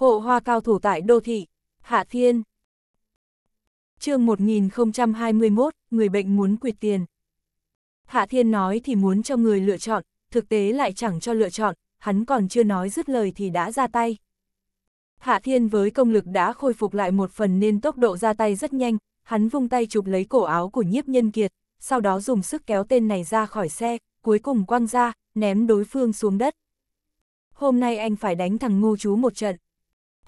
Hộ hoa cao thủ tại đô thị, Hạ Thiên. chương 1021, người bệnh muốn quyệt tiền. Hạ Thiên nói thì muốn cho người lựa chọn, thực tế lại chẳng cho lựa chọn, hắn còn chưa nói dứt lời thì đã ra tay. Hạ Thiên với công lực đã khôi phục lại một phần nên tốc độ ra tay rất nhanh, hắn vung tay chụp lấy cổ áo của nhiếp nhân kiệt, sau đó dùng sức kéo tên này ra khỏi xe, cuối cùng quăng ra, ném đối phương xuống đất. Hôm nay anh phải đánh thằng ngu chú một trận.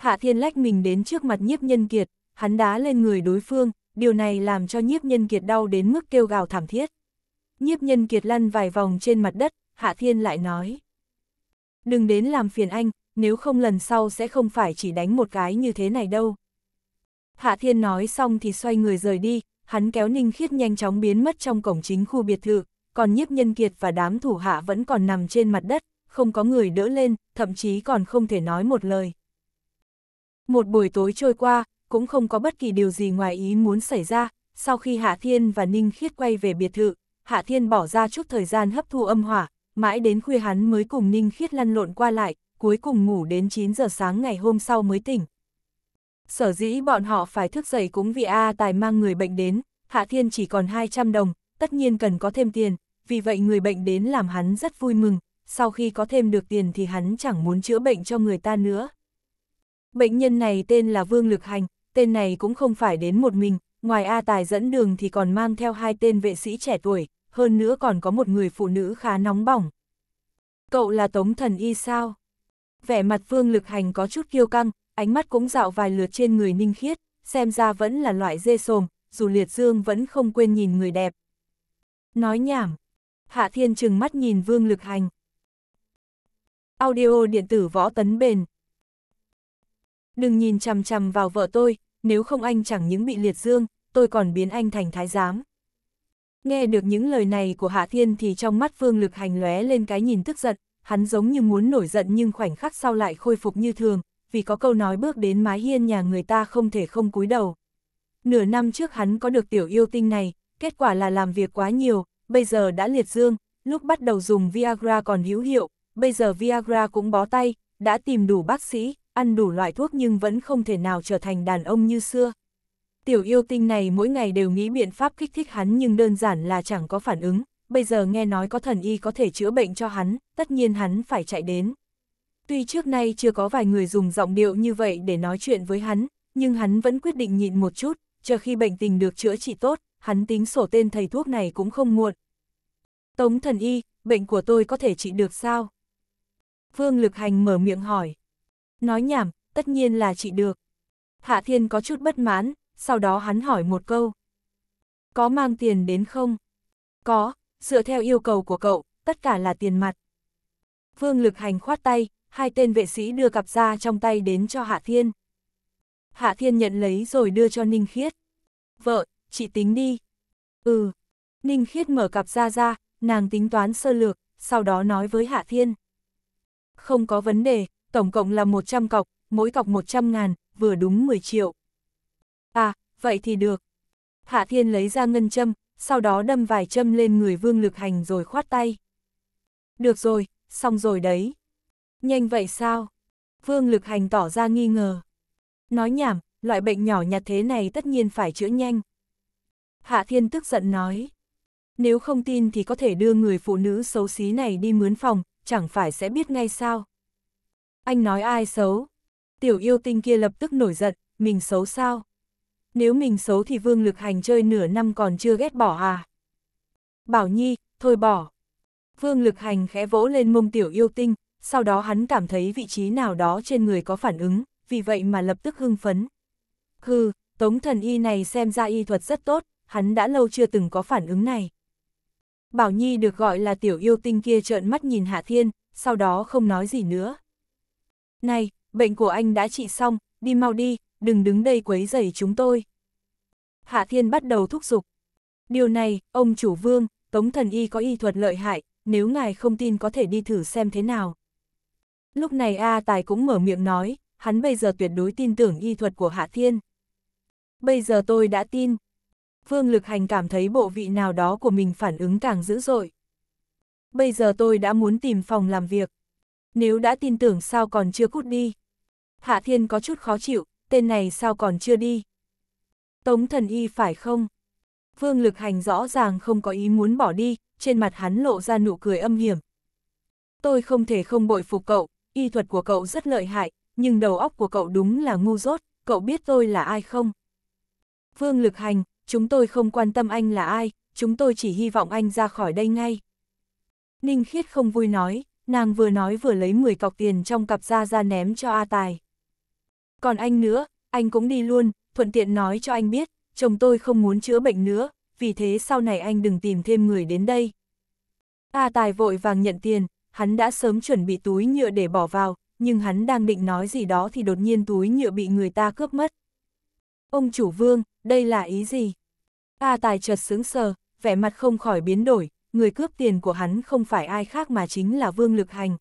Hạ Thiên lách mình đến trước mặt nhiếp nhân kiệt, hắn đá lên người đối phương, điều này làm cho nhiếp nhân kiệt đau đến mức kêu gào thảm thiết. Nhiếp nhân kiệt lăn vài vòng trên mặt đất, Hạ Thiên lại nói. Đừng đến làm phiền anh, nếu không lần sau sẽ không phải chỉ đánh một cái như thế này đâu. Hạ Thiên nói xong thì xoay người rời đi, hắn kéo Ninh Khiết nhanh chóng biến mất trong cổng chính khu biệt thự, còn nhiếp nhân kiệt và đám thủ hạ vẫn còn nằm trên mặt đất, không có người đỡ lên, thậm chí còn không thể nói một lời. Một buổi tối trôi qua, cũng không có bất kỳ điều gì ngoài ý muốn xảy ra, sau khi Hạ Thiên và Ninh Khiết quay về biệt thự, Hạ Thiên bỏ ra chút thời gian hấp thu âm hỏa, mãi đến khuya hắn mới cùng Ninh Khiết lăn lộn qua lại, cuối cùng ngủ đến 9 giờ sáng ngày hôm sau mới tỉnh. Sở dĩ bọn họ phải thức dậy cũng vì A Tài mang người bệnh đến, Hạ Thiên chỉ còn 200 đồng, tất nhiên cần có thêm tiền, vì vậy người bệnh đến làm hắn rất vui mừng, sau khi có thêm được tiền thì hắn chẳng muốn chữa bệnh cho người ta nữa. Bệnh nhân này tên là Vương Lực Hành, tên này cũng không phải đến một mình, ngoài A Tài dẫn đường thì còn mang theo hai tên vệ sĩ trẻ tuổi, hơn nữa còn có một người phụ nữ khá nóng bỏng. Cậu là Tống Thần Y sao? Vẻ mặt Vương Lực Hành có chút kiêu căng, ánh mắt cũng dạo vài lượt trên người Ninh Khiết, xem ra vẫn là loại dê sồm, dù liệt dương vẫn không quên nhìn người đẹp. Nói nhảm, Hạ Thiên chừng mắt nhìn Vương Lực Hành. Audio điện tử võ tấn bền đừng nhìn chằm chằm vào vợ tôi, nếu không anh chẳng những bị liệt dương, tôi còn biến anh thành thái giám. Nghe được những lời này của Hạ Thiên thì trong mắt Phương Lực Hành lóe lên cái nhìn tức giận, hắn giống như muốn nổi giận nhưng khoảnh khắc sau lại khôi phục như thường, vì có câu nói bước đến mái hiên nhà người ta không thể không cúi đầu. Nửa năm trước hắn có được tiểu yêu tinh này, kết quả là làm việc quá nhiều, bây giờ đã liệt dương, lúc bắt đầu dùng Viagra còn hữu hiệu, bây giờ Viagra cũng bó tay, đã tìm đủ bác sĩ, ăn đủ loại thuốc nhưng vẫn không thể nào trở thành đàn ông như xưa. Tiểu yêu tinh này mỗi ngày đều nghĩ biện pháp kích thích hắn nhưng đơn giản là chẳng có phản ứng, bây giờ nghe nói có thần y có thể chữa bệnh cho hắn, tất nhiên hắn phải chạy đến. Tuy trước nay chưa có vài người dùng giọng điệu như vậy để nói chuyện với hắn, nhưng hắn vẫn quyết định nhịn một chút, chờ khi bệnh tình được chữa trị tốt, hắn tính sổ tên thầy thuốc này cũng không muộn. Tống thần y, bệnh của tôi có thể trị được sao? Phương Lực Hành mở miệng hỏi. Nói nhảm, tất nhiên là chị được. Hạ Thiên có chút bất mãn, sau đó hắn hỏi một câu. Có mang tiền đến không? Có, dựa theo yêu cầu của cậu, tất cả là tiền mặt. Vương Lực Hành khoát tay, hai tên vệ sĩ đưa cặp ra trong tay đến cho Hạ Thiên. Hạ Thiên nhận lấy rồi đưa cho Ninh Khiết. Vợ, chị tính đi. Ừ. Ninh Khiết mở cặp ra ra, nàng tính toán sơ lược, sau đó nói với Hạ Thiên. Không có vấn đề, tổng cộng là 100 cọc, mỗi cọc 100 ngàn, vừa đúng 10 triệu. À, vậy thì được. Hạ Thiên lấy ra ngân châm, sau đó đâm vài châm lên người Vương Lực Hành rồi khoát tay. Được rồi, xong rồi đấy. Nhanh vậy sao? Vương Lực Hành tỏ ra nghi ngờ. Nói nhảm, loại bệnh nhỏ nhặt thế này tất nhiên phải chữa nhanh. Hạ Thiên tức giận nói. Nếu không tin thì có thể đưa người phụ nữ xấu xí này đi mướn phòng, chẳng phải sẽ biết ngay sao anh nói ai xấu. Tiểu yêu tinh kia lập tức nổi giận, mình xấu sao? Nếu mình xấu thì vương lực hành chơi nửa năm còn chưa ghét bỏ à? Bảo Nhi, thôi bỏ. Vương lực hành khẽ vỗ lên mông tiểu yêu tinh, sau đó hắn cảm thấy vị trí nào đó trên người có phản ứng, vì vậy mà lập tức hưng phấn. Hừ, tống thần y này xem ra y thuật rất tốt, hắn đã lâu chưa từng có phản ứng này. Bảo Nhi được gọi là tiểu yêu tinh kia trợn mắt nhìn Hạ Thiên, sau đó không nói gì nữa. Này, bệnh của anh đã trị xong, đi mau đi, đừng đứng đây quấy rầy chúng tôi. Hạ Thiên bắt đầu thúc giục. Điều này, ông chủ vương, Tống Thần Y có y thuật lợi hại, nếu ngài không tin có thể đi thử xem thế nào. Lúc này A Tài cũng mở miệng nói, hắn bây giờ tuyệt đối tin tưởng y thuật của Hạ Thiên. Bây giờ tôi đã tin. Vương Lực Hành cảm thấy bộ vị nào đó của mình phản ứng càng dữ dội. Bây giờ tôi đã muốn tìm phòng làm việc nếu đã tin tưởng sao còn chưa cút đi. Hạ Thiên có chút khó chịu, tên này sao còn chưa đi. Tống thần y phải không? Vương lực hành rõ ràng không có ý muốn bỏ đi, trên mặt hắn lộ ra nụ cười âm hiểm. Tôi không thể không bội phục cậu, y thuật của cậu rất lợi hại, nhưng đầu óc của cậu đúng là ngu dốt, cậu biết tôi là ai không? Vương lực hành, chúng tôi không quan tâm anh là ai, chúng tôi chỉ hy vọng anh ra khỏi đây ngay. Ninh Khiết không vui nói, nàng vừa nói vừa lấy 10 cọc tiền trong cặp ra ra ném cho A Tài. Còn anh nữa, anh cũng đi luôn, thuận tiện nói cho anh biết, chồng tôi không muốn chữa bệnh nữa, vì thế sau này anh đừng tìm thêm người đến đây. A Tài vội vàng nhận tiền, hắn đã sớm chuẩn bị túi nhựa để bỏ vào, nhưng hắn đang định nói gì đó thì đột nhiên túi nhựa bị người ta cướp mất. Ông chủ vương, đây là ý gì? A Tài chợt sững sờ, vẻ mặt không khỏi biến đổi, người cướp tiền của hắn không phải ai khác mà chính là Vương Lực Hành.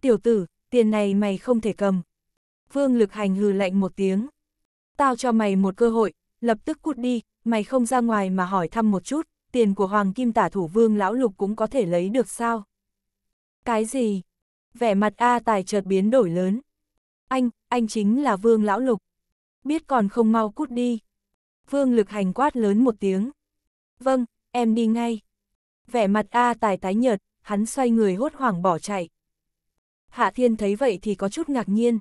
Tiểu tử, tiền này mày không thể cầm. Vương Lực Hành hừ lạnh một tiếng. Tao cho mày một cơ hội, lập tức cút đi, mày không ra ngoài mà hỏi thăm một chút, tiền của Hoàng Kim tả thủ Vương Lão Lục cũng có thể lấy được sao? Cái gì? Vẻ mặt A Tài chợt biến đổi lớn. Anh, anh chính là Vương Lão Lục. Biết còn không mau cút đi. Vương Lực Hành quát lớn một tiếng. Vâng, em đi ngay vẻ mặt A Tài tái nhợt, hắn xoay người hốt hoảng bỏ chạy. Hạ Thiên thấy vậy thì có chút ngạc nhiên.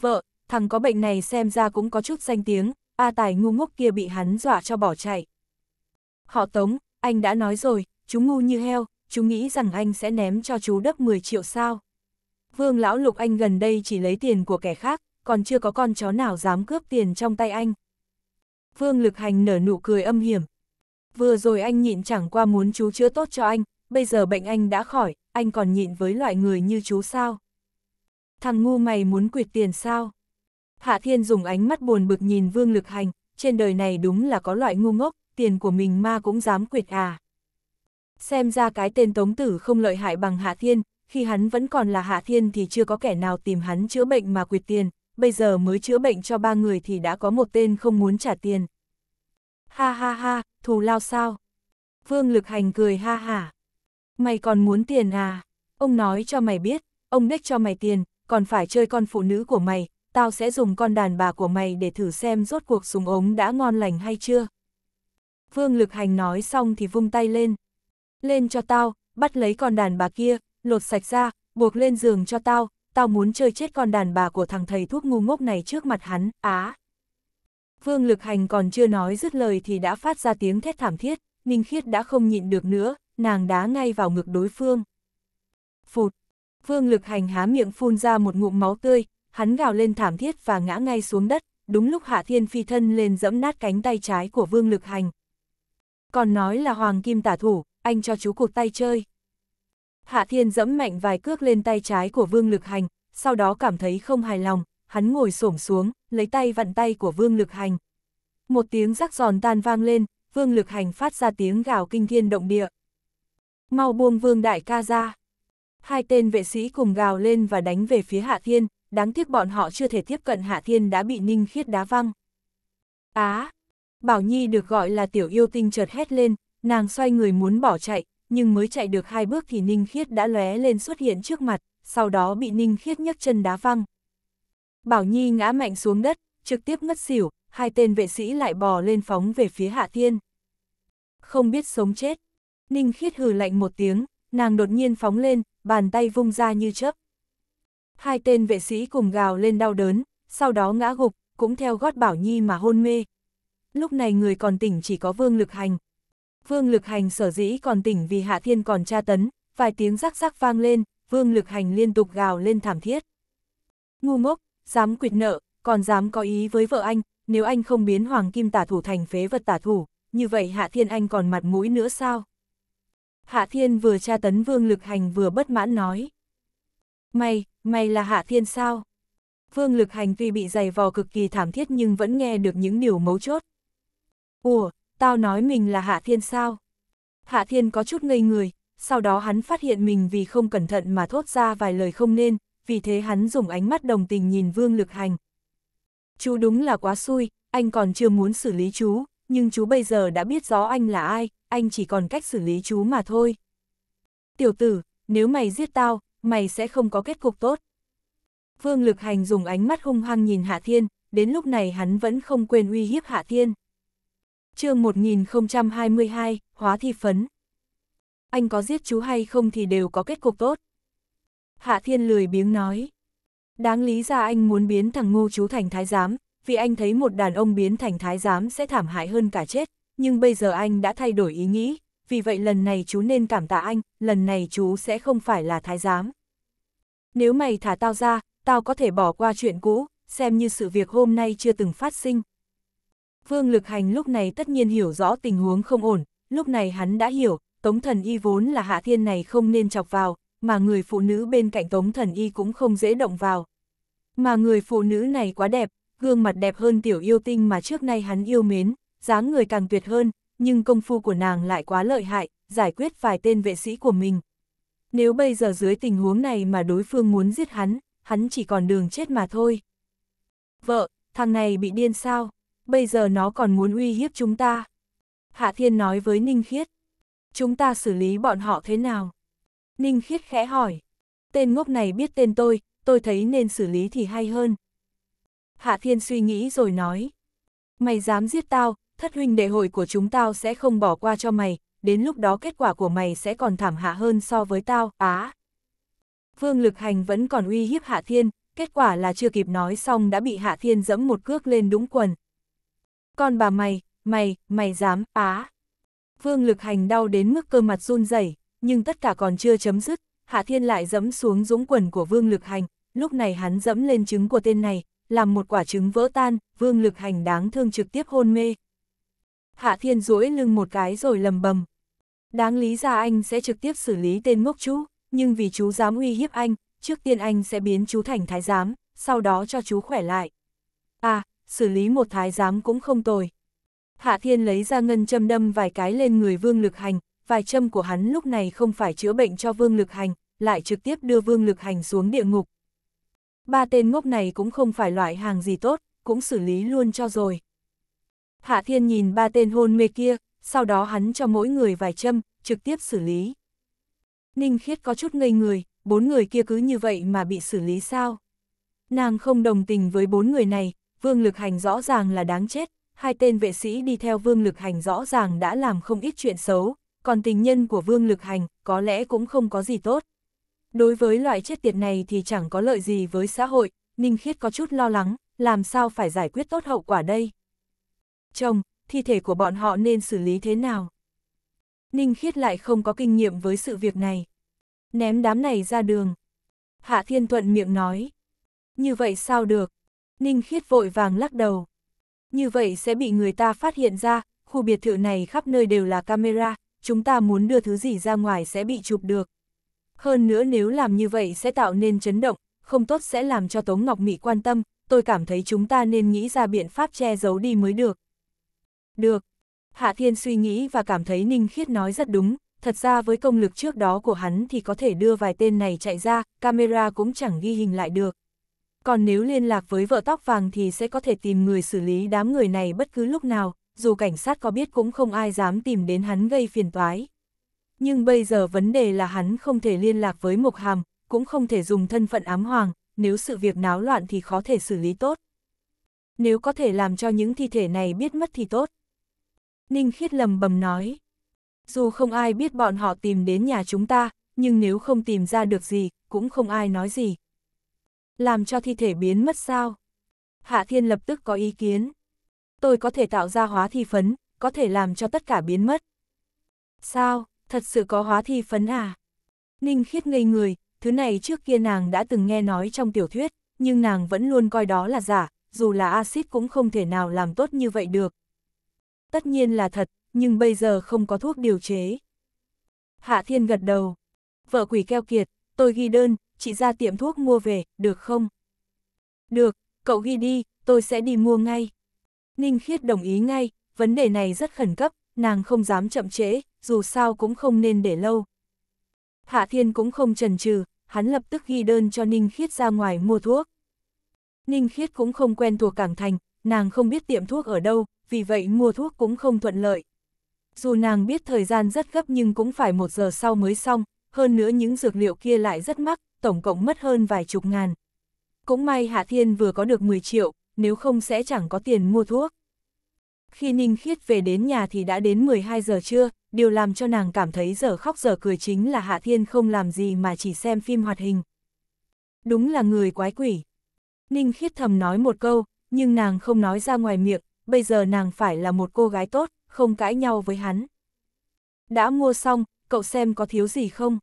Vợ, thằng có bệnh này xem ra cũng có chút danh tiếng, A Tài ngu ngốc kia bị hắn dọa cho bỏ chạy. Họ Tống, anh đã nói rồi, chú ngu như heo, chú nghĩ rằng anh sẽ ném cho chú đất 10 triệu sao. Vương Lão Lục Anh gần đây chỉ lấy tiền của kẻ khác, còn chưa có con chó nào dám cướp tiền trong tay anh. Vương Lực Hành nở nụ cười âm hiểm, vừa rồi anh nhịn chẳng qua muốn chú chữa tốt cho anh, bây giờ bệnh anh đã khỏi, anh còn nhịn với loại người như chú sao? Thằng ngu mày muốn quyệt tiền sao? Hạ Thiên dùng ánh mắt buồn bực nhìn Vương Lực Hành, trên đời này đúng là có loại ngu ngốc, tiền của mình ma cũng dám quyệt à. Xem ra cái tên Tống Tử không lợi hại bằng Hạ Thiên, khi hắn vẫn còn là Hạ Thiên thì chưa có kẻ nào tìm hắn chữa bệnh mà quyệt tiền, bây giờ mới chữa bệnh cho ba người thì đã có một tên không muốn trả tiền. Ha ha ha, thù lao sao? Vương lực hành cười ha hả. Mày còn muốn tiền à? Ông nói cho mày biết, ông nếch cho mày tiền, còn phải chơi con phụ nữ của mày, tao sẽ dùng con đàn bà của mày để thử xem rốt cuộc súng ống đã ngon lành hay chưa. Vương lực hành nói xong thì vung tay lên. Lên cho tao, bắt lấy con đàn bà kia, lột sạch ra, buộc lên giường cho tao, tao muốn chơi chết con đàn bà của thằng thầy thuốc ngu ngốc này trước mặt hắn, á. À. Vương Lực Hành còn chưa nói dứt lời thì đã phát ra tiếng thét thảm thiết, Ninh Khiết đã không nhịn được nữa, nàng đá ngay vào ngực đối phương. Phụt! Vương Lực Hành há miệng phun ra một ngụm máu tươi, hắn gào lên thảm thiết và ngã ngay xuống đất, đúng lúc Hạ Thiên phi thân lên dẫm nát cánh tay trái của Vương Lực Hành. Còn nói là Hoàng Kim tả thủ, anh cho chú cuộc tay chơi. Hạ Thiên dẫm mạnh vài cước lên tay trái của Vương Lực Hành, sau đó cảm thấy không hài lòng, hắn ngồi xổm xuống, lấy tay vặn tay của Vương Lực Hành. Một tiếng rắc giòn tan vang lên, Vương Lực Hành phát ra tiếng gào kinh thiên động địa. Mau buông Vương Đại ca ra. Hai tên vệ sĩ cùng gào lên và đánh về phía Hạ Thiên, đáng tiếc bọn họ chưa thể tiếp cận Hạ Thiên đã bị Ninh Khiết đá văng. Á! Bảo Nhi được gọi là tiểu yêu tinh chợt hét lên, nàng xoay người muốn bỏ chạy, nhưng mới chạy được hai bước thì Ninh Khiết đã lóe lên xuất hiện trước mặt, sau đó bị Ninh Khiết nhấc chân đá văng. Bảo Nhi ngã mạnh xuống đất, trực tiếp ngất xỉu, hai tên vệ sĩ lại bò lên phóng về phía Hạ Thiên. Không biết sống chết. Ninh khiết hừ lạnh một tiếng, nàng đột nhiên phóng lên, bàn tay vung ra như chớp. Hai tên vệ sĩ cùng gào lên đau đớn, sau đó ngã gục, cũng theo gót Bảo Nhi mà hôn mê. Lúc này người còn tỉnh chỉ có Vương Lực Hành. Vương Lực Hành sở dĩ còn tỉnh vì Hạ Thiên còn tra tấn, vài tiếng rắc rắc vang lên, Vương Lực Hành liên tục gào lên thảm thiết. Ngu ngốc, dám quyệt nợ, còn dám có ý với vợ anh, nếu anh không biến Hoàng Kim tả thủ thành phế vật tả thủ, như vậy Hạ Thiên Anh còn mặt mũi nữa sao? Hạ Thiên vừa tra tấn Vương Lực Hành vừa bất mãn nói. Mày, mày là Hạ Thiên sao? Vương Lực Hành tuy bị dày vò cực kỳ thảm thiết nhưng vẫn nghe được những điều mấu chốt. Ủa, tao nói mình là Hạ Thiên sao? Hạ Thiên có chút ngây người, sau đó hắn phát hiện mình vì không cẩn thận mà thốt ra vài lời không nên, vì thế hắn dùng ánh mắt đồng tình nhìn Vương Lực Hành. Chú đúng là quá xui, anh còn chưa muốn xử lý chú, nhưng chú bây giờ đã biết rõ anh là ai, anh chỉ còn cách xử lý chú mà thôi. Tiểu tử, nếu mày giết tao, mày sẽ không có kết cục tốt. Vương Lực Hành dùng ánh mắt hung hăng nhìn Hạ Thiên, đến lúc này hắn vẫn không quên uy hiếp Hạ Thiên. chương 1022, Hóa Thi Phấn. Anh có giết chú hay không thì đều có kết cục tốt. Hạ Thiên lười biếng nói. Đáng lý ra anh muốn biến thằng ngô chú thành thái giám, vì anh thấy một đàn ông biến thành thái giám sẽ thảm hại hơn cả chết, nhưng bây giờ anh đã thay đổi ý nghĩ, vì vậy lần này chú nên cảm tạ anh, lần này chú sẽ không phải là thái giám. Nếu mày thả tao ra, tao có thể bỏ qua chuyện cũ, xem như sự việc hôm nay chưa từng phát sinh. Vương Lực Hành lúc này tất nhiên hiểu rõ tình huống không ổn, lúc này hắn đã hiểu, Tống Thần Y vốn là Hạ Thiên này không nên chọc vào, mà người phụ nữ bên cạnh Tống Thần Y cũng không dễ động vào. Mà người phụ nữ này quá đẹp, gương mặt đẹp hơn tiểu yêu tinh mà trước nay hắn yêu mến, dáng người càng tuyệt hơn, nhưng công phu của nàng lại quá lợi hại, giải quyết vài tên vệ sĩ của mình. Nếu bây giờ dưới tình huống này mà đối phương muốn giết hắn, hắn chỉ còn đường chết mà thôi. Vợ, thằng này bị điên sao, bây giờ nó còn muốn uy hiếp chúng ta. Hạ Thiên nói với Ninh Khiết, chúng ta xử lý bọn họ thế nào? Ninh khiết khẽ hỏi. Tên ngốc này biết tên tôi, tôi thấy nên xử lý thì hay hơn. Hạ Thiên suy nghĩ rồi nói. Mày dám giết tao, thất huynh đệ hội của chúng tao sẽ không bỏ qua cho mày, đến lúc đó kết quả của mày sẽ còn thảm hạ hơn so với tao, á. Vương Lực Hành vẫn còn uy hiếp Hạ Thiên, kết quả là chưa kịp nói xong đã bị Hạ Thiên dẫm một cước lên đúng quần. Con bà mày, mày, mày dám, á. Vương Lực Hành đau đến mức cơ mặt run rẩy nhưng tất cả còn chưa chấm dứt, Hạ Thiên lại dẫm xuống dũng quần của Vương Lực Hành, lúc này hắn dẫm lên trứng của tên này, làm một quả trứng vỡ tan, Vương Lực Hành đáng thương trực tiếp hôn mê. Hạ Thiên duỗi lưng một cái rồi lầm bầm. Đáng lý ra anh sẽ trực tiếp xử lý tên ngốc chú, nhưng vì chú dám uy hiếp anh, trước tiên anh sẽ biến chú thành thái giám, sau đó cho chú khỏe lại. À, xử lý một thái giám cũng không tồi. Hạ Thiên lấy ra ngân châm đâm vài cái lên người Vương Lực Hành, vài châm của hắn lúc này không phải chữa bệnh cho Vương Lực Hành, lại trực tiếp đưa Vương Lực Hành xuống địa ngục. Ba tên ngốc này cũng không phải loại hàng gì tốt, cũng xử lý luôn cho rồi. Hạ Thiên nhìn ba tên hôn mê kia, sau đó hắn cho mỗi người vài châm, trực tiếp xử lý. Ninh Khiết có chút ngây người, bốn người kia cứ như vậy mà bị xử lý sao? Nàng không đồng tình với bốn người này, Vương Lực Hành rõ ràng là đáng chết, hai tên vệ sĩ đi theo Vương Lực Hành rõ ràng đã làm không ít chuyện xấu, còn tình nhân của Vương Lực Hành có lẽ cũng không có gì tốt. Đối với loại chết tiệt này thì chẳng có lợi gì với xã hội, Ninh Khiết có chút lo lắng, làm sao phải giải quyết tốt hậu quả đây? Chồng, thi thể của bọn họ nên xử lý thế nào? Ninh Khiết lại không có kinh nghiệm với sự việc này. Ném đám này ra đường. Hạ Thiên Thuận miệng nói. Như vậy sao được? Ninh Khiết vội vàng lắc đầu. Như vậy sẽ bị người ta phát hiện ra, khu biệt thự này khắp nơi đều là camera, chúng ta muốn đưa thứ gì ra ngoài sẽ bị chụp được. Hơn nữa nếu làm như vậy sẽ tạo nên chấn động, không tốt sẽ làm cho Tống Ngọc Mỹ quan tâm, tôi cảm thấy chúng ta nên nghĩ ra biện pháp che giấu đi mới được. Được. Hạ Thiên suy nghĩ và cảm thấy Ninh Khiết nói rất đúng, thật ra với công lực trước đó của hắn thì có thể đưa vài tên này chạy ra, camera cũng chẳng ghi hình lại được. Còn nếu liên lạc với vợ tóc vàng thì sẽ có thể tìm người xử lý đám người này bất cứ lúc nào, dù cảnh sát có biết cũng không ai dám tìm đến hắn gây phiền toái. Nhưng bây giờ vấn đề là hắn không thể liên lạc với Mộc Hàm, cũng không thể dùng thân phận ám hoàng, nếu sự việc náo loạn thì khó thể xử lý tốt. Nếu có thể làm cho những thi thể này biết mất thì tốt. Ninh Khiết lầm bầm nói. Dù không ai biết bọn họ tìm đến nhà chúng ta, nhưng nếu không tìm ra được gì, cũng không ai nói gì. Làm cho thi thể biến mất sao? Hạ Thiên lập tức có ý kiến tôi có thể tạo ra hóa thi phấn, có thể làm cho tất cả biến mất. Sao, thật sự có hóa thi phấn à? Ninh khiết ngây người, thứ này trước kia nàng đã từng nghe nói trong tiểu thuyết, nhưng nàng vẫn luôn coi đó là giả, dù là axit cũng không thể nào làm tốt như vậy được. Tất nhiên là thật, nhưng bây giờ không có thuốc điều chế. Hạ Thiên gật đầu. Vợ quỷ keo kiệt, tôi ghi đơn, chị ra tiệm thuốc mua về, được không? Được, cậu ghi đi, tôi sẽ đi mua ngay. Ninh Khiết đồng ý ngay, vấn đề này rất khẩn cấp, nàng không dám chậm trễ, dù sao cũng không nên để lâu. Hạ Thiên cũng không chần chừ, hắn lập tức ghi đơn cho Ninh Khiết ra ngoài mua thuốc. Ninh Khiết cũng không quen thuộc Cảng Thành, nàng không biết tiệm thuốc ở đâu, vì vậy mua thuốc cũng không thuận lợi. Dù nàng biết thời gian rất gấp nhưng cũng phải một giờ sau mới xong, hơn nữa những dược liệu kia lại rất mắc, tổng cộng mất hơn vài chục ngàn. Cũng may Hạ Thiên vừa có được 10 triệu, nếu không sẽ chẳng có tiền mua thuốc. Khi Ninh Khiết về đến nhà thì đã đến 12 giờ trưa, điều làm cho nàng cảm thấy giờ khóc giờ cười chính là Hạ Thiên không làm gì mà chỉ xem phim hoạt hình. Đúng là người quái quỷ. Ninh Khiết thầm nói một câu, nhưng nàng không nói ra ngoài miệng, bây giờ nàng phải là một cô gái tốt, không cãi nhau với hắn. Đã mua xong, cậu xem có thiếu gì không?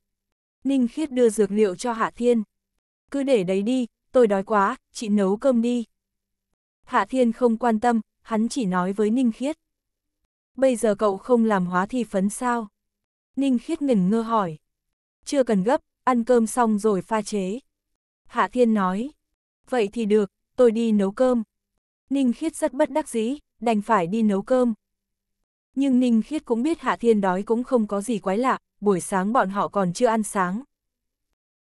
Ninh Khiết đưa dược liệu cho Hạ Thiên. Cứ để đấy đi, tôi đói quá, chị nấu cơm đi. Hạ Thiên không quan tâm, hắn chỉ nói với Ninh Khiết. Bây giờ cậu không làm hóa thi phấn sao? Ninh Khiết ngẩn ngơ hỏi. Chưa cần gấp, ăn cơm xong rồi pha chế. Hạ Thiên nói. Vậy thì được, tôi đi nấu cơm. Ninh Khiết rất bất đắc dĩ, đành phải đi nấu cơm. Nhưng Ninh Khiết cũng biết Hạ Thiên đói cũng không có gì quái lạ, buổi sáng bọn họ còn chưa ăn sáng.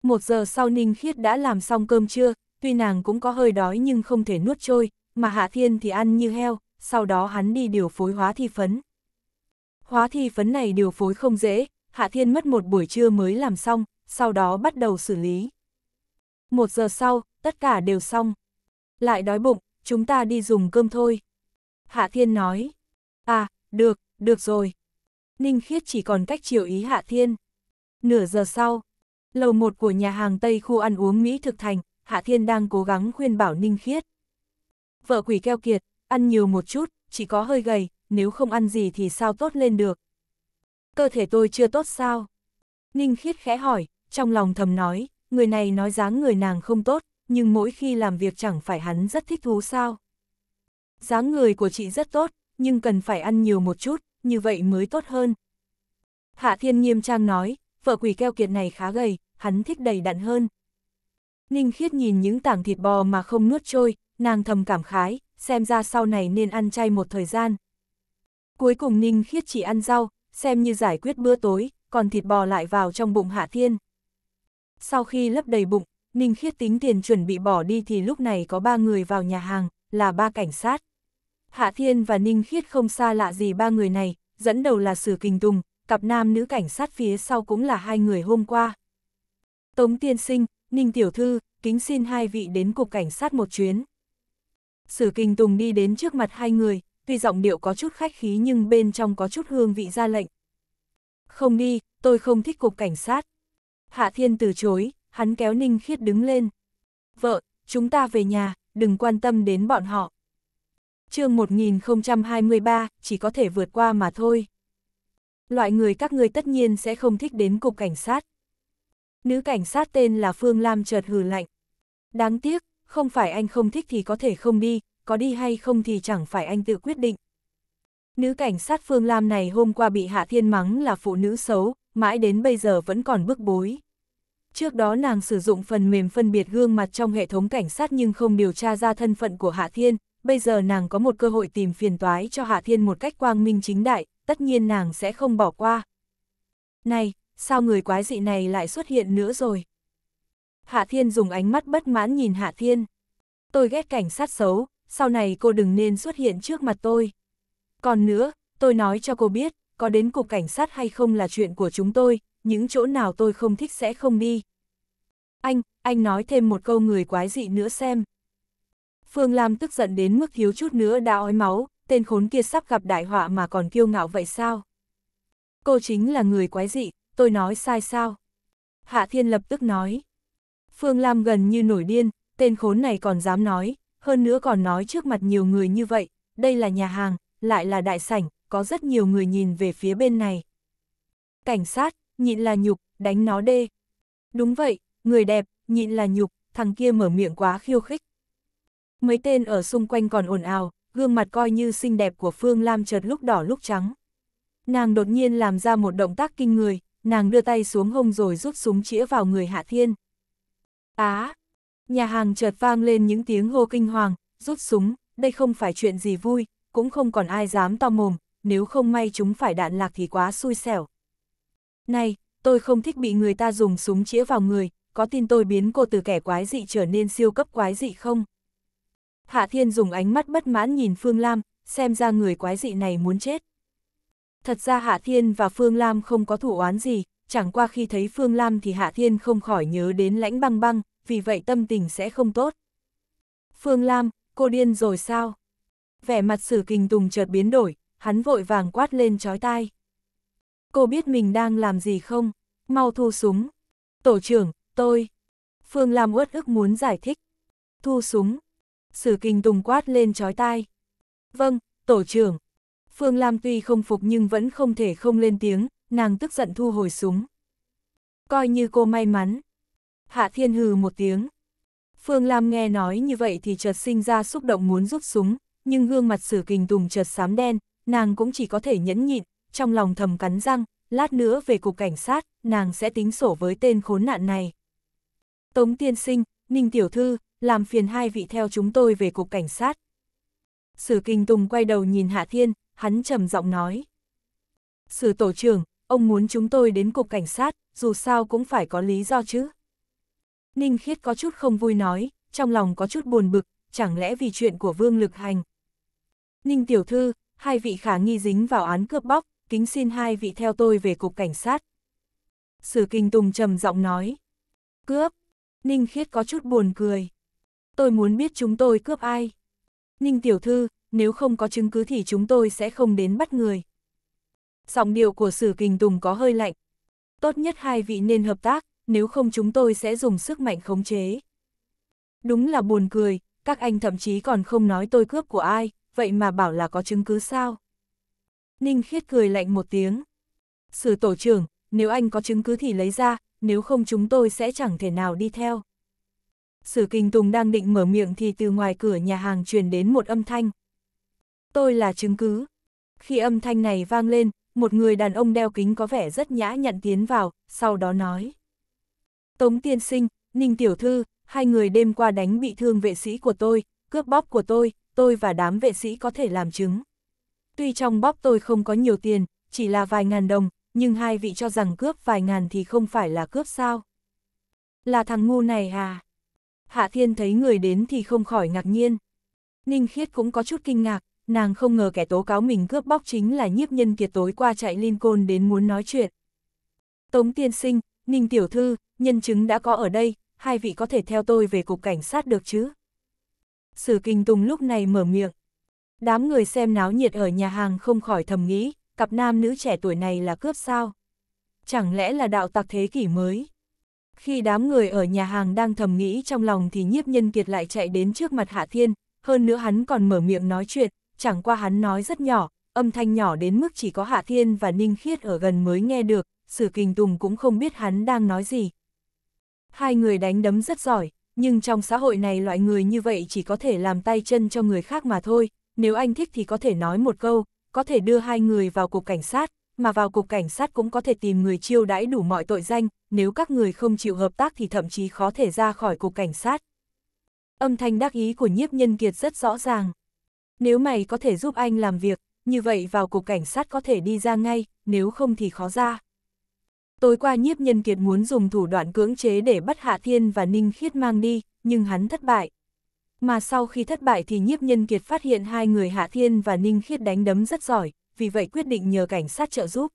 Một giờ sau Ninh Khiết đã làm xong cơm trưa, tuy nàng cũng có hơi đói nhưng không thể nuốt trôi, mà Hạ Thiên thì ăn như heo, sau đó hắn đi điều phối hóa thi phấn. Hóa thi phấn này điều phối không dễ, Hạ Thiên mất một buổi trưa mới làm xong, sau đó bắt đầu xử lý. Một giờ sau, tất cả đều xong. Lại đói bụng, chúng ta đi dùng cơm thôi. Hạ Thiên nói. À, được, được rồi. Ninh Khiết chỉ còn cách chiều ý Hạ Thiên. Nửa giờ sau, lầu một của nhà hàng Tây khu ăn uống Mỹ thực thành, Hạ Thiên đang cố gắng khuyên bảo Ninh Khiết vợ quỷ keo kiệt, ăn nhiều một chút, chỉ có hơi gầy, nếu không ăn gì thì sao tốt lên được. Cơ thể tôi chưa tốt sao? Ninh khiết khẽ hỏi, trong lòng thầm nói, người này nói dáng người nàng không tốt, nhưng mỗi khi làm việc chẳng phải hắn rất thích thú sao. Dáng người của chị rất tốt, nhưng cần phải ăn nhiều một chút, như vậy mới tốt hơn. Hạ Thiên nghiêm trang nói, vợ quỷ keo kiệt này khá gầy, hắn thích đầy đặn hơn. Ninh Khiết nhìn những tảng thịt bò mà không nuốt trôi, nàng thầm cảm khái, xem ra sau này nên ăn chay một thời gian. Cuối cùng Ninh Khiết chỉ ăn rau, xem như giải quyết bữa tối, còn thịt bò lại vào trong bụng Hạ Thiên. Sau khi lấp đầy bụng, Ninh Khiết tính tiền chuẩn bị bỏ đi thì lúc này có ba người vào nhà hàng, là ba cảnh sát. Hạ Thiên và Ninh Khiết không xa lạ gì ba người này, dẫn đầu là Sử Kình Tùng, cặp nam nữ cảnh sát phía sau cũng là hai người hôm qua. Tống Tiên Sinh, Ninh Tiểu Thư, kính xin hai vị đến cục cảnh sát một chuyến. Sử Kinh Tùng đi đến trước mặt hai người, tuy giọng điệu có chút khách khí nhưng bên trong có chút hương vị ra lệnh. Không đi, tôi không thích cục cảnh sát. Hạ Thiên từ chối, hắn kéo Ninh Khiết đứng lên. Vợ, chúng ta về nhà, đừng quan tâm đến bọn họ. chương 1023, chỉ có thể vượt qua mà thôi. Loại người các ngươi tất nhiên sẽ không thích đến cục cảnh sát. Nữ cảnh sát tên là Phương Lam chợt hừ lạnh. Đáng tiếc, không phải anh không thích thì có thể không đi, có đi hay không thì chẳng phải anh tự quyết định. Nữ cảnh sát Phương Lam này hôm qua bị Hạ Thiên mắng là phụ nữ xấu, mãi đến bây giờ vẫn còn bức bối. Trước đó nàng sử dụng phần mềm phân biệt gương mặt trong hệ thống cảnh sát nhưng không điều tra ra thân phận của Hạ Thiên, bây giờ nàng có một cơ hội tìm phiền toái cho Hạ Thiên một cách quang minh chính đại, tất nhiên nàng sẽ không bỏ qua. Này, sao người quái dị này lại xuất hiện nữa rồi? Hạ Thiên dùng ánh mắt bất mãn nhìn Hạ Thiên. Tôi ghét cảnh sát xấu, sau này cô đừng nên xuất hiện trước mặt tôi. Còn nữa, tôi nói cho cô biết, có đến cục cảnh sát hay không là chuyện của chúng tôi, những chỗ nào tôi không thích sẽ không đi. Anh, anh nói thêm một câu người quái dị nữa xem. Phương Lam tức giận đến mức thiếu chút nữa đã ói máu, tên khốn kia sắp gặp đại họa mà còn kiêu ngạo vậy sao? Cô chính là người quái dị, tôi nói sai sao? Hạ Thiên lập tức nói. Phương Lam gần như nổi điên, tên khốn này còn dám nói, hơn nữa còn nói trước mặt nhiều người như vậy, đây là nhà hàng, lại là đại sảnh, có rất nhiều người nhìn về phía bên này. Cảnh sát, nhịn là nhục, đánh nó đê. Đúng vậy, người đẹp, nhịn là nhục, thằng kia mở miệng quá khiêu khích. Mấy tên ở xung quanh còn ồn ào, gương mặt coi như xinh đẹp của Phương Lam chợt lúc đỏ lúc trắng. Nàng đột nhiên làm ra một động tác kinh người, nàng đưa tay xuống hông rồi rút súng chĩa vào người Hạ Thiên. Á! À, nhà hàng chợt vang lên những tiếng hô kinh hoàng, rút súng, đây không phải chuyện gì vui, cũng không còn ai dám to mồm, nếu không may chúng phải đạn lạc thì quá xui xẻo. Này, tôi không thích bị người ta dùng súng chĩa vào người, có tin tôi biến cô từ kẻ quái dị trở nên siêu cấp quái dị không? Hạ Thiên dùng ánh mắt bất mãn nhìn Phương Lam, xem ra người quái dị này muốn chết. Thật ra Hạ Thiên và Phương Lam không có thủ oán gì, chẳng qua khi thấy Phương Lam thì Hạ Thiên không khỏi nhớ đến lãnh băng băng, vì vậy tâm tình sẽ không tốt. Phương Lam, cô điên rồi sao? Vẻ mặt sử kình tùng chợt biến đổi, hắn vội vàng quát lên chói tai. Cô biết mình đang làm gì không? Mau thu súng. Tổ trưởng, tôi. Phương Lam uất ức muốn giải thích. Thu súng. Sử kình tùng quát lên chói tai. Vâng, tổ trưởng. Phương Lam tuy không phục nhưng vẫn không thể không lên tiếng, nàng tức giận thu hồi súng. Coi như cô may mắn. Hạ Thiên hừ một tiếng. Phương Lam nghe nói như vậy thì chợt sinh ra xúc động muốn rút súng, nhưng gương mặt sử kình tùng chợt xám đen, nàng cũng chỉ có thể nhẫn nhịn, trong lòng thầm cắn răng, lát nữa về cục cảnh sát, nàng sẽ tính sổ với tên khốn nạn này. Tống tiên sinh, Ninh Tiểu Thư, làm phiền hai vị theo chúng tôi về cục cảnh sát. Sử Kình Tùng quay đầu nhìn Hạ Thiên, hắn trầm giọng nói. Sử Tổ trưởng, ông muốn chúng tôi đến cục cảnh sát, dù sao cũng phải có lý do chứ. Ninh Khiết có chút không vui nói, trong lòng có chút buồn bực, chẳng lẽ vì chuyện của Vương Lực Hành. Ninh Tiểu Thư, hai vị khả nghi dính vào án cướp bóc, kính xin hai vị theo tôi về cục cảnh sát. Sử Kinh Tùng trầm giọng nói. Cướp, Ninh Khiết có chút buồn cười. Tôi muốn biết chúng tôi cướp ai. Ninh Tiểu Thư, nếu không có chứng cứ thì chúng tôi sẽ không đến bắt người giọng điệu của Sử Kình Tùng có hơi lạnh. Tốt nhất hai vị nên hợp tác, nếu không chúng tôi sẽ dùng sức mạnh khống chế. Đúng là buồn cười, các anh thậm chí còn không nói tôi cướp của ai, vậy mà bảo là có chứng cứ sao. Ninh Khiết cười lạnh một tiếng. Sử tổ trưởng, nếu anh có chứng cứ thì lấy ra, nếu không chúng tôi sẽ chẳng thể nào đi theo. Sử Kinh Tùng đang định mở miệng thì từ ngoài cửa nhà hàng truyền đến một âm thanh. Tôi là chứng cứ. Khi âm thanh này vang lên, một người đàn ông đeo kính có vẻ rất nhã nhặn tiến vào, sau đó nói. Tống tiên sinh, Ninh tiểu thư, hai người đêm qua đánh bị thương vệ sĩ của tôi, cướp bóp của tôi, tôi và đám vệ sĩ có thể làm chứng. Tuy trong bóp tôi không có nhiều tiền, chỉ là vài ngàn đồng, nhưng hai vị cho rằng cướp vài ngàn thì không phải là cướp sao. Là thằng ngu này à? Hạ Thiên thấy người đến thì không khỏi ngạc nhiên. Ninh Khiết cũng có chút kinh ngạc, nàng không ngờ kẻ tố cáo mình cướp bóc chính là nhiếp nhân kiệt tối qua chạy Lincoln đến muốn nói chuyện. Tống tiên sinh, Ninh tiểu thư, nhân chứng đã có ở đây, hai vị có thể theo tôi về cục cảnh sát được chứ? Sử kinh tùng lúc này mở miệng. Đám người xem náo nhiệt ở nhà hàng không khỏi thầm nghĩ, cặp nam nữ trẻ tuổi này là cướp sao? Chẳng lẽ là đạo tặc thế kỷ mới? Khi đám người ở nhà hàng đang thầm nghĩ trong lòng thì nhiếp nhân kiệt lại chạy đến trước mặt Hạ Thiên, hơn nữa hắn còn mở miệng nói chuyện, chẳng qua hắn nói rất nhỏ, âm thanh nhỏ đến mức chỉ có Hạ Thiên và Ninh Khiết ở gần mới nghe được, Sử Kình Tùng cũng không biết hắn đang nói gì. Hai người đánh đấm rất giỏi, nhưng trong xã hội này loại người như vậy chỉ có thể làm tay chân cho người khác mà thôi, nếu anh thích thì có thể nói một câu, có thể đưa hai người vào cục cảnh sát, mà vào cục cảnh sát cũng có thể tìm người chiêu đãi đủ mọi tội danh, nếu các người không chịu hợp tác thì thậm chí khó thể ra khỏi cục cảnh sát. Âm thanh đắc ý của nhiếp nhân kiệt rất rõ ràng. Nếu mày có thể giúp anh làm việc, như vậy vào cục cảnh sát có thể đi ra ngay, nếu không thì khó ra. Tối qua nhiếp nhân kiệt muốn dùng thủ đoạn cưỡng chế để bắt Hạ Thiên và Ninh Khiết mang đi, nhưng hắn thất bại. Mà sau khi thất bại thì nhiếp nhân kiệt phát hiện hai người Hạ Thiên và Ninh Khiết đánh đấm rất giỏi, vì vậy quyết định nhờ cảnh sát trợ giúp.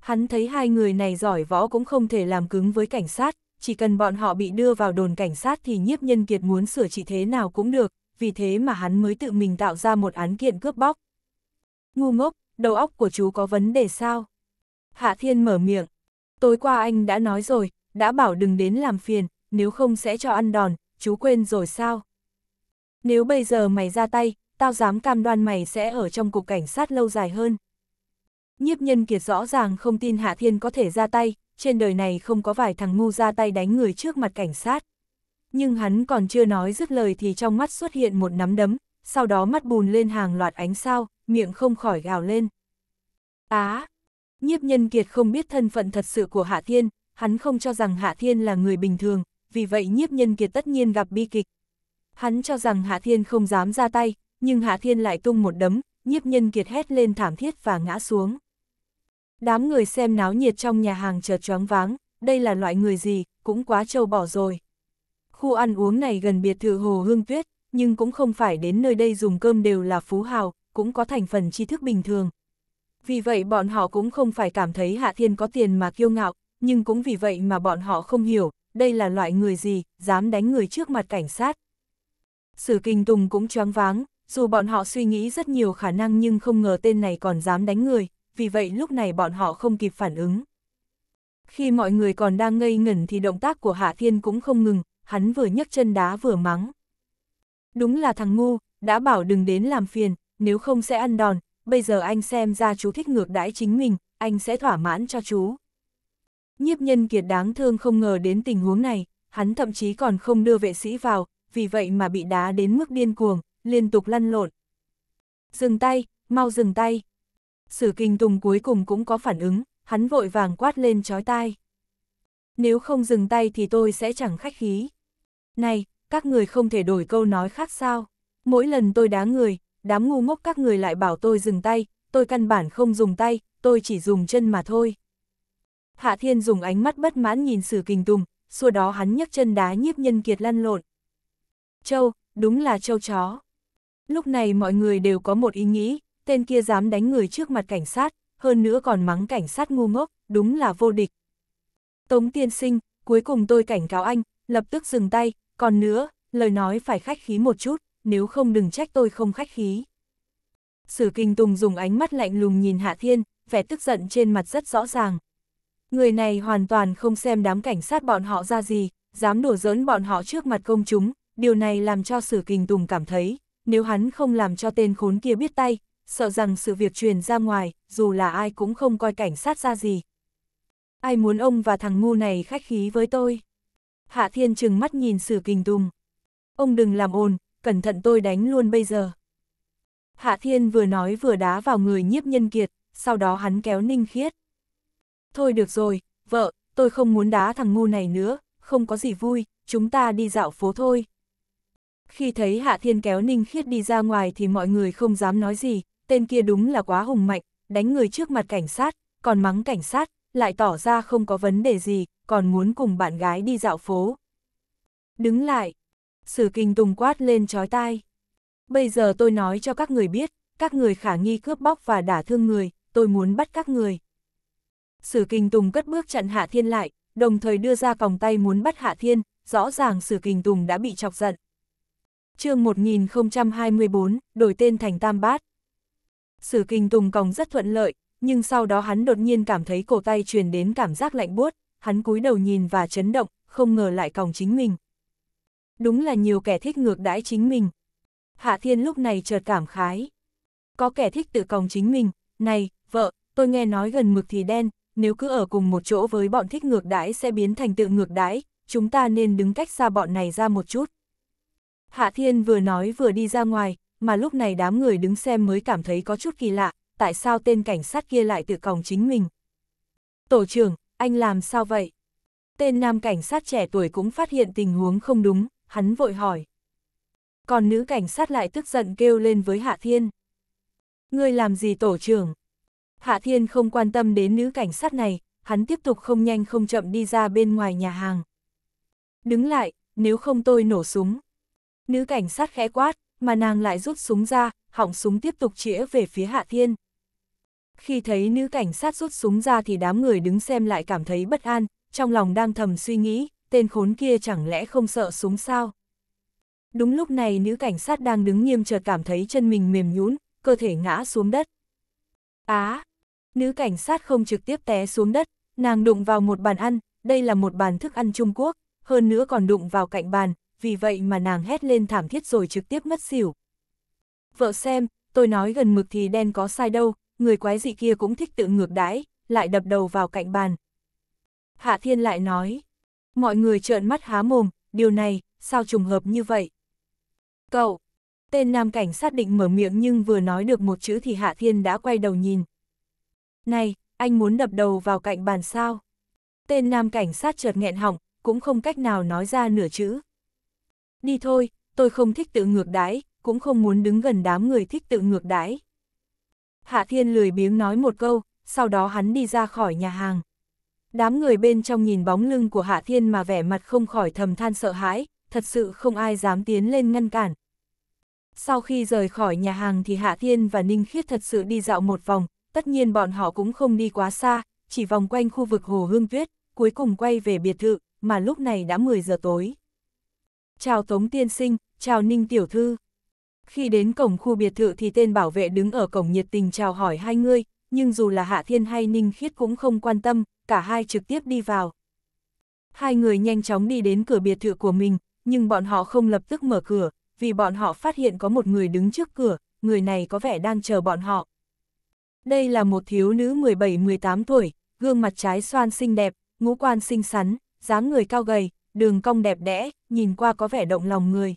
Hắn thấy hai người này giỏi võ cũng không thể làm cứng với cảnh sát, chỉ cần bọn họ bị đưa vào đồn cảnh sát thì nhiếp nhân kiệt muốn sửa trị thế nào cũng được, vì thế mà hắn mới tự mình tạo ra một án kiện cướp bóc. Ngu ngốc, đầu óc của chú có vấn đề sao? Hạ Thiên mở miệng. Tối qua anh đã nói rồi, đã bảo đừng đến làm phiền, nếu không sẽ cho ăn đòn, chú quên rồi sao? Nếu bây giờ mày ra tay, tao dám cam đoan mày sẽ ở trong cục cảnh sát lâu dài hơn. Nhiếp nhân kiệt rõ ràng không tin Hạ Thiên có thể ra tay, trên đời này không có vài thằng ngu ra tay đánh người trước mặt cảnh sát nhưng hắn còn chưa nói dứt lời thì trong mắt xuất hiện một nắm đấm, sau đó mắt bùn lên hàng loạt ánh sao, miệng không khỏi gào lên. Á! nhiếp nhân kiệt không biết thân phận thật sự của Hạ Thiên, hắn không cho rằng Hạ Thiên là người bình thường, vì vậy nhiếp nhân kiệt tất nhiên gặp bi kịch. Hắn cho rằng Hạ Thiên không dám ra tay, nhưng Hạ Thiên lại tung một đấm, nhiếp nhân kiệt hét lên thảm thiết và ngã xuống. Đám người xem náo nhiệt trong nhà hàng chợt choáng váng, đây là loại người gì, cũng quá trâu bỏ rồi. Khu ăn uống này gần biệt thự Hồ Hương Tuyết, nhưng cũng không phải đến nơi đây dùng cơm đều là phú hào, cũng có thành phần tri thức bình thường. Vì vậy bọn họ cũng không phải cảm thấy Hạ Thiên có tiền mà kiêu ngạo, nhưng cũng vì vậy mà bọn họ không hiểu, đây là loại người gì, dám đánh người trước mặt cảnh sát. Sử Kinh Tùng cũng choáng váng, dù bọn họ suy nghĩ rất nhiều khả năng nhưng không ngờ tên này còn dám đánh người, vì vậy lúc này bọn họ không kịp phản ứng. Khi mọi người còn đang ngây ngẩn thì động tác của Hạ Thiên cũng không ngừng, hắn vừa nhấc chân đá vừa mắng. Đúng là thằng ngu, đã bảo đừng đến làm phiền, nếu không sẽ ăn đòn, bây giờ anh xem ra chú thích ngược đãi chính mình, anh sẽ thỏa mãn cho chú. Nhiếp nhân kiệt đáng thương không ngờ đến tình huống này, hắn thậm chí còn không đưa vệ sĩ vào, vì vậy mà bị đá đến mức điên cuồng, liên tục lăn lộn. Dừng tay, mau dừng tay. Sử kinh tùng cuối cùng cũng có phản ứng, hắn vội vàng quát lên chói tai. Nếu không dừng tay thì tôi sẽ chẳng khách khí này, các người không thể đổi câu nói khác sao. Mỗi lần tôi đá người, đám ngu ngốc các người lại bảo tôi dừng tay, tôi căn bản không dùng tay, tôi chỉ dùng chân mà thôi. Hạ Thiên dùng ánh mắt bất mãn nhìn Sử Kình Tùng, sau đó hắn nhấc chân đá nhiếp nhân kiệt lăn lộn. Châu, đúng là châu chó. Lúc này mọi người đều có một ý nghĩ, tên kia dám đánh người trước mặt cảnh sát, hơn nữa còn mắng cảnh sát ngu ngốc, đúng là vô địch. Tống tiên sinh, cuối cùng tôi cảnh cáo anh, lập tức dừng tay, còn nữa, lời nói phải khách khí một chút, nếu không đừng trách tôi không khách khí. Sử Kinh Tùng dùng ánh mắt lạnh lùng nhìn Hạ Thiên, vẻ tức giận trên mặt rất rõ ràng. Người này hoàn toàn không xem đám cảnh sát bọn họ ra gì, dám đùa giỡn bọn họ trước mặt công chúng, điều này làm cho Sử Kinh Tùng cảm thấy, nếu hắn không làm cho tên khốn kia biết tay, sợ rằng sự việc truyền ra ngoài, dù là ai cũng không coi cảnh sát ra gì. Ai muốn ông và thằng ngu này khách khí với tôi? Hạ Thiên trừng mắt nhìn Sử Kình Tùng. Ông đừng làm ồn, cẩn thận tôi đánh luôn bây giờ. Hạ Thiên vừa nói vừa đá vào người nhiếp nhân kiệt, sau đó hắn kéo ninh khiết. Thôi được rồi, vợ, tôi không muốn đá thằng ngu này nữa, không có gì vui, chúng ta đi dạo phố thôi. Khi thấy Hạ Thiên kéo ninh khiết đi ra ngoài thì mọi người không dám nói gì, tên kia đúng là quá hùng mạnh, đánh người trước mặt cảnh sát, còn mắng cảnh sát, lại tỏ ra không có vấn đề gì, còn muốn cùng bạn gái đi dạo phố. Đứng lại, Sử Kinh Tùng quát lên chói tai. Bây giờ tôi nói cho các người biết, các người khả nghi cướp bóc và đả thương người, tôi muốn bắt các người. Sử Kinh Tùng cất bước chặn Hạ Thiên lại, đồng thời đưa ra còng tay muốn bắt Hạ Thiên, rõ ràng Sử Kinh Tùng đã bị chọc giận. chương 1024, đổi tên thành Tam Bát. Sử Kinh Tùng còng rất thuận lợi, nhưng sau đó hắn đột nhiên cảm thấy cổ tay truyền đến cảm giác lạnh buốt, hắn cúi đầu nhìn và chấn động, không ngờ lại còng chính mình. Đúng là nhiều kẻ thích ngược đãi chính mình. Hạ Thiên lúc này chợt cảm khái. Có kẻ thích tự còng chính mình, này, vợ, tôi nghe nói gần mực thì đen, nếu cứ ở cùng một chỗ với bọn thích ngược đãi sẽ biến thành tự ngược đãi, chúng ta nên đứng cách xa bọn này ra một chút. Hạ Thiên vừa nói vừa đi ra ngoài, mà lúc này đám người đứng xem mới cảm thấy có chút kỳ lạ, tại sao tên cảnh sát kia lại tự còng chính mình. Tổ trưởng, anh làm sao vậy? Tên nam cảnh sát trẻ tuổi cũng phát hiện tình huống không đúng, hắn vội hỏi. Còn nữ cảnh sát lại tức giận kêu lên với Hạ Thiên. Ngươi làm gì tổ trưởng? Hạ Thiên không quan tâm đến nữ cảnh sát này, hắn tiếp tục không nhanh không chậm đi ra bên ngoài nhà hàng. Đứng lại, nếu không tôi nổ súng. Nữ cảnh sát khẽ quát, mà nàng lại rút súng ra, họng súng tiếp tục chĩa về phía Hạ Thiên. Khi thấy nữ cảnh sát rút súng ra thì đám người đứng xem lại cảm thấy bất an, trong lòng đang thầm suy nghĩ, tên khốn kia chẳng lẽ không sợ súng sao? Đúng lúc này nữ cảnh sát đang đứng nghiêm chợt cảm thấy chân mình mềm nhũn, cơ thể ngã xuống đất. Á! À, nữ cảnh sát không trực tiếp té xuống đất, nàng đụng vào một bàn ăn, đây là một bàn thức ăn Trung Quốc, hơn nữa còn đụng vào cạnh bàn, vì vậy mà nàng hét lên thảm thiết rồi trực tiếp mất xỉu. Vợ xem, tôi nói gần mực thì đen có sai đâu, người quái dị kia cũng thích tự ngược đãi, lại đập đầu vào cạnh bàn. Hạ Thiên lại nói, mọi người trợn mắt há mồm, điều này, sao trùng hợp như vậy? Cậu, tên nam cảnh sát định mở miệng nhưng vừa nói được một chữ thì Hạ Thiên đã quay đầu nhìn. Này, anh muốn đập đầu vào cạnh bàn sao? Tên nam cảnh sát chợt nghẹn họng, cũng không cách nào nói ra nửa chữ. Đi thôi, tôi không thích tự ngược đãi, cũng không muốn đứng gần đám người thích tự ngược đãi. Hạ Thiên lười biếng nói một câu, sau đó hắn đi ra khỏi nhà hàng. Đám người bên trong nhìn bóng lưng của Hạ Thiên mà vẻ mặt không khỏi thầm than sợ hãi, thật sự không ai dám tiến lên ngăn cản. Sau khi rời khỏi nhà hàng thì Hạ Thiên và Ninh Khiết thật sự đi dạo một vòng, tất nhiên bọn họ cũng không đi quá xa, chỉ vòng quanh khu vực Hồ Hương Tuyết, cuối cùng quay về biệt thự, mà lúc này đã 10 giờ tối. Chào Tống Tiên Sinh, chào Ninh Tiểu Thư. Khi đến cổng khu biệt thự thì tên bảo vệ đứng ở cổng nhiệt tình chào hỏi hai người, nhưng dù là Hạ Thiên hay Ninh Khiết cũng không quan tâm, cả hai trực tiếp đi vào. Hai người nhanh chóng đi đến cửa biệt thự của mình, nhưng bọn họ không lập tức mở cửa, vì bọn họ phát hiện có một người đứng trước cửa, người này có vẻ đang chờ bọn họ. Đây là một thiếu nữ 17-18 tuổi, gương mặt trái xoan xinh đẹp, ngũ quan xinh xắn, dáng người cao gầy, đường cong đẹp đẽ, nhìn qua có vẻ động lòng người.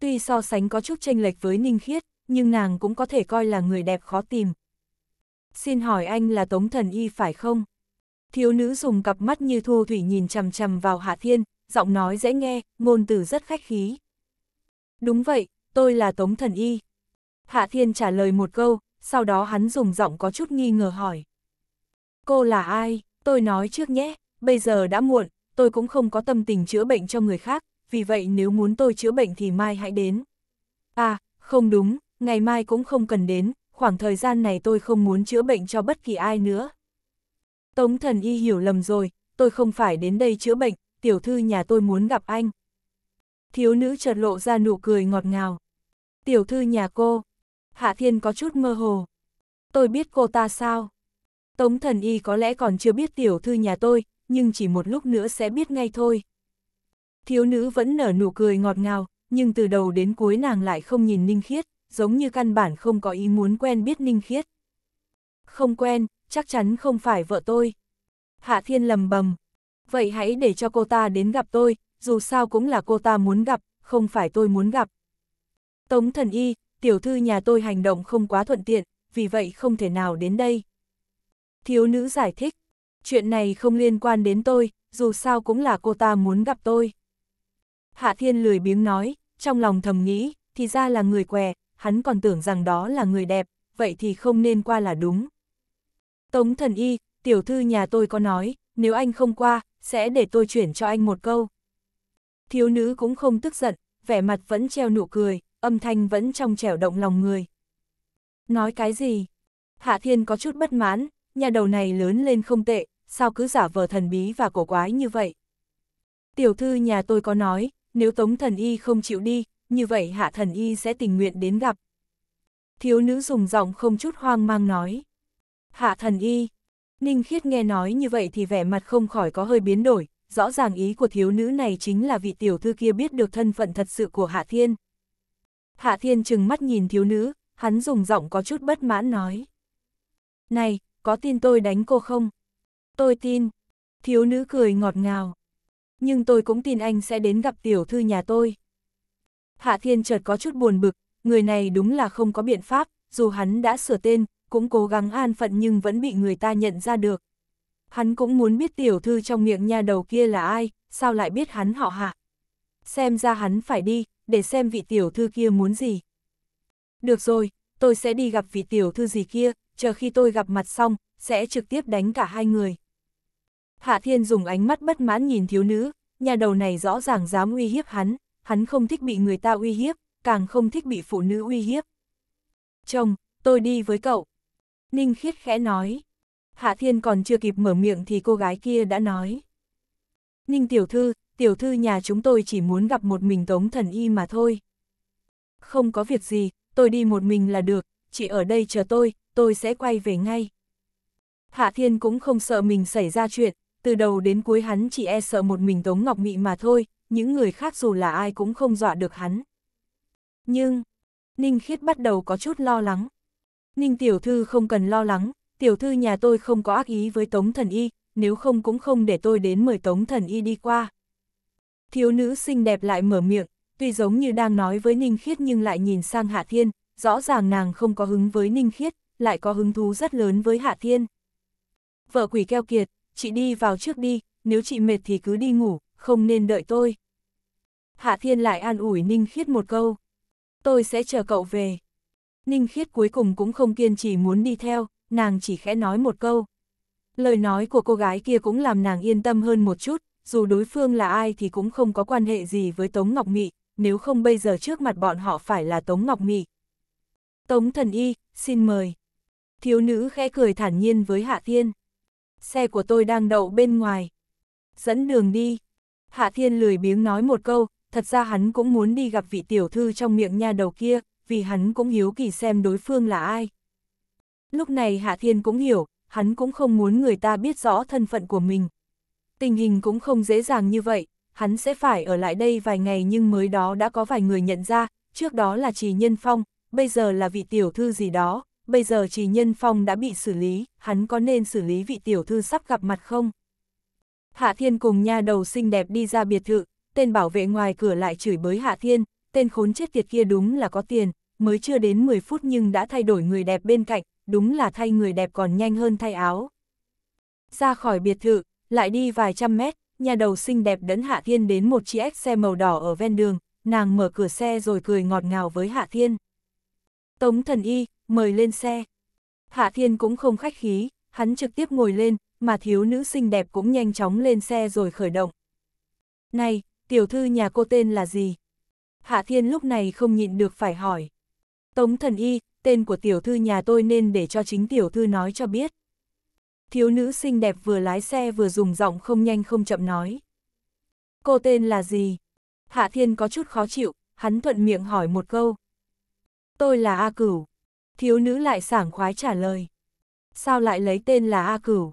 Tuy so sánh có chút tranh lệch với Ninh Khiết, nhưng nàng cũng có thể coi là người đẹp khó tìm. Xin hỏi anh là Tống Thần Y phải không? Thiếu nữ dùng cặp mắt như thu thủy nhìn chằm chằm vào Hạ Thiên, giọng nói dễ nghe, ngôn từ rất khách khí. Đúng vậy, tôi là Tống Thần Y. Hạ Thiên trả lời một câu, sau đó hắn dùng giọng có chút nghi ngờ hỏi. Cô là ai? Tôi nói trước nhé, bây giờ đã muộn, tôi cũng không có tâm tình chữa bệnh cho người khác, vì vậy nếu muốn tôi chữa bệnh thì mai hãy đến. À, không đúng, ngày mai cũng không cần đến, khoảng thời gian này tôi không muốn chữa bệnh cho bất kỳ ai nữa. Tống thần y hiểu lầm rồi, tôi không phải đến đây chữa bệnh, tiểu thư nhà tôi muốn gặp anh. Thiếu nữ chợt lộ ra nụ cười ngọt ngào. Tiểu thư nhà cô, Hạ Thiên có chút mơ hồ. Tôi biết cô ta sao? Tống thần y có lẽ còn chưa biết tiểu thư nhà tôi, nhưng chỉ một lúc nữa sẽ biết ngay thôi. Thiếu nữ vẫn nở nụ cười ngọt ngào, nhưng từ đầu đến cuối nàng lại không nhìn Ninh Khiết, giống như căn bản không có ý muốn quen biết Ninh Khiết. Không quen, chắc chắn không phải vợ tôi. Hạ Thiên lầm bầm. Vậy hãy để cho cô ta đến gặp tôi, dù sao cũng là cô ta muốn gặp, không phải tôi muốn gặp. Tống thần y, tiểu thư nhà tôi hành động không quá thuận tiện, vì vậy không thể nào đến đây. Thiếu nữ giải thích, chuyện này không liên quan đến tôi, dù sao cũng là cô ta muốn gặp tôi. Hạ Thiên lười biếng nói, trong lòng thầm nghĩ, thì ra là người què, hắn còn tưởng rằng đó là người đẹp, vậy thì không nên qua là đúng. Tống thần y, tiểu thư nhà tôi có nói, nếu anh không qua, sẽ để tôi chuyển cho anh một câu. Thiếu nữ cũng không tức giận, vẻ mặt vẫn treo nụ cười, âm thanh vẫn trong trẻo động lòng người. Nói cái gì? Hạ Thiên có chút bất mãn, nhà đầu này lớn lên không tệ, sao cứ giả vờ thần bí và cổ quái như vậy? Tiểu thư nhà tôi có nói, nếu Tống Thần Y không chịu đi, như vậy Hạ Thần Y sẽ tình nguyện đến gặp. Thiếu nữ dùng giọng không chút hoang mang nói. Hạ Thần Y, Ninh Khiết nghe nói như vậy thì vẻ mặt không khỏi có hơi biến đổi, rõ ràng ý của thiếu nữ này chính là vị tiểu thư kia biết được thân phận thật sự của Hạ Thiên. Hạ Thiên chừng mắt nhìn thiếu nữ, hắn dùng giọng có chút bất mãn nói. Này, có tin tôi đánh cô không? Tôi tin. Thiếu nữ cười ngọt ngào nhưng tôi cũng tin anh sẽ đến gặp tiểu thư nhà tôi. Hạ Thiên chợt có chút buồn bực, người này đúng là không có biện pháp, dù hắn đã sửa tên, cũng cố gắng an phận nhưng vẫn bị người ta nhận ra được. Hắn cũng muốn biết tiểu thư trong miệng nhà đầu kia là ai, sao lại biết hắn họ hạ. Xem ra hắn phải đi, để xem vị tiểu thư kia muốn gì. Được rồi, tôi sẽ đi gặp vị tiểu thư gì kia, chờ khi tôi gặp mặt xong, sẽ trực tiếp đánh cả hai người. Hạ Thiên dùng ánh mắt bất mãn nhìn thiếu nữ, nhà đầu này rõ ràng dám uy hiếp hắn, hắn không thích bị người ta uy hiếp, càng không thích bị phụ nữ uy hiếp. Chồng, tôi đi với cậu. Ninh khiết khẽ nói. Hạ Thiên còn chưa kịp mở miệng thì cô gái kia đã nói. Ninh tiểu thư, tiểu thư nhà chúng tôi chỉ muốn gặp một mình tống thần y mà thôi. Không có việc gì, tôi đi một mình là được, chị ở đây chờ tôi, tôi sẽ quay về ngay. Hạ Thiên cũng không sợ mình xảy ra chuyện, từ đầu đến cuối hắn chỉ e sợ một mình Tống Ngọc Mị mà thôi, những người khác dù là ai cũng không dọa được hắn. Nhưng, Ninh Khiết bắt đầu có chút lo lắng. Ninh tiểu thư không cần lo lắng, tiểu thư nhà tôi không có ác ý với Tống Thần Y, nếu không cũng không để tôi đến mời Tống Thần Y đi qua. Thiếu nữ xinh đẹp lại mở miệng, tuy giống như đang nói với Ninh Khiết nhưng lại nhìn sang Hạ Thiên, rõ ràng nàng không có hứng với Ninh Khiết, lại có hứng thú rất lớn với Hạ Thiên. Vợ quỷ keo kiệt, chị đi vào trước đi, nếu chị mệt thì cứ đi ngủ, không nên đợi tôi. Hạ Thiên lại an ủi Ninh Khiết một câu. Tôi sẽ chờ cậu về. Ninh Khiết cuối cùng cũng không kiên trì muốn đi theo, nàng chỉ khẽ nói một câu. Lời nói của cô gái kia cũng làm nàng yên tâm hơn một chút, dù đối phương là ai thì cũng không có quan hệ gì với Tống Ngọc Mị, nếu không bây giờ trước mặt bọn họ phải là Tống Ngọc Mị. Tống Thần Y, xin mời. Thiếu nữ khẽ cười thản nhiên với Hạ Thiên xe của tôi đang đậu bên ngoài. Dẫn đường đi. Hạ Thiên lười biếng nói một câu, thật ra hắn cũng muốn đi gặp vị tiểu thư trong miệng nha đầu kia, vì hắn cũng hiếu kỳ xem đối phương là ai. Lúc này Hạ Thiên cũng hiểu, hắn cũng không muốn người ta biết rõ thân phận của mình. Tình hình cũng không dễ dàng như vậy, hắn sẽ phải ở lại đây vài ngày nhưng mới đó đã có vài người nhận ra, trước đó là Trì Nhân Phong, bây giờ là vị tiểu thư gì đó, bây giờ Trì Nhân Phong đã bị xử lý, hắn có nên xử lý vị tiểu thư sắp gặp mặt không? Hạ Thiên cùng nha đầu xinh đẹp đi ra biệt thự, tên bảo vệ ngoài cửa lại chửi bới Hạ Thiên, tên khốn chết tiệt kia đúng là có tiền, mới chưa đến 10 phút nhưng đã thay đổi người đẹp bên cạnh, đúng là thay người đẹp còn nhanh hơn thay áo. Ra khỏi biệt thự, lại đi vài trăm mét, nhà đầu xinh đẹp đấn Hạ Thiên đến một chiếc xe màu đỏ ở ven đường, nàng mở cửa xe rồi cười ngọt ngào với Hạ Thiên. Tống thần y, mời lên xe. Hạ Thiên cũng không khách khí, hắn trực tiếp ngồi lên, mà thiếu nữ xinh đẹp cũng nhanh chóng lên xe rồi khởi động. Này, tiểu thư nhà cô tên là gì? Hạ Thiên lúc này không nhịn được phải hỏi. Tống thần y, tên của tiểu thư nhà tôi nên để cho chính tiểu thư nói cho biết. Thiếu nữ xinh đẹp vừa lái xe vừa dùng giọng không nhanh không chậm nói. Cô tên là gì? Hạ Thiên có chút khó chịu, hắn thuận miệng hỏi một câu. Tôi là A Cửu thiếu nữ lại sảng khoái trả lời. Sao lại lấy tên là A Cửu?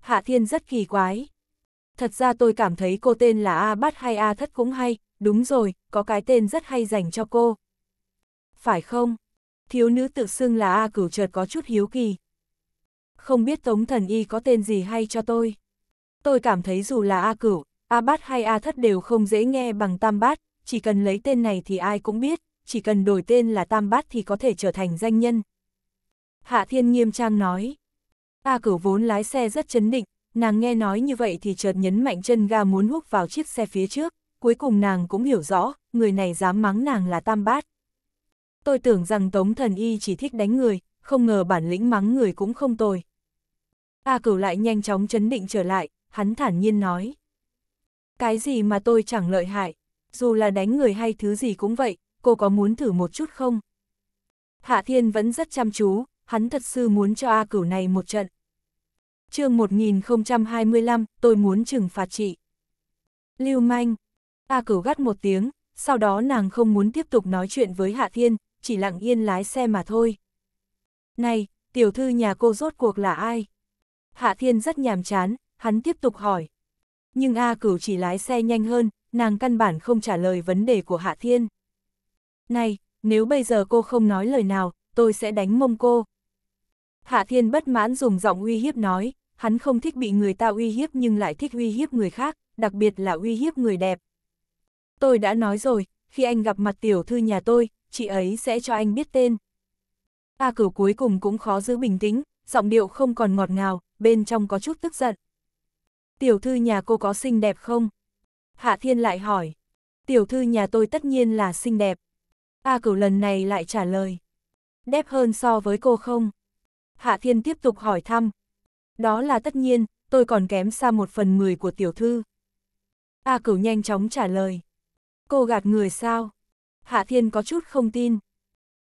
Hạ Thiên rất kỳ quái. Thật ra tôi cảm thấy cô tên là A Bát hay A Thất cũng hay, đúng rồi, có cái tên rất hay dành cho cô. Phải không? Thiếu nữ tự xưng là A Cửu chợt có chút hiếu kỳ. Không biết Tống Thần Y có tên gì hay cho tôi. Tôi cảm thấy dù là A Cửu, A Bát hay A Thất đều không dễ nghe bằng Tam Bát, chỉ cần lấy tên này thì ai cũng biết chỉ cần đổi tên là Tam Bát thì có thể trở thành danh nhân. Hạ Thiên nghiêm trang nói. A cửu vốn lái xe rất chấn định, nàng nghe nói như vậy thì chợt nhấn mạnh chân ga muốn húc vào chiếc xe phía trước, cuối cùng nàng cũng hiểu rõ, người này dám mắng nàng là Tam Bát. Tôi tưởng rằng Tống Thần Y chỉ thích đánh người, không ngờ bản lĩnh mắng người cũng không tồi. A cửu lại nhanh chóng chấn định trở lại, hắn thản nhiên nói. Cái gì mà tôi chẳng lợi hại, dù là đánh người hay thứ gì cũng vậy, cô có muốn thử một chút không? Hạ Thiên vẫn rất chăm chú, hắn thật sự muốn cho A Cửu này một trận. chương 1025, tôi muốn trừng phạt chị. Lưu manh. A Cửu gắt một tiếng, sau đó nàng không muốn tiếp tục nói chuyện với Hạ Thiên, chỉ lặng yên lái xe mà thôi. Này, tiểu thư nhà cô rốt cuộc là ai? Hạ Thiên rất nhàm chán, hắn tiếp tục hỏi. Nhưng A Cửu chỉ lái xe nhanh hơn, nàng căn bản không trả lời vấn đề của Hạ Thiên này, nếu bây giờ cô không nói lời nào, tôi sẽ đánh mông cô. Hạ Thiên bất mãn dùng giọng uy hiếp nói, hắn không thích bị người ta uy hiếp nhưng lại thích uy hiếp người khác, đặc biệt là uy hiếp người đẹp. Tôi đã nói rồi, khi anh gặp mặt tiểu thư nhà tôi, chị ấy sẽ cho anh biết tên. A cửu cuối cùng cũng khó giữ bình tĩnh, giọng điệu không còn ngọt ngào, bên trong có chút tức giận. Tiểu thư nhà cô có xinh đẹp không? Hạ Thiên lại hỏi. Tiểu thư nhà tôi tất nhiên là xinh đẹp. A cửu lần này lại trả lời. Đẹp hơn so với cô không? Hạ Thiên tiếp tục hỏi thăm. Đó là tất nhiên, tôi còn kém xa một phần mười của tiểu thư. A cửu nhanh chóng trả lời. Cô gạt người sao? Hạ Thiên có chút không tin.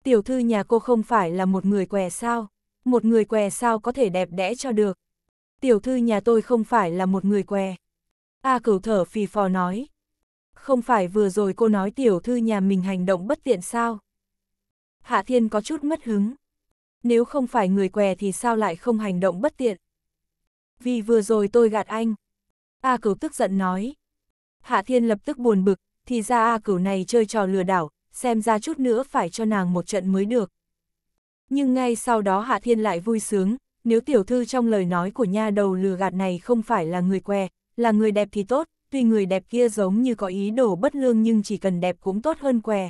Tiểu thư nhà cô không phải là một người què sao? Một người què sao có thể đẹp đẽ cho được? Tiểu thư nhà tôi không phải là một người què. A cửu thở phì phò nói không phải vừa rồi cô nói tiểu thư nhà mình hành động bất tiện sao? Hạ Thiên có chút mất hứng. Nếu không phải người què thì sao lại không hành động bất tiện? Vì vừa rồi tôi gạt anh. A Cửu tức giận nói. Hạ Thiên lập tức buồn bực, thì ra A Cửu này chơi trò lừa đảo, xem ra chút nữa phải cho nàng một trận mới được. Nhưng ngay sau đó Hạ Thiên lại vui sướng, nếu tiểu thư trong lời nói của nha đầu lừa gạt này không phải là người què, là người đẹp thì tốt, tuy người đẹp kia giống như có ý đồ bất lương nhưng chỉ cần đẹp cũng tốt hơn què.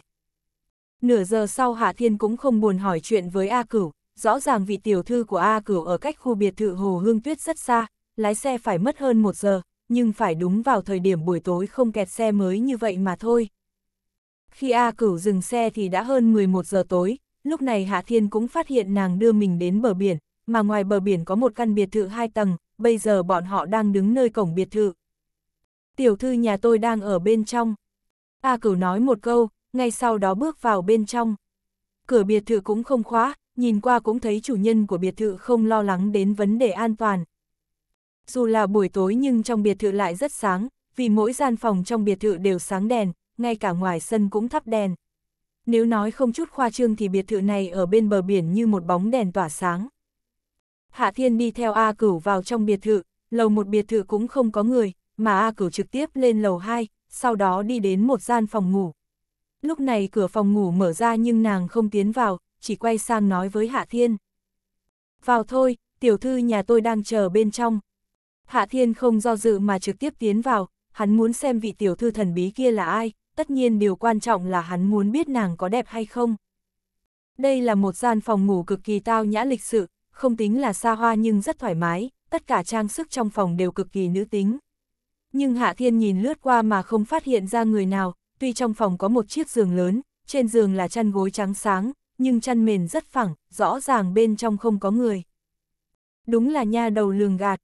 Nửa giờ sau Hạ Thiên cũng không buồn hỏi chuyện với A Cửu, rõ ràng vị tiểu thư của A Cửu ở cách khu biệt thự Hồ Hương Tuyết rất xa, lái xe phải mất hơn một giờ, nhưng phải đúng vào thời điểm buổi tối không kẹt xe mới như vậy mà thôi. Khi A Cửu dừng xe thì đã hơn 11 giờ tối, lúc này Hạ Thiên cũng phát hiện nàng đưa mình đến bờ biển, mà ngoài bờ biển có một căn biệt thự hai tầng, bây giờ bọn họ đang đứng nơi cổng biệt thự, tiểu thư nhà tôi đang ở bên trong. A cửu nói một câu, ngay sau đó bước vào bên trong. Cửa biệt thự cũng không khóa, nhìn qua cũng thấy chủ nhân của biệt thự không lo lắng đến vấn đề an toàn. Dù là buổi tối nhưng trong biệt thự lại rất sáng, vì mỗi gian phòng trong biệt thự đều sáng đèn, ngay cả ngoài sân cũng thắp đèn. Nếu nói không chút khoa trương thì biệt thự này ở bên bờ biển như một bóng đèn tỏa sáng. Hạ Thiên đi theo A Cửu vào trong biệt thự, lầu một biệt thự cũng không có người, mà A Cửu trực tiếp lên lầu 2, sau đó đi đến một gian phòng ngủ. Lúc này cửa phòng ngủ mở ra nhưng nàng không tiến vào, chỉ quay sang nói với Hạ Thiên. Vào thôi, tiểu thư nhà tôi đang chờ bên trong. Hạ Thiên không do dự mà trực tiếp tiến vào, hắn muốn xem vị tiểu thư thần bí kia là ai, tất nhiên điều quan trọng là hắn muốn biết nàng có đẹp hay không. Đây là một gian phòng ngủ cực kỳ tao nhã lịch sự, không tính là xa hoa nhưng rất thoải mái, tất cả trang sức trong phòng đều cực kỳ nữ tính nhưng Hạ Thiên nhìn lướt qua mà không phát hiện ra người nào, tuy trong phòng có một chiếc giường lớn, trên giường là chăn gối trắng sáng, nhưng chăn mền rất phẳng, rõ ràng bên trong không có người. Đúng là nha đầu lường gạt.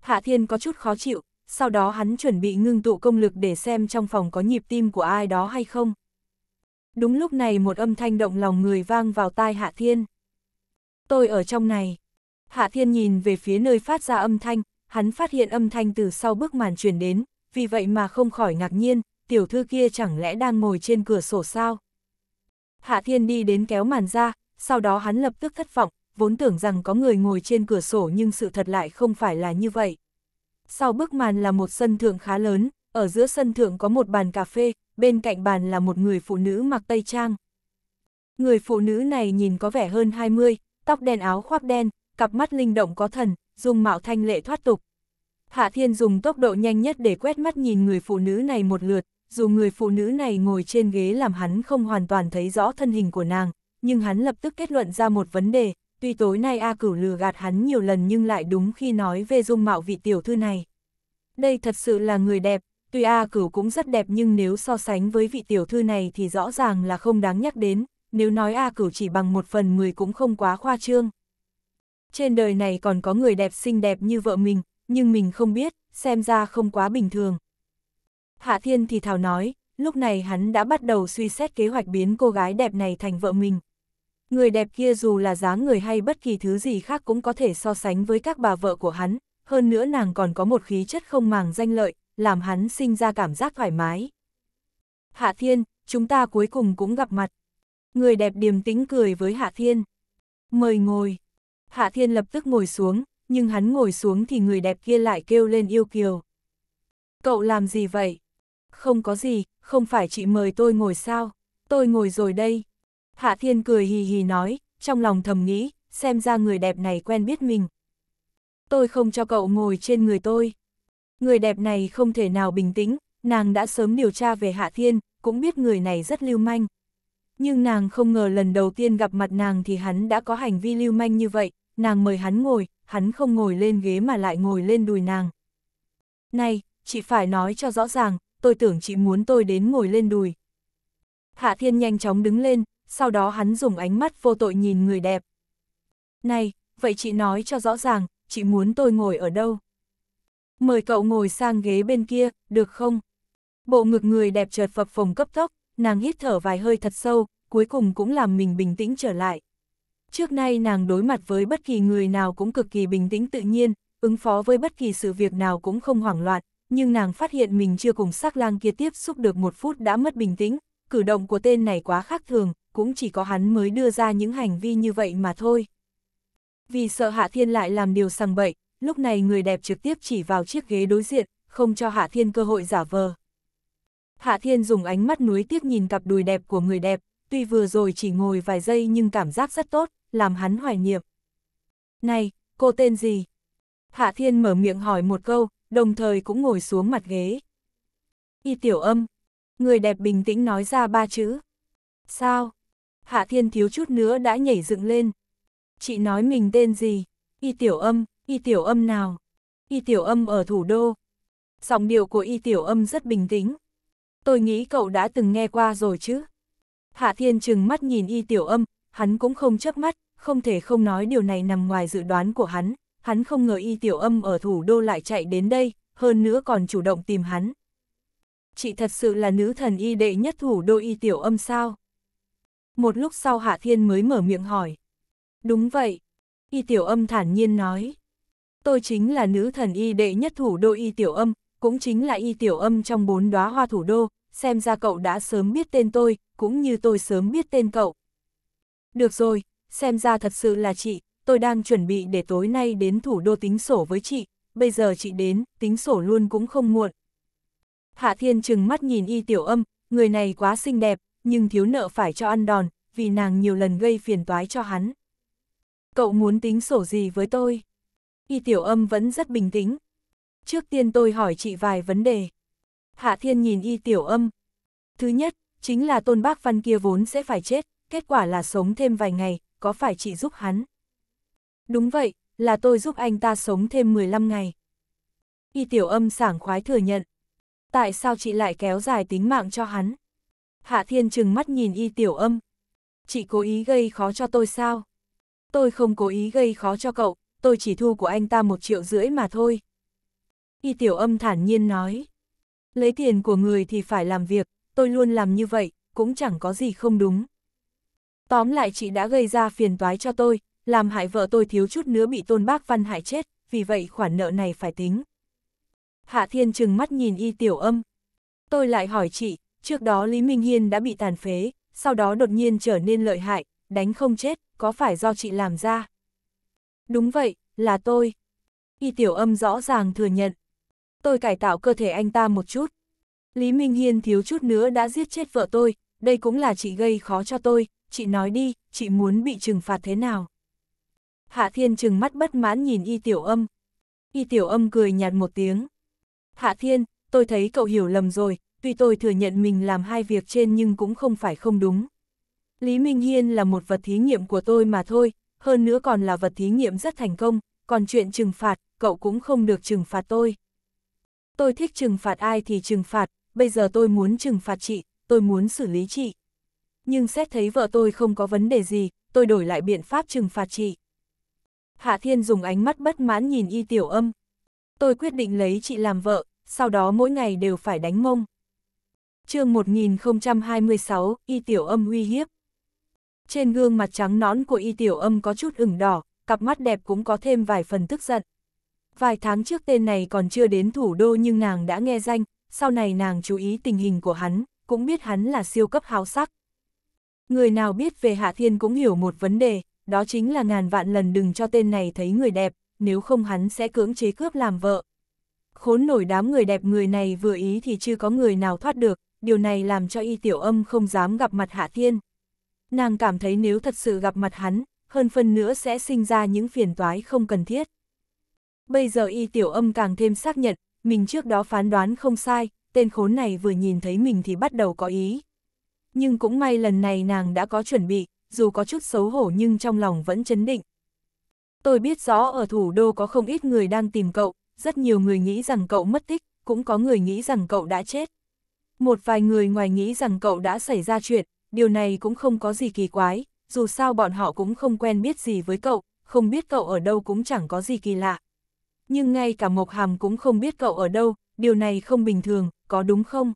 Hạ Thiên có chút khó chịu, sau đó hắn chuẩn bị ngưng tụ công lực để xem trong phòng có nhịp tim của ai đó hay không. Đúng lúc này một âm thanh động lòng người vang vào tai Hạ Thiên. Tôi ở trong này. Hạ Thiên nhìn về phía nơi phát ra âm thanh, hắn phát hiện âm thanh từ sau bức màn truyền đến, vì vậy mà không khỏi ngạc nhiên, tiểu thư kia chẳng lẽ đang ngồi trên cửa sổ sao? Hạ Thiên đi đến kéo màn ra, sau đó hắn lập tức thất vọng, vốn tưởng rằng có người ngồi trên cửa sổ nhưng sự thật lại không phải là như vậy. Sau bức màn là một sân thượng khá lớn, ở giữa sân thượng có một bàn cà phê, bên cạnh bàn là một người phụ nữ mặc tây trang. Người phụ nữ này nhìn có vẻ hơn 20, tóc đen áo khoác đen, cặp mắt linh động có thần, dung mạo thanh lệ thoát tục. Hạ Thiên dùng tốc độ nhanh nhất để quét mắt nhìn người phụ nữ này một lượt, dù người phụ nữ này ngồi trên ghế làm hắn không hoàn toàn thấy rõ thân hình của nàng, nhưng hắn lập tức kết luận ra một vấn đề, tuy tối nay A Cửu lừa gạt hắn nhiều lần nhưng lại đúng khi nói về dung mạo vị tiểu thư này. Đây thật sự là người đẹp, tuy A Cửu cũng rất đẹp nhưng nếu so sánh với vị tiểu thư này thì rõ ràng là không đáng nhắc đến, nếu nói A Cửu chỉ bằng một phần mười cũng không quá khoa trương trên đời này còn có người đẹp xinh đẹp như vợ mình, nhưng mình không biết, xem ra không quá bình thường. Hạ Thiên thì thào nói, lúc này hắn đã bắt đầu suy xét kế hoạch biến cô gái đẹp này thành vợ mình. Người đẹp kia dù là dáng người hay bất kỳ thứ gì khác cũng có thể so sánh với các bà vợ của hắn, hơn nữa nàng còn có một khí chất không màng danh lợi, làm hắn sinh ra cảm giác thoải mái. Hạ Thiên, chúng ta cuối cùng cũng gặp mặt. Người đẹp điềm tĩnh cười với Hạ Thiên. Mời ngồi. Hạ Thiên lập tức ngồi xuống, nhưng hắn ngồi xuống thì người đẹp kia lại kêu lên yêu kiều. Cậu làm gì vậy? Không có gì, không phải chị mời tôi ngồi sao? Tôi ngồi rồi đây. Hạ Thiên cười hì hì nói, trong lòng thầm nghĩ, xem ra người đẹp này quen biết mình. Tôi không cho cậu ngồi trên người tôi. Người đẹp này không thể nào bình tĩnh, nàng đã sớm điều tra về Hạ Thiên, cũng biết người này rất lưu manh. Nhưng nàng không ngờ lần đầu tiên gặp mặt nàng thì hắn đã có hành vi lưu manh như vậy, nàng mời hắn ngồi, hắn không ngồi lên ghế mà lại ngồi lên đùi nàng. Này, chị phải nói cho rõ ràng, tôi tưởng chị muốn tôi đến ngồi lên đùi. Hạ Thiên nhanh chóng đứng lên, sau đó hắn dùng ánh mắt vô tội nhìn người đẹp. Này, vậy chị nói cho rõ ràng, chị muốn tôi ngồi ở đâu? Mời cậu ngồi sang ghế bên kia, được không? Bộ ngực người đẹp chợt phập phồng cấp tốc, nàng hít thở vài hơi thật sâu, cuối cùng cũng làm mình bình tĩnh trở lại. Trước nay nàng đối mặt với bất kỳ người nào cũng cực kỳ bình tĩnh tự nhiên, ứng phó với bất kỳ sự việc nào cũng không hoảng loạn, nhưng nàng phát hiện mình chưa cùng sắc lang kia tiếp xúc được một phút đã mất bình tĩnh, cử động của tên này quá khác thường, cũng chỉ có hắn mới đưa ra những hành vi như vậy mà thôi. Vì sợ Hạ Thiên lại làm điều sằng bậy, lúc này người đẹp trực tiếp chỉ vào chiếc ghế đối diện, không cho Hạ Thiên cơ hội giả vờ. Hạ Thiên dùng ánh mắt nuối tiếc nhìn cặp đùi đẹp của người đẹp, tuy vừa rồi chỉ ngồi vài giây nhưng cảm giác rất tốt, làm hắn hoài niệm. Này, cô tên gì? Hạ Thiên mở miệng hỏi một câu, đồng thời cũng ngồi xuống mặt ghế. Y tiểu âm, người đẹp bình tĩnh nói ra ba chữ. Sao? Hạ Thiên thiếu chút nữa đã nhảy dựng lên. Chị nói mình tên gì? Y tiểu âm, y tiểu âm nào? Y tiểu âm ở thủ đô. Giọng điệu của y tiểu âm rất bình tĩnh. Tôi nghĩ cậu đã từng nghe qua rồi chứ. Hạ Thiên trừng mắt nhìn y tiểu âm, hắn cũng không chớp mắt, không thể không nói điều này nằm ngoài dự đoán của hắn, hắn không ngờ y tiểu âm ở thủ đô lại chạy đến đây, hơn nữa còn chủ động tìm hắn. Chị thật sự là nữ thần y đệ nhất thủ đô y tiểu âm sao? Một lúc sau Hạ Thiên mới mở miệng hỏi. Đúng vậy, y tiểu âm thản nhiên nói. Tôi chính là nữ thần y đệ nhất thủ đô y tiểu âm, cũng chính là y tiểu âm trong bốn đóa hoa thủ đô, xem ra cậu đã sớm biết tên tôi, cũng như tôi sớm biết tên cậu. Được rồi, xem ra thật sự là chị, tôi đang chuẩn bị để tối nay đến thủ đô tính sổ với chị, bây giờ chị đến, tính sổ luôn cũng không muộn. Hạ Thiên chừng mắt nhìn y tiểu âm, người này quá xinh đẹp, nhưng thiếu nợ phải cho ăn đòn, vì nàng nhiều lần gây phiền toái cho hắn. Cậu muốn tính sổ gì với tôi? Y tiểu âm vẫn rất bình tĩnh. Trước tiên tôi hỏi chị vài vấn đề. Hạ Thiên nhìn y tiểu âm. Thứ nhất, chính là tôn bác văn kia vốn sẽ phải chết, kết quả là sống thêm vài ngày, có phải chị giúp hắn? Đúng vậy, là tôi giúp anh ta sống thêm 15 ngày. Y tiểu âm sảng khoái thừa nhận. Tại sao chị lại kéo dài tính mạng cho hắn? Hạ Thiên trừng mắt nhìn y tiểu âm. Chị cố ý gây khó cho tôi sao? Tôi không cố ý gây khó cho cậu, tôi chỉ thu của anh ta một triệu rưỡi mà thôi. Y tiểu âm thản nhiên nói. Lấy tiền của người thì phải làm việc, tôi luôn làm như vậy, cũng chẳng có gì không đúng. Tóm lại chị đã gây ra phiền toái cho tôi, làm hại vợ tôi thiếu chút nữa bị tôn bác văn hại chết, vì vậy khoản nợ này phải tính. Hạ Thiên trừng mắt nhìn y tiểu âm. Tôi lại hỏi chị, trước đó Lý Minh Hiên đã bị tàn phế, sau đó đột nhiên trở nên lợi hại, đánh không chết, có phải do chị làm ra? Đúng vậy, là tôi. Y tiểu âm rõ ràng thừa nhận. Tôi cải tạo cơ thể anh ta một chút. Lý Minh Hiên thiếu chút nữa đã giết chết vợ tôi, đây cũng là chị gây khó cho tôi, chị nói đi, chị muốn bị trừng phạt thế nào? Hạ Thiên trừng mắt bất mãn nhìn Y Tiểu Âm. Y Tiểu Âm cười nhạt một tiếng. Hạ Thiên, tôi thấy cậu hiểu lầm rồi, tuy tôi thừa nhận mình làm hai việc trên nhưng cũng không phải không đúng. Lý Minh Hiên là một vật thí nghiệm của tôi mà thôi, hơn nữa còn là vật thí nghiệm rất thành công, còn chuyện trừng phạt, cậu cũng không được trừng phạt tôi. Tôi thích trừng phạt ai thì trừng phạt, bây giờ tôi muốn trừng phạt chị, tôi muốn xử lý chị nhưng xét thấy vợ tôi không có vấn đề gì, tôi đổi lại biện pháp trừng phạt chị. Hạ Thiên dùng ánh mắt bất mãn nhìn y tiểu âm. Tôi quyết định lấy chị làm vợ, sau đó mỗi ngày đều phải đánh mông. chương 1026, y tiểu âm uy hiếp. Trên gương mặt trắng nõn của y tiểu âm có chút ửng đỏ, cặp mắt đẹp cũng có thêm vài phần tức giận. Vài tháng trước tên này còn chưa đến thủ đô nhưng nàng đã nghe danh, sau này nàng chú ý tình hình của hắn, cũng biết hắn là siêu cấp háo sắc. Người nào biết về Hạ Thiên cũng hiểu một vấn đề, đó chính là ngàn vạn lần đừng cho tên này thấy người đẹp, nếu không hắn sẽ cưỡng chế cướp làm vợ. Khốn nổi đám người đẹp người này vừa ý thì chưa có người nào thoát được, điều này làm cho y tiểu âm không dám gặp mặt Hạ Thiên. Nàng cảm thấy nếu thật sự gặp mặt hắn, hơn phần nữa sẽ sinh ra những phiền toái không cần thiết. Bây giờ y tiểu âm càng thêm xác nhận, mình trước đó phán đoán không sai, tên khốn này vừa nhìn thấy mình thì bắt đầu có ý nhưng cũng may lần này nàng đã có chuẩn bị, dù có chút xấu hổ nhưng trong lòng vẫn chấn định. Tôi biết rõ ở thủ đô có không ít người đang tìm cậu, rất nhiều người nghĩ rằng cậu mất tích, cũng có người nghĩ rằng cậu đã chết. Một vài người ngoài nghĩ rằng cậu đã xảy ra chuyện, điều này cũng không có gì kỳ quái, dù sao bọn họ cũng không quen biết gì với cậu, không biết cậu ở đâu cũng chẳng có gì kỳ lạ. Nhưng ngay cả Mộc Hàm cũng không biết cậu ở đâu, điều này không bình thường, có đúng không?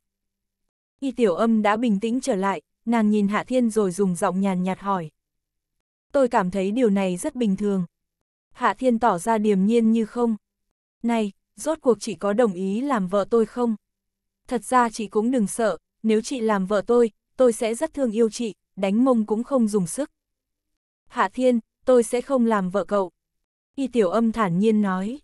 Y tiểu âm đã bình tĩnh trở lại, nàng nhìn Hạ Thiên rồi dùng giọng nhàn nhạt hỏi. Tôi cảm thấy điều này rất bình thường. Hạ Thiên tỏ ra điềm nhiên như không. Này, rốt cuộc chị có đồng ý làm vợ tôi không? Thật ra chị cũng đừng sợ, nếu chị làm vợ tôi, tôi sẽ rất thương yêu chị, đánh mông cũng không dùng sức. Hạ Thiên, tôi sẽ không làm vợ cậu. Y tiểu âm thản nhiên nói.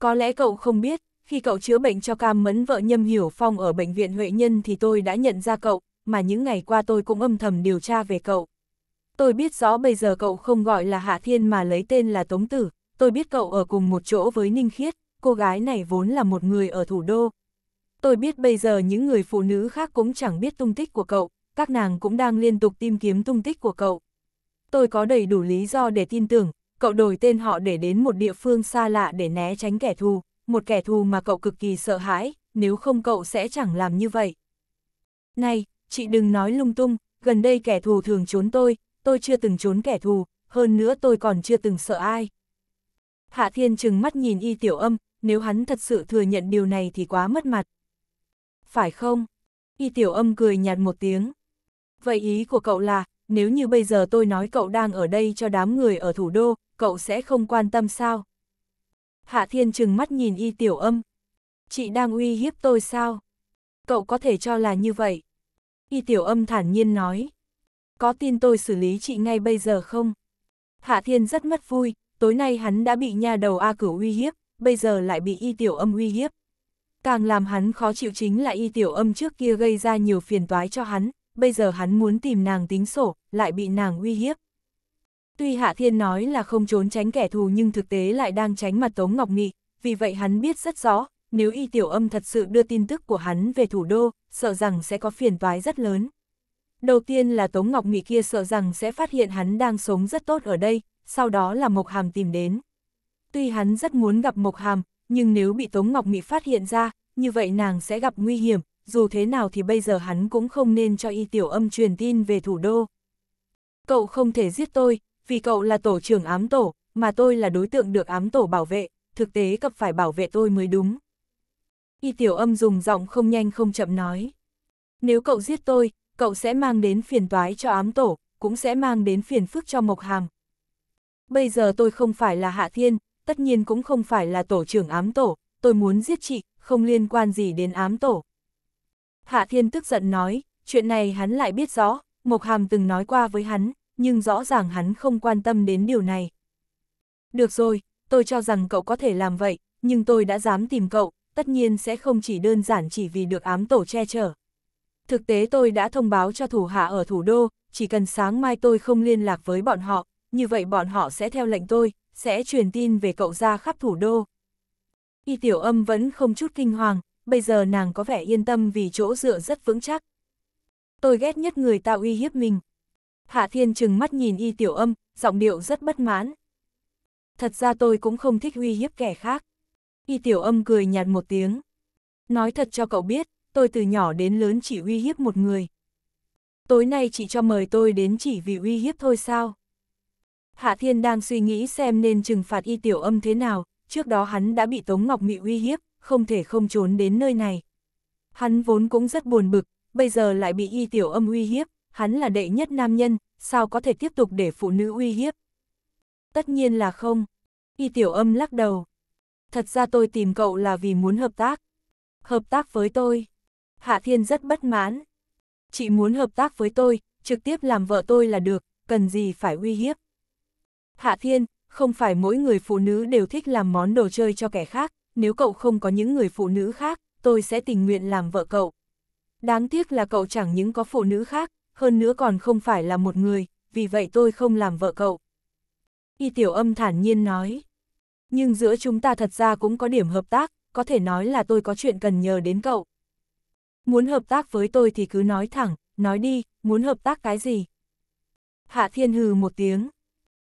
Có lẽ cậu không biết, khi cậu chữa bệnh cho cam mẫn vợ Nhâm Hiểu Phong ở bệnh viện Huệ Nhân thì tôi đã nhận ra cậu, mà những ngày qua tôi cũng âm thầm điều tra về cậu. Tôi biết rõ bây giờ cậu không gọi là Hạ Thiên mà lấy tên là Tống Tử, tôi biết cậu ở cùng một chỗ với Ninh Khiết, cô gái này vốn là một người ở thủ đô. Tôi biết bây giờ những người phụ nữ khác cũng chẳng biết tung tích của cậu, các nàng cũng đang liên tục tìm kiếm tung tích của cậu. Tôi có đầy đủ lý do để tin tưởng, cậu đổi tên họ để đến một địa phương xa lạ để né tránh kẻ thù, một kẻ thù mà cậu cực kỳ sợ hãi, nếu không cậu sẽ chẳng làm như vậy. Này, chị đừng nói lung tung, gần đây kẻ thù thường trốn tôi, tôi chưa từng trốn kẻ thù, hơn nữa tôi còn chưa từng sợ ai. Hạ Thiên trừng mắt nhìn y tiểu âm, nếu hắn thật sự thừa nhận điều này thì quá mất mặt. Phải không? Y tiểu âm cười nhạt một tiếng. Vậy ý của cậu là, nếu như bây giờ tôi nói cậu đang ở đây cho đám người ở thủ đô, cậu sẽ không quan tâm sao? Hạ Thiên trừng mắt nhìn y tiểu âm. Chị đang uy hiếp tôi sao? Cậu có thể cho là như vậy. Y tiểu âm thản nhiên nói. Có tin tôi xử lý chị ngay bây giờ không? Hạ Thiên rất mất vui, tối nay hắn đã bị nha đầu A cửu uy hiếp, bây giờ lại bị y tiểu âm uy hiếp. Càng làm hắn khó chịu chính là y tiểu âm trước kia gây ra nhiều phiền toái cho hắn, bây giờ hắn muốn tìm nàng tính sổ, lại bị nàng uy hiếp. Tuy Hạ Thiên nói là không trốn tránh kẻ thù nhưng thực tế lại đang tránh mặt Tống Ngọc Nghị, vì vậy hắn biết rất rõ, nếu Y Tiểu Âm thật sự đưa tin tức của hắn về thủ đô, sợ rằng sẽ có phiền toái rất lớn. Đầu tiên là Tống Ngọc Nghị kia sợ rằng sẽ phát hiện hắn đang sống rất tốt ở đây, sau đó là Mộc Hàm tìm đến. Tuy hắn rất muốn gặp Mộc Hàm, nhưng nếu bị Tống Ngọc Nghị phát hiện ra, như vậy nàng sẽ gặp nguy hiểm, dù thế nào thì bây giờ hắn cũng không nên cho Y Tiểu Âm truyền tin về thủ đô. Cậu không thể giết tôi, vì cậu là tổ trưởng ám tổ, mà tôi là đối tượng được ám tổ bảo vệ, thực tế cập phải bảo vệ tôi mới đúng. Y tiểu âm dùng giọng không nhanh không chậm nói. Nếu cậu giết tôi, cậu sẽ mang đến phiền toái cho ám tổ, cũng sẽ mang đến phiền phức cho Mộc Hàm. Bây giờ tôi không phải là Hạ Thiên, tất nhiên cũng không phải là tổ trưởng ám tổ, tôi muốn giết chị, không liên quan gì đến ám tổ. Hạ Thiên tức giận nói, chuyện này hắn lại biết rõ, Mộc Hàm từng nói qua với hắn, nhưng rõ ràng hắn không quan tâm đến điều này. Được rồi, tôi cho rằng cậu có thể làm vậy, nhưng tôi đã dám tìm cậu, tất nhiên sẽ không chỉ đơn giản chỉ vì được ám tổ che chở. Thực tế tôi đã thông báo cho thủ hạ ở thủ đô, chỉ cần sáng mai tôi không liên lạc với bọn họ, như vậy bọn họ sẽ theo lệnh tôi, sẽ truyền tin về cậu ra khắp thủ đô. Y tiểu âm vẫn không chút kinh hoàng, bây giờ nàng có vẻ yên tâm vì chỗ dựa rất vững chắc. Tôi ghét nhất người ta uy hiếp mình, Hạ Thiên trừng mắt nhìn y tiểu âm, giọng điệu rất bất mãn. Thật ra tôi cũng không thích uy hiếp kẻ khác. Y tiểu âm cười nhạt một tiếng. Nói thật cho cậu biết, tôi từ nhỏ đến lớn chỉ uy hiếp một người. Tối nay chị cho mời tôi đến chỉ vì uy hiếp thôi sao? Hạ Thiên đang suy nghĩ xem nên trừng phạt y tiểu âm thế nào, trước đó hắn đã bị Tống Ngọc Mị uy hiếp, không thể không trốn đến nơi này. Hắn vốn cũng rất buồn bực, bây giờ lại bị y tiểu âm uy hiếp, hắn là đệ nhất nam nhân, sao có thể tiếp tục để phụ nữ uy hiếp? Tất nhiên là không. Y tiểu âm lắc đầu. Thật ra tôi tìm cậu là vì muốn hợp tác. Hợp tác với tôi. Hạ Thiên rất bất mãn. Chị muốn hợp tác với tôi, trực tiếp làm vợ tôi là được, cần gì phải uy hiếp. Hạ Thiên, không phải mỗi người phụ nữ đều thích làm món đồ chơi cho kẻ khác, nếu cậu không có những người phụ nữ khác, tôi sẽ tình nguyện làm vợ cậu. Đáng tiếc là cậu chẳng những có phụ nữ khác, hơn nữa còn không phải là một người, vì vậy tôi không làm vợ cậu. Y tiểu âm thản nhiên nói. Nhưng giữa chúng ta thật ra cũng có điểm hợp tác, có thể nói là tôi có chuyện cần nhờ đến cậu. Muốn hợp tác với tôi thì cứ nói thẳng, nói đi, muốn hợp tác cái gì? Hạ thiên hừ một tiếng.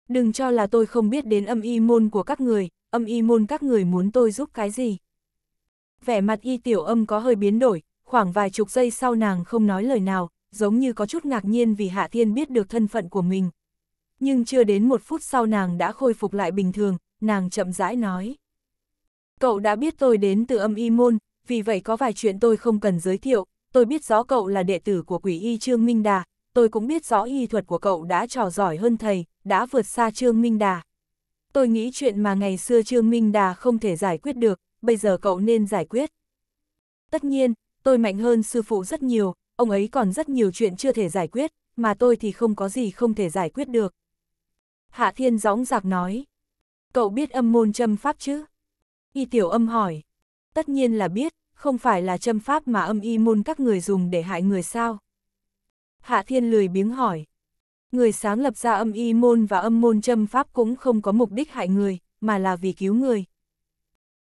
Đừng cho là tôi không biết đến âm y môn của các người, âm y môn các người muốn tôi giúp cái gì? Vẻ mặt y tiểu âm có hơi biến đổi, khoảng vài chục giây sau nàng không nói lời nào, giống như có chút ngạc nhiên vì Hạ Thiên biết được thân phận của mình. Nhưng chưa đến một phút sau nàng đã khôi phục lại bình thường, nàng chậm rãi nói. Cậu đã biết tôi đến từ âm y môn, vì vậy có vài chuyện tôi không cần giới thiệu, tôi biết rõ cậu là đệ tử của quỷ y Trương Minh Đà, tôi cũng biết rõ y thuật của cậu đã trò giỏi hơn thầy, đã vượt xa Trương Minh Đà. Tôi nghĩ chuyện mà ngày xưa Trương Minh Đà không thể giải quyết được, bây giờ cậu nên giải quyết. Tất nhiên, tôi mạnh hơn sư phụ rất nhiều, ông ấy còn rất nhiều chuyện chưa thể giải quyết, mà tôi thì không có gì không thể giải quyết được. Hạ Thiên gióng giạc nói, cậu biết âm môn châm pháp chứ? Y tiểu âm hỏi, tất nhiên là biết, không phải là châm pháp mà âm y môn các người dùng để hại người sao? Hạ Thiên lười biếng hỏi, người sáng lập ra âm y môn và âm môn châm pháp cũng không có mục đích hại người, mà là vì cứu người.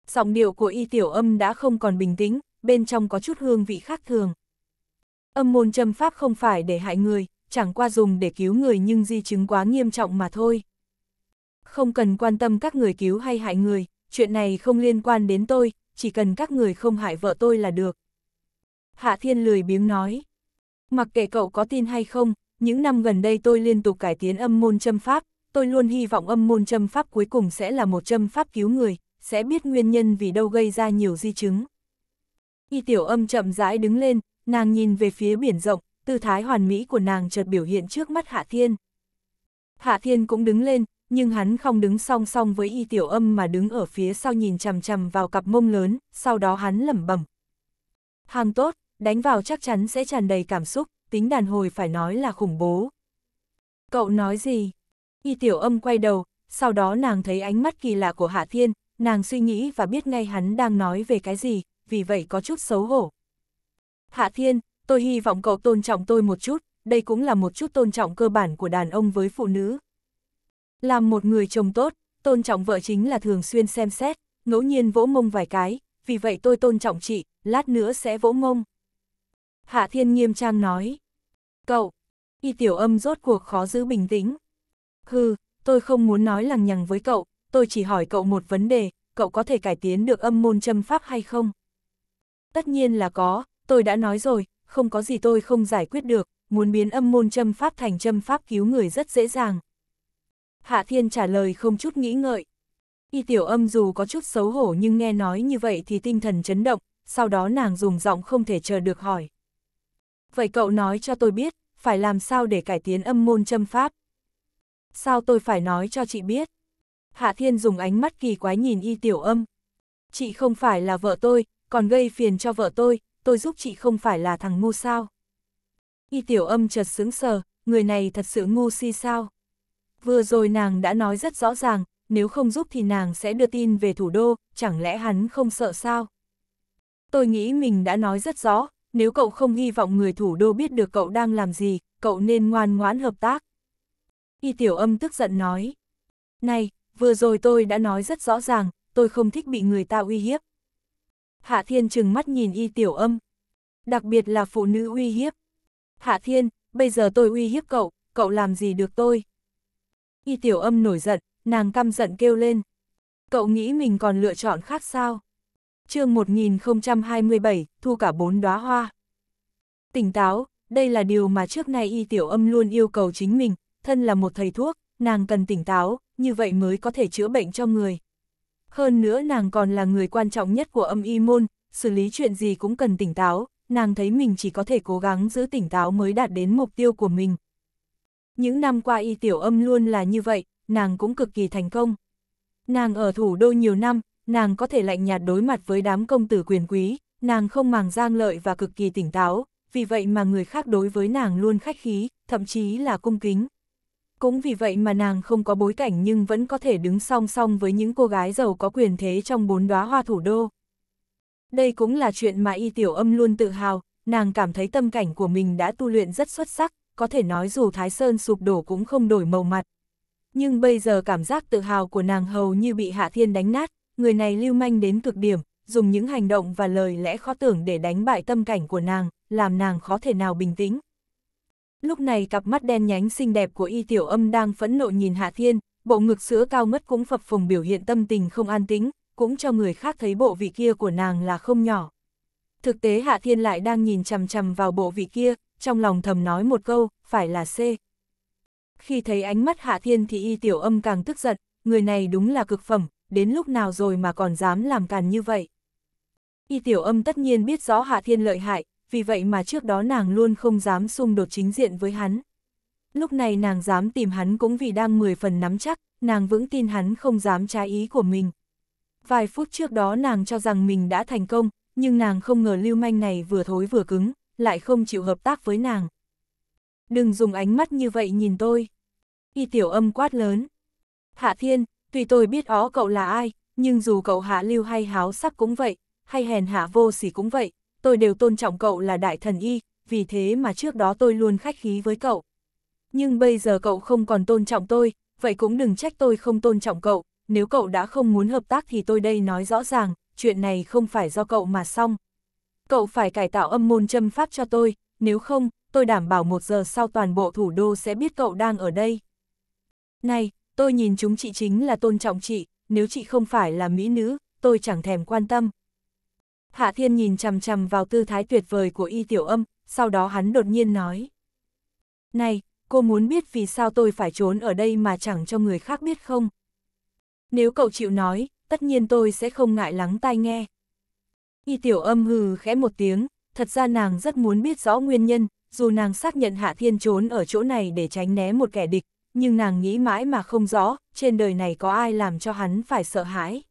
Giọng điệu của y tiểu âm đã không còn bình tĩnh, bên trong có chút hương vị khác thường. Âm môn châm pháp không phải để hại người, chẳng qua dùng để cứu người nhưng di chứng quá nghiêm trọng mà thôi. Không cần quan tâm các người cứu hay hại người, chuyện này không liên quan đến tôi, chỉ cần các người không hại vợ tôi là được. Hạ Thiên lười biếng nói. Mặc kệ cậu có tin hay không, những năm gần đây tôi liên tục cải tiến âm môn châm pháp, tôi luôn hy vọng âm môn châm pháp cuối cùng sẽ là một châm pháp cứu người, sẽ biết nguyên nhân vì đâu gây ra nhiều di chứng. Y tiểu âm chậm rãi đứng lên, Nàng nhìn về phía biển rộng, tư thái hoàn mỹ của nàng chợt biểu hiện trước mắt Hạ Thiên. Hạ Thiên cũng đứng lên, nhưng hắn không đứng song song với y tiểu âm mà đứng ở phía sau nhìn chằm chằm vào cặp mông lớn, sau đó hắn lẩm bẩm. Hàng tốt, đánh vào chắc chắn sẽ tràn đầy cảm xúc, tính đàn hồi phải nói là khủng bố. Cậu nói gì? Y tiểu âm quay đầu, sau đó nàng thấy ánh mắt kỳ lạ của Hạ Thiên, nàng suy nghĩ và biết ngay hắn đang nói về cái gì, vì vậy có chút xấu hổ. Hạ Thiên, tôi hy vọng cậu tôn trọng tôi một chút, đây cũng là một chút tôn trọng cơ bản của đàn ông với phụ nữ. Làm một người chồng tốt, tôn trọng vợ chính là thường xuyên xem xét, ngẫu nhiên vỗ mông vài cái, vì vậy tôi tôn trọng chị, lát nữa sẽ vỗ mông. Hạ Thiên nghiêm trang nói. Cậu, y tiểu âm rốt cuộc khó giữ bình tĩnh. Hừ, tôi không muốn nói lằng nhằng với cậu, tôi chỉ hỏi cậu một vấn đề, cậu có thể cải tiến được âm môn châm pháp hay không? Tất nhiên là có, tôi đã nói rồi, không có gì tôi không giải quyết được, muốn biến âm môn châm pháp thành châm pháp cứu người rất dễ dàng. Hạ Thiên trả lời không chút nghĩ ngợi. Y tiểu âm dù có chút xấu hổ nhưng nghe nói như vậy thì tinh thần chấn động, sau đó nàng dùng giọng không thể chờ được hỏi. Vậy cậu nói cho tôi biết, phải làm sao để cải tiến âm môn châm pháp? Sao tôi phải nói cho chị biết? Hạ Thiên dùng ánh mắt kỳ quái nhìn y tiểu âm. Chị không phải là vợ tôi, còn gây phiền cho vợ tôi, tôi giúp chị không phải là thằng ngu sao. Y tiểu âm chợt sướng sờ, người này thật sự ngu si sao. Vừa rồi nàng đã nói rất rõ ràng, nếu không giúp thì nàng sẽ đưa tin về thủ đô, chẳng lẽ hắn không sợ sao? Tôi nghĩ mình đã nói rất rõ, nếu cậu không hy vọng người thủ đô biết được cậu đang làm gì, cậu nên ngoan ngoãn hợp tác. Y tiểu âm tức giận nói. Này, vừa rồi tôi đã nói rất rõ ràng, tôi không thích bị người ta uy hiếp. Hạ Thiên chừng mắt nhìn y tiểu âm. Đặc biệt là phụ nữ uy hiếp. Hạ Thiên, bây giờ tôi uy hiếp cậu, cậu làm gì được tôi? Y tiểu âm nổi giận, nàng căm giận kêu lên. Cậu nghĩ mình còn lựa chọn khác sao? chương 1027, thu cả bốn đóa hoa. Tỉnh táo, đây là điều mà trước nay y tiểu âm luôn yêu cầu chính mình, thân là một thầy thuốc, nàng cần tỉnh táo, như vậy mới có thể chữa bệnh cho người. Hơn nữa nàng còn là người quan trọng nhất của âm y môn, xử lý chuyện gì cũng cần tỉnh táo, nàng thấy mình chỉ có thể cố gắng giữ tỉnh táo mới đạt đến mục tiêu của mình. Những năm qua y tiểu âm luôn là như vậy, nàng cũng cực kỳ thành công. Nàng ở thủ đô nhiều năm, nàng có thể lạnh nhạt đối mặt với đám công tử quyền quý, nàng không màng giang lợi và cực kỳ tỉnh táo, vì vậy mà người khác đối với nàng luôn khách khí, thậm chí là cung kính. Cũng vì vậy mà nàng không có bối cảnh nhưng vẫn có thể đứng song song với những cô gái giàu có quyền thế trong bốn đóa hoa thủ đô. Đây cũng là chuyện mà y tiểu âm luôn tự hào, nàng cảm thấy tâm cảnh của mình đã tu luyện rất xuất sắc, có thể nói dù Thái Sơn sụp đổ cũng không đổi màu mặt. Nhưng bây giờ cảm giác tự hào của nàng hầu như bị Hạ Thiên đánh nát, người này lưu manh đến cực điểm, dùng những hành động và lời lẽ khó tưởng để đánh bại tâm cảnh của nàng, làm nàng khó thể nào bình tĩnh. Lúc này cặp mắt đen nhánh xinh đẹp của y tiểu âm đang phẫn nộ nhìn Hạ Thiên, bộ ngực sữa cao mất cũng phập phồng biểu hiện tâm tình không an tĩnh, cũng cho người khác thấy bộ vị kia của nàng là không nhỏ. Thực tế Hạ Thiên lại đang nhìn chằm chằm vào bộ vị kia, trong lòng thầm nói một câu, phải là C. Khi thấy ánh mắt Hạ Thiên thì y tiểu âm càng tức giận, người này đúng là cực phẩm, đến lúc nào rồi mà còn dám làm càn như vậy. Y tiểu âm tất nhiên biết rõ Hạ Thiên lợi hại, vì vậy mà trước đó nàng luôn không dám xung đột chính diện với hắn. Lúc này nàng dám tìm hắn cũng vì đang 10 phần nắm chắc, nàng vững tin hắn không dám trái ý của mình. Vài phút trước đó nàng cho rằng mình đã thành công, nhưng nàng không ngờ lưu manh này vừa thối vừa cứng, lại không chịu hợp tác với nàng. Đừng dùng ánh mắt như vậy nhìn tôi. Y tiểu âm quát lớn. Hạ thiên, tùy tôi biết ó cậu là ai, nhưng dù cậu hạ lưu hay háo sắc cũng vậy, hay hèn hạ vô sỉ cũng vậy, tôi đều tôn trọng cậu là đại thần y, vì thế mà trước đó tôi luôn khách khí với cậu. Nhưng bây giờ cậu không còn tôn trọng tôi, vậy cũng đừng trách tôi không tôn trọng cậu, nếu cậu đã không muốn hợp tác thì tôi đây nói rõ ràng, chuyện này không phải do cậu mà xong. Cậu phải cải tạo âm môn châm pháp cho tôi, nếu không, tôi đảm bảo một giờ sau toàn bộ thủ đô sẽ biết cậu đang ở đây. Này, tôi nhìn chúng chị chính là tôn trọng chị, nếu chị không phải là mỹ nữ, tôi chẳng thèm quan tâm. Hạ Thiên nhìn chằm chằm vào tư thái tuyệt vời của y tiểu âm, sau đó hắn đột nhiên nói. Này, cô muốn biết vì sao tôi phải trốn ở đây mà chẳng cho người khác biết không? Nếu cậu chịu nói, tất nhiên tôi sẽ không ngại lắng tai nghe. Y tiểu âm hừ khẽ một tiếng, thật ra nàng rất muốn biết rõ nguyên nhân, dù nàng xác nhận Hạ Thiên trốn ở chỗ này để tránh né một kẻ địch, nhưng nàng nghĩ mãi mà không rõ, trên đời này có ai làm cho hắn phải sợ hãi.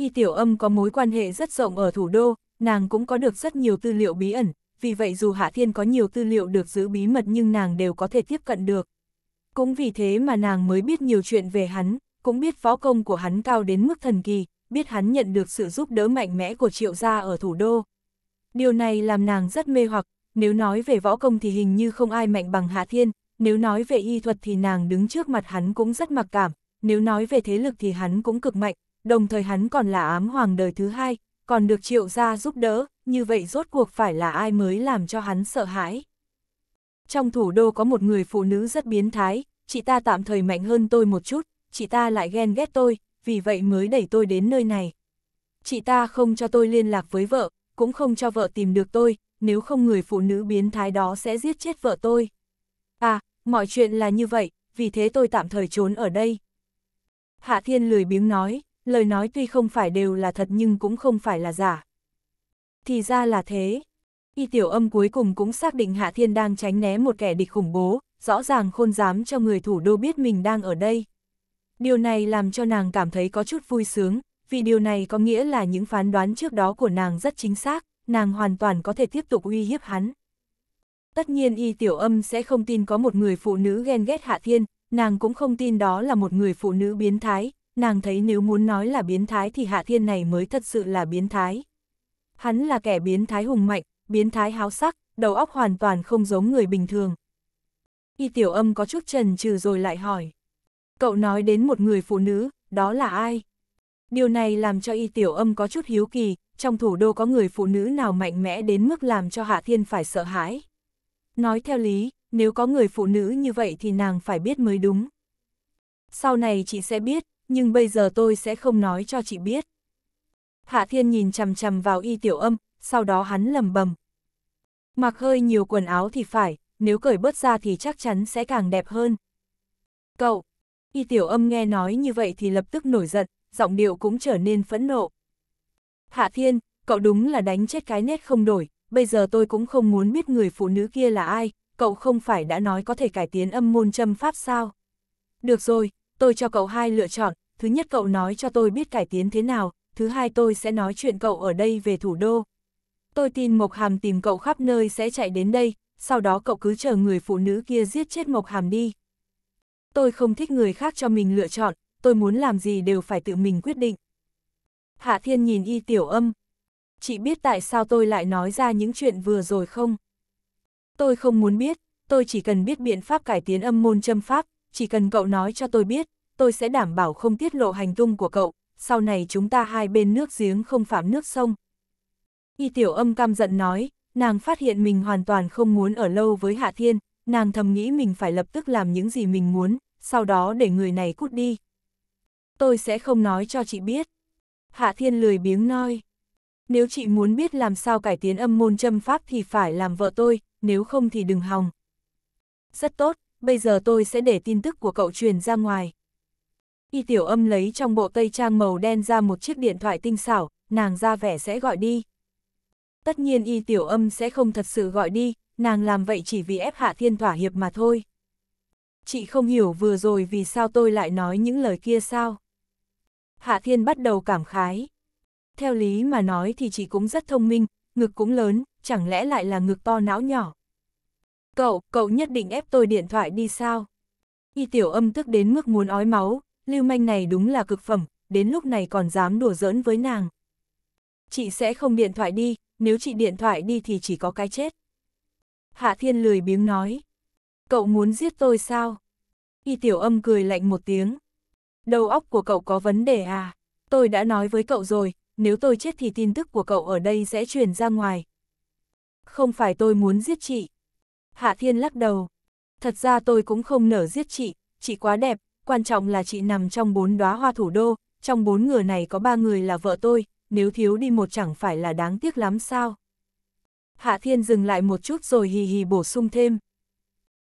Y Tiểu Âm có mối quan hệ rất rộng ở thủ đô, nàng cũng có được rất nhiều tư liệu bí ẩn, vì vậy dù Hạ Thiên có nhiều tư liệu được giữ bí mật nhưng nàng đều có thể tiếp cận được. Cũng vì thế mà nàng mới biết nhiều chuyện về hắn, cũng biết võ công của hắn cao đến mức thần kỳ, biết hắn nhận được sự giúp đỡ mạnh mẽ của triệu gia ở thủ đô. Điều này làm nàng rất mê hoặc, nếu nói về võ công thì hình như không ai mạnh bằng Hạ Thiên, nếu nói về y thuật thì nàng đứng trước mặt hắn cũng rất mặc cảm, nếu nói về thế lực thì hắn cũng cực mạnh, đồng thời hắn còn là ám hoàng đời thứ hai, còn được triệu gia giúp đỡ, như vậy rốt cuộc phải là ai mới làm cho hắn sợ hãi. Trong thủ đô có một người phụ nữ rất biến thái, chị ta tạm thời mạnh hơn tôi một chút, chị ta lại ghen ghét tôi, vì vậy mới đẩy tôi đến nơi này. Chị ta không cho tôi liên lạc với vợ, cũng không cho vợ tìm được tôi, nếu không người phụ nữ biến thái đó sẽ giết chết vợ tôi. À, mọi chuyện là như vậy, vì thế tôi tạm thời trốn ở đây. Hạ Thiên lười biếng nói, lời nói tuy không phải đều là thật nhưng cũng không phải là giả. Thì ra là thế. Y tiểu âm cuối cùng cũng xác định Hạ Thiên đang tránh né một kẻ địch khủng bố, rõ ràng khôn dám cho người thủ đô biết mình đang ở đây. Điều này làm cho nàng cảm thấy có chút vui sướng, vì điều này có nghĩa là những phán đoán trước đó của nàng rất chính xác, nàng hoàn toàn có thể tiếp tục uy hiếp hắn. Tất nhiên y tiểu âm sẽ không tin có một người phụ nữ ghen ghét Hạ Thiên, nàng cũng không tin đó là một người phụ nữ biến thái, nàng thấy nếu muốn nói là biến thái thì Hạ Thiên này mới thật sự là biến thái. Hắn là kẻ biến thái hùng mạnh, biến thái háo sắc, đầu óc hoàn toàn không giống người bình thường. Y tiểu âm có chút trần trừ rồi lại hỏi. Cậu nói đến một người phụ nữ, đó là ai? Điều này làm cho y tiểu âm có chút hiếu kỳ, trong thủ đô có người phụ nữ nào mạnh mẽ đến mức làm cho Hạ Thiên phải sợ hãi. Nói theo lý, nếu có người phụ nữ như vậy thì nàng phải biết mới đúng. Sau này chị sẽ biết, nhưng bây giờ tôi sẽ không nói cho chị biết. Hạ Thiên nhìn chằm chằm vào y tiểu âm, sau đó hắn lầm bầm. Mặc hơi nhiều quần áo thì phải, nếu cởi bớt ra thì chắc chắn sẽ càng đẹp hơn. Cậu, y tiểu âm nghe nói như vậy thì lập tức nổi giận, giọng điệu cũng trở nên phẫn nộ. Hạ Thiên, cậu đúng là đánh chết cái nét không đổi, bây giờ tôi cũng không muốn biết người phụ nữ kia là ai, cậu không phải đã nói có thể cải tiến âm môn châm pháp sao? Được rồi, tôi cho cậu hai lựa chọn, thứ nhất cậu nói cho tôi biết cải tiến thế nào, thứ hai tôi sẽ nói chuyện cậu ở đây về thủ đô. Tôi tin Mộc Hàm tìm cậu khắp nơi sẽ chạy đến đây, sau đó cậu cứ chờ người phụ nữ kia giết chết Mộc Hàm đi. Tôi không thích người khác cho mình lựa chọn, tôi muốn làm gì đều phải tự mình quyết định. Hạ Thiên nhìn y tiểu âm. Chị biết tại sao tôi lại nói ra những chuyện vừa rồi không? Tôi không muốn biết, tôi chỉ cần biết biện pháp cải tiến âm môn châm pháp, chỉ cần cậu nói cho tôi biết, tôi sẽ đảm bảo không tiết lộ hành tung của cậu, sau này chúng ta hai bên nước giếng không phạm nước sông. Y tiểu âm căm giận nói, nàng phát hiện mình hoàn toàn không muốn ở lâu với Hạ Thiên, nàng thầm nghĩ mình phải lập tức làm những gì mình muốn, sau đó để người này cút đi. Tôi sẽ không nói cho chị biết. Hạ Thiên lười biếng nói. Nếu chị muốn biết làm sao cải tiến âm môn châm pháp thì phải làm vợ tôi, nếu không thì đừng hòng. Rất tốt, bây giờ tôi sẽ để tin tức của cậu truyền ra ngoài. Y tiểu âm lấy trong bộ tây trang màu đen ra một chiếc điện thoại tinh xảo, nàng ra vẻ sẽ gọi đi. Tất nhiên y tiểu âm sẽ không thật sự gọi đi, nàng làm vậy chỉ vì ép hạ thiên thỏa hiệp mà thôi. Chị không hiểu vừa rồi vì sao tôi lại nói những lời kia sao. Hạ thiên bắt đầu cảm khái. Theo lý mà nói thì chị cũng rất thông minh, ngực cũng lớn, chẳng lẽ lại là ngực to não nhỏ. Cậu, cậu nhất định ép tôi điện thoại đi sao? Y tiểu âm tức đến mức muốn ói máu, lưu manh này đúng là cực phẩm, đến lúc này còn dám đùa giỡn với nàng. Chị sẽ không điện thoại đi, nếu chị điện thoại đi thì chỉ có cái chết. Hạ thiên lười biếng nói. Cậu muốn giết tôi sao? Y tiểu âm cười lạnh một tiếng. Đầu óc của cậu có vấn đề à? Tôi đã nói với cậu rồi, nếu tôi chết thì tin tức của cậu ở đây sẽ truyền ra ngoài. Không phải tôi muốn giết chị, Hạ Thiên lắc đầu. Thật ra tôi cũng không nở giết chị, chị quá đẹp, quan trọng là chị nằm trong bốn đóa hoa thủ đô, trong bốn người này có ba người là vợ tôi, nếu thiếu đi một chẳng phải là đáng tiếc lắm sao. Hạ Thiên dừng lại một chút rồi hì hì bổ sung thêm.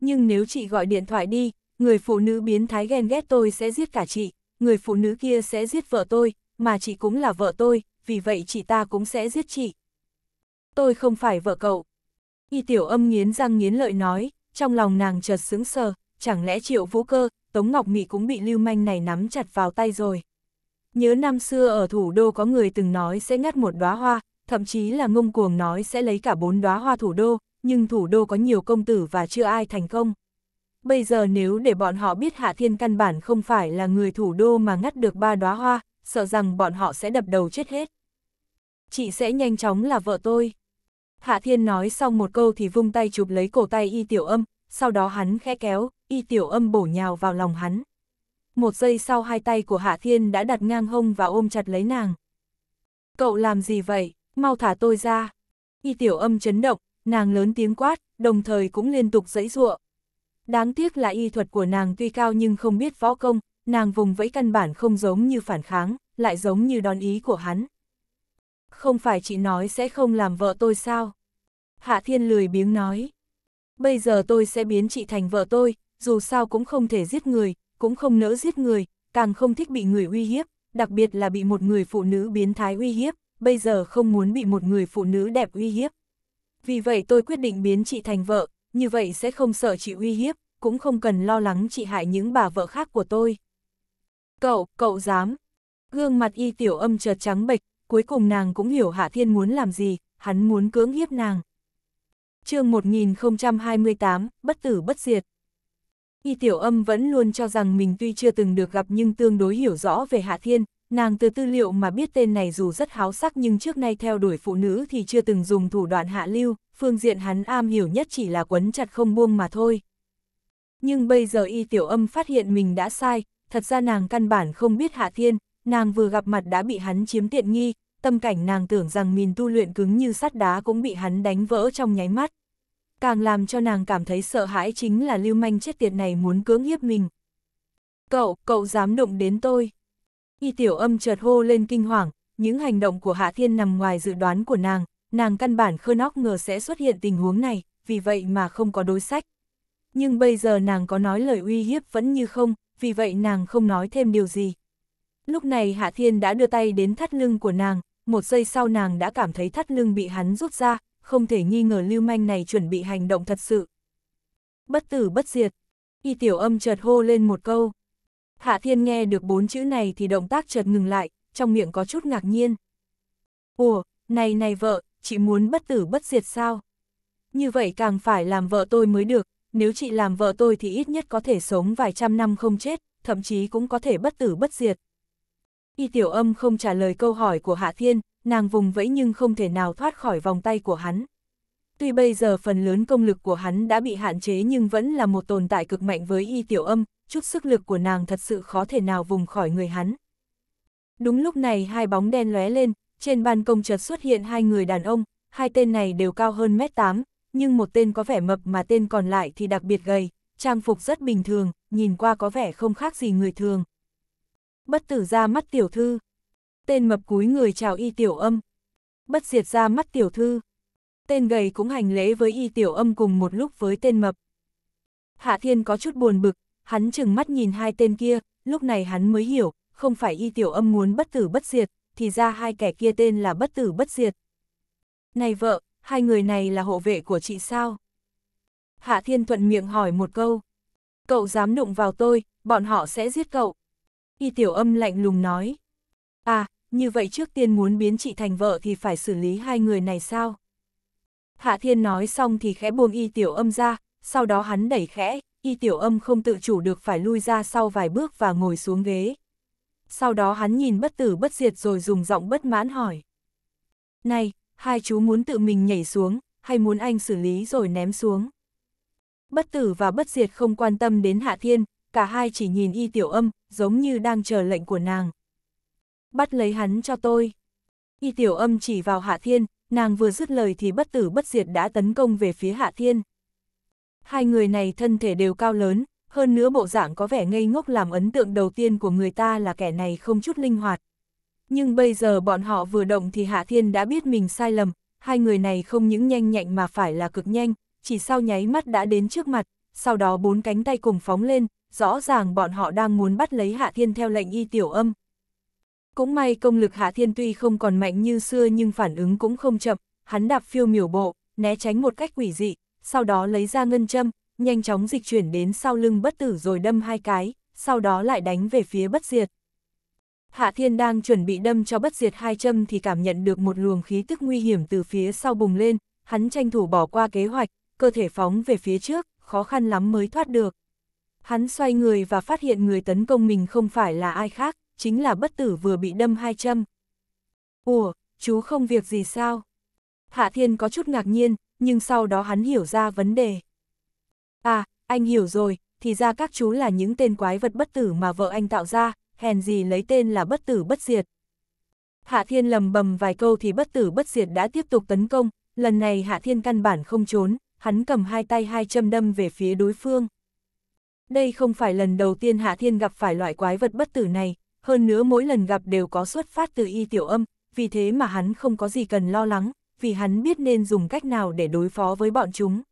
Nhưng nếu chị gọi điện thoại đi, người phụ nữ biến thái ghen ghét tôi sẽ giết cả chị, người phụ nữ kia sẽ giết vợ tôi, mà chị cũng là vợ tôi, vì vậy chị ta cũng sẽ giết chị. Tôi không phải vợ cậu. Y tiểu âm nghiến răng nghiến lợi nói, trong lòng nàng chợt sững sờ, chẳng lẽ triệu vũ cơ, Tống Ngọc Mỹ cũng bị lưu manh này nắm chặt vào tay rồi. Nhớ năm xưa ở thủ đô có người từng nói sẽ ngắt một đóa hoa, thậm chí là ngông cuồng nói sẽ lấy cả bốn đóa hoa thủ đô, nhưng thủ đô có nhiều công tử và chưa ai thành công. Bây giờ nếu để bọn họ biết Hạ Thiên căn bản không phải là người thủ đô mà ngắt được ba đóa hoa, sợ rằng bọn họ sẽ đập đầu chết hết. Chị sẽ nhanh chóng là vợ tôi. Hạ Thiên nói xong một câu thì vung tay chụp lấy cổ tay y tiểu âm, sau đó hắn khẽ kéo, y tiểu âm bổ nhào vào lòng hắn. Một giây sau hai tay của Hạ Thiên đã đặt ngang hông và ôm chặt lấy nàng. Cậu làm gì vậy, mau thả tôi ra. Y tiểu âm chấn động, nàng lớn tiếng quát, đồng thời cũng liên tục dẫy giụa. Đáng tiếc là y thuật của nàng tuy cao nhưng không biết võ công, nàng vùng vẫy căn bản không giống như phản kháng, lại giống như đón ý của hắn. Không phải chị nói sẽ không làm vợ tôi sao? Hạ Thiên lười biếng nói. Bây giờ tôi sẽ biến chị thành vợ tôi, dù sao cũng không thể giết người, cũng không nỡ giết người, càng không thích bị người uy hiếp, đặc biệt là bị một người phụ nữ biến thái uy hiếp, bây giờ không muốn bị một người phụ nữ đẹp uy hiếp. Vì vậy tôi quyết định biến chị thành vợ, như vậy sẽ không sợ chị uy hiếp, cũng không cần lo lắng chị hại những bà vợ khác của tôi. Cậu, cậu dám. Gương mặt y tiểu âm chợt trắng bệch, cuối cùng nàng cũng hiểu Hạ Thiên muốn làm gì, hắn muốn cưỡng hiếp nàng. chương 1028, bất tử bất diệt. Y tiểu âm vẫn luôn cho rằng mình tuy chưa từng được gặp nhưng tương đối hiểu rõ về Hạ Thiên, nàng từ tư liệu mà biết tên này dù rất háo sắc nhưng trước nay theo đuổi phụ nữ thì chưa từng dùng thủ đoạn hạ lưu, phương diện hắn am hiểu nhất chỉ là quấn chặt không buông mà thôi. Nhưng bây giờ y tiểu âm phát hiện mình đã sai, thật ra nàng căn bản không biết Hạ Thiên, nàng vừa gặp mặt đã bị hắn chiếm tiện nghi, tâm cảnh nàng tưởng rằng mìn tu luyện cứng như sắt đá cũng bị hắn đánh vỡ trong nháy mắt. Càng làm cho nàng cảm thấy sợ hãi chính là lưu manh chết tiệt này muốn cưỡng hiếp mình. Cậu, cậu dám động đến tôi. Y tiểu âm chợt hô lên kinh hoàng, những hành động của Hạ Thiên nằm ngoài dự đoán của nàng, nàng căn bản khơ nóc ngờ sẽ xuất hiện tình huống này, vì vậy mà không có đối sách. Nhưng bây giờ nàng có nói lời uy hiếp vẫn như không, vì vậy nàng không nói thêm điều gì. Lúc này Hạ Thiên đã đưa tay đến thắt lưng của nàng, một giây sau nàng đã cảm thấy thắt lưng bị hắn rút ra, không thể nghi ngờ lưu manh này chuẩn bị hành động thật sự. Bất tử bất diệt, y tiểu âm chợt hô lên một câu. Hạ thiên nghe được bốn chữ này thì động tác chợt ngừng lại, trong miệng có chút ngạc nhiên. Ủa, này này vợ, chị muốn bất tử bất diệt sao? Như vậy càng phải làm vợ tôi mới được, nếu chị làm vợ tôi thì ít nhất có thể sống vài trăm năm không chết, thậm chí cũng có thể bất tử bất diệt. Y tiểu âm không trả lời câu hỏi của Hạ Thiên, nàng vùng vẫy nhưng không thể nào thoát khỏi vòng tay của hắn. Tuy bây giờ phần lớn công lực của hắn đã bị hạn chế nhưng vẫn là một tồn tại cực mạnh với y tiểu âm, chút sức lực của nàng thật sự khó thể nào vùng khỏi người hắn. Đúng lúc này hai bóng đen lóe lên, trên ban công chợt xuất hiện hai người đàn ông, hai tên này đều cao hơn mét tám, nhưng một tên có vẻ mập mà tên còn lại thì đặc biệt gầy, trang phục rất bình thường, nhìn qua có vẻ không khác gì người thường. Bất tử ra mắt tiểu thư. Tên mập cúi người chào y tiểu âm. Bất diệt ra mắt tiểu thư. Tên gầy cũng hành lễ với y tiểu âm cùng một lúc với tên mập. Hạ thiên có chút buồn bực, hắn chừng mắt nhìn hai tên kia, lúc này hắn mới hiểu, không phải y tiểu âm muốn bất tử bất diệt, thì ra hai kẻ kia tên là bất tử bất diệt. Này vợ, hai người này là hộ vệ của chị sao? Hạ Thiên thuận miệng hỏi một câu. Cậu dám đụng vào tôi, bọn họ sẽ giết cậu. Y tiểu âm lạnh lùng nói. À, như vậy trước tiên muốn biến chị thành vợ thì phải xử lý hai người này sao? Hạ thiên nói xong thì khẽ buông y tiểu âm ra, sau đó hắn đẩy khẽ, y tiểu âm không tự chủ được phải lui ra sau vài bước và ngồi xuống ghế. Sau đó hắn nhìn bất tử bất diệt rồi dùng giọng bất mãn hỏi. Này, hai chú muốn tự mình nhảy xuống, hay muốn anh xử lý rồi ném xuống? Bất tử và bất diệt không quan tâm đến hạ thiên, cả hai chỉ nhìn y tiểu âm, giống như đang chờ lệnh của nàng. Bắt lấy hắn cho tôi. Y tiểu âm chỉ vào Hạ Thiên, nàng vừa dứt lời thì bất tử bất diệt đã tấn công về phía Hạ Thiên. Hai người này thân thể đều cao lớn, hơn nữa bộ dạng có vẻ ngây ngốc làm ấn tượng đầu tiên của người ta là kẻ này không chút linh hoạt. Nhưng bây giờ bọn họ vừa động thì Hạ Thiên đã biết mình sai lầm, hai người này không những nhanh nhạnh mà phải là cực nhanh, chỉ sau nháy mắt đã đến trước mặt, sau đó bốn cánh tay cùng phóng lên, rõ ràng bọn họ đang muốn bắt lấy Hạ Thiên theo lệnh y tiểu âm. Cũng may công lực Hạ Thiên tuy không còn mạnh như xưa nhưng phản ứng cũng không chậm, hắn đạp phiêu miểu bộ, né tránh một cách quỷ dị, sau đó lấy ra ngân châm, nhanh chóng dịch chuyển đến sau lưng bất tử rồi đâm hai cái, sau đó lại đánh về phía bất diệt. Hạ Thiên đang chuẩn bị đâm cho bất diệt hai châm thì cảm nhận được một luồng khí tức nguy hiểm từ phía sau bùng lên, hắn tranh thủ bỏ qua kế hoạch, cơ thể phóng về phía trước, khó khăn lắm mới thoát được. Hắn xoay người và phát hiện người tấn công mình không phải là ai khác, chính là bất tử vừa bị đâm hai châm. Ủa, chú không việc gì sao? Hạ Thiên có chút ngạc nhiên, nhưng sau đó hắn hiểu ra vấn đề. À, anh hiểu rồi, thì ra các chú là những tên quái vật bất tử mà vợ anh tạo ra, hèn gì lấy tên là bất tử bất diệt. Hạ Thiên lầm bầm vài câu thì bất tử bất diệt đã tiếp tục tấn công, lần này Hạ Thiên căn bản không trốn, hắn cầm hai tay hai châm đâm về phía đối phương. Đây không phải lần đầu tiên Hạ Thiên gặp phải loại quái vật bất tử này, hơn nữa mỗi lần gặp đều có xuất phát từ y tiểu âm, vì thế mà hắn không có gì cần lo lắng, vì hắn biết nên dùng cách nào để đối phó với bọn chúng.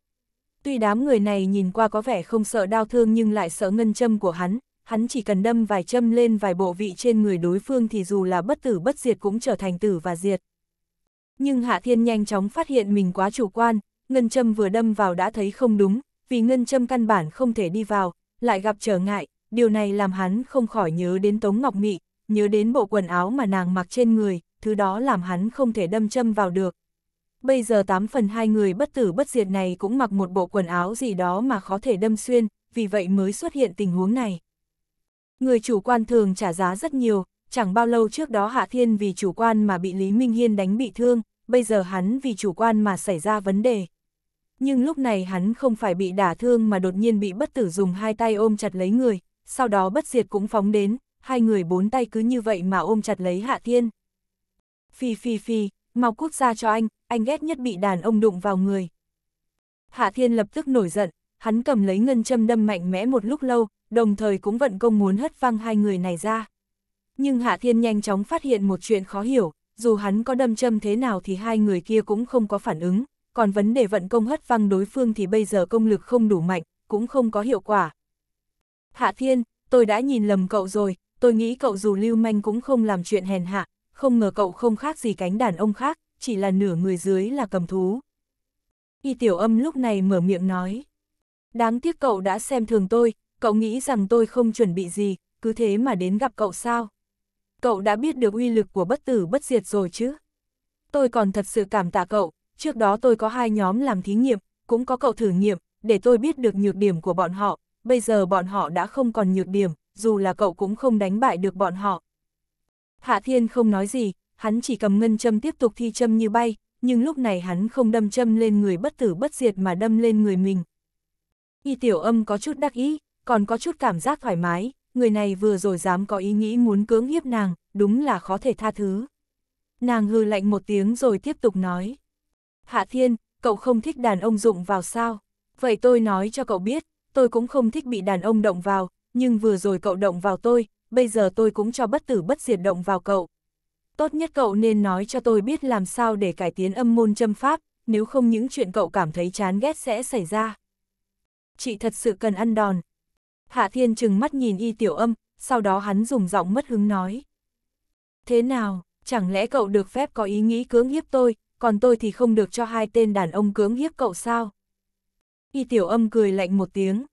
Tuy đám người này nhìn qua có vẻ không sợ đau thương nhưng lại sợ ngân châm của hắn, hắn chỉ cần đâm vài châm lên vài bộ vị trên người đối phương thì dù là bất tử bất diệt cũng trở thành tử và diệt. Nhưng Hạ Thiên nhanh chóng phát hiện mình quá chủ quan, ngân châm vừa đâm vào đã thấy không đúng, vì ngân châm căn bản không thể đi vào, lại gặp trở ngại, điều này làm hắn không khỏi nhớ đến Tống Ngọc Mị, nhớ đến bộ quần áo mà nàng mặc trên người, thứ đó làm hắn không thể đâm châm vào được. Bây giờ 8 phần hai người bất tử bất diệt này cũng mặc một bộ quần áo gì đó mà khó thể đâm xuyên, vì vậy mới xuất hiện tình huống này. Người chủ quan thường trả giá rất nhiều, chẳng bao lâu trước đó Hạ Thiên vì chủ quan mà bị Lý Minh Hiên đánh bị thương, bây giờ hắn vì chủ quan mà xảy ra vấn đề nhưng lúc này hắn không phải bị đả thương mà đột nhiên bị bất tử dùng hai tay ôm chặt lấy người, sau đó bất diệt cũng phóng đến, hai người bốn tay cứ như vậy mà ôm chặt lấy Hạ Thiên. Phi phi phi, mau cút ra cho anh, anh ghét nhất bị đàn ông đụng vào người. Hạ Thiên lập tức nổi giận, hắn cầm lấy ngân châm đâm mạnh mẽ một lúc lâu, đồng thời cũng vận công muốn hất văng hai người này ra. Nhưng Hạ Thiên nhanh chóng phát hiện một chuyện khó hiểu, dù hắn có đâm châm thế nào thì hai người kia cũng không có phản ứng, còn vấn đề vận công hất văng đối phương thì bây giờ công lực không đủ mạnh, cũng không có hiệu quả. Hạ Thiên, tôi đã nhìn lầm cậu rồi, tôi nghĩ cậu dù lưu manh cũng không làm chuyện hèn hạ, không ngờ cậu không khác gì cánh đàn ông khác, chỉ là nửa người dưới là cầm thú. Y tiểu âm lúc này mở miệng nói. Đáng tiếc cậu đã xem thường tôi, cậu nghĩ rằng tôi không chuẩn bị gì, cứ thế mà đến gặp cậu sao? Cậu đã biết được uy lực của bất tử bất diệt rồi chứ? Tôi còn thật sự cảm tạ cậu, trước đó tôi có hai nhóm làm thí nghiệm, cũng có cậu thử nghiệm, để tôi biết được nhược điểm của bọn họ, bây giờ bọn họ đã không còn nhược điểm, dù là cậu cũng không đánh bại được bọn họ. Hạ Thiên không nói gì, hắn chỉ cầm ngân châm tiếp tục thi châm như bay, nhưng lúc này hắn không đâm châm lên người bất tử bất diệt mà đâm lên người mình. Y tiểu âm có chút đắc ý, còn có chút cảm giác thoải mái, người này vừa rồi dám có ý nghĩ muốn cưỡng hiếp nàng, đúng là khó thể tha thứ. Nàng hư lạnh một tiếng rồi tiếp tục nói. Hạ Thiên, cậu không thích đàn ông dụng vào sao? Vậy tôi nói cho cậu biết, tôi cũng không thích bị đàn ông động vào, nhưng vừa rồi cậu động vào tôi, bây giờ tôi cũng cho bất tử bất diệt động vào cậu. Tốt nhất cậu nên nói cho tôi biết làm sao để cải tiến âm môn châm pháp, nếu không những chuyện cậu cảm thấy chán ghét sẽ xảy ra. Chị thật sự cần ăn đòn. Hạ Thiên chừng mắt nhìn y tiểu âm, sau đó hắn dùng giọng mất hứng nói. Thế nào, chẳng lẽ cậu được phép có ý nghĩ cưỡng hiếp tôi, còn tôi thì không được cho hai tên đàn ông cưỡng hiếp cậu sao. Y tiểu âm cười lạnh một tiếng.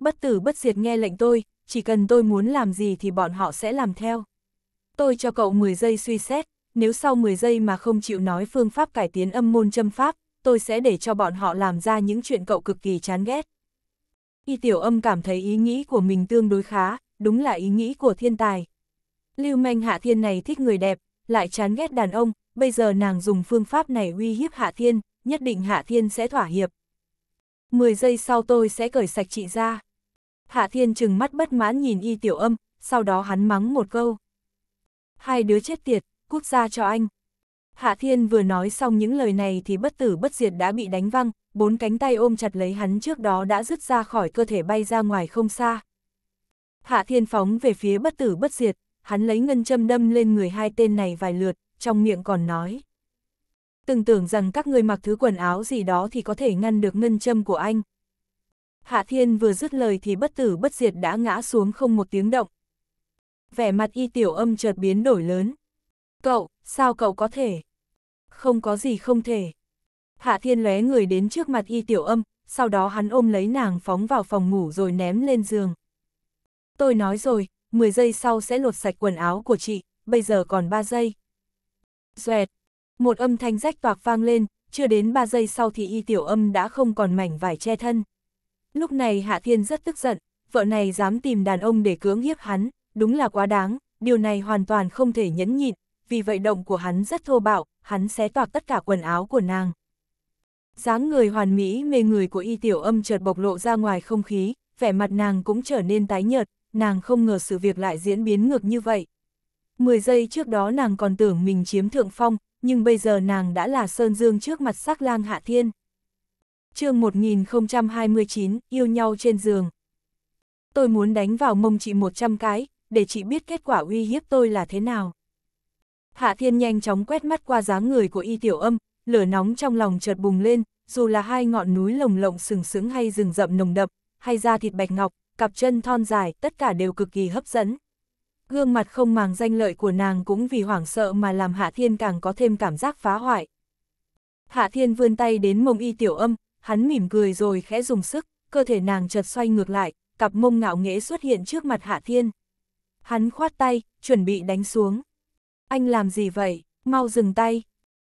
Bất tử bất diệt nghe lệnh tôi, chỉ cần tôi muốn làm gì thì bọn họ sẽ làm theo. Tôi cho cậu 10 giây suy xét, nếu sau 10 giây mà không chịu nói phương pháp cải tiến âm môn châm pháp, tôi sẽ để cho bọn họ làm ra những chuyện cậu cực kỳ chán ghét. Y tiểu âm cảm thấy ý nghĩ của mình tương đối khá, đúng là ý nghĩ của thiên tài. Lưu manh hạ thiên này thích người đẹp, lại chán ghét đàn ông, bây giờ nàng dùng phương pháp này uy hiếp Hạ Thiên, nhất định Hạ Thiên sẽ thỏa hiệp. 10 giây sau tôi sẽ cởi sạch chị ra. Hạ Thiên trừng mắt bất mãn nhìn y tiểu âm, sau đó hắn mắng một câu. Hai đứa chết tiệt, quốc gia cho anh. Hạ Thiên vừa nói xong những lời này thì bất tử bất diệt đã bị đánh văng, bốn cánh tay ôm chặt lấy hắn trước đó đã rứt ra khỏi cơ thể bay ra ngoài không xa. Hạ Thiên phóng về phía bất tử bất diệt, hắn lấy ngân châm đâm lên người hai tên này vài lượt, trong miệng còn nói. Từng tưởng rằng các người mặc thứ quần áo gì đó thì có thể ngăn được ngân châm của anh. Hạ Thiên vừa dứt lời thì bất tử bất diệt đã ngã xuống không một tiếng động. Vẻ mặt y tiểu âm chợt biến đổi lớn. Cậu, sao cậu có thể? Không có gì không thể. Hạ Thiên lóe người đến trước mặt y tiểu âm, sau đó hắn ôm lấy nàng phóng vào phòng ngủ rồi ném lên giường. Tôi nói rồi, 10 giây sau sẽ lột sạch quần áo của chị, bây giờ còn 3 giây. Xoẹt, một âm thanh rách toạc vang lên, chưa đến 3 giây sau thì y tiểu âm đã không còn mảnh vải che thân. Lúc này Hạ Thiên rất tức giận, vợ này dám tìm đàn ông để cưỡng hiếp hắn, đúng là quá đáng, điều này hoàn toàn không thể nhẫn nhịn, vì vậy động của hắn rất thô bạo, hắn xé toạc tất cả quần áo của nàng. dáng người hoàn mỹ mê người của y tiểu âm chợt bộc lộ ra ngoài không khí, vẻ mặt nàng cũng trở nên tái nhợt, nàng không ngờ sự việc lại diễn biến ngược như vậy. 10 giây trước đó nàng còn tưởng mình chiếm thượng phong, nhưng bây giờ nàng đã là Sơn Dương trước mặt sắc lang Hạ Thiên. chương 1029, yêu nhau trên giường. Tôi muốn đánh vào mông chị 100 cái, để chị biết kết quả uy hiếp tôi là thế nào. Hạ Thiên nhanh chóng quét mắt qua dáng người của y tiểu âm, lửa nóng trong lòng chợt bùng lên, dù là hai ngọn núi lồng lộng sừng sững hay rừng rậm nồng đậm, hay da thịt bạch ngọc, cặp chân thon dài, tất cả đều cực kỳ hấp dẫn. Gương mặt không màng danh lợi của nàng cũng vì hoảng sợ mà làm Hạ Thiên càng có thêm cảm giác phá hoại. Hạ Thiên vươn tay đến mông y tiểu âm, hắn mỉm cười rồi khẽ dùng sức, cơ thể nàng chợt xoay ngược lại, cặp mông ngạo nghễ xuất hiện trước mặt Hạ Thiên. Hắn khoát tay, chuẩn bị đánh xuống. Anh làm gì vậy, mau dừng tay.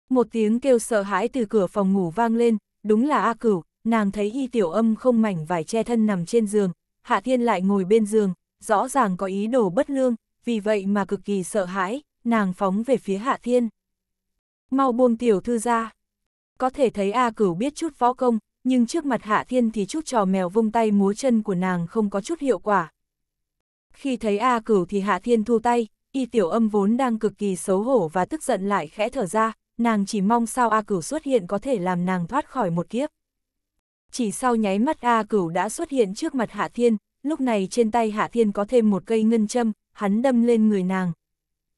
Một tiếng kêu sợ hãi từ cửa phòng ngủ vang lên, đúng là A Cửu, nàng thấy y tiểu âm không mảnh vải che thân nằm trên giường, Hạ Thiên lại ngồi bên giường, rõ ràng có ý đồ bất lương, vì vậy mà cực kỳ sợ hãi, nàng phóng về phía Hạ Thiên. Mau buông tiểu thư ra. Có thể thấy A Cửu biết chút võ công, nhưng trước mặt Hạ Thiên thì chút trò mèo vung tay múa chân của nàng không có chút hiệu quả. Khi thấy A Cửu thì Hạ Thiên thu tay, y tiểu âm vốn đang cực kỳ xấu hổ và tức giận lại khẽ thở ra, nàng chỉ mong sao A Cửu xuất hiện có thể làm nàng thoát khỏi một kiếp. Chỉ sau nháy mắt A Cửu đã xuất hiện trước mặt Hạ Thiên, lúc này trên tay Hạ Thiên có thêm một cây ngân châm, hắn đâm lên người nàng.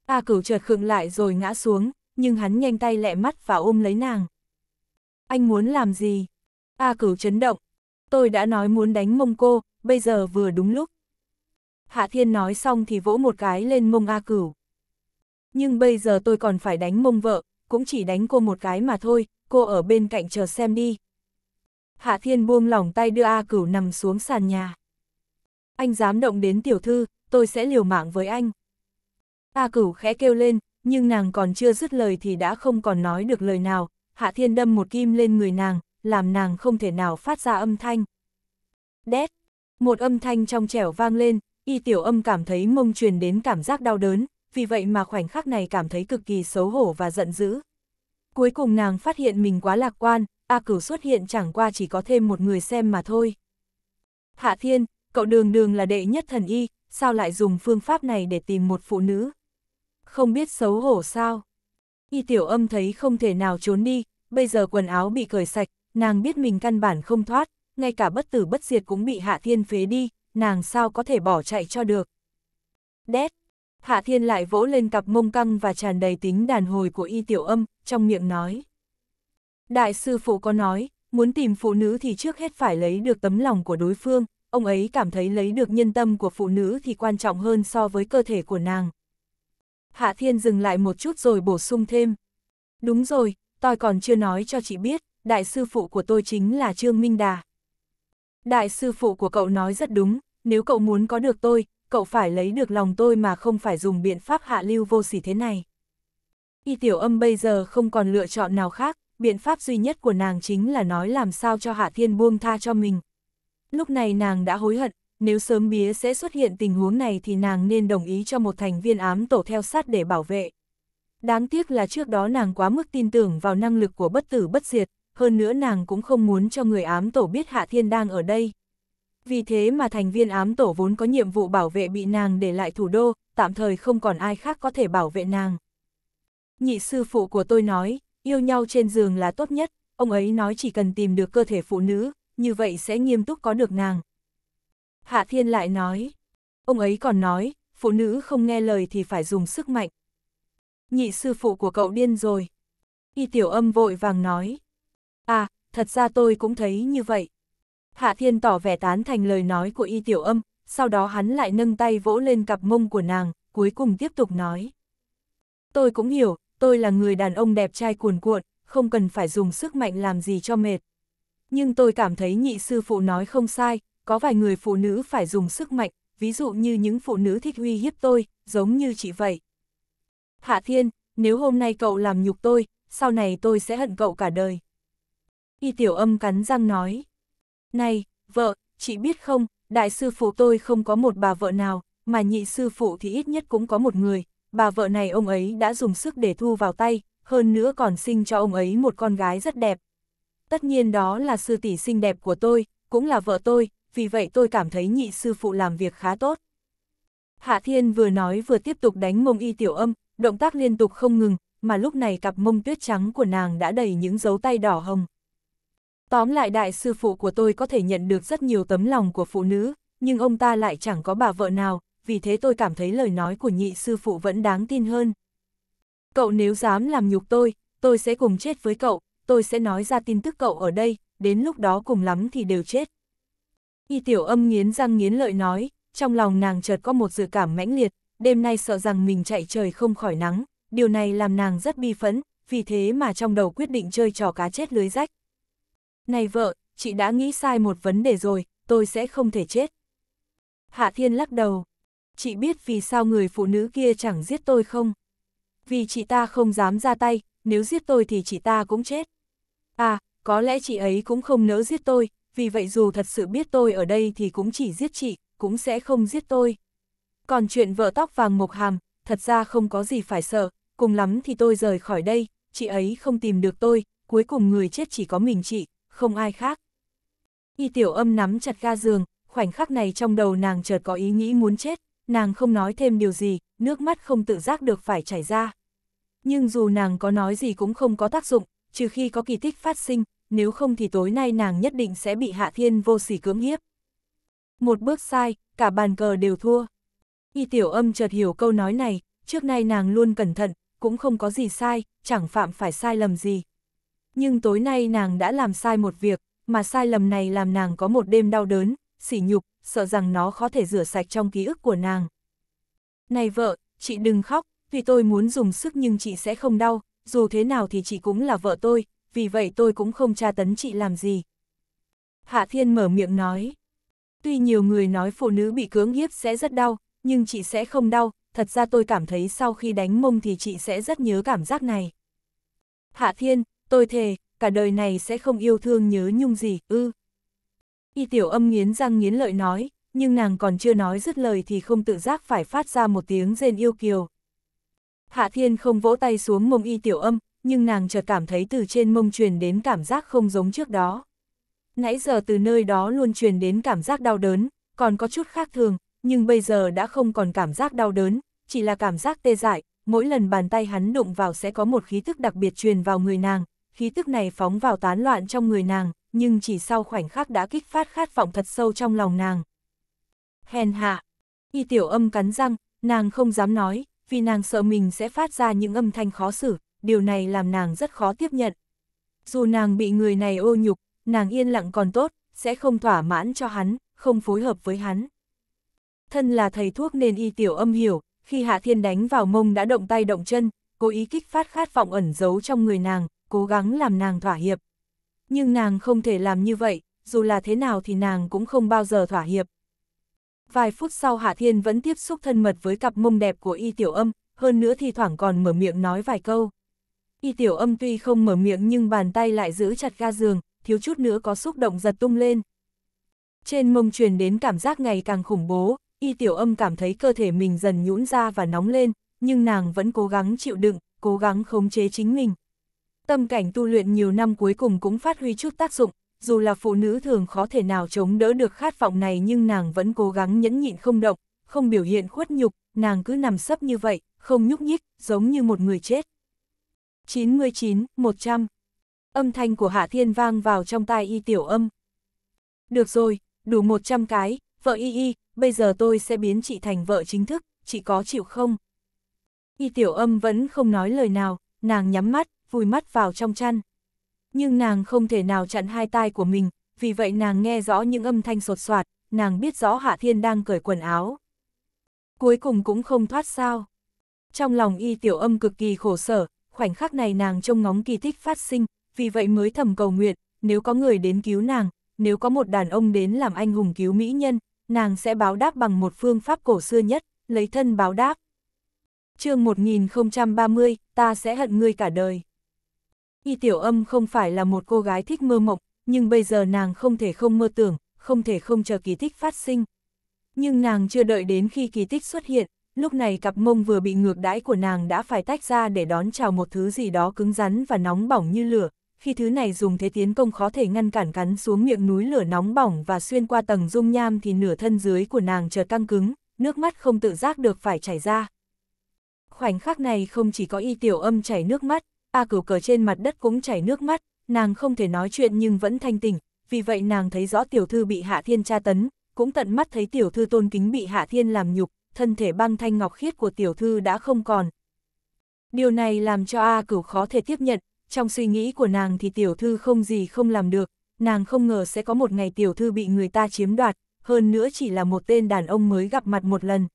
A cửu chợt khựng lại rồi ngã xuống, nhưng hắn nhanh tay lẹ mắt và ôm lấy nàng. Anh muốn làm gì? A cửu chấn động. Tôi đã nói muốn đánh mông cô, bây giờ vừa đúng lúc. Hạ thiên nói xong thì vỗ một cái lên mông A cửu. Nhưng bây giờ tôi còn phải đánh mông vợ, cũng chỉ đánh cô một cái mà thôi, cô ở bên cạnh chờ xem đi. Hạ thiên buông lỏng tay đưa A cửu nằm xuống sàn nhà. Anh dám động đến tiểu thư, tôi sẽ liều mạng với anh. A cửu khẽ kêu lên, nhưng nàng còn chưa dứt lời thì đã không còn nói được lời nào, Hạ Thiên đâm một kim lên người nàng, làm nàng không thể nào phát ra âm thanh. Đét, một âm thanh trong trẻo vang lên, y tiểu âm cảm thấy mông truyền đến cảm giác đau đớn, vì vậy mà khoảnh khắc này cảm thấy cực kỳ xấu hổ và giận dữ. Cuối cùng nàng phát hiện mình quá lạc quan, A cửu xuất hiện chẳng qua chỉ có thêm một người xem mà thôi. Hạ Thiên, cậu đường đường là đệ nhất thần y, sao lại dùng phương pháp này để tìm một phụ nữ? Không biết xấu hổ sao? Y tiểu âm thấy không thể nào trốn đi, bây giờ quần áo bị cởi sạch, nàng biết mình căn bản không thoát, ngay cả bất tử bất diệt cũng bị Hạ Thiên phế đi, nàng sao có thể bỏ chạy cho được. Đét! Hạ Thiên lại vỗ lên cặp mông căng và tràn đầy tính đàn hồi của y tiểu âm, trong miệng nói. Đại sư phụ có nói, muốn tìm phụ nữ thì trước hết phải lấy được tấm lòng của đối phương, ông ấy cảm thấy lấy được nhân tâm của phụ nữ thì quan trọng hơn so với cơ thể của nàng. Hạ Thiên dừng lại một chút rồi bổ sung thêm. Đúng rồi, tôi còn chưa nói cho chị biết, đại sư phụ của tôi chính là Trương Minh Đà. Đại sư phụ của cậu nói rất đúng, nếu cậu muốn có được tôi, cậu phải lấy được lòng tôi mà không phải dùng biện pháp hạ lưu vô sỉ thế này. Y tiểu âm bây giờ không còn lựa chọn nào khác, biện pháp duy nhất của nàng chính là nói làm sao cho Hạ Thiên buông tha cho mình. Lúc này nàng đã hối hận, nếu sớm bía sẽ xuất hiện tình huống này thì nàng nên đồng ý cho một thành viên ám tổ theo sát để bảo vệ. Đáng tiếc là trước đó nàng quá mức tin tưởng vào năng lực của bất tử bất diệt, hơn nữa nàng cũng không muốn cho người ám tổ biết Hạ Thiên đang ở đây. Vì thế mà thành viên ám tổ vốn có nhiệm vụ bảo vệ bị nàng để lại thủ đô, tạm thời không còn ai khác có thể bảo vệ nàng. Nhị sư phụ của tôi nói, yêu nhau trên giường là tốt nhất, ông ấy nói chỉ cần tìm được cơ thể phụ nữ, như vậy sẽ nghiêm túc có được nàng. Hạ Thiên lại nói, ông ấy còn nói, phụ nữ không nghe lời thì phải dùng sức mạnh. Nhị sư phụ của cậu điên rồi. Y tiểu âm vội vàng nói, à, thật ra tôi cũng thấy như vậy. Hạ Thiên tỏ vẻ tán thành lời nói của Y tiểu âm, sau đó hắn lại nâng tay vỗ lên cặp mông của nàng, cuối cùng tiếp tục nói. Tôi cũng hiểu, tôi là người đàn ông đẹp trai cuồn cuộn, không cần phải dùng sức mạnh làm gì cho mệt nhưng tôi cảm thấy nhị sư phụ nói không sai, có vài người phụ nữ phải dùng sức mạnh, ví dụ như những phụ nữ thích uy hiếp tôi, giống như chị vậy. Hạ Thiên, nếu hôm nay cậu làm nhục tôi, sau này tôi sẽ hận cậu cả đời. Y tiểu âm cắn răng nói. Này, vợ, chị biết không, đại sư phụ tôi không có một bà vợ nào, mà nhị sư phụ thì ít nhất cũng có một người. Bà vợ này ông ấy đã dùng sức để thu vào tay, hơn nữa còn sinh cho ông ấy một con gái rất đẹp, Tất nhiên đó là sư tỷ xinh đẹp của tôi, cũng là vợ tôi, vì vậy tôi cảm thấy nhị sư phụ làm việc khá tốt. Hạ Thiên vừa nói vừa tiếp tục đánh mông y tiểu âm, động tác liên tục không ngừng, mà lúc này cặp mông tuyết trắng của nàng đã đầy những dấu tay đỏ hồng. Tóm lại đại sư phụ của tôi có thể nhận được rất nhiều tấm lòng của phụ nữ, nhưng ông ta lại chẳng có bà vợ nào, vì thế tôi cảm thấy lời nói của nhị sư phụ vẫn đáng tin hơn. Cậu nếu dám làm nhục tôi, tôi sẽ cùng chết với cậu, tôi sẽ nói ra tin tức cậu ở đây, đến lúc đó cùng lắm thì đều chết. Y tiểu âm nghiến răng nghiến lợi nói, trong lòng nàng chợt có một dự cảm mãnh liệt, đêm nay sợ rằng mình chạy trời không khỏi nắng, điều này làm nàng rất bi phẫn, vì thế mà trong đầu quyết định chơi trò cá chết lưới rách. Này vợ, chị đã nghĩ sai một vấn đề rồi, tôi sẽ không thể chết. Hạ Thiên lắc đầu. Chị biết vì sao người phụ nữ kia chẳng giết tôi không? Vì chị ta không dám ra tay, nếu giết tôi thì chị ta cũng chết. À, có lẽ chị ấy cũng không nỡ giết tôi, vì vậy dù thật sự biết tôi ở đây thì cũng chỉ giết chị, cũng sẽ không giết tôi. Còn chuyện vợ tóc vàng mộc hàm, thật ra không có gì phải sợ, cùng lắm thì tôi rời khỏi đây, chị ấy không tìm được tôi, cuối cùng người chết chỉ có mình chị, không ai khác. Y tiểu âm nắm chặt ga giường, khoảnh khắc này trong đầu nàng chợt có ý nghĩ muốn chết, nàng không nói thêm điều gì, nước mắt không tự giác được phải chảy ra. Nhưng dù nàng có nói gì cũng không có tác dụng, trừ khi có kỳ tích phát sinh, nếu không thì tối nay nàng nhất định sẽ bị Hạ Thiên vô sỉ cưỡng hiếp. Một bước sai, cả bàn cờ đều thua. Y tiểu âm chợt hiểu câu nói này, trước nay nàng luôn cẩn thận, cũng không có gì sai, chẳng phạm phải sai lầm gì. Nhưng tối nay nàng đã làm sai một việc, mà sai lầm này làm nàng có một đêm đau đớn, sỉ nhục, sợ rằng nó khó thể rửa sạch trong ký ức của nàng. Này vợ, chị đừng khóc, tuy tôi muốn dùng sức nhưng chị sẽ không đau, dù thế nào thì chị cũng là vợ tôi, vì vậy tôi cũng không tra tấn chị làm gì. Hạ Thiên mở miệng nói. Tuy nhiều người nói phụ nữ bị cưỡng hiếp sẽ rất đau, nhưng chị sẽ không đau, thật ra tôi cảm thấy sau khi đánh mông thì chị sẽ rất nhớ cảm giác này. Hạ Thiên, tôi thề, cả đời này sẽ không yêu thương nhớ nhung gì, ư. Y tiểu âm nghiến răng nghiến lợi nói, nhưng nàng còn chưa nói dứt lời thì không tự giác phải phát ra một tiếng rên yêu kiều, Hạ Thiên không vỗ tay xuống mông y tiểu âm, nhưng nàng chợt cảm thấy từ trên mông truyền đến cảm giác không giống trước đó. Nãy giờ từ nơi đó luôn truyền đến cảm giác đau đớn, còn có chút khác thường, nhưng bây giờ đã không còn cảm giác đau đớn, chỉ là cảm giác tê dại, mỗi lần bàn tay hắn đụng vào sẽ có một khí tức đặc biệt truyền vào người nàng, khí tức này phóng vào tán loạn trong người nàng, nhưng chỉ sau khoảnh khắc đã kích phát khát vọng thật sâu trong lòng nàng. Hèn hạ, y tiểu âm cắn răng, nàng không dám nói, vì nàng sợ mình sẽ phát ra những âm thanh khó xử, điều này làm nàng rất khó tiếp nhận. Dù nàng bị người này ô nhục, nàng yên lặng còn tốt, sẽ không thỏa mãn cho hắn, không phối hợp với hắn. Thân là thầy thuốc nên y tiểu âm hiểu, khi Hạ Thiên đánh vào mông đã động tay động chân, cố ý kích phát khát vọng ẩn giấu trong người nàng, cố gắng làm nàng thỏa hiệp. Nhưng nàng không thể làm như vậy, dù là thế nào thì nàng cũng không bao giờ thỏa hiệp, Vài phút sau Hạ Thiên vẫn tiếp xúc thân mật với cặp mông đẹp của Y Tiểu Âm, hơn nữa thi thoảng còn mở miệng nói vài câu. Y Tiểu Âm tuy không mở miệng nhưng bàn tay lại giữ chặt ga giường, thiếu chút nữa có xúc động giật tung lên. Trên mông truyền đến cảm giác ngày càng khủng bố, Y Tiểu Âm cảm thấy cơ thể mình dần nhũn ra và nóng lên, nhưng nàng vẫn cố gắng chịu đựng, cố gắng khống chế chính mình. Tâm cảnh tu luyện nhiều năm cuối cùng cũng phát huy chút tác dụng, dù là phụ nữ thường khó thể nào chống đỡ được khát vọng này nhưng nàng vẫn cố gắng nhẫn nhịn không động, không biểu hiện khuất nhục, nàng cứ nằm sấp như vậy, không nhúc nhích, giống như một người chết. 99, 100 Âm thanh của Hạ Thiên vang vào trong tai y tiểu âm. Được rồi, đủ 100 cái, vợ y y, bây giờ tôi sẽ biến chị thành vợ chính thức, chị có chịu không? Y tiểu âm vẫn không nói lời nào, nàng nhắm mắt, vùi mắt vào trong chăn nhưng nàng không thể nào chặn hai tai của mình, vì vậy nàng nghe rõ những âm thanh sột soạt, nàng biết rõ Hạ Thiên đang cởi quần áo. Cuối cùng cũng không thoát sao. Trong lòng y tiểu âm cực kỳ khổ sở, khoảnh khắc này nàng trông ngóng kỳ tích phát sinh, vì vậy mới thầm cầu nguyện, nếu có người đến cứu nàng, nếu có một đàn ông đến làm anh hùng cứu mỹ nhân, nàng sẽ báo đáp bằng một phương pháp cổ xưa nhất, lấy thân báo đáp. chương 1030, ta sẽ hận ngươi cả đời. Y Tiểu Âm không phải là một cô gái thích mơ mộng, nhưng bây giờ nàng không thể không mơ tưởng, không thể không chờ kỳ tích phát sinh. Nhưng nàng chưa đợi đến khi kỳ tích xuất hiện, lúc này cặp mông vừa bị ngược đãi của nàng đã phải tách ra để đón chào một thứ gì đó cứng rắn và nóng bỏng như lửa. Khi thứ này dùng thế tiến công khó thể ngăn cản cắn xuống miệng núi lửa nóng bỏng và xuyên qua tầng dung nham thì nửa thân dưới của nàng chợt căng cứng, nước mắt không tự giác được phải chảy ra. Khoảnh khắc này không chỉ có y tiểu âm chảy nước mắt, A cửu cờ trên mặt đất cũng chảy nước mắt, nàng không thể nói chuyện nhưng vẫn thanh tỉnh, vì vậy nàng thấy rõ tiểu thư bị Hạ Thiên tra tấn, cũng tận mắt thấy tiểu thư tôn kính bị Hạ Thiên làm nhục, thân thể băng thanh ngọc khiết của tiểu thư đã không còn. Điều này làm cho A cửu khó thể tiếp nhận, trong suy nghĩ của nàng thì tiểu thư không gì không làm được, nàng không ngờ sẽ có một ngày tiểu thư bị người ta chiếm đoạt, hơn nữa chỉ là một tên đàn ông mới gặp mặt một lần.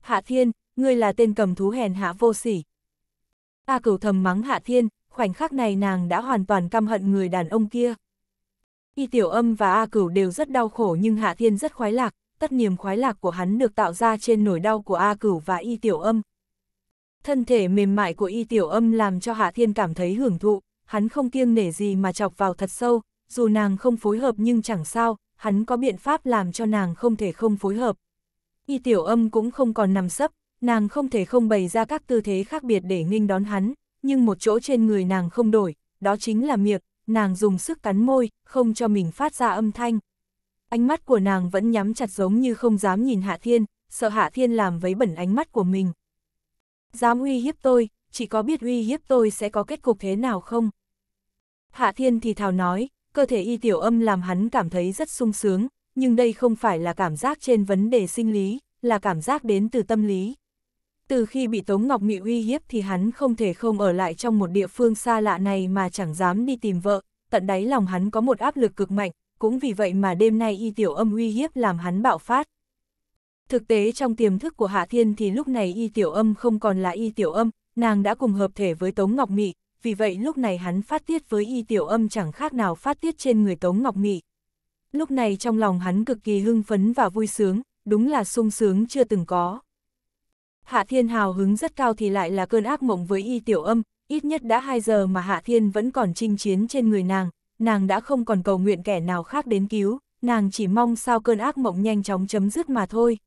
Hạ Thiên, ngươi là tên cầm thú hèn hạ vô sỉ, A cửu thầm mắng Hạ Thiên, khoảnh khắc này nàng đã hoàn toàn căm hận người đàn ông kia. Y tiểu âm và A cửu đều rất đau khổ nhưng Hạ Thiên rất khoái lạc, tất niềm khoái lạc của hắn được tạo ra trên nỗi đau của A cửu và Y tiểu âm. Thân thể mềm mại của Y tiểu âm làm cho Hạ Thiên cảm thấy hưởng thụ, hắn không kiêng nể gì mà chọc vào thật sâu, dù nàng không phối hợp nhưng chẳng sao, hắn có biện pháp làm cho nàng không thể không phối hợp. Y tiểu âm cũng không còn nằm sấp, nàng không thể không bày ra các tư thế khác biệt để nghinh đón hắn, nhưng một chỗ trên người nàng không đổi, đó chính là miệng, nàng dùng sức cắn môi, không cho mình phát ra âm thanh. Ánh mắt của nàng vẫn nhắm chặt giống như không dám nhìn Hạ Thiên, sợ Hạ Thiên làm vấy bẩn ánh mắt của mình. Dám uy hiếp tôi, chỉ có biết uy hiếp tôi sẽ có kết cục thế nào không? Hạ Thiên thì thào nói, cơ thể y tiểu âm làm hắn cảm thấy rất sung sướng, nhưng đây không phải là cảm giác trên vấn đề sinh lý, là cảm giác đến từ tâm lý. Từ khi bị Tống Ngọc Mị uy hiếp thì hắn không thể không ở lại trong một địa phương xa lạ này mà chẳng dám đi tìm vợ, tận đáy lòng hắn có một áp lực cực mạnh, cũng vì vậy mà đêm nay y tiểu âm uy hiếp làm hắn bạo phát. Thực tế trong tiềm thức của Hạ Thiên thì lúc này y tiểu âm không còn là y tiểu âm, nàng đã cùng hợp thể với Tống Ngọc Mị, vì vậy lúc này hắn phát tiết với y tiểu âm chẳng khác nào phát tiết trên người Tống Ngọc Mị. Lúc này trong lòng hắn cực kỳ hưng phấn và vui sướng, đúng là sung sướng chưa từng có. Hạ Thiên hào hứng rất cao thì lại là cơn ác mộng với y tiểu âm, ít nhất đã 2 giờ mà Hạ Thiên vẫn còn chinh chiến trên người nàng, nàng đã không còn cầu nguyện kẻ nào khác đến cứu, nàng chỉ mong sao cơn ác mộng nhanh chóng chấm dứt mà thôi.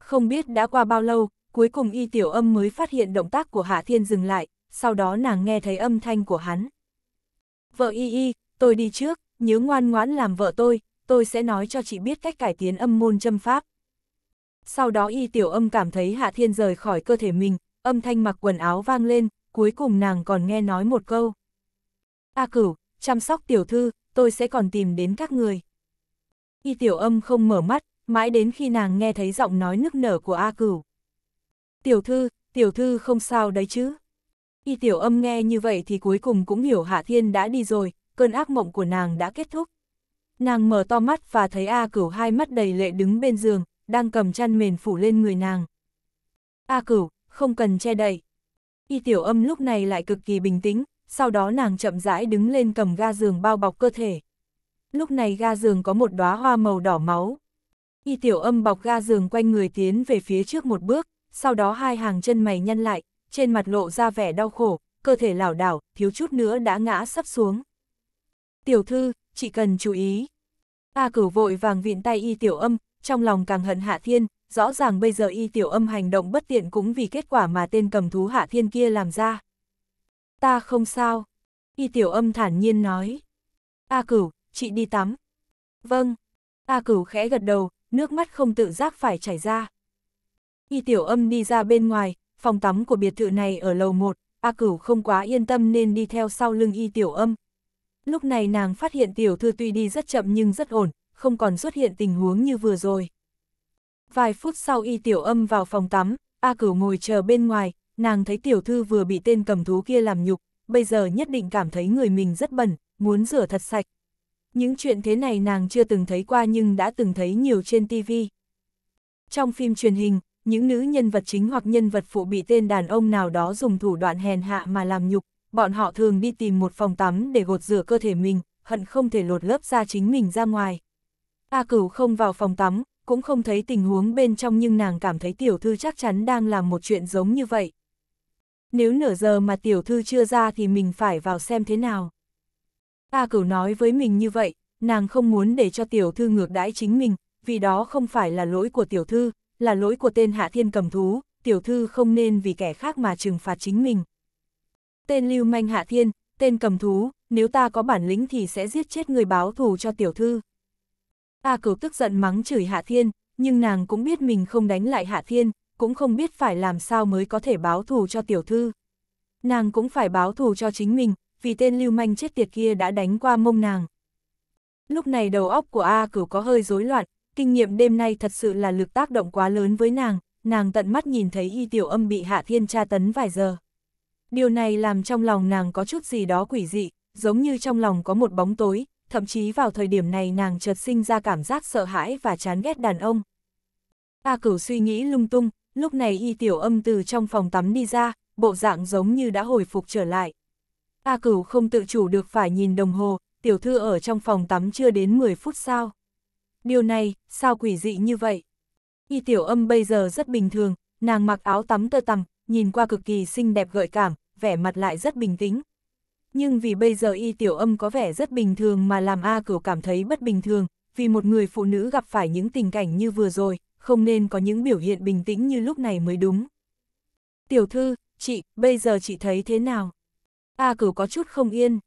Không biết đã qua bao lâu, cuối cùng y tiểu âm mới phát hiện động tác của Hạ Thiên dừng lại, sau đó nàng nghe thấy âm thanh của hắn. Vợ y y, tôi đi trước, nhớ ngoan ngoãn làm vợ tôi, tôi sẽ nói cho chị biết cách cải tiến âm môn châm pháp. Sau đó y tiểu âm cảm thấy Hạ Thiên rời khỏi cơ thể mình, âm thanh mặc quần áo vang lên, cuối cùng nàng còn nghe nói một câu. A cửu, chăm sóc tiểu thư, tôi sẽ còn tìm đến các người. Y tiểu âm không mở mắt, mãi đến khi nàng nghe thấy giọng nói nức nở của A cửu. Tiểu thư, tiểu thư không sao đấy chứ. Y tiểu âm nghe như vậy thì cuối cùng cũng hiểu Hạ Thiên đã đi rồi, cơn ác mộng của nàng đã kết thúc. Nàng mở to mắt và thấy A cửu hai mắt đầy lệ đứng bên giường, đang cầm chăn mền phủ lên người nàng. A cửu, không cần che đậy. Y tiểu âm lúc này lại cực kỳ bình tĩnh, sau đó nàng chậm rãi đứng lên cầm ga giường bao bọc cơ thể. Lúc này ga giường có một đóa hoa màu đỏ máu. Y tiểu âm bọc ga giường quanh người tiến về phía trước một bước, sau đó hai hàng chân mày nhăn lại, trên mặt lộ ra vẻ đau khổ, cơ thể lảo đảo, thiếu chút nữa đã ngã sắp xuống. Tiểu thư, chỉ cần chú ý. A cửu vội vàng vịn tay y tiểu âm, trong lòng càng hận Hạ Thiên, rõ ràng bây giờ y tiểu âm hành động bất tiện cũng vì kết quả mà tên cầm thú Hạ Thiên kia làm ra. Ta không sao, y tiểu âm thản nhiên nói. A cửu, chị đi tắm. Vâng, A cửu khẽ gật đầu, nước mắt không tự giác phải chảy ra. Y tiểu âm đi ra bên ngoài, phòng tắm của biệt thự này ở lầu 1, A Cửu không quá yên tâm nên đi theo sau lưng y tiểu âm. Lúc này nàng phát hiện tiểu thư tuy đi rất chậm nhưng rất ổn, không còn xuất hiện tình huống như vừa rồi. Vài phút sau y tiểu âm vào phòng tắm, A Cửu ngồi chờ bên ngoài, nàng thấy tiểu thư vừa bị tên cầm thú kia làm nhục, bây giờ nhất định cảm thấy người mình rất bẩn, muốn rửa thật sạch. Những chuyện thế này nàng chưa từng thấy qua nhưng đã từng thấy nhiều trên TV. Trong phim truyền hình, những nữ nhân vật chính hoặc nhân vật phụ bị tên đàn ông nào đó dùng thủ đoạn hèn hạ mà làm nhục, bọn họ thường đi tìm một phòng tắm để gột rửa cơ thể mình, hận không thể lột lớp da chính mình ra ngoài. A cửu không vào phòng tắm, cũng không thấy tình huống bên trong nhưng nàng cảm thấy tiểu thư chắc chắn đang làm một chuyện giống như vậy. Nếu nửa giờ mà tiểu thư chưa ra thì mình phải vào xem thế nào. A cửu nói với mình như vậy, nàng không muốn để cho tiểu thư ngược đãi chính mình, vì đó không phải là lỗi của tiểu thư, là lỗi của tên hạ thiên cầm thú, tiểu thư không nên vì kẻ khác mà trừng phạt chính mình. Tên lưu manh hạ thiên, tên cầm thú, nếu ta có bản lĩnh thì sẽ giết chết người báo thù cho tiểu thư. A cửu tức giận mắng chửi Hạ Thiên, nhưng nàng cũng biết mình không đánh lại Hạ Thiên, cũng không biết phải làm sao mới có thể báo thù cho tiểu thư. Nàng cũng phải báo thù cho chính mình, vì tên lưu manh chết tiệt kia đã đánh qua mông nàng. Lúc này đầu óc của A cửu có hơi rối loạn, kinh nghiệm đêm nay thật sự là lực tác động quá lớn với nàng, nàng tận mắt nhìn thấy y tiểu âm bị Hạ Thiên tra tấn vài giờ. Điều này làm trong lòng nàng có chút gì đó quỷ dị, giống như trong lòng có một bóng tối, thậm chí vào thời điểm này nàng chợt sinh ra cảm giác sợ hãi và chán ghét đàn ông. A cửu suy nghĩ lung tung, lúc này y tiểu âm từ trong phòng tắm đi ra, bộ dạng giống như đã hồi phục trở lại. A cửu không tự chủ được phải nhìn đồng hồ, tiểu thư ở trong phòng tắm chưa đến 10 phút sao. Điều này, sao quỷ dị như vậy? Y tiểu âm bây giờ rất bình thường, nàng mặc áo tắm tơ tằm, nhìn qua cực kỳ xinh đẹp gợi cảm, vẻ mặt lại rất bình tĩnh, nhưng vì bây giờ y tiểu âm có vẻ rất bình thường mà làm A Cửu cảm thấy bất bình thường, vì một người phụ nữ gặp phải những tình cảnh như vừa rồi, không nên có những biểu hiện bình tĩnh như lúc này mới đúng. Tiểu thư, chị, bây giờ chị thấy thế nào? A Cửu có chút không yên.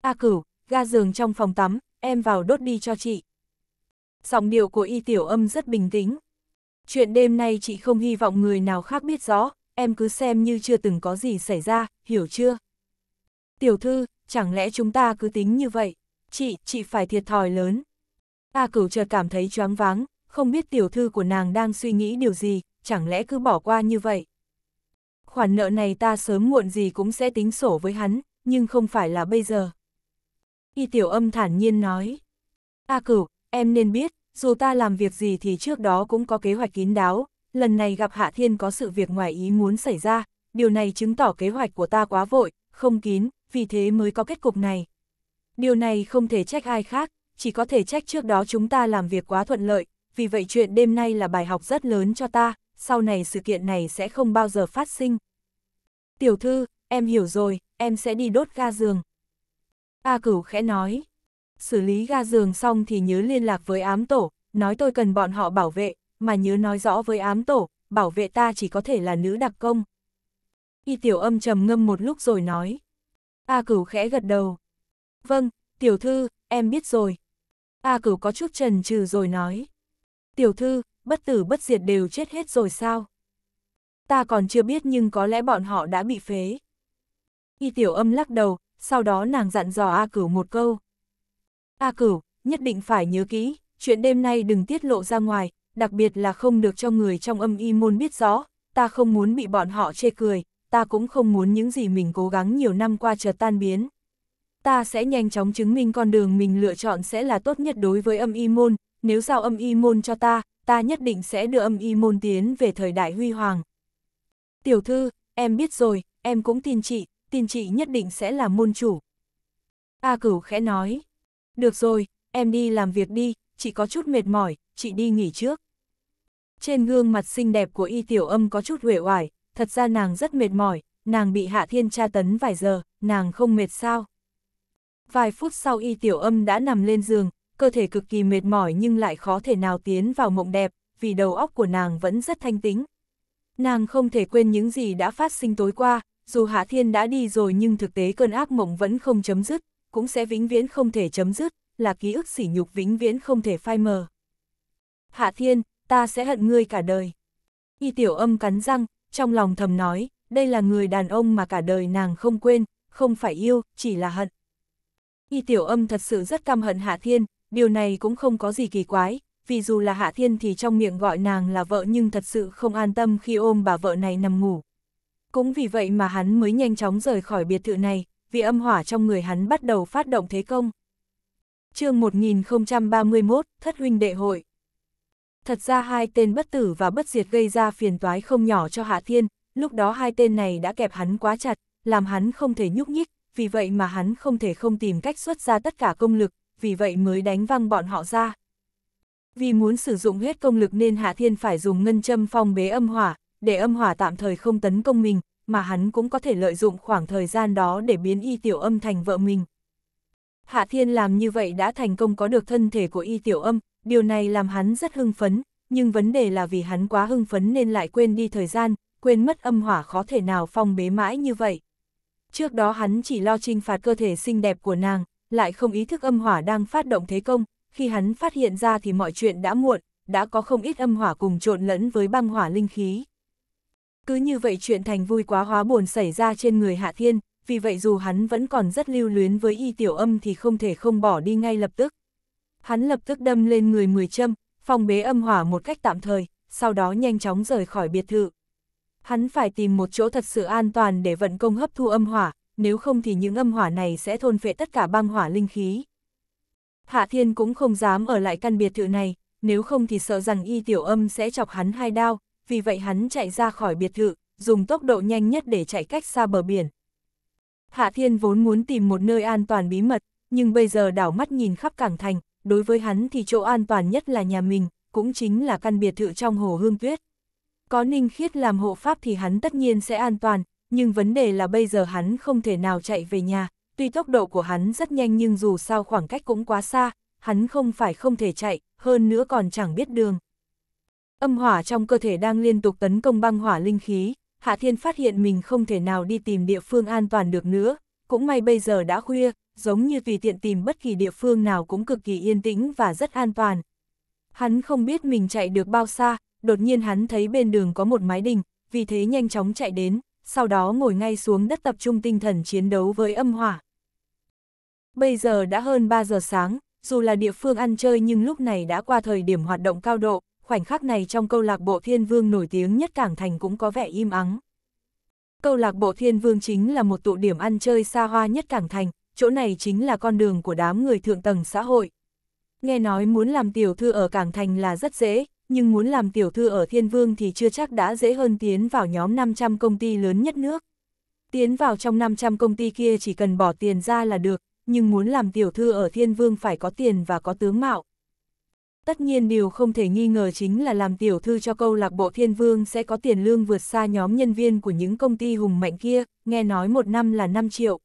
A Cửu, ga giường trong phòng tắm, em vào đốt đi cho chị. Giọng điệu của y tiểu âm rất bình tĩnh. Chuyện đêm nay chị không hy vọng người nào khác biết rõ, em cứ xem như chưa từng có gì xảy ra, hiểu chưa? Tiểu thư, chẳng lẽ chúng ta cứ tính như vậy? Chị, chị phải thiệt thòi lớn. A cửu chợt cảm thấy choáng váng, không biết tiểu thư của nàng đang suy nghĩ điều gì, chẳng lẽ cứ bỏ qua như vậy? Khoản nợ này ta sớm muộn gì cũng sẽ tính sổ với hắn, nhưng không phải là bây giờ. Y tiểu âm thản nhiên nói. A cửu, em nên biết, dù ta làm việc gì thì trước đó cũng có kế hoạch kín đáo, lần này gặp Hạ Thiên có sự việc ngoài ý muốn xảy ra, điều này chứng tỏ kế hoạch của ta quá vội, không kín, vì thế mới có kết cục này. Điều này không thể trách ai khác, chỉ có thể trách trước đó chúng ta làm việc quá thuận lợi, vì vậy chuyện đêm nay là bài học rất lớn cho ta, sau này sự kiện này sẽ không bao giờ phát sinh. Tiểu thư, em hiểu rồi, em sẽ đi đốt ga giường. A cửu khẽ nói, xử lý ga giường xong thì nhớ liên lạc với ám tổ, nói tôi cần bọn họ bảo vệ, mà nhớ nói rõ với ám tổ, bảo vệ ta chỉ có thể là nữ đặc công. Y tiểu âm trầm ngâm một lúc rồi nói, A cửu khẽ gật đầu. Vâng, tiểu thư, em biết rồi. A cửu có chút trần trừ rồi nói. Tiểu thư, bất tử bất diệt đều chết hết rồi sao? Ta còn chưa biết nhưng có lẽ bọn họ đã bị phế. Y tiểu âm lắc đầu, sau đó nàng dặn dò A cửu một câu. A cửu, nhất định phải nhớ kỹ, chuyện đêm nay đừng tiết lộ ra ngoài, đặc biệt là không được cho người trong âm y môn biết rõ, ta không muốn bị bọn họ chê cười, ta cũng không muốn những gì mình cố gắng nhiều năm qua chợt tan biến. Ta sẽ nhanh chóng chứng minh con đường mình lựa chọn sẽ là tốt nhất đối với âm y môn, nếu giao âm y môn cho ta, ta nhất định sẽ đưa âm y môn tiến về thời đại huy hoàng. Tiểu thư, em biết rồi, em cũng tin chị, tin chị nhất định sẽ là môn chủ. A cửu khẽ nói, được rồi, em đi làm việc đi, chị có chút mệt mỏi, chị đi nghỉ trước. Trên gương mặt xinh đẹp của y tiểu âm có chút huệ hoài thật ra nàng rất mệt mỏi, nàng bị Hạ Thiên tra tấn vài giờ, nàng không mệt sao. Vài phút sau y tiểu âm đã nằm lên giường, cơ thể cực kỳ mệt mỏi nhưng lại khó thể nào tiến vào mộng đẹp, vì đầu óc của nàng vẫn rất thanh tính. Nàng không thể quên những gì đã phát sinh tối qua, dù Hạ Thiên đã đi rồi nhưng thực tế cơn ác mộng vẫn không chấm dứt, cũng sẽ vĩnh viễn không thể chấm dứt, là ký ức sỉ nhục vĩnh viễn không thể phai mờ. Hạ Thiên, ta sẽ hận ngươi cả đời. Y tiểu âm cắn răng, trong lòng thầm nói, đây là người đàn ông mà cả đời nàng không quên, không phải yêu, chỉ là hận. Y tiểu âm thật sự rất căm hận Hạ Thiên, điều này cũng không có gì kỳ quái, vì dù là Hạ Thiên thì trong miệng gọi nàng là vợ nhưng thật sự không an tâm khi ôm bà vợ này nằm ngủ. Cũng vì vậy mà hắn mới nhanh chóng rời khỏi biệt thự này, vì âm hỏa trong người hắn bắt đầu phát động thế công. chương 1031, Thất huynh đệ hội Thật ra hai tên bất tử và bất diệt gây ra phiền toái không nhỏ cho Hạ Thiên, lúc đó hai tên này đã kẹp hắn quá chặt, làm hắn không thể nhúc nhích, vì vậy mà hắn không thể không tìm cách xuất ra tất cả công lực, vì vậy mới đánh văng bọn họ ra. Vì muốn sử dụng hết công lực nên Hạ Thiên phải dùng ngân châm phong bế âm hỏa, để âm hỏa tạm thời không tấn công mình, mà hắn cũng có thể lợi dụng khoảng thời gian đó để biến y tiểu âm thành vợ mình. Hạ Thiên làm như vậy đã thành công có được thân thể của y tiểu âm, điều này làm hắn rất hưng phấn, nhưng vấn đề là vì hắn quá hưng phấn nên lại quên đi thời gian, quên mất âm hỏa khó thể nào phong bế mãi như vậy. Trước đó hắn chỉ lo trinh phạt cơ thể xinh đẹp của nàng, lại không ý thức âm hỏa đang phát động thế công, khi hắn phát hiện ra thì mọi chuyện đã muộn, đã có không ít âm hỏa cùng trộn lẫn với băng hỏa linh khí. Cứ như vậy chuyện thành vui quá hóa buồn xảy ra trên người Hạ Thiên, vì vậy dù hắn vẫn còn rất lưu luyến với y tiểu âm thì không thể không bỏ đi ngay lập tức hắn lập tức đâm lên người 10 châm, phòng bế âm hỏa một cách tạm thời, sau đó nhanh chóng rời khỏi biệt thự. Hắn phải tìm một chỗ thật sự an toàn để vận công hấp thu âm hỏa, nếu không thì những âm hỏa này sẽ thôn phệ tất cả băng hỏa linh khí. Hạ Thiên cũng không dám ở lại căn biệt thự này, nếu không thì sợ rằng y tiểu âm sẽ chọc hắn hai đao, vì vậy hắn chạy ra khỏi biệt thự, dùng tốc độ nhanh nhất để chạy cách xa bờ biển. Hạ Thiên vốn muốn tìm một nơi an toàn bí mật, nhưng bây giờ đảo mắt nhìn khắp cảng thành, đối với hắn thì chỗ an toàn nhất là nhà mình, cũng chính là căn biệt thự trong hồ hương tuyết. Có Ninh Khiết làm hộ pháp thì hắn tất nhiên sẽ an toàn, nhưng vấn đề là bây giờ hắn không thể nào chạy về nhà, tuy tốc độ của hắn rất nhanh nhưng dù sao khoảng cách cũng quá xa, hắn không phải không thể chạy, hơn nữa còn chẳng biết đường. Âm hỏa trong cơ thể đang liên tục tấn công băng hỏa linh khí, Hạ Thiên phát hiện mình không thể nào đi tìm địa phương an toàn được nữa, cũng may bây giờ đã khuya, giống như tùy tiện tìm bất kỳ địa phương nào cũng cực kỳ yên tĩnh và rất an toàn. Hắn không biết mình chạy được bao xa, đột nhiên hắn thấy bên đường có một mái đình, vì thế nhanh chóng chạy đến, sau đó ngồi ngay xuống đất tập trung tinh thần chiến đấu với âm hỏa. Bây giờ đã hơn 3 giờ sáng, dù là địa phương ăn chơi nhưng lúc này đã qua thời điểm hoạt động cao độ, khoảnh khắc này trong câu lạc bộ thiên vương nổi tiếng nhất Cảng Thành cũng có vẻ im ắng. Câu lạc bộ thiên vương chính là một tụ điểm ăn chơi xa hoa nhất Cảng Thành, chỗ này chính là con đường của đám người thượng tầng xã hội. Nghe nói muốn làm tiểu thư ở Cảng Thành là rất dễ, nhưng muốn làm tiểu thư ở Thiên Vương thì chưa chắc đã dễ hơn tiến vào nhóm 500 công ty lớn nhất nước. Tiến vào trong 500 công ty kia chỉ cần bỏ tiền ra là được, nhưng muốn làm tiểu thư ở Thiên Vương phải có tiền và có tướng mạo. Tất nhiên điều không thể nghi ngờ chính là làm tiểu thư cho câu lạc bộ Thiên Vương sẽ có tiền lương vượt xa nhóm nhân viên của những công ty hùng mạnh kia, nghe nói một năm là 5 triệu,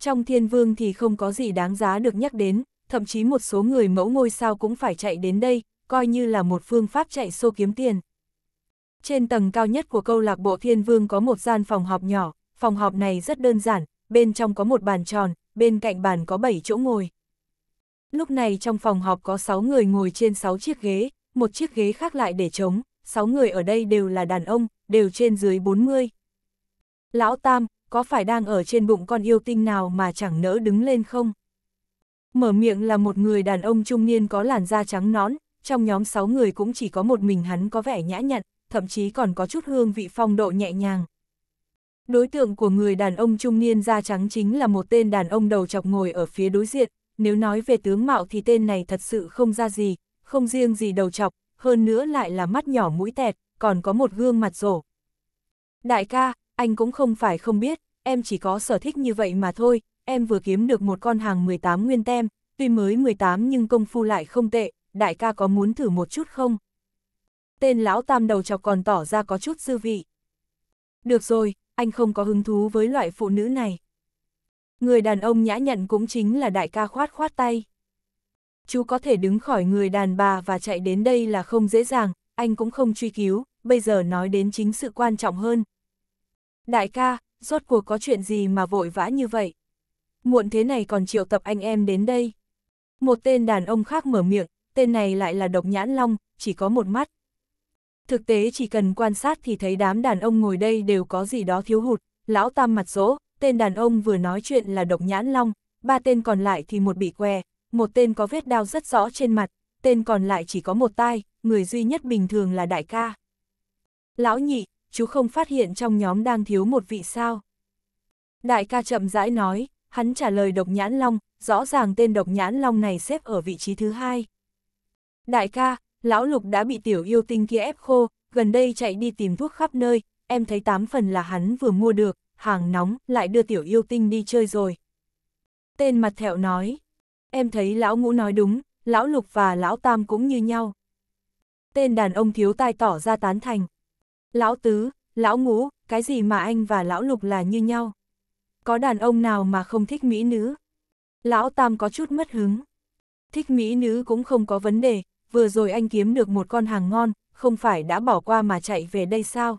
trong thiên vương thì không có gì đáng giá được nhắc đến, thậm chí một số người mẫu ngôi sao cũng phải chạy đến đây, coi như là một phương pháp chạy xô kiếm tiền. Trên tầng cao nhất của câu lạc bộ thiên vương có một gian phòng họp nhỏ, phòng họp này rất đơn giản, bên trong có một bàn tròn, bên cạnh bàn có 7 chỗ ngồi. Lúc này trong phòng họp có 6 người ngồi trên 6 chiếc ghế, một chiếc ghế khác lại để trống, 6 người ở đây đều là đàn ông, đều trên dưới 40. Lão Tam, có phải đang ở trên bụng con yêu tinh nào mà chẳng nỡ đứng lên không? Mở miệng là một người đàn ông trung niên có làn da trắng nõn, trong nhóm 6 người cũng chỉ có một mình hắn có vẻ nhã nhặn, thậm chí còn có chút hương vị phong độ nhẹ nhàng. Đối tượng của người đàn ông trung niên da trắng chính là một tên đàn ông đầu chọc ngồi ở phía đối diện, nếu nói về tướng mạo thì tên này thật sự không ra gì, không riêng gì đầu chọc, hơn nữa lại là mắt nhỏ mũi tẹt, còn có một gương mặt rổ. Đại ca, anh cũng không phải không biết, em chỉ có sở thích như vậy mà thôi, em vừa kiếm được một con hàng 18 nguyên tem, tuy mới 18 nhưng công phu lại không tệ, đại ca có muốn thử một chút không? Tên lão tam đầu chọc còn tỏ ra có chút dư vị. Được rồi, anh không có hứng thú với loại phụ nữ này. Người đàn ông nhã nhặn cũng chính là đại ca khoát khoát tay. Chú có thể đứng khỏi người đàn bà và chạy đến đây là không dễ dàng, anh cũng không truy cứu, bây giờ nói đến chính sự quan trọng hơn, Đại ca, rốt cuộc có chuyện gì mà vội vã như vậy? Muộn thế này còn triệu tập anh em đến đây. Một tên đàn ông khác mở miệng, tên này lại là độc nhãn long, chỉ có một mắt. Thực tế chỉ cần quan sát thì thấy đám đàn ông ngồi đây đều có gì đó thiếu hụt, lão tam mặt rỗ, tên đàn ông vừa nói chuyện là độc nhãn long, ba tên còn lại thì một bị què, một tên có vết đau rất rõ trên mặt, tên còn lại chỉ có một tai, người duy nhất bình thường là đại ca. Lão nhị, chú không phát hiện trong nhóm đang thiếu một vị sao. Đại ca chậm rãi nói, hắn trả lời độc nhãn long, rõ ràng tên độc nhãn long này xếp ở vị trí thứ hai. Đại ca, lão lục đã bị tiểu yêu tinh kia ép khô, gần đây chạy đi tìm thuốc khắp nơi, em thấy tám phần là hắn vừa mua được, hàng nóng, lại đưa tiểu yêu tinh đi chơi rồi. Tên mặt thẹo nói, em thấy lão ngũ nói đúng, lão lục và lão tam cũng như nhau. Tên đàn ông thiếu tai tỏ ra tán thành. Lão Tứ, Lão Ngũ, cái gì mà anh và Lão Lục là như nhau? Có đàn ông nào mà không thích mỹ nữ? Lão Tam có chút mất hứng. Thích mỹ nữ cũng không có vấn đề, vừa rồi anh kiếm được một con hàng ngon, không phải đã bỏ qua mà chạy về đây sao?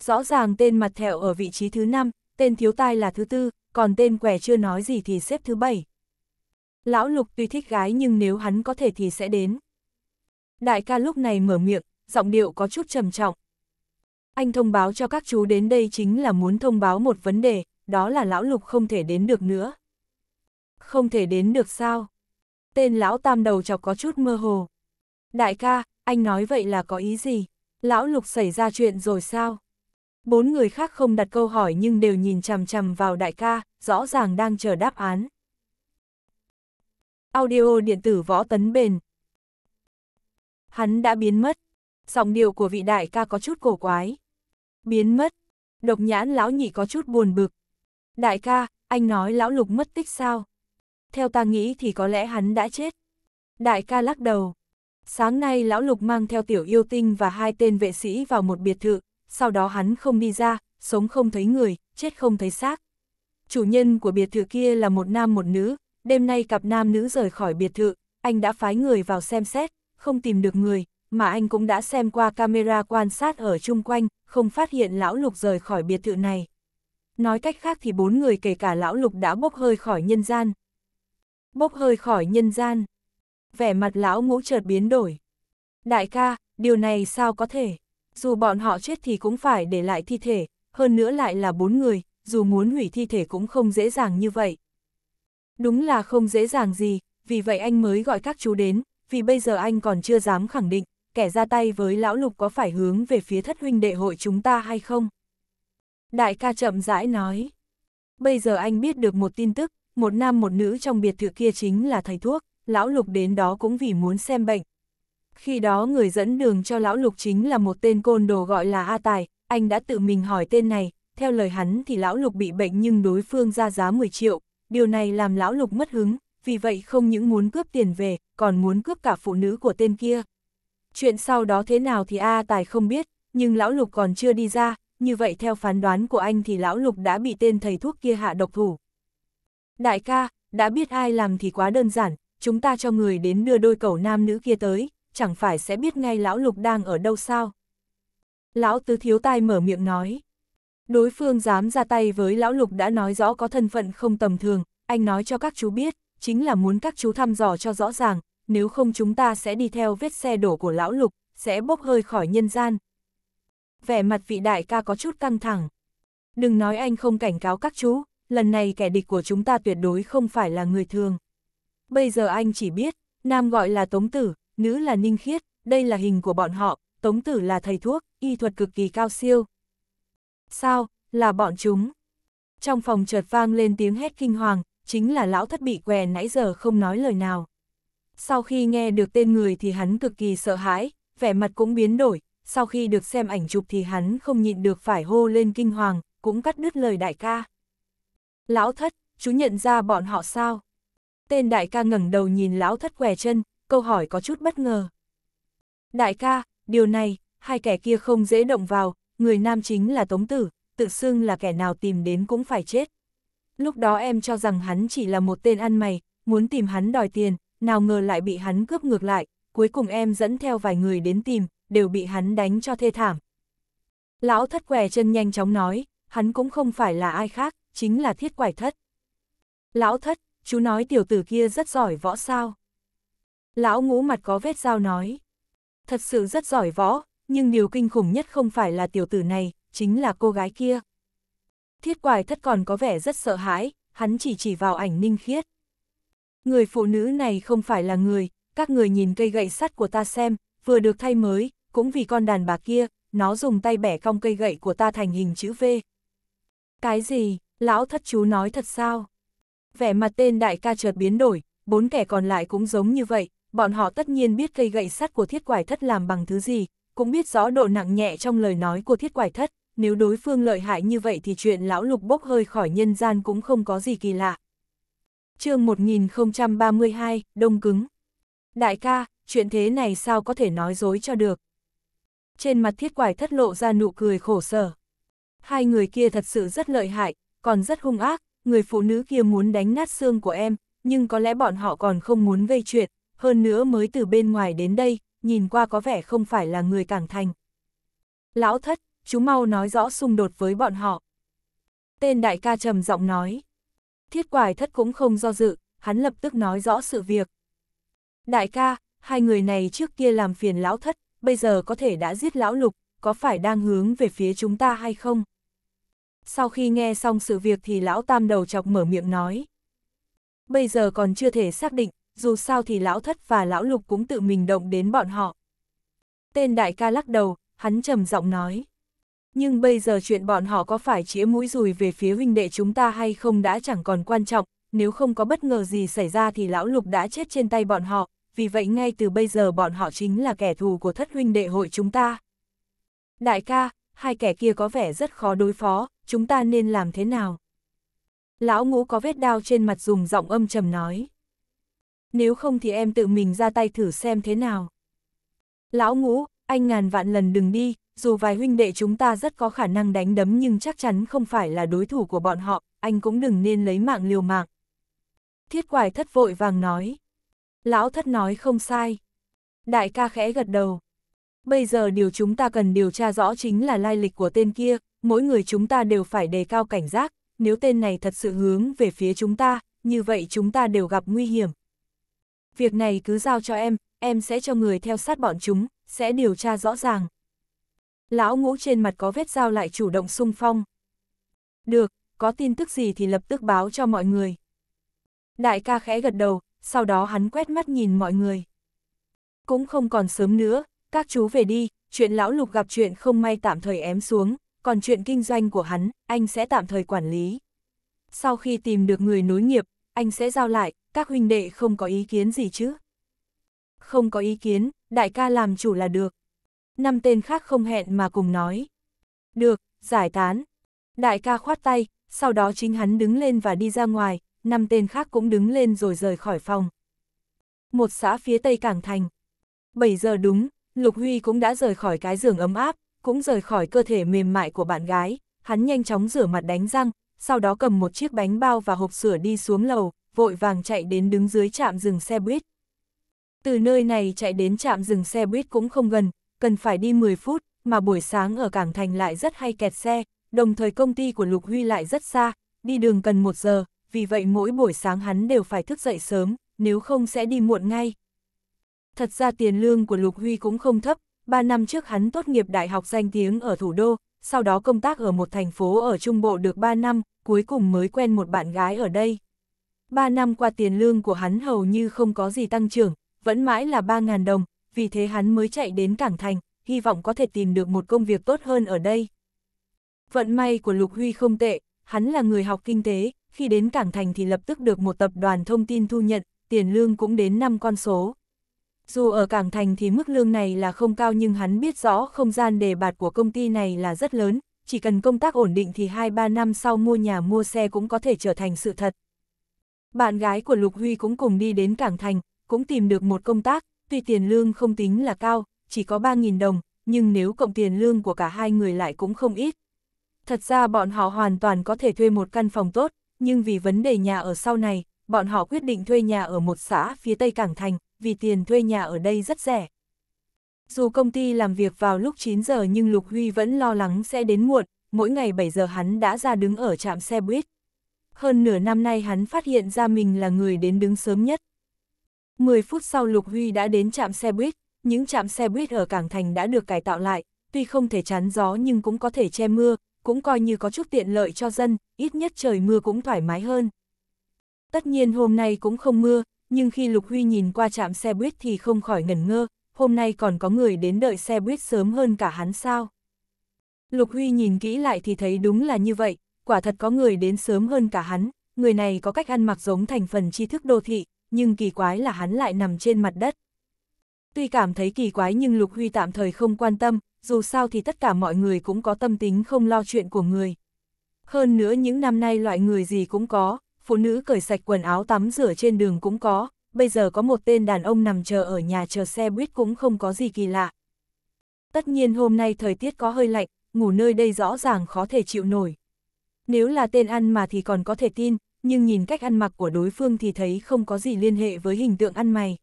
Rõ ràng tên mặt thẹo ở vị trí thứ 5, tên thiếu tai là thứ tư, còn tên quẻ chưa nói gì thì xếp thứ bảy. Lão Lục tuy thích gái nhưng nếu hắn có thể thì sẽ đến. Đại ca lúc này mở miệng, giọng điệu có chút trầm trọng, anh thông báo cho các chú đến đây chính là muốn thông báo một vấn đề, đó là lão lục không thể đến được nữa. Không thể đến được sao? Tên lão tam đầu chọc có chút mơ hồ. Đại ca, anh nói vậy là có ý gì? Lão lục xảy ra chuyện rồi sao? Bốn người khác không đặt câu hỏi nhưng đều nhìn chằm chằm vào đại ca, rõ ràng đang chờ đáp án. Audio điện tử võ tấn bền. Hắn đã biến mất. Giọng điệu của vị đại ca có chút cổ quái biến mất. Độc nhãn lão nhị có chút buồn bực. Đại ca, anh nói lão lục mất tích sao? Theo ta nghĩ thì có lẽ hắn đã chết. Đại ca lắc đầu. Sáng nay lão lục mang theo tiểu yêu tinh và hai tên vệ sĩ vào một biệt thự, sau đó hắn không đi ra, sống không thấy người, chết không thấy xác. Chủ nhân của biệt thự kia là một nam một nữ, đêm nay cặp nam nữ rời khỏi biệt thự, anh đã phái người vào xem xét, không tìm được người, mà anh cũng đã xem qua camera quan sát ở chung quanh, không phát hiện lão lục rời khỏi biệt thự này. Nói cách khác thì bốn người kể cả lão lục đã bốc hơi khỏi nhân gian. Bốc hơi khỏi nhân gian. Vẻ mặt lão ngũ chợt biến đổi. Đại ca, điều này sao có thể? Dù bọn họ chết thì cũng phải để lại thi thể, hơn nữa lại là bốn người, dù muốn hủy thi thể cũng không dễ dàng như vậy. Đúng là không dễ dàng gì, vì vậy anh mới gọi các chú đến, vì bây giờ anh còn chưa dám khẳng định, kẻ ra tay với lão lục có phải hướng về phía thất huynh đệ hội chúng ta hay không? Đại ca chậm rãi nói. Bây giờ anh biết được một tin tức, một nam một nữ trong biệt thự kia chính là thầy thuốc, lão lục đến đó cũng vì muốn xem bệnh. Khi đó người dẫn đường cho lão lục chính là một tên côn đồ gọi là A Tài, anh đã tự mình hỏi tên này, theo lời hắn thì lão lục bị bệnh nhưng đối phương ra giá 10 triệu, điều này làm lão lục mất hứng, vì vậy không những muốn cướp tiền về, còn muốn cướp cả phụ nữ của tên kia, Chuyện sau đó thế nào thì A Tài không biết, nhưng lão lục còn chưa đi ra, như vậy theo phán đoán của anh thì lão lục đã bị tên thầy thuốc kia hạ độc thủ. Đại ca, đã biết ai làm thì quá đơn giản, chúng ta cho người đến đưa đôi cầu nam nữ kia tới, chẳng phải sẽ biết ngay lão lục đang ở đâu sao. Lão tứ thiếu tai mở miệng nói. Đối phương dám ra tay với lão lục đã nói rõ có thân phận không tầm thường, anh nói cho các chú biết, chính là muốn các chú thăm dò cho rõ ràng, nếu không chúng ta sẽ đi theo vết xe đổ của lão lục, sẽ bốc hơi khỏi nhân gian. Vẻ mặt vị đại ca có chút căng thẳng. Đừng nói anh không cảnh cáo các chú, lần này kẻ địch của chúng ta tuyệt đối không phải là người thường. Bây giờ anh chỉ biết, nam gọi là tống tử, nữ là ninh khiết, đây là hình của bọn họ, tống tử là thầy thuốc, y thuật cực kỳ cao siêu. Sao, là bọn chúng? Trong phòng chợt vang lên tiếng hét kinh hoàng, chính là lão thất bị què nãy giờ không nói lời nào. Sau khi nghe được tên người thì hắn cực kỳ sợ hãi, vẻ mặt cũng biến đổi, sau khi được xem ảnh chụp thì hắn không nhịn được phải hô lên kinh hoàng, cũng cắt đứt lời đại ca. Lão thất, chú nhận ra bọn họ sao? Tên đại ca ngẩng đầu nhìn lão thất què chân, câu hỏi có chút bất ngờ. Đại ca, điều này, hai kẻ kia không dễ động vào, người nam chính là Tống Tử, tự xưng là kẻ nào tìm đến cũng phải chết. Lúc đó em cho rằng hắn chỉ là một tên ăn mày, muốn tìm hắn đòi tiền, nào ngờ lại bị hắn cướp ngược lại, cuối cùng em dẫn theo vài người đến tìm, đều bị hắn đánh cho thê thảm. Lão thất què chân nhanh chóng nói, hắn cũng không phải là ai khác, chính là thiết quải thất. Lão thất, chú nói tiểu tử kia rất giỏi võ sao. Lão ngũ mặt có vết dao nói, thật sự rất giỏi võ, nhưng điều kinh khủng nhất không phải là tiểu tử này, chính là cô gái kia. Thiết quải thất còn có vẻ rất sợ hãi, hắn chỉ chỉ vào ảnh ninh khiết người phụ nữ này không phải là người, các người nhìn cây gậy sắt của ta xem, vừa được thay mới, cũng vì con đàn bà kia, nó dùng tay bẻ cong cây gậy của ta thành hình chữ V. Cái gì, lão thất chú nói thật sao? Vẻ mặt tên đại ca chợt biến đổi, bốn kẻ còn lại cũng giống như vậy, bọn họ tất nhiên biết cây gậy sắt của thiết quải thất làm bằng thứ gì, cũng biết rõ độ nặng nhẹ trong lời nói của thiết quải thất, nếu đối phương lợi hại như vậy thì chuyện lão lục bốc hơi khỏi nhân gian cũng không có gì kỳ lạ chương 1032, đông cứng. Đại ca, chuyện thế này sao có thể nói dối cho được. Trên mặt thiết quải thất lộ ra nụ cười khổ sở. Hai người kia thật sự rất lợi hại, còn rất hung ác, người phụ nữ kia muốn đánh nát xương của em, nhưng có lẽ bọn họ còn không muốn gây chuyện, hơn nữa mới từ bên ngoài đến đây, nhìn qua có vẻ không phải là người cảng thành. Lão thất, chú mau nói rõ xung đột với bọn họ. Tên đại ca trầm giọng nói thiết quải thất cũng không do dự, hắn lập tức nói rõ sự việc. Đại ca, hai người này trước kia làm phiền lão thất, bây giờ có thể đã giết lão lục, có phải đang hướng về phía chúng ta hay không? Sau khi nghe xong sự việc thì lão tam đầu chọc mở miệng nói. Bây giờ còn chưa thể xác định, dù sao thì lão thất và lão lục cũng tự mình động đến bọn họ. Tên đại ca lắc đầu, hắn trầm giọng nói nhưng bây giờ chuyện bọn họ có phải chĩa mũi dùi về phía huynh đệ chúng ta hay không đã chẳng còn quan trọng, nếu không có bất ngờ gì xảy ra thì lão lục đã chết trên tay bọn họ, vì vậy ngay từ bây giờ bọn họ chính là kẻ thù của thất huynh đệ hội chúng ta. Đại ca, hai kẻ kia có vẻ rất khó đối phó, chúng ta nên làm thế nào? Lão ngũ có vết đao trên mặt dùng giọng âm trầm nói. Nếu không thì em tự mình ra tay thử xem thế nào. Lão ngũ, anh ngàn vạn lần đừng đi, dù vài huynh đệ chúng ta rất có khả năng đánh đấm nhưng chắc chắn không phải là đối thủ của bọn họ, anh cũng đừng nên lấy mạng liều mạng. Thiết quải thất vội vàng nói. Lão thất nói không sai. Đại ca khẽ gật đầu. Bây giờ điều chúng ta cần điều tra rõ chính là lai lịch của tên kia, mỗi người chúng ta đều phải đề cao cảnh giác, nếu tên này thật sự hướng về phía chúng ta, như vậy chúng ta đều gặp nguy hiểm. Việc này cứ giao cho em, em sẽ cho người theo sát bọn chúng, sẽ điều tra rõ ràng. Lão ngũ trên mặt có vết dao lại chủ động sung phong. Được, có tin tức gì thì lập tức báo cho mọi người. Đại ca khẽ gật đầu, sau đó hắn quét mắt nhìn mọi người. Cũng không còn sớm nữa, các chú về đi, chuyện lão lục gặp chuyện không may tạm thời ém xuống, còn chuyện kinh doanh của hắn, anh sẽ tạm thời quản lý. Sau khi tìm được người nối nghiệp, anh sẽ giao lại, các huynh đệ không có ý kiến gì chứ? Không có ý kiến, đại ca làm chủ là được năm tên khác không hẹn mà cùng nói. Được, giải tán. Đại ca khoát tay, sau đó chính hắn đứng lên và đi ra ngoài, năm tên khác cũng đứng lên rồi rời khỏi phòng. Một xã phía tây Cảng Thành. 7 giờ đúng, Lục Huy cũng đã rời khỏi cái giường ấm áp, cũng rời khỏi cơ thể mềm mại của bạn gái, hắn nhanh chóng rửa mặt đánh răng, sau đó cầm một chiếc bánh bao và hộp sửa đi xuống lầu, vội vàng chạy đến đứng dưới trạm dừng xe buýt. Từ nơi này chạy đến trạm dừng xe buýt cũng không gần, cần phải đi 10 phút, mà buổi sáng ở Cảng Thành lại rất hay kẹt xe, đồng thời công ty của Lục Huy lại rất xa, đi đường cần 1 giờ, vì vậy mỗi buổi sáng hắn đều phải thức dậy sớm, nếu không sẽ đi muộn ngay. Thật ra tiền lương của Lục Huy cũng không thấp, 3 năm trước hắn tốt nghiệp đại học danh tiếng ở thủ đô, sau đó công tác ở một thành phố ở Trung Bộ được 3 năm, cuối cùng mới quen một bạn gái ở đây. 3 năm qua tiền lương của hắn hầu như không có gì tăng trưởng, vẫn mãi là 3.000 đồng, vì thế hắn mới chạy đến Cảng Thành, hy vọng có thể tìm được một công việc tốt hơn ở đây. Vận may của Lục Huy không tệ, hắn là người học kinh tế, khi đến Cảng Thành thì lập tức được một tập đoàn thông tin thu nhận, tiền lương cũng đến 5 con số. Dù ở Cảng Thành thì mức lương này là không cao nhưng hắn biết rõ không gian đề bạt của công ty này là rất lớn, chỉ cần công tác ổn định thì 2-3 năm sau mua nhà mua xe cũng có thể trở thành sự thật. Bạn gái của Lục Huy cũng cùng đi đến Cảng Thành, cũng tìm được một công tác, tuy tiền lương không tính là cao, chỉ có 3.000 đồng, nhưng nếu cộng tiền lương của cả hai người lại cũng không ít. Thật ra bọn họ hoàn toàn có thể thuê một căn phòng tốt, nhưng vì vấn đề nhà ở sau này, bọn họ quyết định thuê nhà ở một xã phía Tây Cảng Thành, vì tiền thuê nhà ở đây rất rẻ. Dù công ty làm việc vào lúc 9 giờ nhưng Lục Huy vẫn lo lắng sẽ đến muộn, mỗi ngày 7 giờ hắn đã ra đứng ở trạm xe buýt. Hơn nửa năm nay hắn phát hiện ra mình là người đến đứng sớm nhất. 10 phút sau Lục Huy đã đến trạm xe buýt, những trạm xe buýt ở Cảng Thành đã được cải tạo lại, tuy không thể chắn gió nhưng cũng có thể che mưa, cũng coi như có chút tiện lợi cho dân, ít nhất trời mưa cũng thoải mái hơn. Tất nhiên hôm nay cũng không mưa, nhưng khi Lục Huy nhìn qua trạm xe buýt thì không khỏi ngẩn ngơ, hôm nay còn có người đến đợi xe buýt sớm hơn cả hắn sao. Lục Huy nhìn kỹ lại thì thấy đúng là như vậy, quả thật có người đến sớm hơn cả hắn, người này có cách ăn mặc giống thành phần tri thức đô thị, nhưng kỳ quái là hắn lại nằm trên mặt đất. Tuy cảm thấy kỳ quái nhưng Lục Huy tạm thời không quan tâm, dù sao thì tất cả mọi người cũng có tâm tính không lo chuyện của người. Hơn nữa những năm nay loại người gì cũng có, phụ nữ cởi sạch quần áo tắm rửa trên đường cũng có, bây giờ có một tên đàn ông nằm chờ ở nhà chờ xe buýt cũng không có gì kỳ lạ. Tất nhiên hôm nay thời tiết có hơi lạnh, ngủ nơi đây rõ ràng khó thể chịu nổi. Nếu là tên ăn mà thì còn có thể tin, nhưng nhìn cách ăn mặc của đối phương thì thấy không có gì liên hệ với hình tượng ăn mày.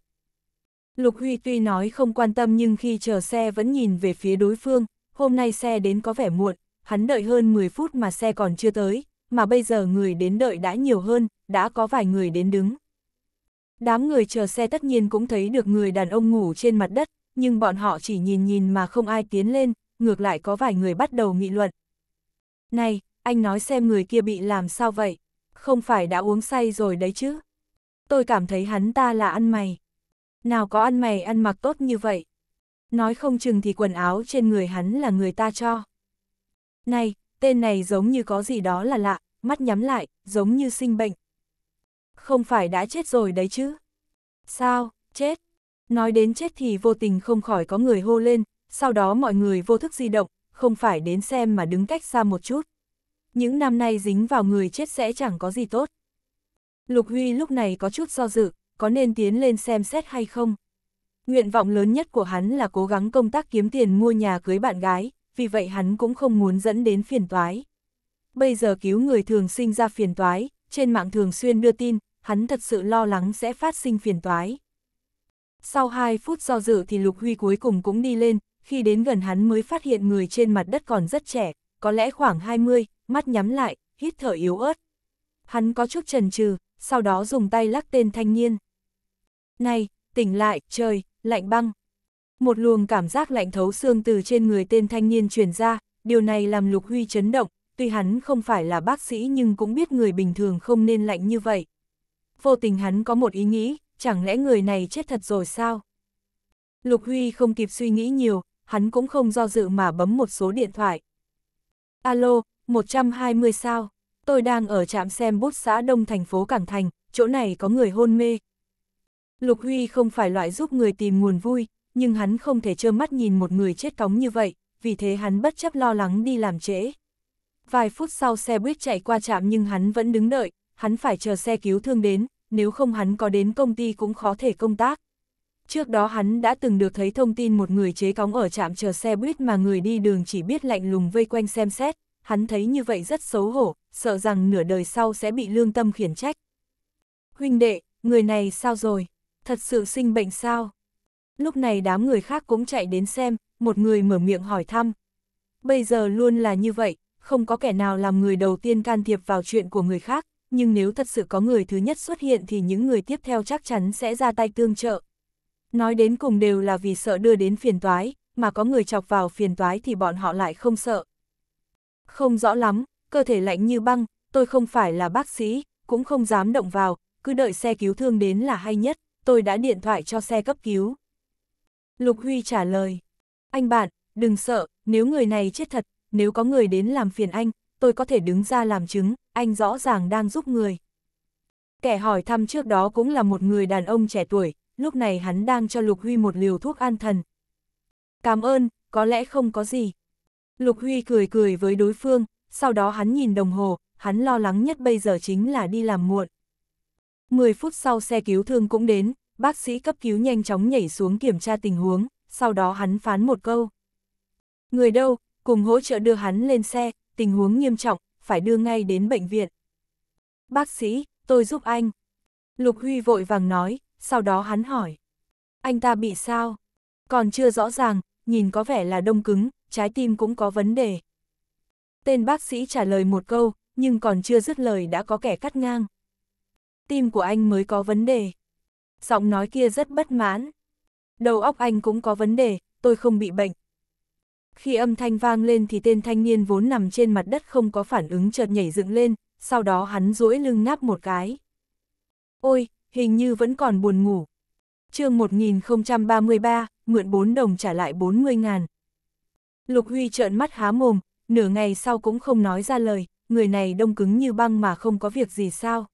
Lục Huy tuy nói không quan tâm nhưng khi chờ xe vẫn nhìn về phía đối phương, hôm nay xe đến có vẻ muộn, hắn đợi hơn 10 phút mà xe còn chưa tới, mà bây giờ người đến đợi đã nhiều hơn, đã có vài người đến đứng. Đám người chờ xe tất nhiên cũng thấy được người đàn ông ngủ trên mặt đất, nhưng bọn họ chỉ nhìn nhìn mà không ai tiến lên, ngược lại có vài người bắt đầu nghị luận. Này, anh nói xem người kia bị làm sao vậy? không phải đã uống say rồi đấy chứ. Tôi cảm thấy hắn ta là ăn mày. Nào có ăn mày ăn mặc tốt như vậy. Nói không chừng thì quần áo trên người hắn là người ta cho. Này, tên này giống như có gì đó là lạ, mắt nhắm lại, giống như sinh bệnh. Không phải đã chết rồi đấy chứ. Sao, chết? Nói đến chết thì vô tình không khỏi có người hô lên, sau đó mọi người vô thức di động, không phải đến xem mà đứng cách xa một chút những năm nay dính vào người chết sẽ chẳng có gì tốt. Lục Huy lúc này có chút do dự, có nên tiến lên xem xét hay không? Nguyện vọng lớn nhất của hắn là cố gắng công tác kiếm tiền mua nhà cưới bạn gái, vì vậy hắn cũng không muốn dẫn đến phiền toái. Bây giờ cứu người thường sinh ra phiền toái, trên mạng thường xuyên đưa tin, hắn thật sự lo lắng sẽ phát sinh phiền toái. Sau 2 phút do dự thì Lục Huy cuối cùng cũng đi lên, khi đến gần hắn mới phát hiện người trên mặt đất còn rất trẻ, có lẽ khoảng 20, mắt nhắm lại, hít thở yếu ớt. Hắn có chút chần chừ, sau đó dùng tay lắc tên thanh niên. Này, tỉnh lại, trời, lạnh băng. Một luồng cảm giác lạnh thấu xương từ trên người tên thanh niên truyền ra, điều này làm Lục Huy chấn động, tuy hắn không phải là bác sĩ nhưng cũng biết người bình thường không nên lạnh như vậy. Vô tình hắn có một ý nghĩ, chẳng lẽ người này chết thật rồi sao? Lục Huy không kịp suy nghĩ nhiều, hắn cũng không do dự mà bấm một số điện thoại. Alo, 120 sao, tôi đang ở trạm xem bút xã Đông thành phố Cảng Thành, chỗ này có người hôn mê. Lục Huy không phải loại giúp người tìm nguồn vui, nhưng hắn không thể trơ mắt nhìn một người chết cóng như vậy, vì thế hắn bất chấp lo lắng đi làm trễ. Vài phút sau xe buýt chạy qua trạm nhưng hắn vẫn đứng đợi, hắn phải chờ xe cứu thương đến, nếu không hắn có đến công ty cũng khó thể công tác. Trước đó hắn đã từng được thấy thông tin một người chế cóng ở trạm chờ xe buýt mà người đi đường chỉ biết lạnh lùng vây quanh xem xét, hắn thấy như vậy rất xấu hổ, sợ rằng nửa đời sau sẽ bị lương tâm khiển trách. Huynh đệ, người này sao rồi? Thật sự sinh bệnh sao? Lúc này đám người khác cũng chạy đến xem, một người mở miệng hỏi thăm. Bây giờ luôn là như vậy, không có kẻ nào làm người đầu tiên can thiệp vào chuyện của người khác, nhưng nếu thật sự có người thứ nhất xuất hiện thì những người tiếp theo chắc chắn sẽ ra tay tương trợ. Nói đến cùng đều là vì sợ đưa đến phiền toái, mà có người chọc vào phiền toái thì bọn họ lại không sợ. Không rõ lắm, cơ thể lạnh như băng, tôi không phải là bác sĩ, cũng không dám động vào, cứ đợi xe cứu thương đến là hay nhất, tôi đã điện thoại cho xe cấp cứu. Lục Huy trả lời, anh bạn, đừng sợ, nếu người này chết thật, nếu có người đến làm phiền anh, tôi có thể đứng ra làm chứng, anh rõ ràng đang giúp người. Kẻ hỏi thăm trước đó cũng là một người đàn ông trẻ tuổi, lúc này hắn đang cho Lục Huy một liều thuốc an thần. Cảm ơn, có lẽ không có gì, Lục Huy cười cười với đối phương, sau đó hắn nhìn đồng hồ, hắn lo lắng nhất bây giờ chính là đi làm muộn. 10 phút sau xe cứu thương cũng đến, bác sĩ cấp cứu nhanh chóng nhảy xuống kiểm tra tình huống, sau đó hắn phán một câu. Người đâu, cùng hỗ trợ đưa hắn lên xe, tình huống nghiêm trọng, phải đưa ngay đến bệnh viện. Bác sĩ, tôi giúp anh. Lục Huy vội vàng nói, sau đó hắn hỏi. Anh ta bị sao? Còn chưa rõ ràng, nhìn có vẻ là đông cứng, trái tim cũng có vấn đề. Tên bác sĩ trả lời một câu, nhưng còn chưa dứt lời đã có kẻ cắt ngang. Tim của anh mới có vấn đề. Giọng nói kia rất bất mãn. Đầu óc anh cũng có vấn đề, tôi không bị bệnh. Khi âm thanh vang lên thì tên thanh niên vốn nằm trên mặt đất không có phản ứng chợt nhảy dựng lên, sau đó hắn duỗi lưng ngáp một cái. Ôi, hình như vẫn còn buồn ngủ. chương 1033, mượn 4 đồng trả lại 40 ngàn. Lục Huy trợn mắt há mồm, nửa ngày sau cũng không nói ra lời, người này đông cứng như băng mà không có việc gì sao.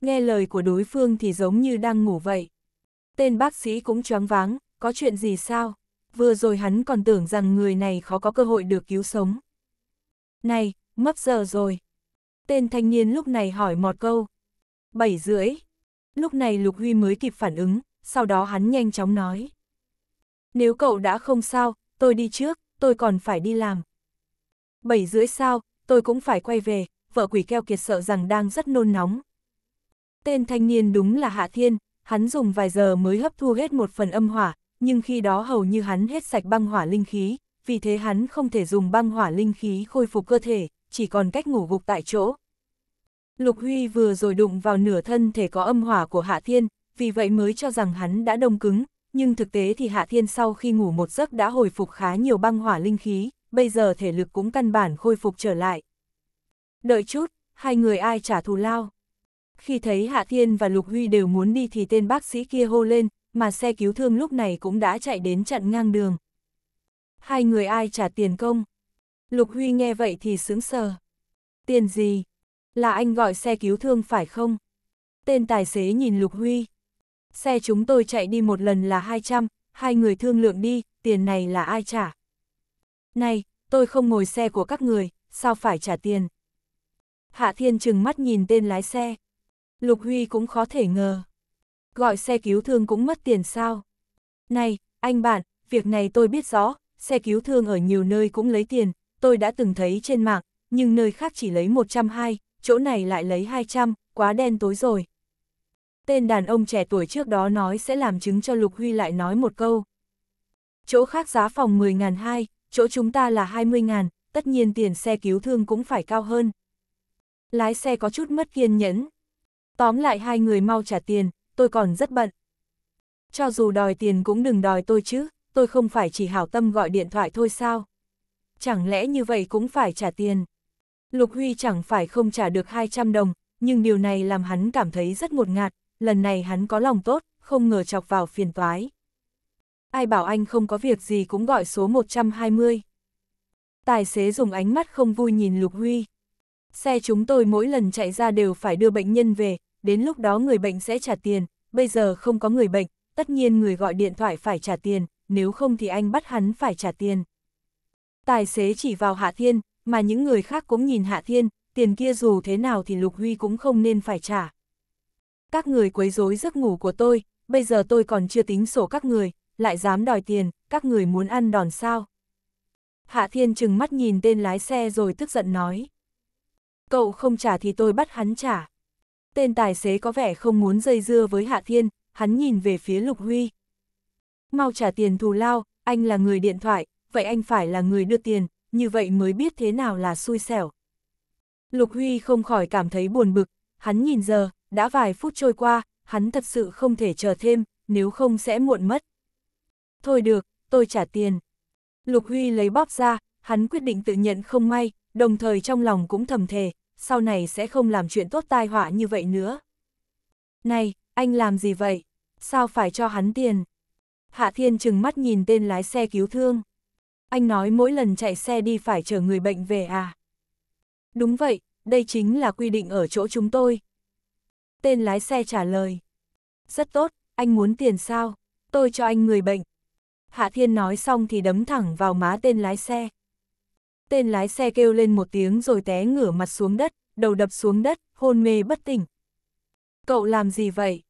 Nghe lời của đối phương thì giống như đang ngủ vậy. Tên bác sĩ cũng choáng váng, có chuyện gì sao? Vừa rồi hắn còn tưởng rằng người này khó có cơ hội được cứu sống. Này, mất giờ rồi. Tên thanh niên lúc này hỏi một câu. Bảy rưỡi. Lúc này Lục Huy mới kịp phản ứng, sau đó hắn nhanh chóng nói. Nếu cậu đã không sao, tôi đi trước tôi còn phải đi làm. Bảy rưỡi sao, tôi cũng phải quay về, vợ quỷ keo kiệt sợ rằng đang rất nôn nóng. Tên thanh niên đúng là Hạ Thiên, hắn dùng vài giờ mới hấp thu hết một phần âm hỏa, nhưng khi đó hầu như hắn hết sạch băng hỏa linh khí, vì thế hắn không thể dùng băng hỏa linh khí khôi phục cơ thể, chỉ còn cách ngủ gục tại chỗ. Lục Huy vừa rồi đụng vào nửa thân thể có âm hỏa của Hạ Thiên, vì vậy mới cho rằng hắn đã đông cứng, nhưng thực tế thì Hạ Thiên sau khi ngủ một giấc đã hồi phục khá nhiều băng hỏa linh khí, bây giờ thể lực cũng căn bản khôi phục trở lại. Đợi chút, hai người ai trả thù lao? Khi thấy Hạ Thiên và Lục Huy đều muốn đi thì tên bác sĩ kia hô lên, mà xe cứu thương lúc này cũng đã chạy đến chặn ngang đường. Hai người ai trả tiền công? Lục Huy nghe vậy thì sướng sờ. Tiền gì? Là anh gọi xe cứu thương phải không? Tên tài xế nhìn Lục Huy xe chúng tôi chạy đi một lần là 200, hai người thương lượng đi, tiền này là ai trả? Này, tôi không ngồi xe của các người, sao phải trả tiền? Hạ Thiên chừng mắt nhìn tên lái xe. Lục Huy cũng khó thể ngờ. Gọi xe cứu thương cũng mất tiền sao? Này, anh bạn, việc này tôi biết rõ, xe cứu thương ở nhiều nơi cũng lấy tiền, tôi đã từng thấy trên mạng, nhưng nơi khác chỉ lấy 120, chỗ này lại lấy 200, quá đen tối rồi tên đàn ông trẻ tuổi trước đó nói sẽ làm chứng cho Lục Huy lại nói một câu. Chỗ khác giá phòng 10.000 hai, chỗ chúng ta là 20.000, tất nhiên tiền xe cứu thương cũng phải cao hơn. Lái xe có chút mất kiên nhẫn. Tóm lại hai người mau trả tiền, tôi còn rất bận. Cho dù đòi tiền cũng đừng đòi tôi chứ, tôi không phải chỉ hảo tâm gọi điện thoại thôi sao. Chẳng lẽ như vậy cũng phải trả tiền. Lục Huy chẳng phải không trả được 200 đồng, nhưng điều này làm hắn cảm thấy rất ngột ngạt, lần này hắn có lòng tốt, không ngờ chọc vào phiền toái. Ai bảo anh không có việc gì cũng gọi số 120. Tài xế dùng ánh mắt không vui nhìn Lục Huy. Xe chúng tôi mỗi lần chạy ra đều phải đưa bệnh nhân về, đến lúc đó người bệnh sẽ trả tiền, bây giờ không có người bệnh, tất nhiên người gọi điện thoại phải trả tiền, nếu không thì anh bắt hắn phải trả tiền. Tài xế chỉ vào Hạ Thiên, mà những người khác cũng nhìn Hạ Thiên, tiền kia dù thế nào thì Lục Huy cũng không nên phải trả các người quấy rối giấc ngủ của tôi, bây giờ tôi còn chưa tính sổ các người, lại dám đòi tiền, các người muốn ăn đòn sao. Hạ Thiên chừng mắt nhìn tên lái xe rồi tức giận nói. Cậu không trả thì tôi bắt hắn trả. Tên tài xế có vẻ không muốn dây dưa với Hạ Thiên, hắn nhìn về phía Lục Huy. Mau trả tiền thù lao, anh là người điện thoại, vậy anh phải là người đưa tiền, như vậy mới biết thế nào là xui xẻo. Lục Huy không khỏi cảm thấy buồn bực, hắn nhìn giờ, đã vài phút trôi qua, hắn thật sự không thể chờ thêm, nếu không sẽ muộn mất. Thôi được, tôi trả tiền. Lục Huy lấy bóp ra, hắn quyết định tự nhận không may, đồng thời trong lòng cũng thầm thề, sau này sẽ không làm chuyện tốt tai họa như vậy nữa. Này, anh làm gì vậy? Sao phải cho hắn tiền? Hạ Thiên chừng mắt nhìn tên lái xe cứu thương. Anh nói mỗi lần chạy xe đi phải chờ người bệnh về à? Đúng vậy, đây chính là quy định ở chỗ chúng tôi, Tên lái xe trả lời. Rất tốt, anh muốn tiền sao? Tôi cho anh người bệnh. Hạ Thiên nói xong thì đấm thẳng vào má tên lái xe. Tên lái xe kêu lên một tiếng rồi té ngửa mặt xuống đất, đầu đập xuống đất, hôn mê bất tỉnh. Cậu làm gì vậy?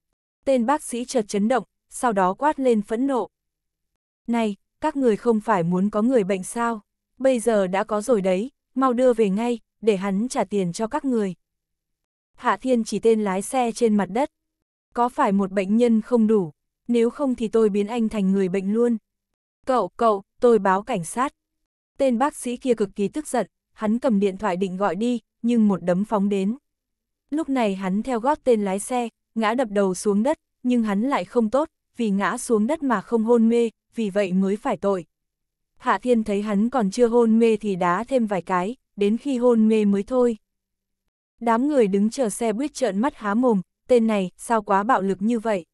Tên bác sĩ chợt chấn động, sau đó quát lên phẫn nộ. Này, các người không phải muốn có người bệnh sao? Bây giờ đã có rồi đấy, mau đưa về ngay, để hắn trả tiền cho các người. Hạ Thiên chỉ tên lái xe trên mặt đất. Có phải một bệnh nhân không đủ, nếu không thì tôi biến anh thành người bệnh luôn. Cậu, cậu, tôi báo cảnh sát. Tên bác sĩ kia cực kỳ tức giận, hắn cầm điện thoại định gọi đi, nhưng một đấm phóng đến. Lúc này hắn theo gót tên lái xe, ngã đập đầu xuống đất, nhưng hắn lại không tốt, vì ngã xuống đất mà không hôn mê, vì vậy mới phải tội. Hạ Thiên thấy hắn còn chưa hôn mê thì đá thêm vài cái, đến khi hôn mê mới thôi. Đám người đứng chờ xe buýt trợn mắt há mồm, tên này, sao quá bạo lực như vậy?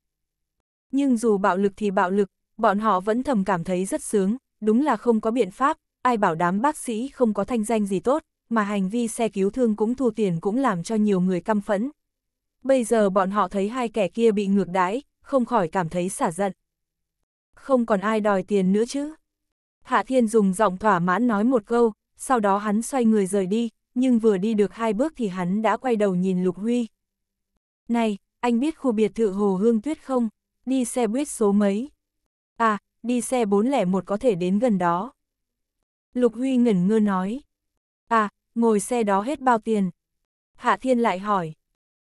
Nhưng dù bạo lực thì bạo lực, bọn họ vẫn thầm cảm thấy rất sướng, đúng là không có biện pháp, ai bảo đám bác sĩ không có thanh danh gì tốt, mà hành vi xe cứu thương cũng thu tiền cũng làm cho nhiều người căm phẫn. Bây giờ bọn họ thấy hai kẻ kia bị ngược đãi, không khỏi cảm thấy xả giận. Không còn ai đòi tiền nữa chứ. Hạ Thiên dùng giọng thỏa mãn nói một câu, sau đó hắn xoay người rời đi, nhưng vừa đi được hai bước thì hắn đã quay đầu nhìn Lục Huy. Này, anh biết khu biệt thự Hồ Hương Tuyết không? Đi xe buýt số mấy? À, đi xe 401 có thể đến gần đó. Lục Huy ngẩn ngơ nói. À, ngồi xe đó hết bao tiền? Hạ Thiên lại hỏi.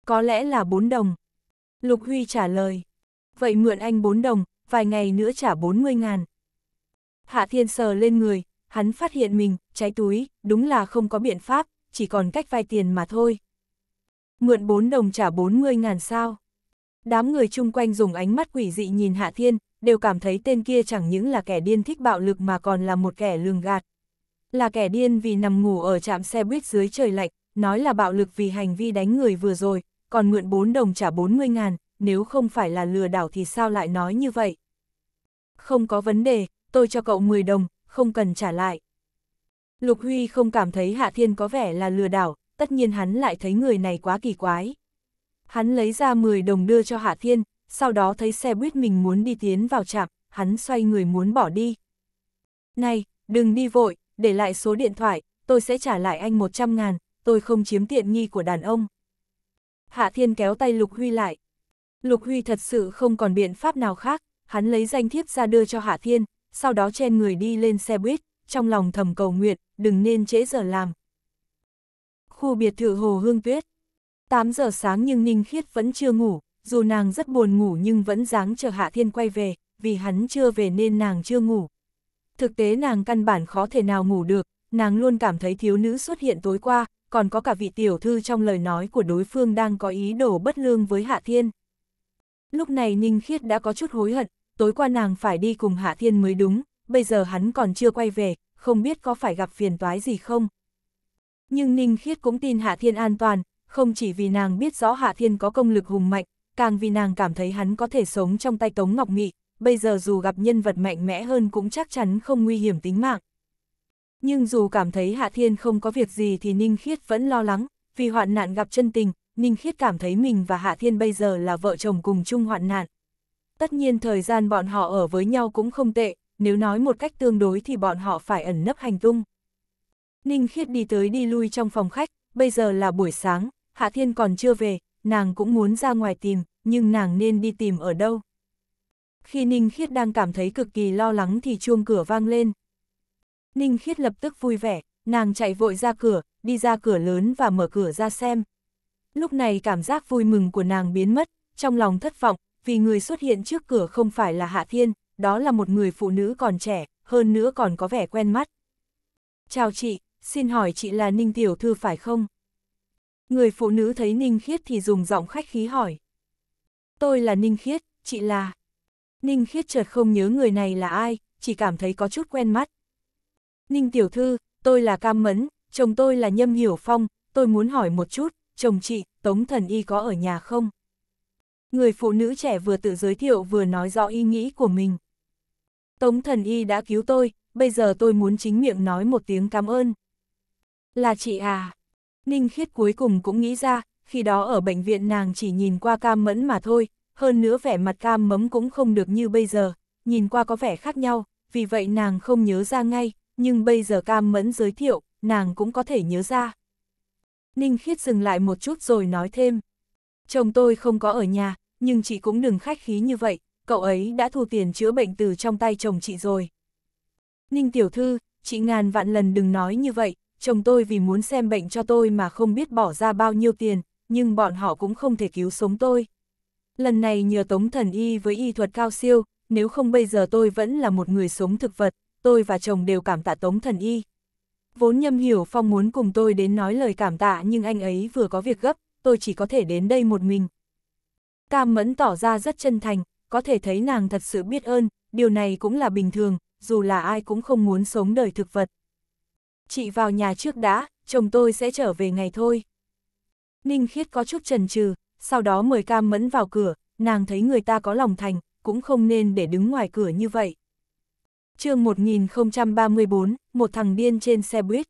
Có lẽ là 4 đồng. Lục Huy trả lời. Vậy mượn anh 4 đồng, vài ngày nữa trả 40 ngàn. Hạ Thiên sờ lên người, hắn phát hiện mình, trái túi, đúng là không có biện pháp, chỉ còn cách vay tiền mà thôi. Mượn 4 đồng trả 40 ngàn sao. Đám người chung quanh dùng ánh mắt quỷ dị nhìn Hạ Thiên, đều cảm thấy tên kia chẳng những là kẻ điên thích bạo lực mà còn là một kẻ lường gạt. Là kẻ điên vì nằm ngủ ở trạm xe buýt dưới trời lạnh, nói là bạo lực vì hành vi đánh người vừa rồi, còn mượn 4 đồng trả 40 ngàn, nếu không phải là lừa đảo thì sao lại nói như vậy? Không có vấn đề, tôi cho cậu 10 đồng, không cần trả lại. Lục Huy không cảm thấy Hạ Thiên có vẻ là lừa đảo, tất nhiên hắn lại thấy người này quá kỳ quái. Hắn lấy ra 10 đồng đưa cho Hạ Thiên, sau đó thấy xe buýt mình muốn đi tiến vào trạm, hắn xoay người muốn bỏ đi. Này, đừng đi vội, để lại số điện thoại, tôi sẽ trả lại anh 100 ngàn, tôi không chiếm tiện nghi của đàn ông. Hạ Thiên kéo tay Lục Huy lại. Lục Huy thật sự không còn biện pháp nào khác, hắn lấy danh thiếp ra đưa cho Hạ Thiên, sau đó chen người đi lên xe buýt trong lòng thầm cầu nguyện, đừng nên trễ giờ làm. Khu biệt thự Hồ Hương Tuyết 8 giờ sáng nhưng Ninh Khiết vẫn chưa ngủ, dù nàng rất buồn ngủ nhưng vẫn dáng chờ Hạ Thiên quay về, vì hắn chưa về nên nàng chưa ngủ. Thực tế nàng căn bản khó thể nào ngủ được, nàng luôn cảm thấy thiếu nữ xuất hiện tối qua, còn có cả vị tiểu thư trong lời nói của đối phương đang có ý đồ bất lương với Hạ Thiên. Lúc này Ninh Khiết đã có chút hối hận, tối qua nàng phải đi cùng Hạ Thiên mới đúng, bây giờ hắn còn chưa quay về, không biết có phải gặp phiền toái gì không. Nhưng Ninh Khiết cũng tin Hạ Thiên an toàn, không chỉ vì nàng biết rõ Hạ Thiên có công lực hùng mạnh, càng vì nàng cảm thấy hắn có thể sống trong tay Tống Ngọc Nghị, bây giờ dù gặp nhân vật mạnh mẽ hơn cũng chắc chắn không nguy hiểm tính mạng. Nhưng dù cảm thấy Hạ Thiên không có việc gì thì Ninh Khiết vẫn lo lắng, vì hoạn nạn gặp chân tình, Ninh Khiết cảm thấy mình và Hạ Thiên bây giờ là vợ chồng cùng chung hoạn nạn. Tất nhiên thời gian bọn họ ở với nhau cũng không tệ, nếu nói một cách tương đối thì bọn họ phải ẩn nấp hành tung. Ninh Khiết đi tới đi lui trong phòng khách, bây giờ là buổi sáng, Hạ Thiên còn chưa về, nàng cũng muốn ra ngoài tìm, nhưng nàng nên đi tìm ở đâu. Khi Ninh Khiết đang cảm thấy cực kỳ lo lắng thì chuông cửa vang lên. Ninh Khiết lập tức vui vẻ, nàng chạy vội ra cửa, đi ra cửa lớn và mở cửa ra xem. Lúc này cảm giác vui mừng của nàng biến mất, trong lòng thất vọng, vì người xuất hiện trước cửa không phải là Hạ Thiên, đó là một người phụ nữ còn trẻ, hơn nữa còn có vẻ quen mắt. Chào chị, xin hỏi chị là Ninh Tiểu Thư phải không? Người phụ nữ thấy Ninh Khiết thì dùng giọng khách khí hỏi. Tôi là Ninh Khiết, chị là... Ninh Khiết chợt không nhớ người này là ai, chỉ cảm thấy có chút quen mắt. Ninh Tiểu Thư, tôi là Cam Mẫn, chồng tôi là Nhâm Hiểu Phong, tôi muốn hỏi một chút, chồng chị, Tống Thần Y có ở nhà không? Người phụ nữ trẻ vừa tự giới thiệu vừa nói rõ ý nghĩ của mình. Tống thần y đã cứu tôi, bây giờ tôi muốn chính miệng nói một tiếng cảm ơn. Là chị à? Ninh khiết cuối cùng cũng nghĩ ra, khi đó ở bệnh viện nàng chỉ nhìn qua cam mẫn mà thôi, hơn nữa vẻ mặt cam mấm cũng không được như bây giờ, nhìn qua có vẻ khác nhau, vì vậy nàng không nhớ ra ngay, nhưng bây giờ cam mẫn giới thiệu, nàng cũng có thể nhớ ra. Ninh khiết dừng lại một chút rồi nói thêm, chồng tôi không có ở nhà, nhưng chị cũng đừng khách khí như vậy, cậu ấy đã thu tiền chữa bệnh từ trong tay chồng chị rồi. Ninh tiểu thư, chị ngàn vạn lần đừng nói như vậy, chồng tôi vì muốn xem bệnh cho tôi mà không biết bỏ ra bao nhiêu tiền, nhưng bọn họ cũng không thể cứu sống tôi. Lần này nhờ tống thần y với y thuật cao siêu, nếu không bây giờ tôi vẫn là một người sống thực vật, tôi và chồng đều cảm tạ tống thần y. Vốn nhâm hiểu phong muốn cùng tôi đến nói lời cảm tạ nhưng anh ấy vừa có việc gấp, tôi chỉ có thể đến đây một mình. Cam mẫn tỏ ra rất chân thành, có thể thấy nàng thật sự biết ơn, điều này cũng là bình thường, dù là ai cũng không muốn sống đời thực vật. Chị vào nhà trước đã, chồng tôi sẽ trở về ngày thôi. Ninh Khiết có chút chần chừ sau đó mời Cam Mẫn vào cửa, nàng thấy người ta có lòng thành, cũng không nên để đứng ngoài cửa như vậy. chương 1034, một thằng điên trên xe buýt.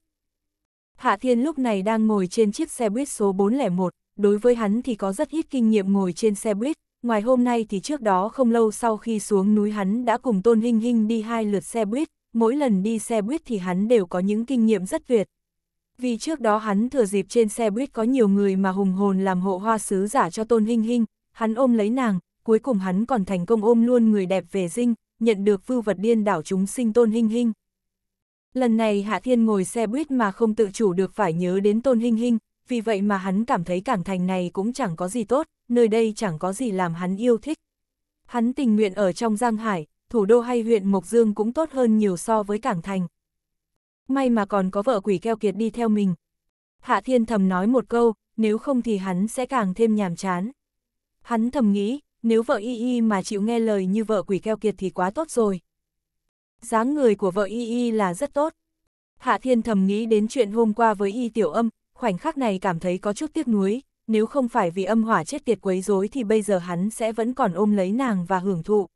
Hạ Thiên lúc này đang ngồi trên chiếc xe buýt số 401, đối với hắn thì có rất ít kinh nghiệm ngồi trên xe buýt, ngoài hôm nay thì trước đó không lâu sau khi xuống núi hắn đã cùng Tôn Hinh Hinh đi hai lượt xe buýt, mỗi lần đi xe buýt thì hắn đều có những kinh nghiệm rất tuyệt. Vì trước đó hắn thừa dịp trên xe buýt có nhiều người mà hùng hồn làm hộ hoa sứ giả cho Tôn Hinh Hinh, hắn ôm lấy nàng, cuối cùng hắn còn thành công ôm luôn người đẹp về dinh, nhận được vưu vật điên đảo chúng sinh Tôn Hinh Hinh. Lần này Hạ Thiên ngồi xe buýt mà không tự chủ được phải nhớ đến Tôn Hinh Hinh, vì vậy mà hắn cảm thấy cảng thành này cũng chẳng có gì tốt, nơi đây chẳng có gì làm hắn yêu thích. Hắn tình nguyện ở trong Giang Hải, thủ đô hay huyện Mộc Dương cũng tốt hơn nhiều so với cảng thành. May mà còn có vợ quỷ keo kiệt đi theo mình. Hạ Thiên thầm nói một câu, nếu không thì hắn sẽ càng thêm nhàm chán. Hắn thầm nghĩ, nếu vợ y y mà chịu nghe lời như vợ quỷ keo kiệt thì quá tốt rồi. dáng người của vợ y y là rất tốt. Hạ Thiên thầm nghĩ đến chuyện hôm qua với y tiểu âm, khoảnh khắc này cảm thấy có chút tiếc nuối, nếu không phải vì âm hỏa chết tiệt quấy rối thì bây giờ hắn sẽ vẫn còn ôm lấy nàng và hưởng thụ.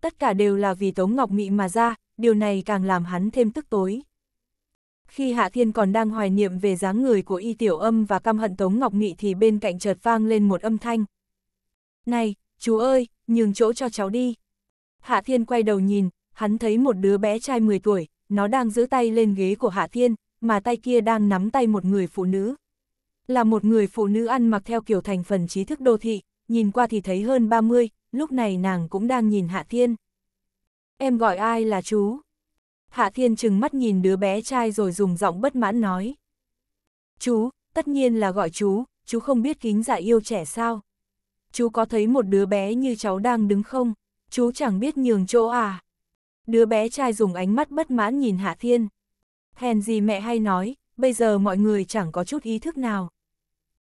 Tất cả đều là vì Tống Ngọc Mị mà ra, điều này càng làm hắn thêm tức tối. Khi Hạ Thiên còn đang hoài niệm về dáng người của Y Tiểu Âm và căm hận Tống Ngọc Mị thì bên cạnh chợt vang lên một âm thanh. Này, chú ơi, nhường chỗ cho cháu đi. Hạ Thiên quay đầu nhìn, hắn thấy một đứa bé trai 10 tuổi, nó đang giữ tay lên ghế của Hạ Thiên, mà tay kia đang nắm tay một người phụ nữ. Là một người phụ nữ ăn mặc theo kiểu thành phần trí thức đô thị, nhìn qua thì thấy hơn 30, lúc này nàng cũng đang nhìn Hạ Thiên. Em gọi ai là chú? Hạ Thiên chừng mắt nhìn đứa bé trai rồi dùng giọng bất mãn nói. Chú, tất nhiên là gọi chú, chú không biết kính giả dạ yêu trẻ sao? Chú có thấy một đứa bé như cháu đang đứng không? Chú chẳng biết nhường chỗ à? Đứa bé trai dùng ánh mắt bất mãn nhìn Hạ Thiên. Hèn gì mẹ hay nói, bây giờ mọi người chẳng có chút ý thức nào.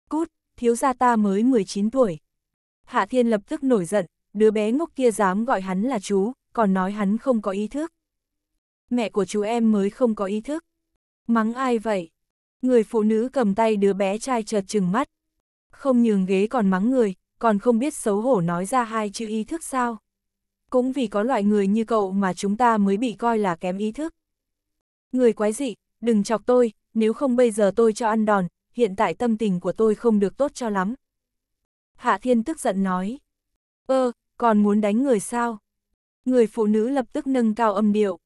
Cút, thiếu gia ta mới 19 tuổi. Hạ Thiên lập tức nổi giận, đứa bé ngốc kia dám gọi hắn là chú, còn nói hắn không có ý thức. Mẹ của chú em mới không có ý thức. Mắng ai vậy? Người phụ nữ cầm tay đứa bé trai chợt trừng mắt. Không nhường ghế còn mắng người, còn không biết xấu hổ nói ra hai chữ ý thức sao. Cũng vì có loại người như cậu mà chúng ta mới bị coi là kém ý thức. Người quái dị, đừng chọc tôi, nếu không bây giờ tôi cho ăn đòn, hiện tại tâm tình của tôi không được tốt cho lắm. Hạ Thiên tức giận nói. Ơ, ờ, còn muốn đánh người sao? Người phụ nữ lập tức nâng cao âm điệu.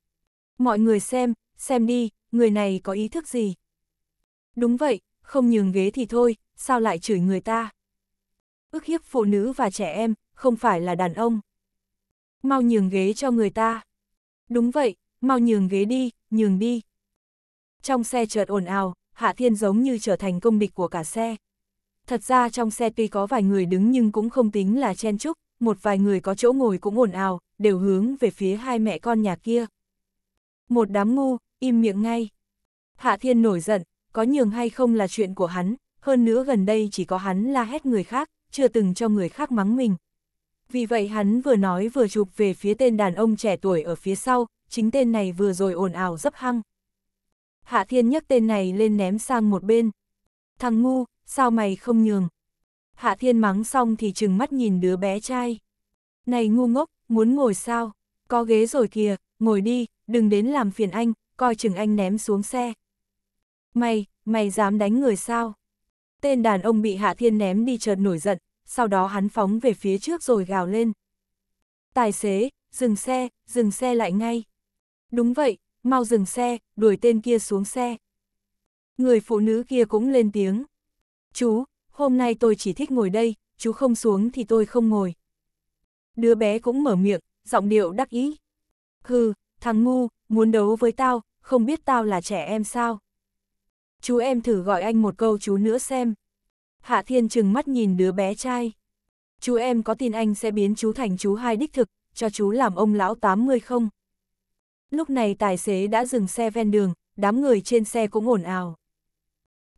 Mọi người xem, xem đi, người này có ý thức gì? Đúng vậy, không nhường ghế thì thôi, sao lại chửi người ta? Ước hiếp phụ nữ và trẻ em, không phải là đàn ông. Mau nhường ghế cho người ta. Đúng vậy, mau nhường ghế đi, nhường đi. Trong xe chợt ồn ào, Hạ Thiên giống như trở thành công địch của cả xe. Thật ra trong xe tuy có vài người đứng nhưng cũng không tính là chen chúc, một vài người có chỗ ngồi cũng ồn ào, đều hướng về phía hai mẹ con nhà kia. Một đám ngu, im miệng ngay. Hạ Thiên nổi giận, có nhường hay không là chuyện của hắn, hơn nữa gần đây chỉ có hắn la hét người khác, chưa từng cho người khác mắng mình. Vì vậy hắn vừa nói vừa chụp về phía tên đàn ông trẻ tuổi ở phía sau, chính tên này vừa rồi ồn ào dấp hăng. Hạ Thiên nhấc tên này lên ném sang một bên. Thằng ngu, sao mày không nhường? Hạ Thiên mắng xong thì trừng mắt nhìn đứa bé trai. Này ngu ngốc, muốn ngồi sao? Có ghế rồi kìa, ngồi đi, đừng đến làm phiền anh, coi chừng anh ném xuống xe. Mày, mày dám đánh người sao? Tên đàn ông bị Hạ Thiên ném đi chợt nổi giận, sau đó hắn phóng về phía trước rồi gào lên. Tài xế, dừng xe, dừng xe lại ngay. Đúng vậy, mau dừng xe, đuổi tên kia xuống xe. Người phụ nữ kia cũng lên tiếng. Chú, hôm nay tôi chỉ thích ngồi đây, chú không xuống thì tôi không ngồi. Đứa bé cũng mở miệng, giọng điệu đắc ý. Hừ, thằng ngu, muốn đấu với tao, không biết tao là trẻ em sao. Chú em thử gọi anh một câu chú nữa xem. Hạ Thiên trừng mắt nhìn đứa bé trai. Chú em có tin anh sẽ biến chú thành chú hai đích thực, cho chú làm ông lão 80 không? Lúc này tài xế đã dừng xe ven đường, đám người trên xe cũng ồn ào.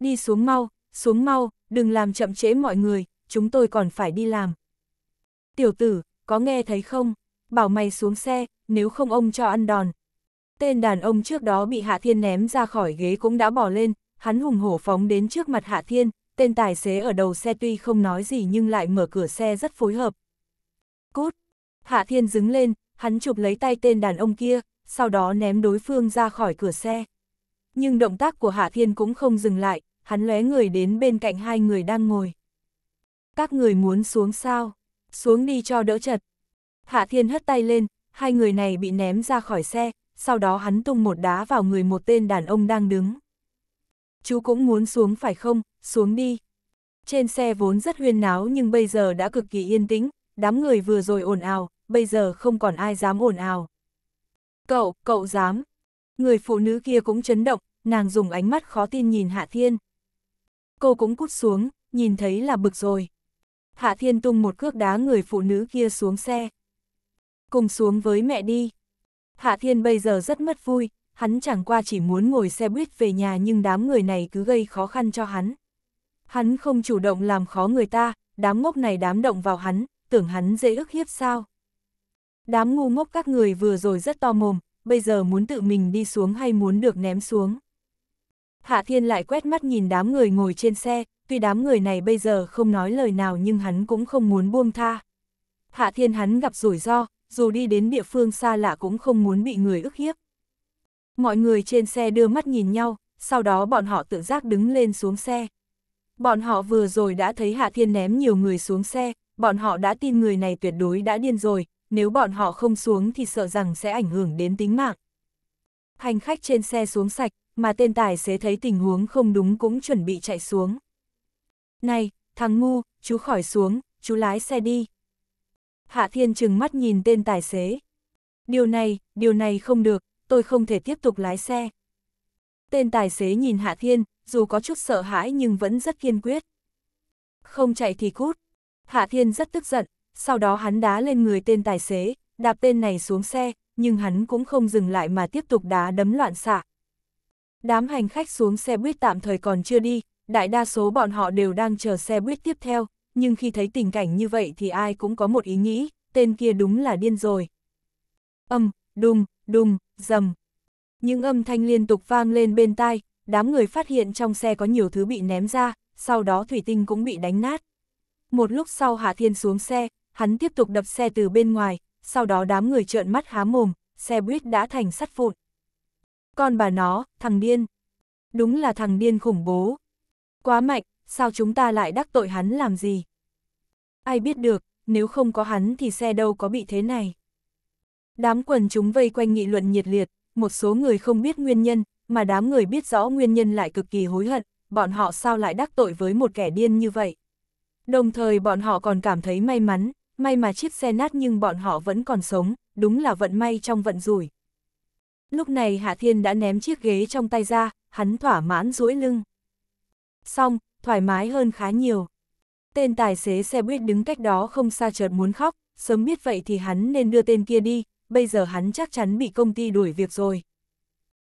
Đi xuống mau, xuống mau, đừng làm chậm trễ mọi người, chúng tôi còn phải đi làm. Tiểu tử, có nghe thấy không? Bảo mày xuống xe, nếu không ông cho ăn đòn. Tên đàn ông trước đó bị Hạ Thiên ném ra khỏi ghế cũng đã bỏ lên, hắn hùng hổ phóng đến trước mặt Hạ Thiên, tên tài xế ở đầu xe tuy không nói gì nhưng lại mở cửa xe rất phối hợp. Cút! Hạ Thiên dứng lên, hắn chụp lấy tay tên đàn ông kia, sau đó ném đối phương ra khỏi cửa xe. Nhưng động tác của Hạ Thiên cũng không dừng lại, hắn lóe người đến bên cạnh hai người đang ngồi. Các người muốn xuống sao? Xuống đi cho đỡ chật. Hạ Thiên hất tay lên, hai người này bị ném ra khỏi xe, sau đó hắn tung một đá vào người một tên đàn ông đang đứng. Chú cũng muốn xuống phải không, xuống đi. Trên xe vốn rất huyên náo nhưng bây giờ đã cực kỳ yên tĩnh, đám người vừa rồi ồn ào, bây giờ không còn ai dám ồn ào. Cậu, cậu dám. Người phụ nữ kia cũng chấn động, nàng dùng ánh mắt khó tin nhìn Hạ Thiên. Cô cũng cút xuống, nhìn thấy là bực rồi. Hạ Thiên tung một cước đá người phụ nữ kia xuống xe. Cùng xuống với mẹ đi. Hạ Thiên bây giờ rất mất vui, hắn chẳng qua chỉ muốn ngồi xe buýt về nhà nhưng đám người này cứ gây khó khăn cho hắn. Hắn không chủ động làm khó người ta, đám ngốc này đám động vào hắn, tưởng hắn dễ ức hiếp sao. Đám ngu ngốc các người vừa rồi rất to mồm, bây giờ muốn tự mình đi xuống hay muốn được ném xuống. Hạ Thiên lại quét mắt nhìn đám người ngồi trên xe, tuy đám người này bây giờ không nói lời nào nhưng hắn cũng không muốn buông tha. Hạ Thiên hắn gặp rủi ro, dù đi đến địa phương xa lạ cũng không muốn bị người ức hiếp. Mọi người trên xe đưa mắt nhìn nhau, sau đó bọn họ tự giác đứng lên xuống xe. Bọn họ vừa rồi đã thấy Hạ Thiên ném nhiều người xuống xe, bọn họ đã tin người này tuyệt đối đã điên rồi, nếu bọn họ không xuống thì sợ rằng sẽ ảnh hưởng đến tính mạng. Hành khách trên xe xuống sạch, mà tên tài xế thấy tình huống không đúng cũng chuẩn bị chạy xuống. Này, thằng ngu, chú khỏi xuống, chú lái xe đi. Hạ Thiên trừng mắt nhìn tên tài xế. Điều này, điều này không được, tôi không thể tiếp tục lái xe. Tên tài xế nhìn Hạ Thiên, dù có chút sợ hãi nhưng vẫn rất kiên quyết. Không chạy thì cút. Hạ Thiên rất tức giận, sau đó hắn đá lên người tên tài xế, đạp tên này xuống xe, nhưng hắn cũng không dừng lại mà tiếp tục đá đấm loạn xạ. Đám hành khách xuống xe buýt tạm thời còn chưa đi, đại đa số bọn họ đều đang chờ xe buýt tiếp theo, nhưng khi thấy tình cảnh như vậy thì ai cũng có một ý nghĩ, tên kia đúng là điên rồi. Âm, đùng, đùng, dầm. Những âm thanh liên tục vang lên bên tai, đám người phát hiện trong xe có nhiều thứ bị ném ra, sau đó thủy tinh cũng bị đánh nát. Một lúc sau Hạ Thiên xuống xe, hắn tiếp tục đập xe từ bên ngoài, sau đó đám người trợn mắt há mồm, xe buýt đã thành sắt vụn. Con bà nó, thằng điên. Đúng là thằng điên khủng bố. Quá mạnh, sao chúng ta lại đắc tội hắn làm gì? Ai biết được, nếu không có hắn thì xe đâu có bị thế này. Đám quần chúng vây quanh nghị luận nhiệt liệt, một số người không biết nguyên nhân, mà đám người biết rõ nguyên nhân lại cực kỳ hối hận, bọn họ sao lại đắc tội với một kẻ điên như vậy. Đồng thời bọn họ còn cảm thấy may mắn, may mà chiếc xe nát nhưng bọn họ vẫn còn sống, đúng là vận may trong vận rủi. Lúc này Hạ Thiên đã ném chiếc ghế trong tay ra, hắn thỏa mãn duỗi lưng. Xong, thoải mái hơn khá nhiều. Tên tài xế xe buýt đứng cách đó không xa chợt muốn khóc, sớm biết vậy thì hắn nên đưa tên kia đi, bây giờ hắn chắc chắn bị công ty đuổi việc rồi.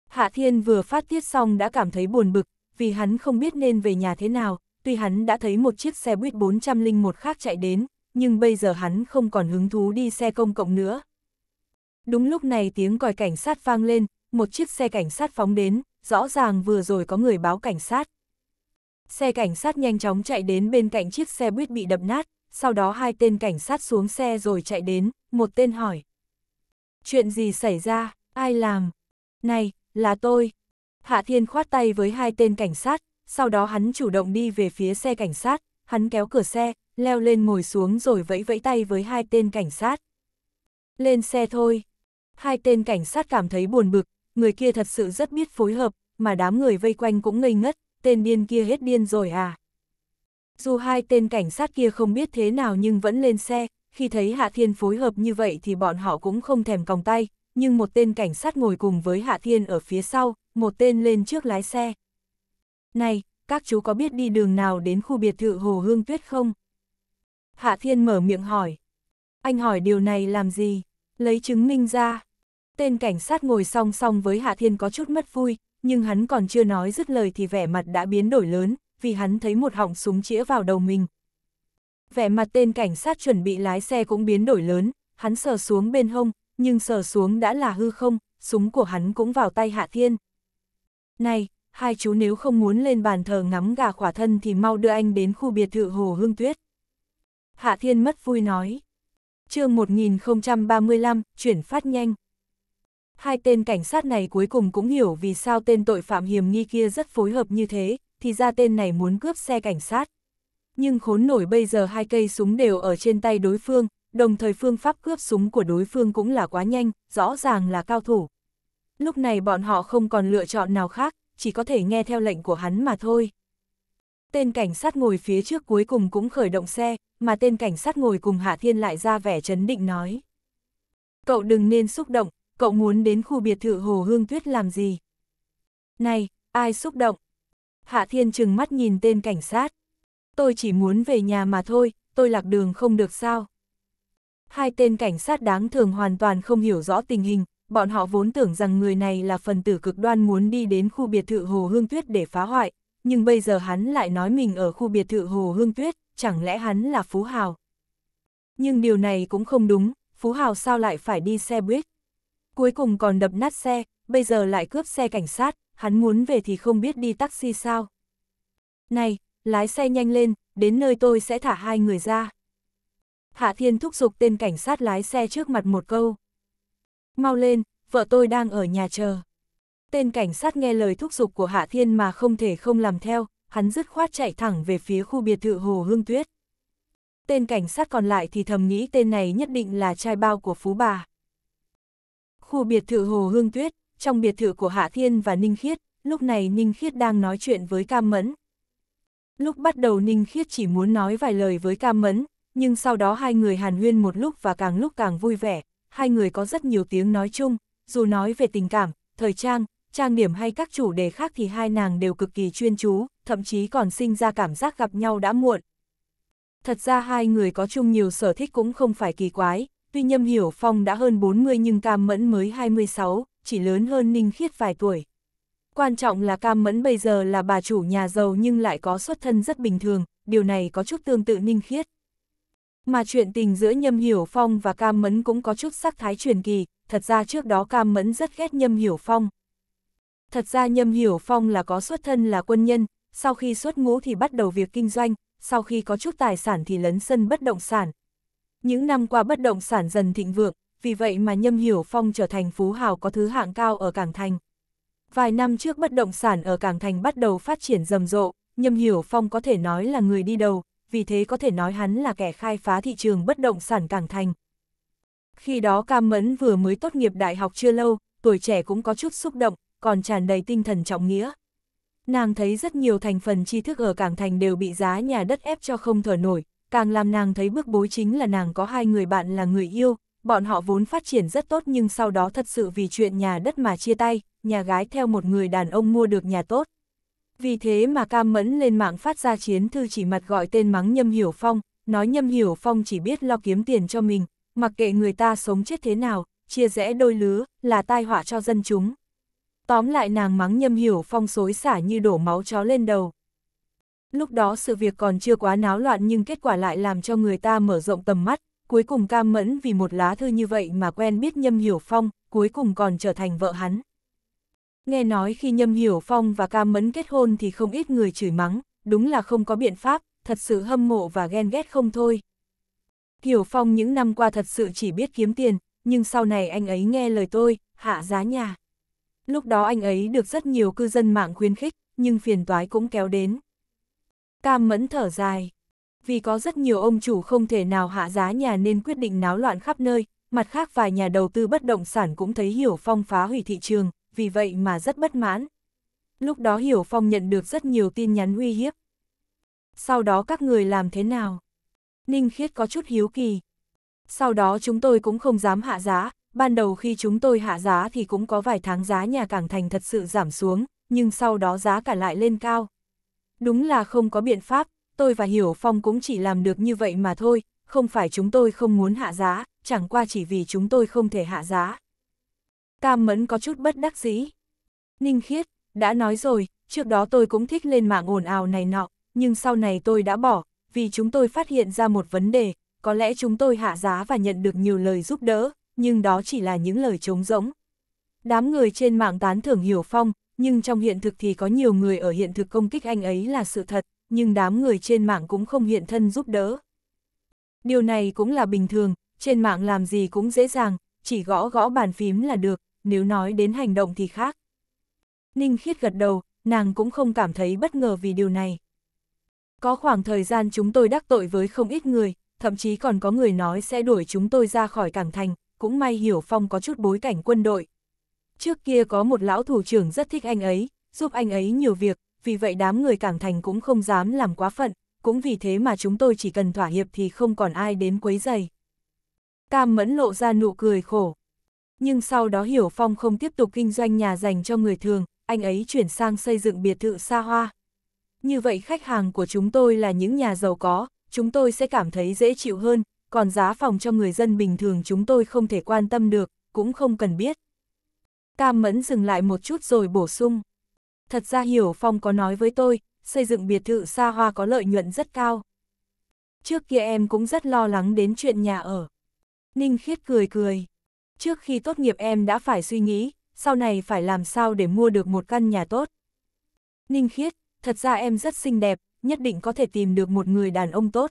Hạ Thiên vừa phát tiết xong đã cảm thấy buồn bực, vì hắn không biết nên về nhà thế nào, tuy hắn đã thấy một chiếc xe buýt 401 khác chạy đến, nhưng bây giờ hắn không còn hứng thú đi xe công cộng nữa. Đúng lúc này tiếng còi cảnh sát vang lên, một chiếc xe cảnh sát phóng đến, rõ ràng vừa rồi có người báo cảnh sát. Xe cảnh sát nhanh chóng chạy đến bên cạnh chiếc xe buýt bị đập nát, sau đó hai tên cảnh sát xuống xe rồi chạy đến, một tên hỏi. Chuyện gì xảy ra, ai làm? Này, là tôi. Hạ Thiên khoát tay với hai tên cảnh sát, sau đó hắn chủ động đi về phía xe cảnh sát, hắn kéo cửa xe, leo lên ngồi xuống rồi vẫy vẫy tay với hai tên cảnh sát. Lên xe thôi. Hai tên cảnh sát cảm thấy buồn bực, người kia thật sự rất biết phối hợp, mà đám người vây quanh cũng ngây ngất, tên điên kia hết điên rồi à. Dù hai tên cảnh sát kia không biết thế nào nhưng vẫn lên xe, khi thấy Hạ Thiên phối hợp như vậy thì bọn họ cũng không thèm còng tay, nhưng một tên cảnh sát ngồi cùng với Hạ Thiên ở phía sau, một tên lên trước lái xe. Này, các chú có biết đi đường nào đến khu biệt thự Hồ Hương Tuyết không? Hạ Thiên mở miệng hỏi. Anh hỏi điều này làm gì? Lấy chứng minh ra. Tên cảnh sát ngồi song song với Hạ Thiên có chút mất vui, nhưng hắn còn chưa nói dứt lời thì vẻ mặt đã biến đổi lớn, vì hắn thấy một họng súng chĩa vào đầu mình. Vẻ mặt tên cảnh sát chuẩn bị lái xe cũng biến đổi lớn, hắn sờ xuống bên hông, nhưng sờ xuống đã là hư không, súng của hắn cũng vào tay Hạ Thiên. Này, hai chú nếu không muốn lên bàn thờ ngắm gà khỏa thân thì mau đưa anh đến khu biệt thự Hồ Hương Tuyết. Hạ Thiên mất vui nói. chương 1035, chuyển phát nhanh. Hai tên cảnh sát này cuối cùng cũng hiểu vì sao tên tội phạm hiểm nghi kia rất phối hợp như thế, thì ra tên này muốn cướp xe cảnh sát. Nhưng khốn nổi bây giờ hai cây súng đều ở trên tay đối phương, đồng thời phương pháp cướp súng của đối phương cũng là quá nhanh, rõ ràng là cao thủ. Lúc này bọn họ không còn lựa chọn nào khác, chỉ có thể nghe theo lệnh của hắn mà thôi. Tên cảnh sát ngồi phía trước cuối cùng cũng khởi động xe, mà tên cảnh sát ngồi cùng Hạ Thiên lại ra vẻ chấn định nói. Cậu đừng nên xúc động, cậu muốn đến khu biệt thự Hồ Hương Tuyết làm gì? Này, ai xúc động? Hạ Thiên chừng mắt nhìn tên cảnh sát. Tôi chỉ muốn về nhà mà thôi, tôi lạc đường không được sao? Hai tên cảnh sát đáng thường hoàn toàn không hiểu rõ tình hình, bọn họ vốn tưởng rằng người này là phần tử cực đoan muốn đi đến khu biệt thự Hồ Hương Tuyết để phá hoại, nhưng bây giờ hắn lại nói mình ở khu biệt thự Hồ Hương Tuyết, chẳng lẽ hắn là Phú Hào? Nhưng điều này cũng không đúng, Phú Hào sao lại phải đi xe buýt? Cuối cùng còn đập nát xe, bây giờ lại cướp xe cảnh sát, hắn muốn về thì không biết đi taxi sao? Này, lái xe nhanh lên, đến nơi tôi sẽ thả hai người ra. Hạ Thiên thúc giục tên cảnh sát lái xe trước mặt một câu. Mau lên, vợ tôi đang ở nhà chờ. Tên cảnh sát nghe lời thúc giục của Hạ Thiên mà không thể không làm theo, hắn dứt khoát chạy thẳng về phía khu biệt thự Hồ Hương Tuyết. Tên cảnh sát còn lại thì thầm nghĩ tên này nhất định là trai bao của phú bà. Khu biệt thự Hồ Hương Tuyết, trong biệt thự của Hạ Thiên và Ninh Khiết, lúc này Ninh Khiết đang nói chuyện với Cam Mẫn. Lúc bắt đầu Ninh Khiết chỉ muốn nói vài lời với Cam Mẫn, nhưng sau đó hai người hàn huyên một lúc và càng lúc càng vui vẻ, hai người có rất nhiều tiếng nói chung, dù nói về tình cảm, thời trang, trang điểm hay các chủ đề khác thì hai nàng đều cực kỳ chuyên chú, thậm chí còn sinh ra cảm giác gặp nhau đã muộn. Thật ra hai người có chung nhiều sở thích cũng không phải kỳ quái, tuy Nhâm Hiểu Phong đã hơn 40 nhưng Cam Mẫn mới 26, chỉ lớn hơn Ninh Khiết vài tuổi. Quan trọng là Cam Mẫn bây giờ là bà chủ nhà giàu nhưng lại có xuất thân rất bình thường, điều này có chút tương tự Ninh Khiết. Mà chuyện tình giữa Nhâm Hiểu Phong và Cam Mẫn cũng có chút sắc thái truyền kỳ, thật ra trước đó Cam Mẫn rất ghét Nhâm Hiểu Phong, Thật ra Nhâm Hiểu Phong là có xuất thân là quân nhân, sau khi xuất ngũ thì bắt đầu việc kinh doanh, sau khi có chút tài sản thì lấn sân bất động sản. Những năm qua bất động sản dần thịnh vượng, vì vậy mà Nhâm Hiểu Phong trở thành phú hào có thứ hạng cao ở Cảng Thành. Vài năm trước bất động sản ở Cảng Thành bắt đầu phát triển rầm rộ, Nhâm Hiểu Phong có thể nói là người đi đầu, vì thế có thể nói hắn là kẻ khai phá thị trường bất động sản Cảng Thành. Khi đó Cam Mẫn vừa mới tốt nghiệp đại học chưa lâu, tuổi trẻ cũng có chút xúc động, còn tràn đầy tinh thần trọng nghĩa. Nàng thấy rất nhiều thành phần tri thức ở Cảng Thành đều bị giá nhà đất ép cho không thở nổi, càng làm nàng thấy bức bối chính là nàng có hai người bạn là người yêu, bọn họ vốn phát triển rất tốt nhưng sau đó thật sự vì chuyện nhà đất mà chia tay, nhà gái theo một người đàn ông mua được nhà tốt. Vì thế mà Cam Mẫn lên mạng phát ra chiến thư chỉ mặt gọi tên mắng Nhâm Hiểu Phong, nói Nhâm Hiểu Phong chỉ biết lo kiếm tiền cho mình, mặc kệ người ta sống chết thế nào, chia rẽ đôi lứa, là tai họa cho dân chúng. Tóm lại nàng mắng nhâm hiểu phong xối xả như đổ máu chó lên đầu. Lúc đó sự việc còn chưa quá náo loạn nhưng kết quả lại làm cho người ta mở rộng tầm mắt, cuối cùng cam mẫn vì một lá thư như vậy mà quen biết Nhâm Hiểu Phong, cuối cùng còn trở thành vợ hắn. Nghe nói khi Nhâm Hiểu Phong và cam mẫn kết hôn thì không ít người chửi mắng, đúng là không có biện pháp, thật sự hâm mộ và ghen ghét không thôi. Hiểu Phong những năm qua thật sự chỉ biết kiếm tiền, nhưng sau này anh ấy nghe lời tôi, hạ giá nhà. Lúc đó anh ấy được rất nhiều cư dân mạng khuyến khích, nhưng phiền toái cũng kéo đến. Cam mẫn thở dài. Vì có rất nhiều ông chủ không thể nào hạ giá nhà nên quyết định náo loạn khắp nơi, mặt khác vài nhà đầu tư bất động sản cũng thấy Hiểu Phong phá hủy thị trường, vì vậy mà rất bất mãn. Lúc đó Hiểu Phong nhận được rất nhiều tin nhắn uy hiếp. Sau đó các người làm thế nào? Ninh Khiết có chút hiếu kỳ. Sau đó chúng tôi cũng không dám hạ giá, ban đầu khi chúng tôi hạ giá thì cũng có vài tháng giá nhà cảng thành thật sự giảm xuống, nhưng sau đó giá cả lại lên cao. Đúng là không có biện pháp, tôi và Hiểu Phong cũng chỉ làm được như vậy mà thôi, không phải chúng tôi không muốn hạ giá, chẳng qua chỉ vì chúng tôi không thể hạ giá. Cam Mẫn có chút bất đắc dĩ. Ninh Khiết, đã nói rồi, trước đó tôi cũng thích lên mạng ồn ào này nọ, nhưng sau này tôi đã bỏ, vì chúng tôi phát hiện ra một vấn đề, có lẽ chúng tôi hạ giá và nhận được nhiều lời giúp đỡ, nhưng đó chỉ là những lời trống rỗng. Đám người trên mạng tán thưởng Hiểu Phong, nhưng trong hiện thực thì có nhiều người ở hiện thực công kích anh ấy là sự thật, nhưng đám người trên mạng cũng không hiện thân giúp đỡ. Điều này cũng là bình thường, trên mạng làm gì cũng dễ dàng, chỉ gõ gõ bàn phím là được, nếu nói đến hành động thì khác. Ninh Khiết gật đầu, nàng cũng không cảm thấy bất ngờ vì điều này. Có khoảng thời gian chúng tôi đắc tội với không ít người, thậm chí còn có người nói sẽ đuổi chúng tôi ra khỏi cảng thành, cũng may Hiểu Phong có chút bối cảnh quân đội. Trước kia có một lão thủ trưởng rất thích anh ấy, giúp anh ấy nhiều việc, vì vậy đám người cảng thành cũng không dám làm quá phận, cũng vì thế mà chúng tôi chỉ cần thỏa hiệp thì không còn ai đến quấy giày. Cam mẫn lộ ra nụ cười khổ. Nhưng sau đó Hiểu Phong không tiếp tục kinh doanh nhà dành cho người thường, anh ấy chuyển sang xây dựng biệt thự xa hoa. Như vậy khách hàng của chúng tôi là những nhà giàu có, chúng tôi sẽ cảm thấy dễ chịu hơn, còn giá phòng cho người dân bình thường chúng tôi không thể quan tâm được, cũng không cần biết. Cam Mẫn dừng lại một chút rồi bổ sung. Thật ra Hiểu Phong có nói với tôi, xây dựng biệt thự xa hoa có lợi nhuận rất cao. Trước kia em cũng rất lo lắng đến chuyện nhà ở. Ninh Khiết cười cười. Trước khi tốt nghiệp em đã phải suy nghĩ, sau này phải làm sao để mua được một căn nhà tốt. Ninh Khiết, thật ra em rất xinh đẹp, nhất định có thể tìm được một người đàn ông tốt.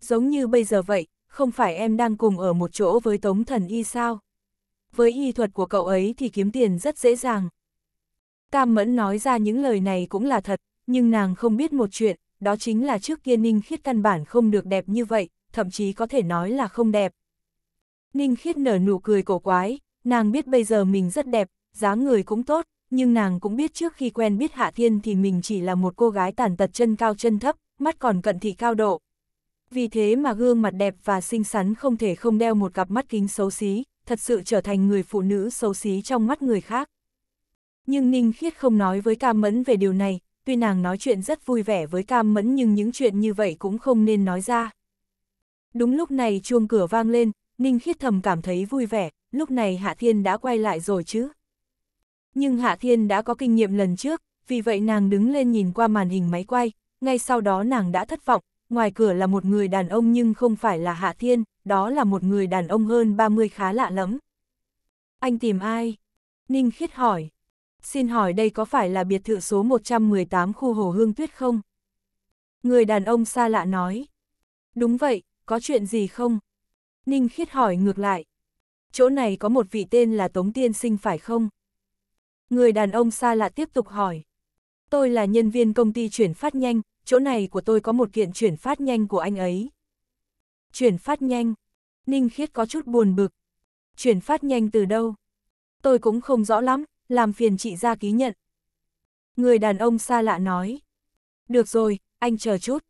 Giống như bây giờ vậy, không phải em đang cùng ở một chỗ với Tống Thần Y sao? Với y thuật của cậu ấy thì kiếm tiền rất dễ dàng. Cam Mẫn nói ra những lời này cũng là thật, nhưng nàng không biết một chuyện, đó chính là trước kia Ninh Khiết căn bản không được đẹp như vậy, thậm chí có thể nói là không đẹp. Ninh Khiết nở nụ cười cổ quái, nàng biết bây giờ mình rất đẹp, dáng người cũng tốt, nhưng nàng cũng biết trước khi quen biết Hạ Thiên thì mình chỉ là một cô gái tàn tật chân cao chân thấp, mắt còn cận thị cao độ, vì thế mà gương mặt đẹp và xinh xắn không thể không đeo một cặp mắt kính xấu xí, thật sự trở thành người phụ nữ xấu xí trong mắt người khác. Nhưng Ninh Khiết không nói với Cam Mẫn về điều này, tuy nàng nói chuyện rất vui vẻ với Cam Mẫn nhưng những chuyện như vậy cũng không nên nói ra. Đúng lúc này chuông cửa vang lên, Ninh Khiết thầm cảm thấy vui vẻ, lúc này Hạ Thiên đã quay lại rồi chứ. Nhưng Hạ Thiên đã có kinh nghiệm lần trước, vì vậy nàng đứng lên nhìn qua màn hình máy quay, ngay sau đó nàng đã thất vọng, ngoài cửa là một người đàn ông nhưng không phải là Hạ Thiên, đó là một người đàn ông hơn 30 khá lạ lẫm. Anh tìm ai? Ninh Khiết hỏi. Xin hỏi đây có phải là biệt thự số 118 khu Hồ Hương Tuyết không? Người đàn ông xa lạ nói. Đúng vậy, có chuyện gì không? Ninh Khiết hỏi ngược lại. Chỗ này có một vị tên là Tống Tiên Sinh phải không? Người đàn ông xa lạ tiếp tục hỏi. Tôi là nhân viên công ty chuyển phát nhanh, chỗ này của tôi có một kiện chuyển phát nhanh của anh ấy. Chuyển phát nhanh, Ninh Khiết có chút buồn bực. Chuyển phát nhanh từ đâu? Tôi cũng không rõ lắm, làm phiền chị ra ký nhận. Người đàn ông xa lạ nói. Được rồi, anh chờ chút.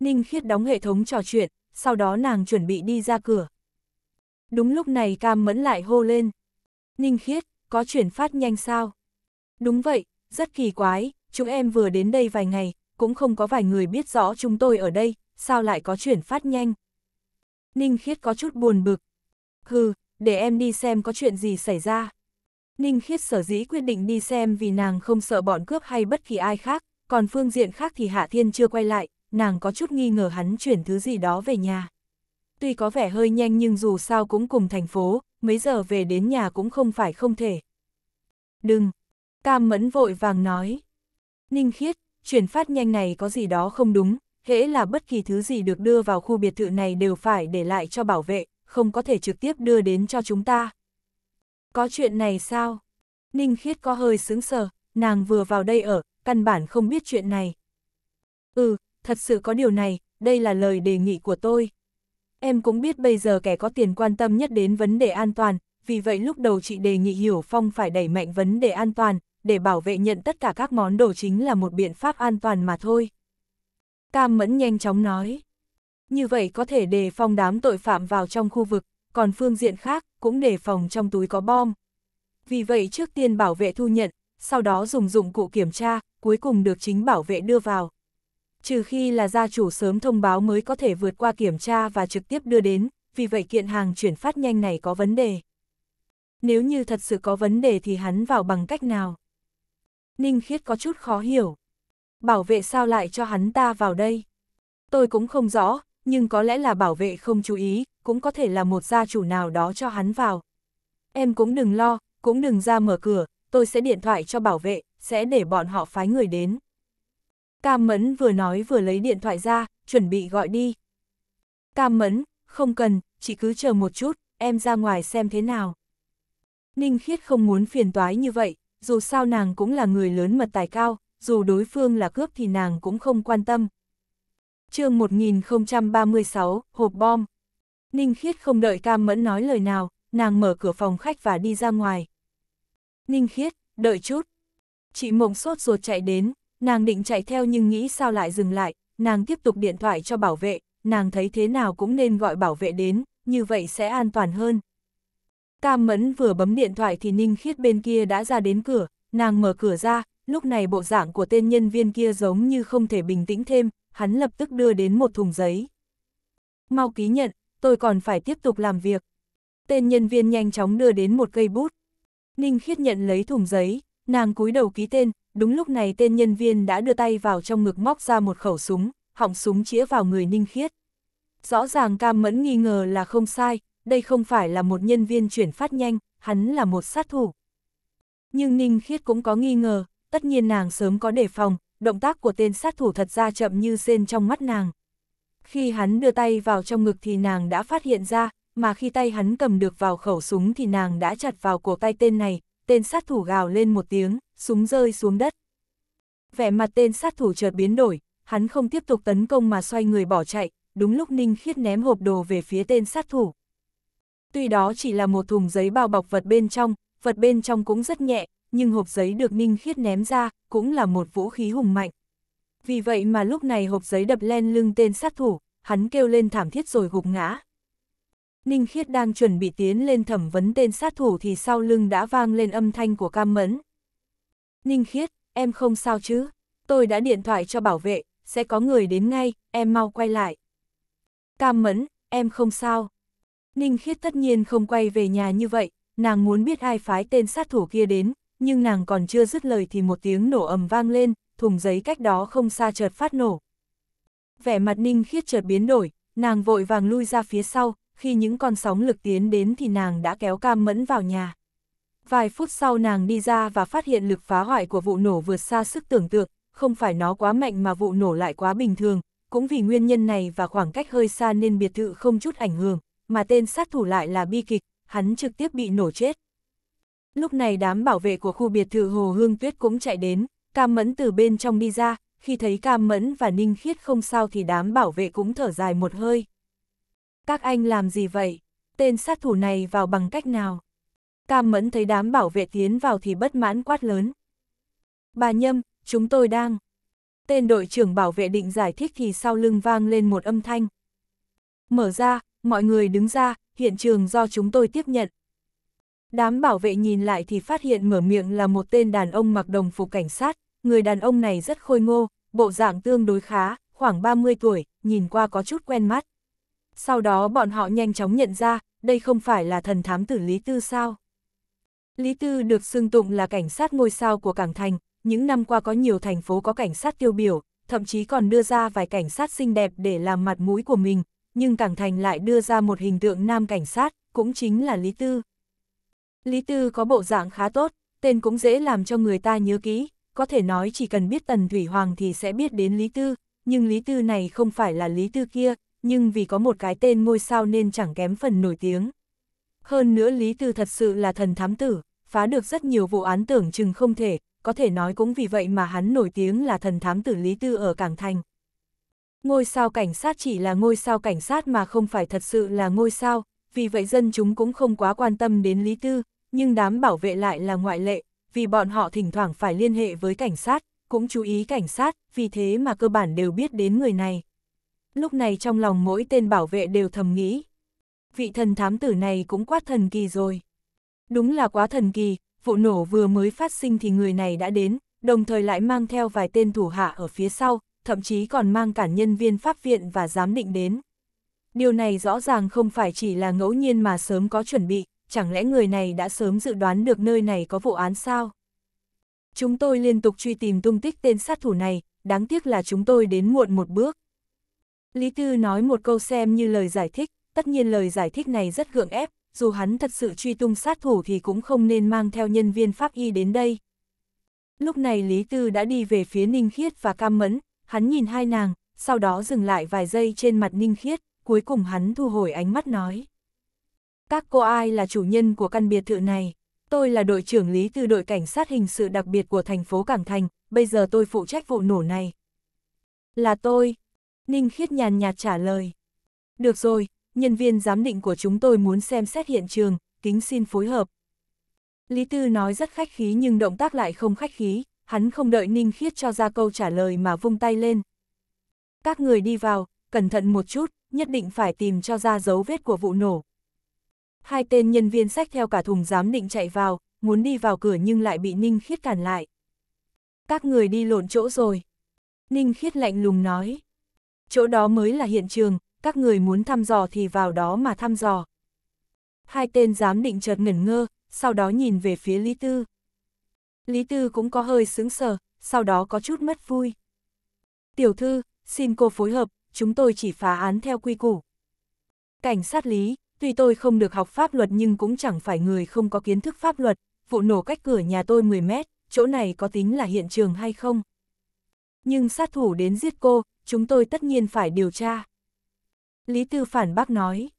Ninh Khiết đóng hệ thống trò chuyện, sau đó nàng chuẩn bị đi ra cửa. Đúng lúc này Cam Mẫn lại hô lên. Ninh Khiết, có chuyển phát nhanh sao? Đúng vậy, rất kỳ quái, chúng em vừa đến đây vài ngày, cũng không có vài người biết rõ chúng tôi ở đây, sao lại có chuyển phát nhanh. Ninh Khiết có chút buồn bực. Hừ, để em đi xem có chuyện gì xảy ra. Ninh Khiết sở dĩ quyết định đi xem vì nàng không sợ bọn cướp hay bất kỳ ai khác, còn phương diện khác thì Hạ Thiên chưa quay lại, nàng có chút nghi ngờ hắn chuyển thứ gì đó về nhà. Tuy có vẻ hơi nhanh nhưng dù sao cũng cùng thành phố, mấy giờ về đến nhà cũng không phải không thể. Đừng! Cam Mẫn vội vàng nói. Ninh Khiết, chuyển phát nhanh này có gì đó không đúng, hễ là bất kỳ thứ gì được đưa vào khu biệt thự này đều phải để lại cho bảo vệ, không có thể trực tiếp đưa đến cho chúng ta. Có chuyện này sao? Ninh Khiết có hơi sướng sờ, nàng vừa vào đây ở, căn bản không biết chuyện này. Ừ, thật sự có điều này, đây là lời đề nghị của tôi. Em cũng biết bây giờ kẻ có tiền quan tâm nhất đến vấn đề an toàn, vì vậy lúc đầu chị đề nghị Hiểu Phong phải đẩy mạnh vấn đề an toàn, để bảo vệ nhận tất cả các món đồ chính là một biện pháp an toàn mà thôi. Cam Mẫn nhanh chóng nói. Như vậy có thể đề phòng đám tội phạm vào trong khu vực, còn phương diện khác cũng đề phòng trong túi có bom. Vì vậy trước tiên bảo vệ thu nhận, sau đó dùng dụng cụ kiểm tra, cuối cùng được chính bảo vệ đưa vào. Trừ khi là gia chủ sớm thông báo mới có thể vượt qua kiểm tra và trực tiếp đưa đến, vì vậy kiện hàng chuyển phát nhanh này có vấn đề. Nếu như thật sự có vấn đề thì hắn vào bằng cách nào? Ninh Khiết có chút khó hiểu. Bảo vệ sao lại cho hắn ta vào đây? Tôi cũng không rõ, nhưng có lẽ là bảo vệ không chú ý, cũng có thể là một gia chủ nào đó cho hắn vào. Em cũng đừng lo, cũng đừng ra mở cửa, tôi sẽ điện thoại cho bảo vệ, sẽ để bọn họ phái người đến. Cam Mẫn vừa nói vừa lấy điện thoại ra, chuẩn bị gọi đi. Cam Mẫn, không cần, chỉ cứ chờ một chút, em ra ngoài xem thế nào. Ninh Khiết không muốn phiền toái như vậy, dù sao nàng cũng là người lớn mật tài cao, dù đối phương là cướp thì nàng cũng không quan tâm. chương 1036, hộp bom. Ninh Khiết không đợi Cam Mẫn nói lời nào, nàng mở cửa phòng khách và đi ra ngoài. Ninh Khiết, đợi chút. Chị Mộng sốt ruột chạy đến, nàng định chạy theo nhưng nghĩ sao lại dừng lại, nàng tiếp tục điện thoại cho bảo vệ, nàng thấy thế nào cũng nên gọi bảo vệ đến, như vậy sẽ an toàn hơn. Cam Mẫn vừa bấm điện thoại thì Ninh Khiết bên kia đã ra đến cửa, nàng mở cửa ra, lúc này bộ dạng của tên nhân viên kia giống như không thể bình tĩnh thêm, hắn lập tức đưa đến một thùng giấy. Mau ký nhận, tôi còn phải tiếp tục làm việc. Tên nhân viên nhanh chóng đưa đến một cây bút. Ninh Khiết nhận lấy thùng giấy, nàng cúi đầu ký tên, đúng lúc này tên nhân viên đã đưa tay vào trong ngực móc ra một khẩu súng, họng súng chĩa vào người Ninh Khiết. Rõ ràng Cam Mẫn nghi ngờ là không sai, đây không phải là một nhân viên chuyển phát nhanh, hắn là một sát thủ. Nhưng Ninh Khiết cũng có nghi ngờ, tất nhiên nàng sớm có đề phòng, động tác của tên sát thủ thật ra chậm như sên trong mắt nàng. Khi hắn đưa tay vào trong ngực thì nàng đã phát hiện ra, mà khi tay hắn cầm được vào khẩu súng thì nàng đã chặt vào cổ tay tên này, tên sát thủ gào lên một tiếng, súng rơi xuống đất. Vẻ mặt tên sát thủ chợt biến đổi, hắn không tiếp tục tấn công mà xoay người bỏ chạy, đúng lúc Ninh Khiết ném hộp đồ về phía tên sát thủ. Tuy đó chỉ là một thùng giấy bao bọc vật bên trong, vật bên trong cũng rất nhẹ, nhưng hộp giấy được Ninh Khiết ném ra, cũng là một vũ khí hùng mạnh. Vì vậy mà lúc này hộp giấy đập len lưng tên sát thủ, hắn kêu lên thảm thiết rồi gục ngã. Ninh Khiết đang chuẩn bị tiến lên thẩm vấn tên sát thủ thì sau lưng đã vang lên âm thanh của cam mẫn. Ninh Khiết, em không sao chứ? Tôi đã điện thoại cho bảo vệ, sẽ có người đến ngay, em mau quay lại. Cam mẫn, em không sao. Ninh Khiết tất nhiên không quay về nhà như vậy, nàng muốn biết ai phái tên sát thủ kia đến, nhưng nàng còn chưa dứt lời thì một tiếng nổ ầm vang lên, thùng giấy cách đó không xa chợt phát nổ. Vẻ mặt Ninh Khiết chợt biến đổi, nàng vội vàng lui ra phía sau, khi những con sóng lực tiến đến thì nàng đã kéo cam mẫn vào nhà. Vài phút sau nàng đi ra và phát hiện lực phá hoại của vụ nổ vượt xa sức tưởng tượng, không phải nó quá mạnh mà vụ nổ lại quá bình thường, cũng vì nguyên nhân này và khoảng cách hơi xa nên biệt thự không chút ảnh hưởng, mà tên sát thủ lại là bi kịch, hắn trực tiếp bị nổ chết. Lúc này đám bảo vệ của khu biệt thự Hồ Hương Tuyết cũng chạy đến, Cam Mẫn từ bên trong đi ra, khi thấy Cam Mẫn và Ninh Khiết không sao thì đám bảo vệ cũng thở dài một hơi. Các anh làm gì vậy? Tên sát thủ này vào bằng cách nào? Cam Mẫn thấy đám bảo vệ tiến vào thì bất mãn quát lớn. Bà Nhâm, chúng tôi đang... Tên đội trưởng bảo vệ định giải thích thì sau lưng vang lên một âm thanh. Mở ra, mọi người đứng ra, hiện trường do chúng tôi tiếp nhận. Đám bảo vệ nhìn lại thì phát hiện mở miệng là một tên đàn ông mặc đồng phục cảnh sát, người đàn ông này rất khôi ngô, bộ dạng tương đối khá, khoảng 30 tuổi, nhìn qua có chút quen mắt. Sau đó bọn họ nhanh chóng nhận ra, đây không phải là thần thám tử Lý Tư sao. Lý Tư được xưng tụng là cảnh sát ngôi sao của Cảng Thành, những năm qua có nhiều thành phố có cảnh sát tiêu biểu, thậm chí còn đưa ra vài cảnh sát xinh đẹp để làm mặt mũi của mình, nhưng Cảng Thành lại đưa ra một hình tượng nam cảnh sát, cũng chính là Lý Tư. Lý Tư có bộ dạng khá tốt, tên cũng dễ làm cho người ta nhớ kỹ, có thể nói chỉ cần biết Tần Thủy Hoàng thì sẽ biết đến Lý Tư, nhưng Lý Tư này không phải là Lý Tư kia, nhưng vì có một cái tên ngôi sao nên chẳng kém phần nổi tiếng. Hơn nữa Lý Tư thật sự là thần thám tử, phá được rất nhiều vụ án tưởng chừng không thể, có thể nói cũng vì vậy mà hắn nổi tiếng là thần thám tử Lý Tư ở Cảng Thành ngôi sao cảnh sát chỉ là ngôi sao cảnh sát mà không phải thật sự là ngôi sao, vì vậy dân chúng cũng không quá quan tâm đến Lý Tư, nhưng đám bảo vệ lại là ngoại lệ, vì bọn họ thỉnh thoảng phải liên hệ với cảnh sát, cũng chú ý cảnh sát, vì thế mà cơ bản đều biết đến người này. Lúc này trong lòng mỗi tên bảo vệ đều thầm nghĩ. Vị thần thám tử này cũng quá thần kỳ rồi. Đúng là quá thần kỳ, vụ nổ vừa mới phát sinh thì người này đã đến, đồng thời lại mang theo vài tên thủ hạ ở phía sau, thậm chí còn mang cả nhân viên pháp viện và giám định đến. Điều này rõ ràng không phải chỉ là ngẫu nhiên mà sớm có chuẩn bị, chẳng lẽ người này đã sớm dự đoán được nơi này có vụ án sao? Chúng tôi liên tục truy tìm tung tích tên sát thủ này, đáng tiếc là chúng tôi đến muộn một bước. Lý Tư nói một câu xem như lời giải thích, tất nhiên lời giải thích này rất gượng ép, dù hắn thật sự truy tung sát thủ thì cũng không nên mang theo nhân viên pháp y đến đây. Lúc này Lý Tư đã đi về phía Ninh Khiết và Cam Mẫn, hắn nhìn hai nàng, sau đó dừng lại vài giây trên mặt ninh khiết, cuối cùng hắn thu hồi ánh mắt nói. Các cô ai là chủ nhân của căn biệt thự này? Tôi là đội trưởng lý từ đội cảnh sát hình sự đặc biệt của thành phố Cảng Thành, bây giờ tôi phụ trách vụ nổ này. Là tôi. Ninh khiết nhàn nhạt trả lời. Được rồi, nhân viên giám định của chúng tôi muốn xem xét hiện trường, kính xin phối hợp. Lý Tư nói rất khách khí nhưng động tác lại không khách khí, hắn không đợi Ninh Khiết cho ra câu trả lời mà vung tay lên. Các người đi vào, cẩn thận một chút, nhất định phải tìm cho ra dấu vết của vụ nổ. Hai tên nhân viên sách theo cả thùng giám định chạy vào, muốn đi vào cửa nhưng lại bị Ninh Khiết cản lại. Các người đi lộn chỗ rồi. Ninh Khiết lạnh lùng nói. Chỗ đó mới là hiện trường, các người muốn thăm dò thì vào đó mà thăm dò. Hai tên giám định chợt ngẩn ngơ, sau đó nhìn về phía Lý Tư. Lý Tư cũng có hơi sướng sờ, sau đó có chút mất vui. Tiểu thư, xin cô phối hợp, chúng tôi chỉ phá án theo quy củ. Cảnh sát Lý, tuy tôi không được học pháp luật nhưng cũng chẳng phải người không có kiến thức pháp luật, vụ nổ cách cửa nhà tôi 10 mét, chỗ này có tính là hiện trường hay không? Nhưng sát thủ đến giết cô, chúng tôi tất nhiên phải điều tra. Lý Tư phản bác nói.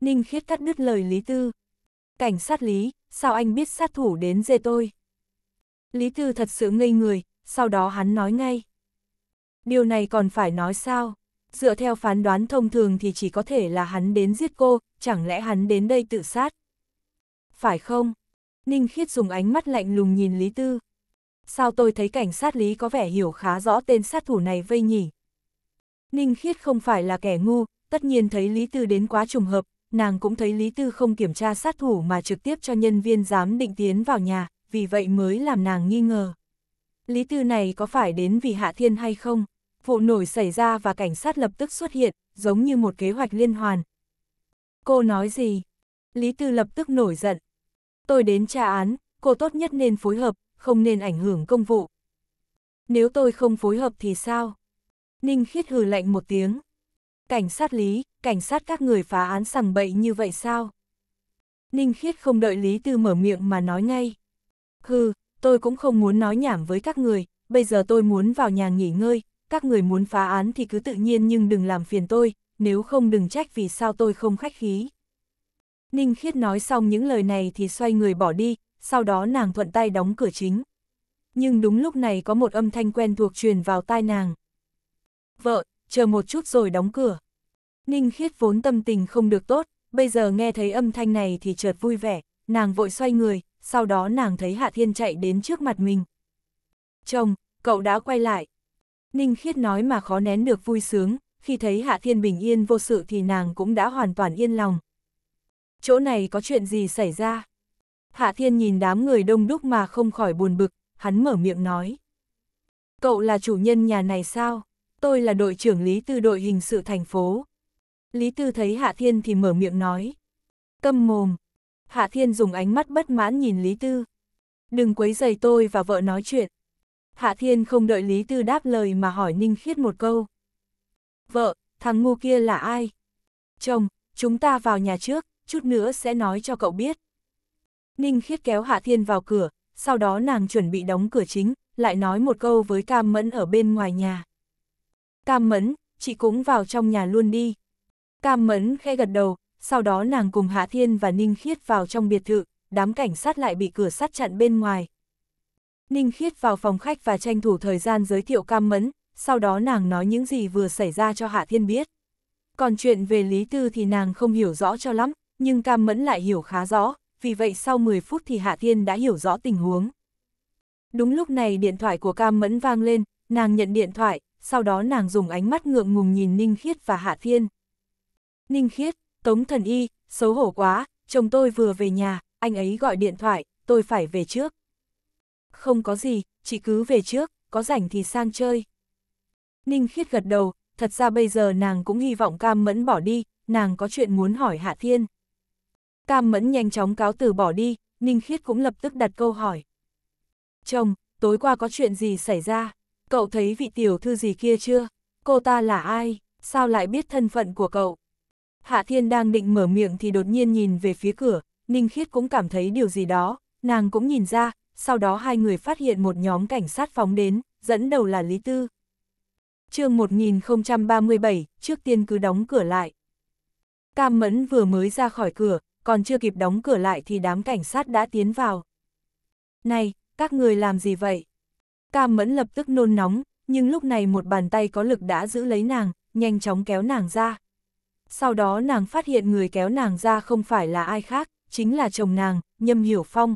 Ninh Khiết cắt đứt lời Lý Tư. Cảnh sát Lý, sao anh biết sát thủ đến dê tôi? Lý Tư thật sự ngây người, sau đó hắn nói ngay. Điều này còn phải nói sao? Dựa theo phán đoán thông thường thì chỉ có thể là hắn đến giết cô, chẳng lẽ hắn đến đây tự sát? Phải không? Ninh Khiết dùng ánh mắt lạnh lùng nhìn Lý Tư. Sao tôi thấy cảnh sát Lý có vẻ hiểu khá rõ tên sát thủ này vây nhỉ? Ninh Khiết không phải là kẻ ngu, tất nhiên thấy Lý Tư đến quá trùng hợp, nàng cũng thấy Lý Tư không kiểm tra sát thủ mà trực tiếp cho nhân viên giám định tiến vào nhà, vì vậy mới làm nàng nghi ngờ. Lý Tư này có phải đến vì Hạ Thiên hay không? Vụ nổi xảy ra và cảnh sát lập tức xuất hiện, giống như một kế hoạch liên hoàn. Cô nói gì? Lý Tư lập tức nổi giận. Tôi đến tra án, cô tốt nhất nên phối hợp, không nên ảnh hưởng công vụ. Nếu tôi không phối hợp thì sao? Ninh khiết hừ lạnh một tiếng. Cảnh sát Lý, cảnh sát các người phá án sằng bậy như vậy sao? Ninh khiết không đợi Lý Tư mở miệng mà nói ngay. Hừ, tôi cũng không muốn nói nhảm với các người, bây giờ tôi muốn vào nhà nghỉ ngơi, các người muốn phá án thì cứ tự nhiên nhưng đừng làm phiền tôi, nếu không đừng trách vì sao tôi không khách khí. Ninh Khiết nói xong những lời này thì xoay người bỏ đi, sau đó nàng thuận tay đóng cửa chính. Nhưng đúng lúc này có một âm thanh quen thuộc truyền vào tai nàng. Vợ, chờ một chút rồi đóng cửa. Ninh Khiết vốn tâm tình không được tốt, bây giờ nghe thấy âm thanh này thì chợt vui vẻ, nàng vội xoay người, sau đó nàng thấy Hạ Thiên chạy đến trước mặt mình. Chồng, cậu đã quay lại. Ninh Khiết nói mà khó nén được vui sướng, khi thấy Hạ Thiên bình yên vô sự thì nàng cũng đã hoàn toàn yên lòng. Chỗ này có chuyện gì xảy ra? Hạ Thiên nhìn đám người đông đúc mà không khỏi buồn bực, hắn mở miệng nói. Cậu là chủ nhân nhà này sao? Tôi là đội trưởng Lý Tư đội hình sự thành phố. Lý Tư thấy Hạ Thiên thì mở miệng nói. Câm mồm, Hạ Thiên dùng ánh mắt bất mãn nhìn Lý Tư. Đừng quấy giày tôi và vợ nói chuyện. Hạ Thiên không đợi Lý Tư đáp lời mà hỏi Ninh Khiết một câu. Vợ, thằng ngu kia là ai? Chồng, chúng ta vào nhà trước, chút nữa sẽ nói cho cậu biết. Ninh Khiết kéo Hạ Thiên vào cửa, sau đó nàng chuẩn bị đóng cửa chính, lại nói một câu với Cam Mẫn ở bên ngoài nhà. Cam Mẫn, chị cũng vào trong nhà luôn đi. Cam Mẫn khẽ gật đầu, sau đó nàng cùng Hạ Thiên và Ninh Khiết vào trong biệt thự, đám cảnh sát lại bị cửa sắt chặn bên ngoài. Ninh Khiết vào phòng khách và tranh thủ thời gian giới thiệu cam mẫn, sau đó nàng nói những gì vừa xảy ra cho Hạ Thiên biết. Còn chuyện về Lý Tư thì nàng không hiểu rõ cho lắm, nhưng cam mẫn lại hiểu khá rõ, vì vậy sau 10 phút thì Hạ Thiên đã hiểu rõ tình huống. Đúng lúc này điện thoại của cam mẫn vang lên, nàng nhận điện thoại, sau đó nàng dùng ánh mắt ngượng ngùng nhìn Ninh Khiết và Hạ Thiên. Ninh Khiết, Tống thần y, xấu hổ quá, chồng tôi vừa về nhà, anh ấy gọi điện thoại, tôi phải về trước. Không có gì, chị cứ về trước, có rảnh thì sang chơi. Ninh khiết gật đầu, thật ra bây giờ nàng cũng hy vọng Cam Mẫn bỏ đi, nàng có chuyện muốn hỏi Hạ Thiên. Cam Mẫn nhanh chóng cáo từ bỏ đi, Ninh khiết cũng lập tức đặt câu hỏi. Chồng, tối qua có chuyện gì xảy ra? Cậu thấy vị tiểu thư gì kia chưa? Cô ta là ai? Sao lại biết thân phận của cậu? Hạ Thiên đang định mở miệng thì đột nhiên nhìn về phía cửa, Ninh Khiết cũng cảm thấy điều gì đó, nàng cũng nhìn ra, sau đó hai người phát hiện một nhóm cảnh sát phóng đến, dẫn đầu là Lý Tư. chương 1037, trước tiên cứ đóng cửa lại. Cam Mẫn vừa mới ra khỏi cửa, còn chưa kịp đóng cửa lại thì đám cảnh sát đã tiến vào. Này, các người làm gì vậy? Cam Mẫn lập tức nôn nóng, nhưng lúc này một bàn tay có lực đã giữ lấy nàng, nhanh chóng kéo nàng ra. Sau đó nàng phát hiện người kéo nàng ra không phải là ai khác, chính là chồng nàng, Nhâm Hiểu Phong.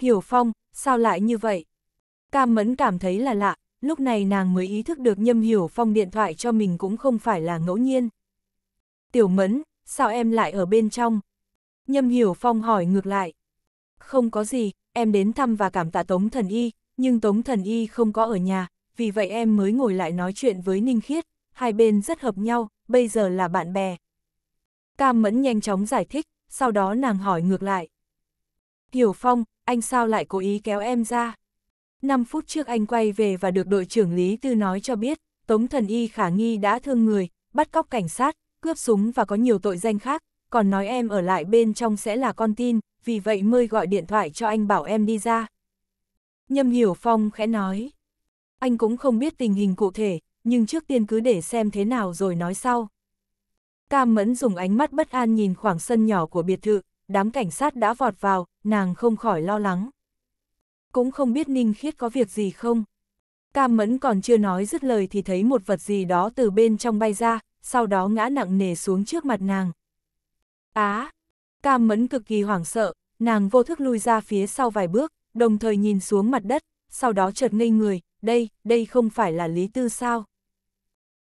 Hiểu Phong, sao lại như vậy? Cam Mẫn cảm thấy là lạ, lúc này nàng mới ý thức được Nhâm Hiểu Phong điện thoại cho mình cũng không phải là ngẫu nhiên. Tiểu Mẫn, sao em lại ở bên trong? Nhâm Hiểu Phong hỏi ngược lại. Không có gì, em đến thăm và cảm tạ Tống Thần Y, nhưng Tống Thần Y không có ở nhà, vì vậy em mới ngồi lại nói chuyện với Ninh Khiết, hai bên rất hợp nhau, bây giờ là bạn bè. Cam Mẫn nhanh chóng giải thích, sau đó nàng hỏi ngược lại. Hiểu Phong, anh sao lại cố ý kéo em ra? Năm phút trước anh quay về và được đội trưởng Lý Tư nói cho biết, Tống Thần Y khả nghi đã thương người, bắt cóc cảnh sát, cướp súng và có nhiều tội danh khác, còn nói em ở lại bên trong sẽ là con tin, vì vậy mới gọi điện thoại cho anh bảo em đi ra. Nhâm Hiểu Phong khẽ nói. Anh cũng không biết tình hình cụ thể, nhưng trước tiên cứ để xem thế nào rồi nói sau. Cam Mẫn dùng ánh mắt bất an nhìn khoảng sân nhỏ của biệt thự, đám cảnh sát đã vọt vào, nàng không khỏi lo lắng. Cũng không biết Ninh Khiết có việc gì không. Cam Mẫn còn chưa nói dứt lời thì thấy một vật gì đó từ bên trong bay ra, sau đó ngã nặng nề xuống trước mặt nàng. Á! À, Cam Mẫn cực kỳ hoảng sợ, nàng vô thức lui ra phía sau vài bước, đồng thời nhìn xuống mặt đất, sau đó chợt ngây người, đây, đây không phải là Lý Tư sao?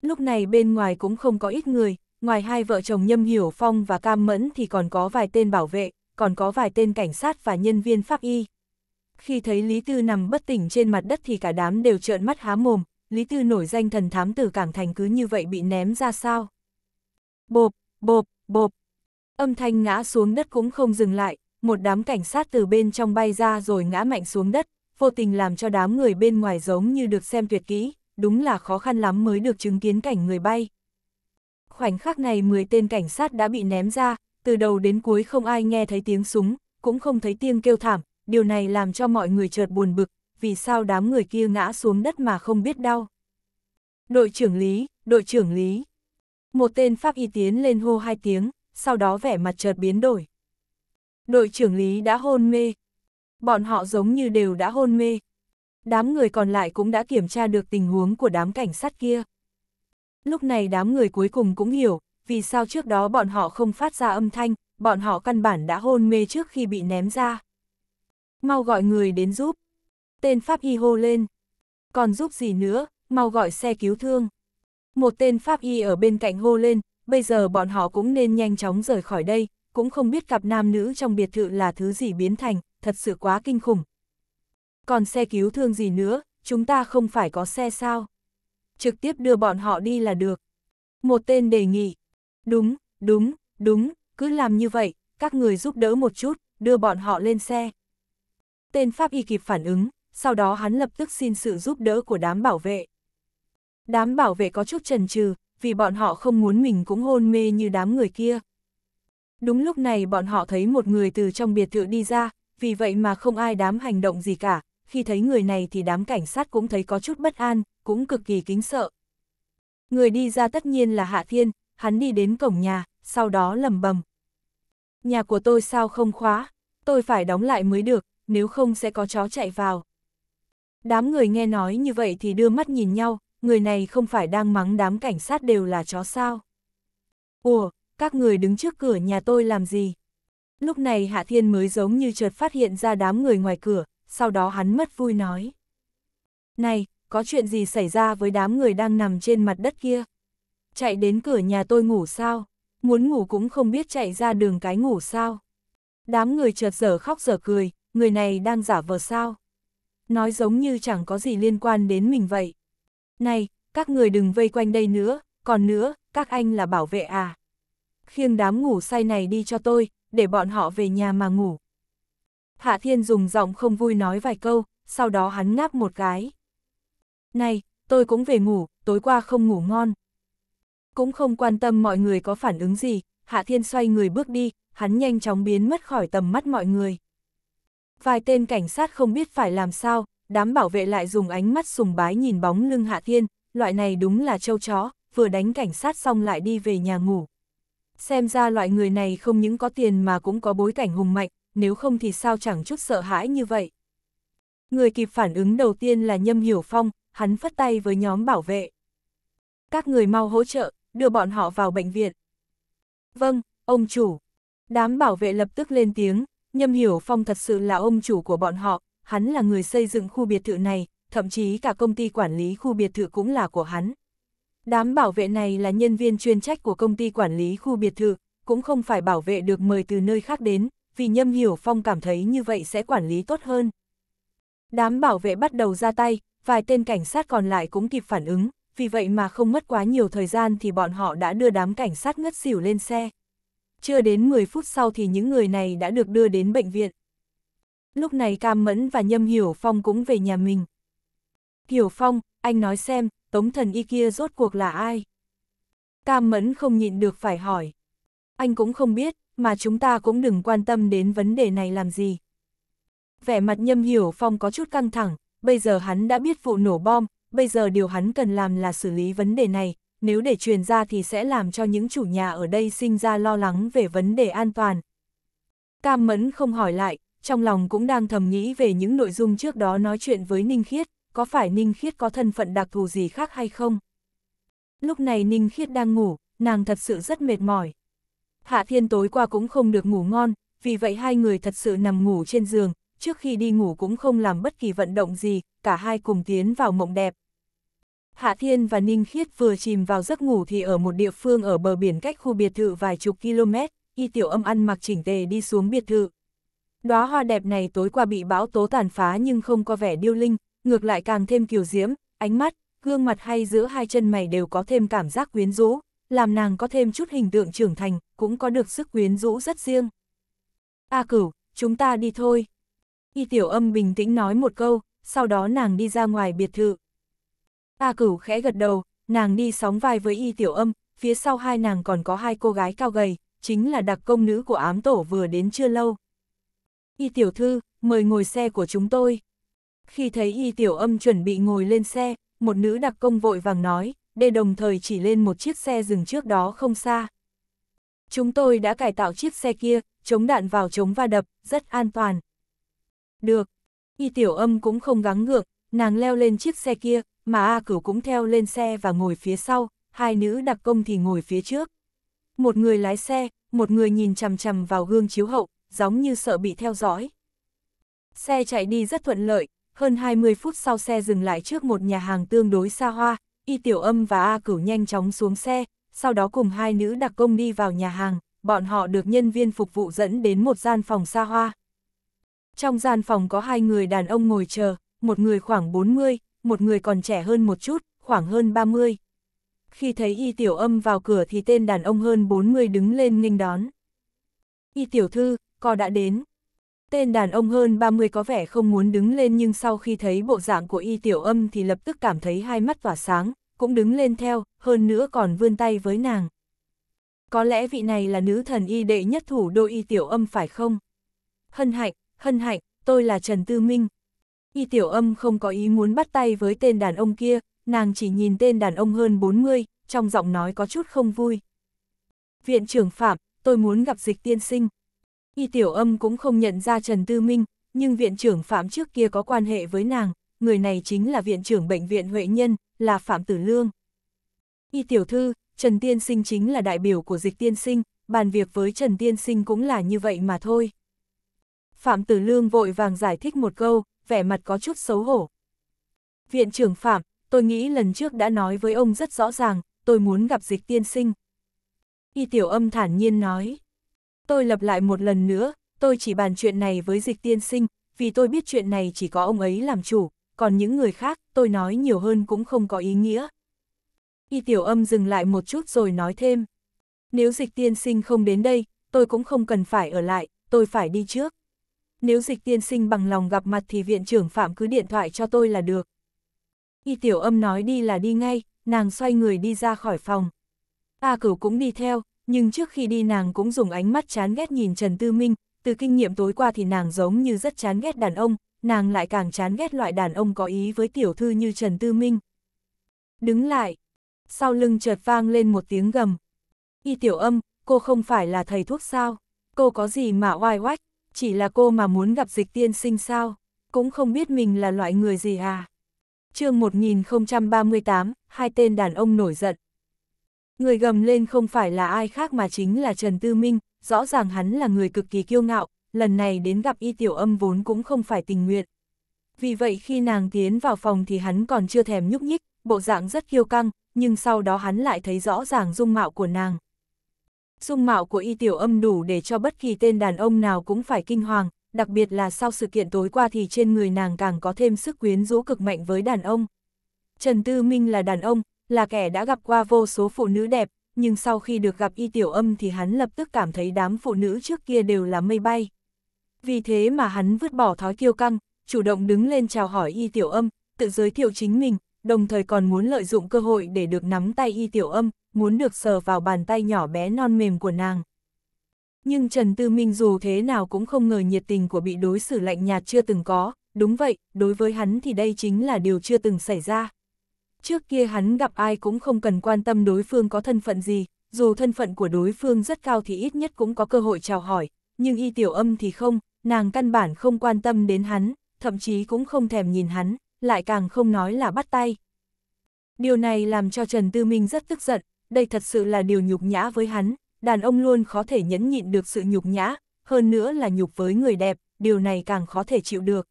Lúc này bên ngoài cũng không có ít người, ngoài hai vợ chồng Nhâm Hiểu Phong và Cam Mẫn thì còn có vài tên bảo vệ, còn có vài tên cảnh sát và nhân viên pháp y. Khi thấy Lý Tư nằm bất tỉnh trên mặt đất thì cả đám đều trợn mắt há mồm, Lý Tư nổi danh thần thám tử Cảng Thành cứ như vậy bị ném ra sao. Bộp, bộp, bộp. Âm thanh ngã xuống đất cũng không dừng lại, một đám cảnh sát từ bên trong bay ra rồi ngã mạnh xuống đất, vô tình làm cho đám người bên ngoài giống như được xem tuyệt kỹ, đúng là khó khăn lắm mới được chứng kiến cảnh người bay. Khoảnh khắc này 10 tên cảnh sát đã bị ném ra, từ đầu đến cuối không ai nghe thấy tiếng súng, cũng không thấy tiếng kêu thảm, điều này làm cho mọi người chợt buồn bực, vì sao đám người kia ngã xuống đất mà không biết đau. Đội trưởng Lý, đội trưởng Lý. Một tên Pháp y tiến lên hô hai tiếng, sau đó vẻ mặt chợt biến đổi. Đội trưởng Lý đã hôn mê. Bọn họ giống như đều đã hôn mê, đám người còn lại cũng đã kiểm tra được tình huống của đám cảnh sát kia. Lúc này đám người cuối cùng cũng hiểu, vì sao trước đó bọn họ không phát ra âm thanh, bọn họ căn bản đã hôn mê trước khi bị ném ra. Mau gọi người đến giúp. Tên Pháp Y hô lên. Còn giúp gì nữa, mau gọi xe cứu thương. Một tên Pháp Y ở bên cạnh hô lên, bây giờ bọn họ cũng nên nhanh chóng rời khỏi đây, cũng không biết cặp nam nữ trong biệt thự là thứ gì biến thành, thật sự quá kinh khủng, còn xe cứu thương gì nữa, chúng ta không phải có xe sao? Trực tiếp đưa bọn họ đi là được. Một tên đề nghị. Đúng, đúng, đúng, cứ làm như vậy, các người giúp đỡ một chút, đưa bọn họ lên xe. Tên Pháp y kịp phản ứng, sau đó hắn lập tức xin sự giúp đỡ của đám bảo vệ. Đám bảo vệ có chút trần trừ, vì bọn họ không muốn mình cũng hôn mê như đám người kia. Đúng lúc này bọn họ thấy một người từ trong biệt thự đi ra, vì vậy mà không ai đám hành động gì cả, khi thấy người này thì đám cảnh sát cũng thấy có chút bất an, cũng cực kỳ kính sợ. Người đi ra tất nhiên là Hạ Thiên, hắn đi đến cổng nhà, sau đó lầm bầm. Nhà của tôi sao không khóa, tôi phải đóng lại mới được, nếu không sẽ có chó chạy vào. Đám người nghe nói như vậy thì đưa mắt nhìn nhau, người này không phải đang mắng đám cảnh sát đều là chó sao. Ủa, các người đứng trước cửa nhà tôi làm gì? Lúc này Hạ Thiên mới giống như chợt phát hiện ra đám người ngoài cửa, sau đó hắn mất vui nói. Này, có chuyện gì xảy ra với đám người đang nằm trên mặt đất kia? Chạy đến cửa nhà tôi ngủ sao? Muốn ngủ cũng không biết chạy ra đường cái ngủ sao? Đám người chợt dở khóc dở cười, người này đang giả vờ sao? Nói giống như chẳng có gì liên quan đến mình vậy. Này, các người đừng vây quanh đây nữa, còn nữa, các anh là bảo vệ à? Khiêng đám ngủ say này đi cho tôi, để bọn họ về nhà mà ngủ. Hạ Thiên dùng giọng không vui nói vài câu, sau đó hắn ngáp một cái. Này, tôi cũng về ngủ, tối qua không ngủ ngon. Cũng không quan tâm mọi người có phản ứng gì, Hạ Thiên xoay người bước đi, hắn nhanh chóng biến mất khỏi tầm mắt mọi người. Vài tên cảnh sát không biết phải làm sao, đám bảo vệ lại dùng ánh mắt sùng bái nhìn bóng lưng Hạ Thiên, loại này đúng là châu chó, vừa đánh cảnh sát xong lại đi về nhà ngủ. Xem ra loại người này không những có tiền mà cũng có bối cảnh hùng mạnh, nếu không thì sao chẳng chút sợ hãi như vậy. Người kịp phản ứng đầu tiên là Nhâm Hiểu Phong, hắn phất tay với nhóm bảo vệ. Các người mau hỗ trợ, đưa bọn họ vào bệnh viện. Vâng, ông chủ. Đám bảo vệ lập tức lên tiếng, Nhâm Hiểu Phong thật sự là ông chủ của bọn họ, hắn là người xây dựng khu biệt thự này, thậm chí cả công ty quản lý khu biệt thự cũng là của hắn. Đám bảo vệ này là nhân viên chuyên trách của công ty quản lý khu biệt thự, cũng không phải bảo vệ được mời từ nơi khác đến, vì Nhâm Hiểu Phong cảm thấy như vậy sẽ quản lý tốt hơn. Đám bảo vệ bắt đầu ra tay, vài tên cảnh sát còn lại cũng kịp phản ứng, vì vậy mà không mất quá nhiều thời gian thì bọn họ đã đưa đám cảnh sát ngất xỉu lên xe. Chưa đến 10 phút sau thì những người này đã được đưa đến bệnh viện. Lúc này Cam Mẫn và Nhâm Hiểu Phong cũng về nhà mình. Hiểu Phong, anh nói xem, tống thần y kia rốt cuộc là ai? Cam Mẫn không nhịn được phải hỏi. Anh cũng không biết, mà chúng ta cũng đừng quan tâm đến vấn đề này làm gì. Vẻ mặt nhâm hiểu phong có chút căng thẳng, bây giờ hắn đã biết vụ nổ bom, bây giờ điều hắn cần làm là xử lý vấn đề này, nếu để truyền ra thì sẽ làm cho những chủ nhà ở đây sinh ra lo lắng về vấn đề an toàn. Cam Mẫn không hỏi lại, trong lòng cũng đang thầm nghĩ về những nội dung trước đó nói chuyện với Ninh Khiết, có phải Ninh Khiết có thân phận đặc thù gì khác hay không? Lúc này Ninh Khiết đang ngủ, nàng thật sự rất mệt mỏi. Hạ Thiên tối qua cũng không được ngủ ngon, vì vậy hai người thật sự nằm ngủ trên giường, trước khi đi ngủ cũng không làm bất kỳ vận động gì, cả hai cùng tiến vào mộng đẹp. Hạ Thiên và Ninh Khiết vừa chìm vào giấc ngủ thì ở một địa phương ở bờ biển cách khu biệt thự vài chục km, y tiểu âm ăn mặc chỉnh tề đi xuống biệt thự. Đóa hoa đẹp này tối qua bị bão tố tàn phá nhưng không có vẻ điêu linh, ngược lại càng thêm kiều diễm, ánh mắt, gương mặt hay giữa hai chân mày đều có thêm cảm giác quyến rũ, làm nàng có thêm chút hình tượng trưởng thành, cũng có được sức quyến rũ rất riêng. A cửu, chúng ta đi thôi. Y tiểu âm bình tĩnh nói một câu, sau đó nàng đi ra ngoài biệt thự. A cửu khẽ gật đầu, nàng đi sóng vai với y tiểu âm, phía sau hai nàng còn có hai cô gái cao gầy, chính là đặc công nữ của ám tổ vừa đến chưa lâu. Y tiểu thư, mời ngồi xe của chúng tôi. Khi thấy y tiểu âm chuẩn bị ngồi lên xe, một nữ đặc công vội vàng nói, để đồng thời chỉ lên một chiếc xe dừng trước đó không xa. Chúng tôi đã cải tạo chiếc xe kia, chống đạn vào chống va đập, rất an toàn. Được. Y tiểu âm cũng không gắng ngược nàng leo lên chiếc xe kia, mà A cửu cũng theo lên xe và ngồi phía sau, hai nữ đặc công thì ngồi phía trước. Một người lái xe, một người nhìn chằm chằm vào gương chiếu hậu, giống như sợ bị theo dõi. Xe chạy đi rất thuận lợi, hơn 20 phút sau xe dừng lại trước một nhà hàng tương đối xa hoa, Y Tiểu Âm và A Cửu nhanh chóng xuống xe, sau đó cùng hai nữ đặc công đi vào nhà hàng, bọn họ được nhân viên phục vụ dẫn đến một gian phòng xa hoa. Trong gian phòng có hai người đàn ông ngồi chờ, một người khoảng 40, một người còn trẻ hơn một chút, khoảng hơn 30. Khi thấy y tiểu âm vào cửa thì tên đàn ông hơn 40 đứng lên nghênh đón. Y tiểu thư, co đã đến. Tên đàn ông hơn 30 có vẻ không muốn đứng lên nhưng sau khi thấy bộ dạng của y tiểu âm thì lập tức cảm thấy hai mắt tỏa sáng, cũng đứng lên theo, hơn nữa còn vươn tay với nàng. Có lẽ vị này là nữ thần y đệ nhất thủ đô y tiểu âm phải không? Hân hạnh, hân hạnh, tôi là Trần Tư Minh. Y tiểu âm không có ý muốn bắt tay với tên đàn ông kia, nàng chỉ nhìn tên đàn ông hơn 40, trong giọng nói có chút không vui. Viện trưởng Phạm, tôi muốn gặp dịch tiên sinh. Y tiểu âm cũng không nhận ra Trần Tư Minh, nhưng viện trưởng Phạm trước kia có quan hệ với nàng, người này chính là viện trưởng bệnh viện Huệ Nhân, là Phạm Tử Lương. Y tiểu thư, Trần Tiên Sinh chính là đại biểu của dịch tiên sinh, bàn việc với Trần Tiên Sinh cũng là như vậy mà thôi. Phạm Tử Lương vội vàng giải thích một câu, vẻ mặt có chút xấu hổ. Viện trưởng Phạm, tôi nghĩ lần trước đã nói với ông rất rõ ràng, tôi muốn gặp dịch tiên sinh. Y tiểu âm thản nhiên nói. Tôi lặp lại một lần nữa, tôi chỉ bàn chuyện này với dịch tiên sinh, vì tôi biết chuyện này chỉ có ông ấy làm chủ, còn những người khác, tôi nói nhiều hơn cũng không có ý nghĩa. Y tiểu âm dừng lại một chút rồi nói thêm. Nếu dịch tiên sinh không đến đây, tôi cũng không cần phải ở lại, tôi phải đi trước. Nếu dịch tiên sinh bằng lòng gặp mặt thì viện trưởng Phạm cứ điện thoại cho tôi là được. Y tiểu âm nói đi là đi ngay, nàng xoay người đi ra khỏi phòng. A cửu cũng đi theo, nhưng trước khi đi nàng cũng dùng ánh mắt chán ghét nhìn Trần Tư Minh, từ kinh nghiệm tối qua thì nàng giống như rất chán ghét đàn ông, nàng lại càng chán ghét loại đàn ông có ý với tiểu thư như Trần Tư Minh. Đứng lại, sau lưng chợt vang lên một tiếng gầm. Y tiểu âm, cô không phải là thầy thuốc sao? Cô có gì mà oai oách, chỉ là cô mà muốn gặp dịch tiên sinh sao? Cũng không biết mình là loại người gì à? chương 1038, hai tên đàn ông nổi giận. Người gầm lên không phải là ai khác mà chính là Trần Tư Minh, rõ ràng hắn là người cực kỳ kiêu ngạo, lần này đến gặp y tiểu âm vốn cũng không phải tình nguyện. Vì vậy khi nàng tiến vào phòng thì hắn còn chưa thèm nhúc nhích, bộ dạng rất kiêu căng, nhưng sau đó hắn lại thấy rõ ràng dung mạo của nàng. Dung mạo của y tiểu âm đủ để cho bất kỳ tên đàn ông nào cũng phải kinh hoàng, đặc biệt là sau sự kiện tối qua thì trên người nàng càng có thêm sức quyến rũ cực mạnh với đàn ông. Trần Tư Minh là đàn ông, là kẻ đã gặp qua vô số phụ nữ đẹp, nhưng sau khi được gặp y tiểu âm thì hắn lập tức cảm thấy đám phụ nữ trước kia đều là mây bay vì thế mà hắn vứt bỏ thói kiêu căng, chủ động đứng lên chào hỏi y tiểu âm, tự giới thiệu chính mình, đồng thời còn muốn lợi dụng cơ hội để được nắm tay y tiểu âm, muốn được sờ vào bàn tay nhỏ bé non mềm của nàng. Nhưng Trần Tư Minh dù thế nào cũng không ngờ nhiệt tình của bị đối xử lạnh nhạt chưa từng có, đúng vậy, đối với hắn thì đây chính là điều chưa từng xảy ra. Trước kia hắn gặp ai cũng không cần quan tâm đối phương có thân phận gì, dù thân phận của đối phương rất cao thì ít nhất cũng có cơ hội chào hỏi, nhưng y tiểu âm thì không, nàng căn bản không quan tâm đến hắn, thậm chí cũng không thèm nhìn hắn, lại càng không nói là bắt tay. Điều này làm cho Trần Tư Minh rất tức giận, đây thật sự là điều nhục nhã với hắn, đàn ông luôn khó thể nhẫn nhịn được sự nhục nhã, hơn nữa là nhục với người đẹp, điều này càng khó thể chịu được.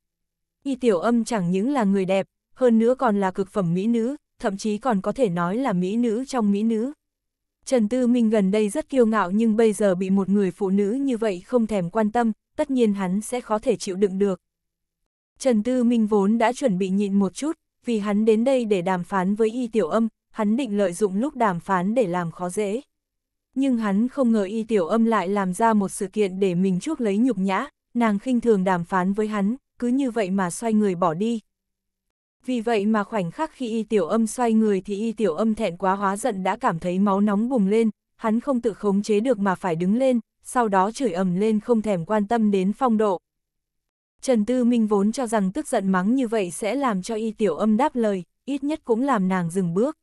Y tiểu âm chẳng những là người đẹp, hơn nữa còn là cực phẩm mỹ nữ, thậm chí còn có thể nói là mỹ nữ trong mỹ nữ. Trần Tư Minh gần đây rất kiêu ngạo nhưng bây giờ bị một người phụ nữ như vậy không thèm quan tâm, tất nhiên hắn sẽ khó thể chịu đựng được. Trần Tư Minh vốn đã chuẩn bị nhịn một chút, vì hắn đến đây để đàm phán với Y Tiểu Âm, hắn định lợi dụng lúc đàm phán để làm khó dễ. Nhưng hắn không ngờ Y Tiểu Âm lại làm ra một sự kiện để mình chuốc lấy nhục nhã, nàng khinh thường đàm phán với hắn, cứ như vậy mà xoay người bỏ đi. Vì vậy mà khoảnh khắc khi Y Tiểu Âm xoay người thì Y Tiểu Âm thẹn quá hóa giận đã cảm thấy máu nóng bùng lên, hắn không tự khống chế được mà phải đứng lên, sau đó chửi ầm lên không thèm quan tâm đến phong độ. Trần Tư Minh vốn cho rằng tức giận mắng như vậy sẽ làm cho y tiểu âm đáp lời, ít nhất cũng làm nàng dừng bước.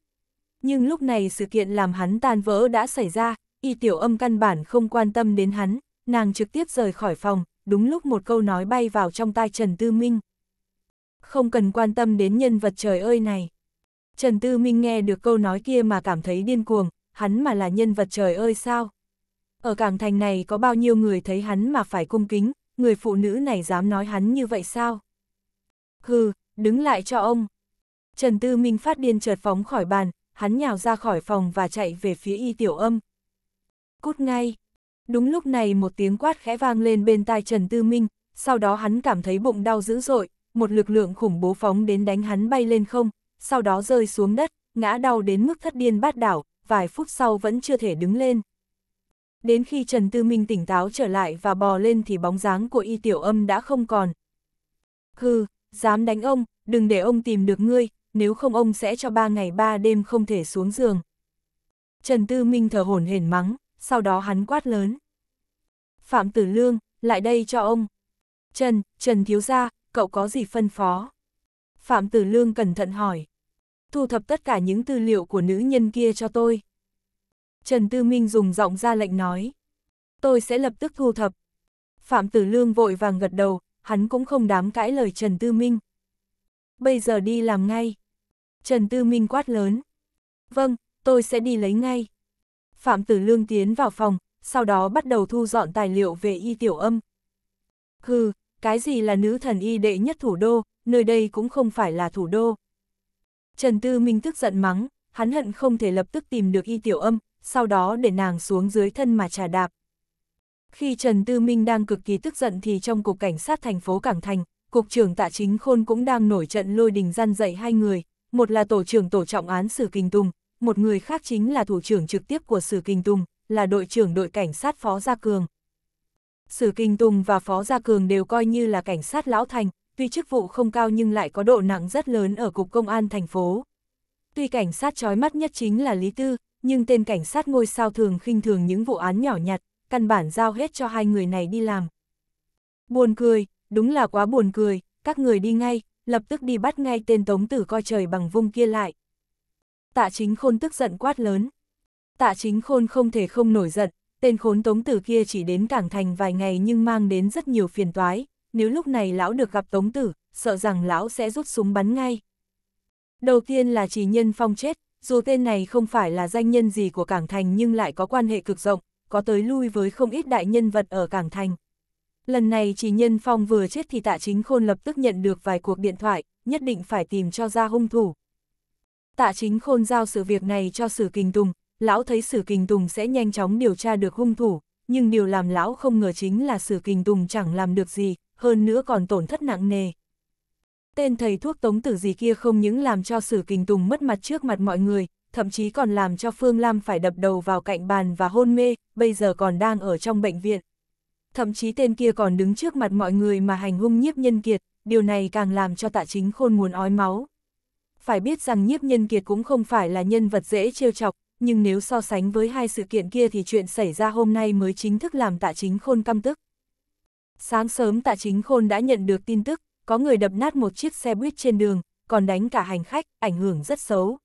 Nhưng lúc này sự kiện làm hắn tan vỡ đã xảy ra, y tiểu âm căn bản không quan tâm đến hắn, nàng trực tiếp rời khỏi phòng, đúng lúc một câu nói bay vào trong tai Trần Tư Minh. Không cần quan tâm đến nhân vật trời ơi này. Trần Tư Minh nghe được câu nói kia mà cảm thấy điên cuồng, hắn mà là nhân vật trời ơi sao? Ở cảng thành này có bao nhiêu người thấy hắn mà phải cung kính, người phụ nữ này dám nói hắn như vậy sao? Hừ, đứng lại cho ông. Trần Tư Minh phát điên chợt phóng khỏi bàn, hắn nhào ra khỏi phòng và chạy về phía y tiểu âm. Cút ngay. Đúng lúc này một tiếng quát khẽ vang lên bên tai Trần Tư Minh, sau đó hắn cảm thấy bụng đau dữ dội, một lực lượng khủng bố phóng đến đánh hắn bay lên không, sau đó rơi xuống đất, ngã đau đến mức thất điên bát đảo, vài phút sau vẫn chưa thể đứng lên. Đến khi Trần Tư Minh tỉnh táo trở lại và bò lên thì bóng dáng của y tiểu âm đã không còn. Hừ, dám đánh ông, đừng để ông tìm được ngươi, nếu không ông sẽ cho ba ngày ba đêm không thể xuống giường. Trần Tư Minh thở hổn hển mắng, sau đó hắn quát lớn. Phạm Tử Lương, lại đây cho ông. Trần, Trần Thiếu Gia, cậu có gì phân phó? Phạm Tử Lương cẩn thận hỏi. Thu thập tất cả những tư liệu của nữ nhân kia cho tôi. Trần Tư Minh dùng giọng ra lệnh nói. Tôi sẽ lập tức thu thập. Phạm Tử Lương vội vàng gật đầu, hắn cũng không đám cãi lời Trần Tư Minh. Bây giờ đi làm ngay. Trần Tư Minh quát lớn. Vâng, tôi sẽ đi lấy ngay. Phạm Tử Lương tiến vào phòng, sau đó bắt đầu thu dọn tài liệu về y tiểu âm. Hừ, cái gì là nữ thần y đệ nhất thủ đô, nơi đây cũng không phải là thủ đô. Trần Tư Minh tức giận mắng, hắn hận không thể lập tức tìm được y tiểu âm, sau đó để nàng xuống dưới thân mà trà đạp. Khi Trần Tư Minh đang cực kỳ tức giận thì trong cục cảnh sát thành phố Cảng Thành, cục trưởng tạ chính khôn cũng đang nổi trận lôi đình gian dạy hai người, một là tổ trưởng tổ trọng án Sử Kinh Tùng, một người khác chính là thủ trưởng trực tiếp của Sử Kinh Tùng, là đội trưởng đội cảnh sát Phó Gia Cường. Sử Kinh Tùng và Phó Gia Cường đều coi như là cảnh sát lão thành, tuy chức vụ không cao nhưng lại có độ nặng rất lớn ở Cục Công an thành phố. Tuy cảnh sát trói mắt nhất chính là Lý Tư, nhưng tên cảnh sát ngôi sao thường khinh thường những vụ án nhỏ nhặt, căn bản giao hết cho hai người này đi làm. Buồn cười, đúng là quá buồn cười, các người đi ngay, lập tức đi bắt ngay tên tống tử coi trời bằng vung kia lại. Tạ chính khôn tức giận quát lớn. Tạ chính khôn không thể không nổi giận, tên khốn tống tử kia chỉ đến cảng thành vài ngày nhưng mang đến rất nhiều phiền toái, nếu lúc này lão được gặp tống tử, sợ rằng lão sẽ rút súng bắn ngay. Đầu tiên là chỉ nhân phong chết, dù tên này không phải là danh nhân gì của Cảng Thành nhưng lại có quan hệ cực rộng, có tới lui với không ít đại nhân vật ở Cảng Thành. Lần này chỉ nhân phong vừa chết thì tạ chính khôn lập tức nhận được vài cuộc điện thoại, nhất định phải tìm cho ra hung thủ. Tạ chính khôn giao sự việc này cho Sử Kinh Tùng, lão thấy Sử Kinh Tùng sẽ nhanh chóng điều tra được hung thủ, nhưng điều làm lão không ngờ chính là Sử Kinh Tùng chẳng làm được gì, hơn nữa còn tổn thất nặng nề. Tên thầy thuốc tống tử gì kia không những làm cho Sử Kình Tùng mất mặt trước mặt mọi người, thậm chí còn làm cho Phương Lam phải đập đầu vào cạnh bàn và hôn mê, bây giờ còn đang ở trong bệnh viện. Thậm chí tên kia còn đứng trước mặt mọi người mà hành hung nhiếp nhân kiệt, điều này càng làm cho tạ chính khôn muốn ói máu. Phải biết rằng nhiếp nhân kiệt cũng không phải là nhân vật dễ trêu chọc, nhưng nếu so sánh với hai sự kiện kia thì chuyện xảy ra hôm nay mới chính thức làm tạ chính khôn căm tức. Sáng sớm tạ chính khôn đã nhận được tin tức, có người đập nát một chiếc xe buýt trên đường, còn đánh cả hành khách, ảnh hưởng rất xấu.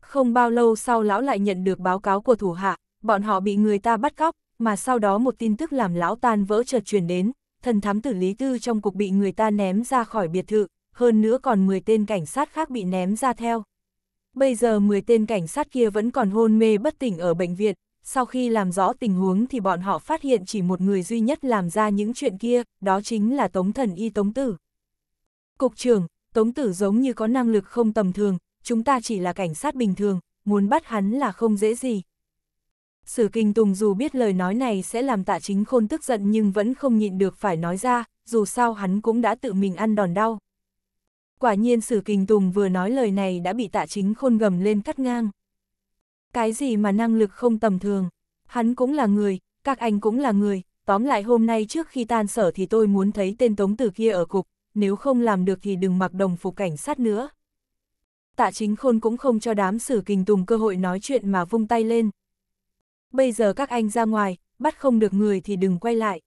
Không bao lâu sau lão lại nhận được báo cáo của thủ hạ, bọn họ bị người ta bắt cóc, mà sau đó một tin tức làm lão tan vỡ chợt truyền đến, thần thám tử Lý Tư trong cục bị người ta ném ra khỏi biệt thự, hơn nữa còn 10 tên cảnh sát khác bị ném ra theo. Bây giờ 10 tên cảnh sát kia vẫn còn hôn mê bất tỉnh ở bệnh viện, sau khi làm rõ tình huống thì bọn họ phát hiện chỉ một người duy nhất làm ra những chuyện kia, đó chính là Tống Thần Y Tống Tử. Cục trưởng, Tống Tử giống như có năng lực không tầm thường, chúng ta chỉ là cảnh sát bình thường, muốn bắt hắn là không dễ gì. Sử Kinh Tùng dù biết lời nói này sẽ làm tạ chính khôn tức giận nhưng vẫn không nhịn được phải nói ra, dù sao hắn cũng đã tự mình ăn đòn đau. Quả nhiên Sử Kinh Tùng vừa nói lời này đã bị tạ chính khôn gầm lên cắt ngang. Cái gì mà năng lực không tầm thường, hắn cũng là người, các anh cũng là người, tóm lại hôm nay trước khi tan sở thì tôi muốn thấy tên tống tử kia ở cục, nếu không làm được thì đừng mặc đồng phục cảnh sát nữa. Tạ chính khôn cũng không cho đám sử kình tùng cơ hội nói chuyện mà vung tay lên. Bây giờ các anh ra ngoài, bắt không được người thì đừng quay lại.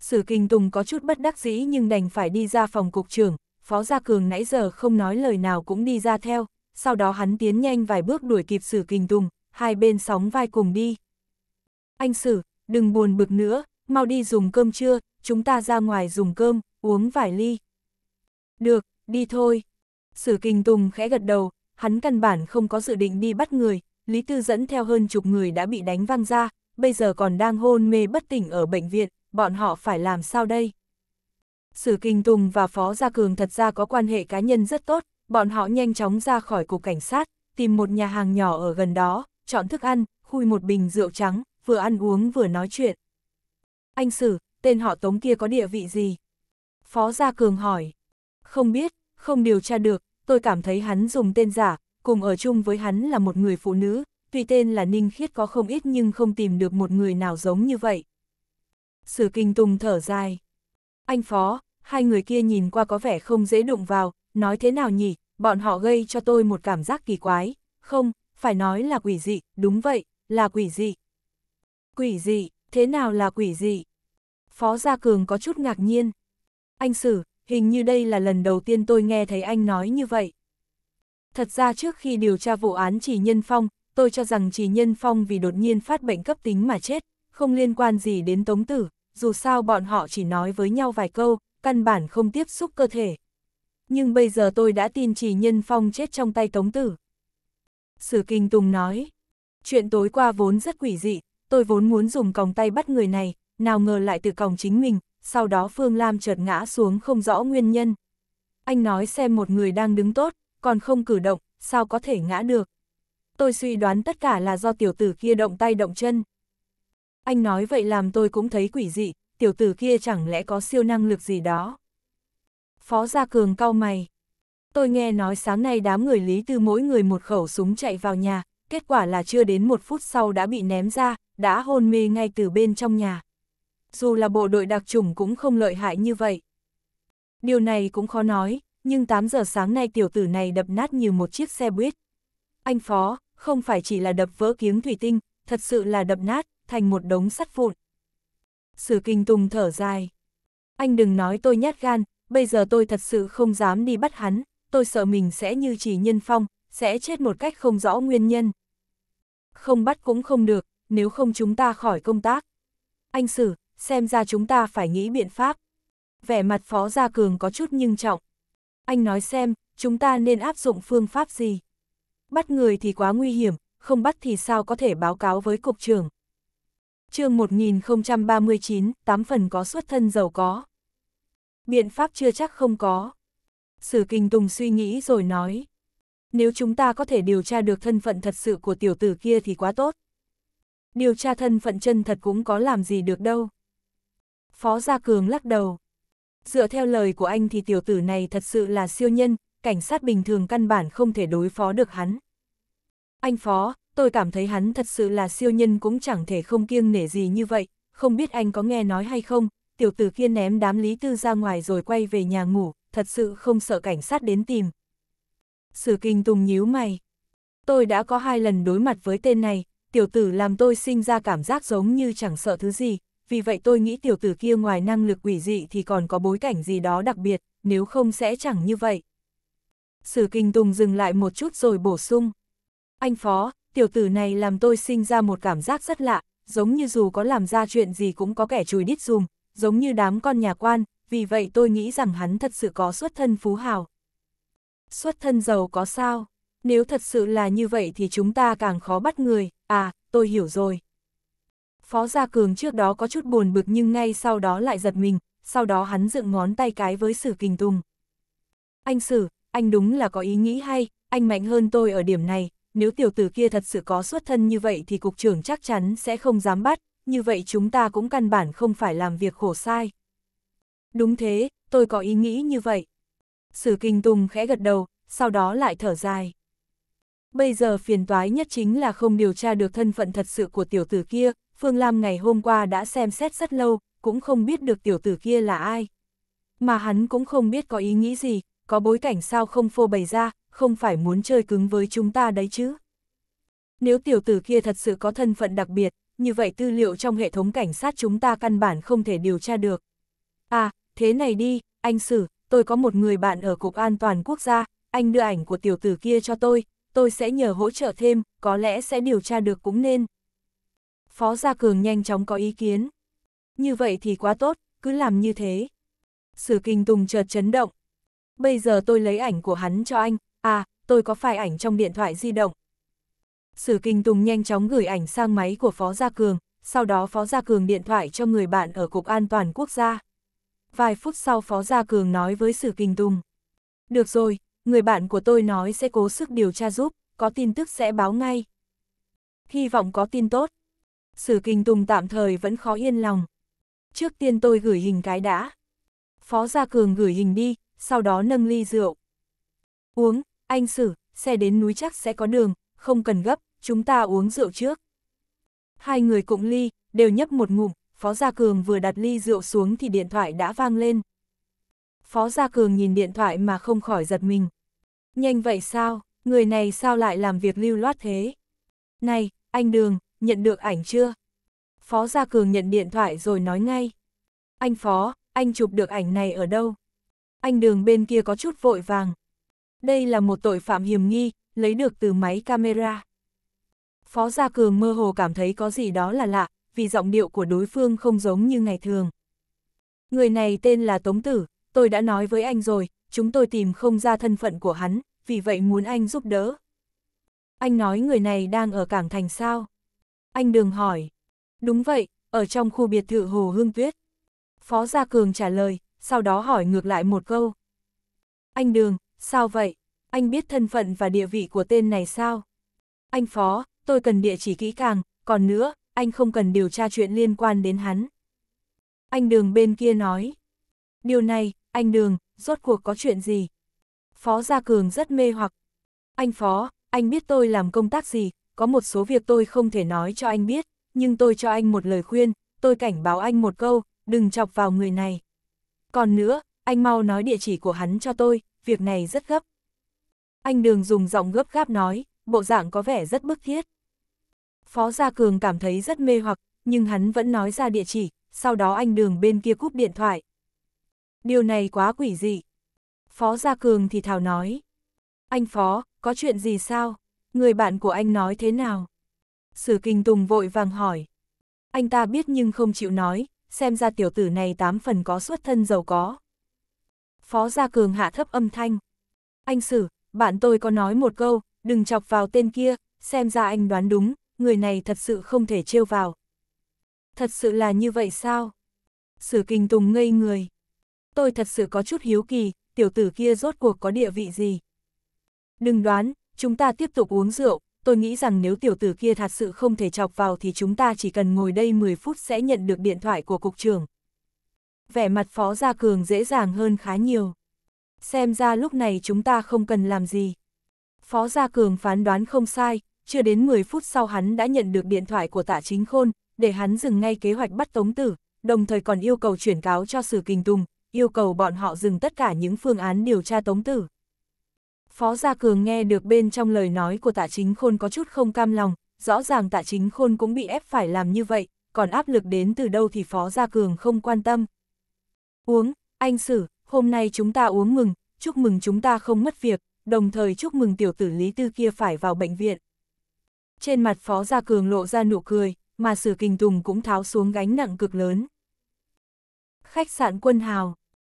Sử Kình Tùng có chút bất đắc dĩ nhưng đành phải đi ra phòng cục trưởng, Phó Gia Cường nãy giờ không nói lời nào cũng đi ra theo, sau đó hắn tiến nhanh vài bước đuổi kịp Sử Kình Tùng, hai bên sóng vai cùng đi. Anh Sử, đừng buồn bực nữa, mau đi dùng cơm trưa, chúng ta ra ngoài dùng cơm uống vài ly. Được, đi thôi. Sử Kinh Tùng khẽ gật đầu, hắn căn bản không có dự định đi bắt người, Lý Tư dẫn theo hơn chục người đã bị đánh văng ra, bây giờ còn đang hôn mê bất tỉnh ở bệnh viện, bọn họ phải làm sao đây? Sử Kinh Tùng và Phó Gia Cường thật ra có quan hệ cá nhân rất tốt, bọn họ nhanh chóng ra khỏi cục cảnh sát, tìm một nhà hàng nhỏ ở gần đó, chọn thức ăn, khui một bình rượu trắng, vừa ăn uống vừa nói chuyện. Anh Sử, tên họ Tống kia có địa vị gì? Phó Gia Cường hỏi. Không biết, không điều tra được, tôi cảm thấy hắn dùng tên giả, cùng ở chung với hắn là một người phụ nữ, tuy tên là Ninh Khiết có không ít nhưng không tìm được một người nào giống như vậy. Sử Kinh Tùng thở dài. Anh Phó, hai người kia nhìn qua có vẻ không dễ đụng vào, nói thế nào nhỉ, bọn họ gây cho tôi một cảm giác kỳ quái, không, phải nói là quỷ dị, đúng vậy, là quỷ dị. Quỷ dị, thế nào là quỷ dị? Phó Gia Cường có chút ngạc nhiên. Anh Sử, hình như đây là lần đầu tiên tôi nghe thấy anh nói như vậy. Thật ra trước khi điều tra vụ án Trì Nhân Phong, tôi cho rằng Trì Nhân Phong vì đột nhiên phát bệnh cấp tính mà chết, không liên quan gì đến Tống Tử, dù sao bọn họ chỉ nói với nhau vài câu, căn bản không tiếp xúc cơ thể. Nhưng bây giờ tôi đã tin Trì Nhân Phong chết trong tay Tống Tử. Sử Kinh Tùng nói, chuyện tối qua vốn rất quỷ dị, tôi vốn muốn dùng còng tay bắt người này, nào ngờ lại từ còng chính mình, sau đó Phương Lam chợt ngã xuống không rõ nguyên nhân. Anh nói xem một người đang đứng tốt, còn không cử động, sao có thể ngã được. Tôi suy đoán tất cả là do tiểu tử kia động tay động chân. Anh nói vậy làm tôi cũng thấy quỷ dị, tiểu tử kia chẳng lẽ có siêu năng lực gì đó. Phó Gia Cường cau mày. Tôi nghe nói sáng nay đám người Lý từ mỗi người một khẩu súng chạy vào nhà, kết quả là chưa đến một phút sau đã bị ném ra, đã hôn mê ngay từ bên trong nhà dù là bộ đội đặc chủng cũng không lợi hại như vậy. Điều này cũng khó nói, nhưng 8 giờ sáng nay tiểu tử này đập nát như một chiếc xe buýt. Anh Phó, không phải chỉ là đập vỡ kiếng thủy tinh, thật sự là đập nát, thành một đống sắt vụn. Sử Kinh Tùng thở dài. Anh đừng nói tôi nhát gan, bây giờ tôi thật sự không dám đi bắt hắn, tôi sợ mình sẽ như chỉ nhân phong, sẽ chết một cách không rõ nguyên nhân. Không bắt cũng không được, nếu không chúng ta khỏi công tác. Anh Sử, xem ra chúng ta phải nghĩ biện pháp. Vẻ mặt Phó Gia Cường có chút nhưng trọng. Anh nói xem, chúng ta nên áp dụng phương pháp gì? Bắt người thì quá nguy hiểm, không bắt thì sao có thể báo cáo với cục trưởng? chương 1039, tám phần có xuất thân giàu có. Biện pháp chưa chắc không có. Sử Kinh Tùng suy nghĩ rồi nói. Nếu chúng ta có thể điều tra được thân phận thật sự của tiểu tử kia thì quá tốt. Điều tra thân phận chân thật cũng có làm gì được đâu. Phó Gia Cường lắc đầu. Dựa theo lời của anh thì tiểu tử này thật sự là siêu nhân, cảnh sát bình thường căn bản không thể đối phó được hắn. Anh Phó, tôi cảm thấy hắn thật sự là siêu nhân cũng chẳng thể không kiêng nể gì như vậy, không biết anh có nghe nói hay không, tiểu tử kia ném đám lý tư ra ngoài rồi quay về nhà ngủ, thật sự không sợ cảnh sát đến tìm. Sử kinh tùng nhíu mày. Tôi đã có hai lần đối mặt với tên này, tiểu tử làm tôi sinh ra cảm giác giống như chẳng sợ thứ gì, vì vậy tôi nghĩ tiểu tử kia ngoài năng lực quỷ dị thì còn có bối cảnh gì đó đặc biệt, nếu không sẽ chẳng như vậy. Sử Kinh Tùng dừng lại một chút rồi bổ sung. Anh Phó, tiểu tử này làm tôi sinh ra một cảm giác rất lạ, giống như dù có làm ra chuyện gì cũng có kẻ chùi đít dùm, giống như đám con nhà quan, vì vậy tôi nghĩ rằng hắn thật sự có xuất thân phú hào. Xuất thân giàu có sao? Nếu thật sự là như vậy thì chúng ta càng khó bắt người, à, tôi hiểu rồi. Phó Gia Cường trước đó có chút buồn bực nhưng ngay sau đó lại giật mình, sau đó hắn dựng ngón tay cái với Sử Kình Tùng. Anh Sử, anh đúng là có ý nghĩ hay, anh mạnh hơn tôi ở điểm này, nếu tiểu tử kia thật sự có xuất thân như vậy thì cục trưởng chắc chắn sẽ không dám bắt, như vậy chúng ta cũng căn bản không phải làm việc khổ sai. Đúng thế, tôi có ý nghĩ như vậy. Sử Kinh Tùng khẽ gật đầu, sau đó lại thở dài. Bây giờ phiền toái nhất chính là không điều tra được thân phận thật sự của tiểu tử kia, Phương Lam ngày hôm qua đã xem xét rất lâu, cũng không biết được tiểu tử kia là ai. Mà hắn cũng không biết có ý nghĩ gì, có bối cảnh sao không phô bày ra, không phải muốn chơi cứng với chúng ta đấy chứ. Nếu tiểu tử kia thật sự có thân phận đặc biệt, như vậy tư liệu trong hệ thống cảnh sát chúng ta căn bản không thể điều tra được. À, thế này đi, anh Sử, tôi có một người bạn ở Cục An toàn Quốc gia, anh đưa ảnh của tiểu tử kia cho tôi, tôi sẽ nhờ hỗ trợ thêm, có lẽ sẽ điều tra được cũng nên. Phó Gia Cường nhanh chóng có ý kiến. Như vậy thì quá tốt, cứ làm như thế. Sử Kinh Tùng chợt chấn động. Bây giờ tôi lấy ảnh của hắn cho anh, à, tôi có file ảnh trong điện thoại di động. Sử Kinh Tùng nhanh chóng gửi ảnh sang máy của Phó Gia Cường, sau đó Phó Gia Cường điện thoại cho người bạn ở Cục An toàn Quốc gia. Vài phút sau Phó Gia Cường nói với Sử Kinh Tùng. Được rồi, người bạn của tôi nói sẽ cố sức điều tra giúp, có tin tức sẽ báo ngay. Hy vọng có tin tốt. Sử Kinh Tùng tạm thời vẫn khó yên lòng. Trước tiên tôi gửi hình cái đã. Phó Gia Cường gửi hình đi, sau đó nâng ly rượu. Uống, anh Sử, xe đến núi chắc sẽ có đường, không cần gấp, chúng ta uống rượu trước. Hai người cũng ly, đều nhấp một ngụm, Phó Gia Cường vừa đặt ly rượu xuống thì điện thoại đã vang lên. Phó Gia Cường nhìn điện thoại mà không khỏi giật mình. Nhanh vậy sao, người này sao lại làm việc lưu loát thế? Này, anh Đường, nhận được ảnh chưa? Phó Gia Cường nhận điện thoại rồi nói ngay. Anh Phó, anh chụp được ảnh này ở đâu? Anh đường bên kia có chút vội vàng. Đây là một tội phạm hiểm nghi, lấy được từ máy camera. Phó Gia Cường mơ hồ cảm thấy có gì đó là lạ, vì giọng điệu của đối phương không giống như ngày thường. Người này tên là Tống Tử, tôi đã nói với anh rồi, chúng tôi tìm không ra thân phận của hắn, vì vậy muốn anh giúp đỡ. Anh nói người này đang ở Cảng Thành sao? Anh Đường hỏi. Đúng vậy, ở trong khu biệt thự Hồ Hương Tuyết. Phó Gia Cường trả lời, sau đó hỏi ngược lại một câu. Anh Đường, sao vậy? Anh biết thân phận và địa vị của tên này sao? Anh Phó, tôi cần địa chỉ kỹ càng, còn nữa, anh không cần điều tra chuyện liên quan đến hắn. Anh Đường bên kia nói. Điều này, anh Đường, rốt cuộc có chuyện gì? Phó Gia Cường rất mê hoặc. Anh Phó, anh biết tôi làm công tác gì, có một số việc tôi không thể nói cho anh biết, nhưng tôi cho anh một lời khuyên, tôi cảnh báo anh một câu, đừng chọc vào người này. Còn nữa, anh mau nói địa chỉ của hắn cho tôi, việc này rất gấp. Anh Đường dùng giọng gấp gáp nói, bộ dạng có vẻ rất bức thiết. Phó Gia Cường cảm thấy rất mê hoặc, nhưng hắn vẫn nói ra địa chỉ, sau đó anh Đường bên kia cúp điện thoại. Điều này quá quỷ dị. Phó Gia Cường thì thào nói. Anh Phó, có chuyện gì sao? Người bạn của anh nói thế nào? Sử Kinh Tùng vội vàng hỏi. Anh ta biết nhưng không chịu nói, xem ra tiểu tử này tám phần có xuất thân giàu có. Phó Gia Cường hạ thấp âm thanh. Anh Sử, bạn tôi có nói một câu, đừng chọc vào tên kia, xem ra anh đoán đúng, người này thật sự không thể trêu vào. Thật sự là như vậy sao? Sử Kinh Tùng ngây người. Tôi thật sự có chút hiếu kỳ, tiểu tử kia rốt cuộc có địa vị gì? Đừng đoán, chúng ta tiếp tục uống rượu, tôi nghĩ rằng nếu tiểu tử kia thật sự không thể chọc vào thì chúng ta chỉ cần ngồi đây 10 phút sẽ nhận được điện thoại của cục trưởng. Vẻ mặt Phó Gia Cường dễ dàng hơn khá nhiều. Xem ra lúc này chúng ta không cần làm gì. Phó Gia Cường phán đoán không sai, chưa đến 10 phút sau hắn đã nhận được điện thoại của tạ chính khôn, để hắn dừng ngay kế hoạch bắt tống tử, đồng thời còn yêu cầu chuyển cáo cho sử kinh tùng, yêu cầu bọn họ dừng tất cả những phương án điều tra tống tử. Phó Gia Cường nghe được bên trong lời nói của tạ chính khôn có chút không cam lòng, rõ ràng tạ chính khôn cũng bị ép phải làm như vậy, còn áp lực đến từ đâu thì Phó Gia Cường không quan tâm. Uống, anh Sử, hôm nay chúng ta uống mừng, chúc mừng chúng ta không mất việc, đồng thời chúc mừng tiểu tử Lý Tư kia phải vào bệnh viện. Trên mặt Phó Gia Cường lộ ra nụ cười, mà Sử kinh Tùng cũng tháo xuống gánh nặng cực lớn. Khách sạn quân hào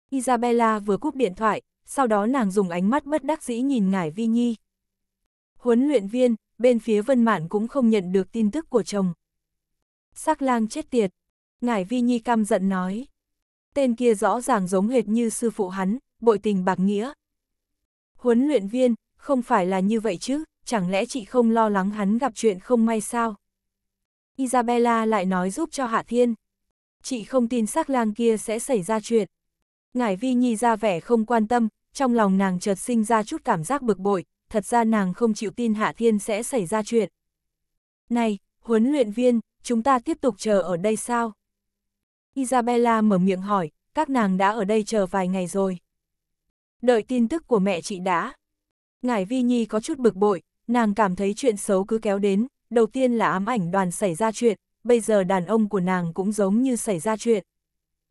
Isabella vừa cúp điện thoại, sau đó nàng dùng ánh mắt bất đắc dĩ nhìn ngải vi nhi. Huấn luyện viên, bên phía Vân Mạn cũng không nhận được tin tức của chồng. Sắc lang chết tiệt, ngải vi nhi căm giận nói. Tên kia rõ ràng giống hệt như sư phụ hắn, bội tình bạc nghĩa. Huấn luyện viên, không phải là như vậy chứ, chẳng lẽ chị không lo lắng hắn gặp chuyện không may sao? Isabella lại nói giúp cho Hạ Thiên. Chị không tin sắc lang kia sẽ xảy ra chuyện. Ngải Vi Nhi ra vẻ không quan tâm, trong lòng nàng chợt sinh ra chút cảm giác bực bội, thật ra nàng không chịu tin Hạ Thiên sẽ xảy ra chuyện. Này, huấn luyện viên, chúng ta tiếp tục chờ ở đây sao? Isabella mở miệng hỏi, các nàng đã ở đây chờ vài ngày rồi. Đợi tin tức của mẹ chị đã. Ngải Vi Nhi có chút bực bội, nàng cảm thấy chuyện xấu cứ kéo đến, đầu tiên là ám ảnh đoàn xảy ra chuyện, bây giờ đàn ông của nàng cũng giống như xảy ra chuyện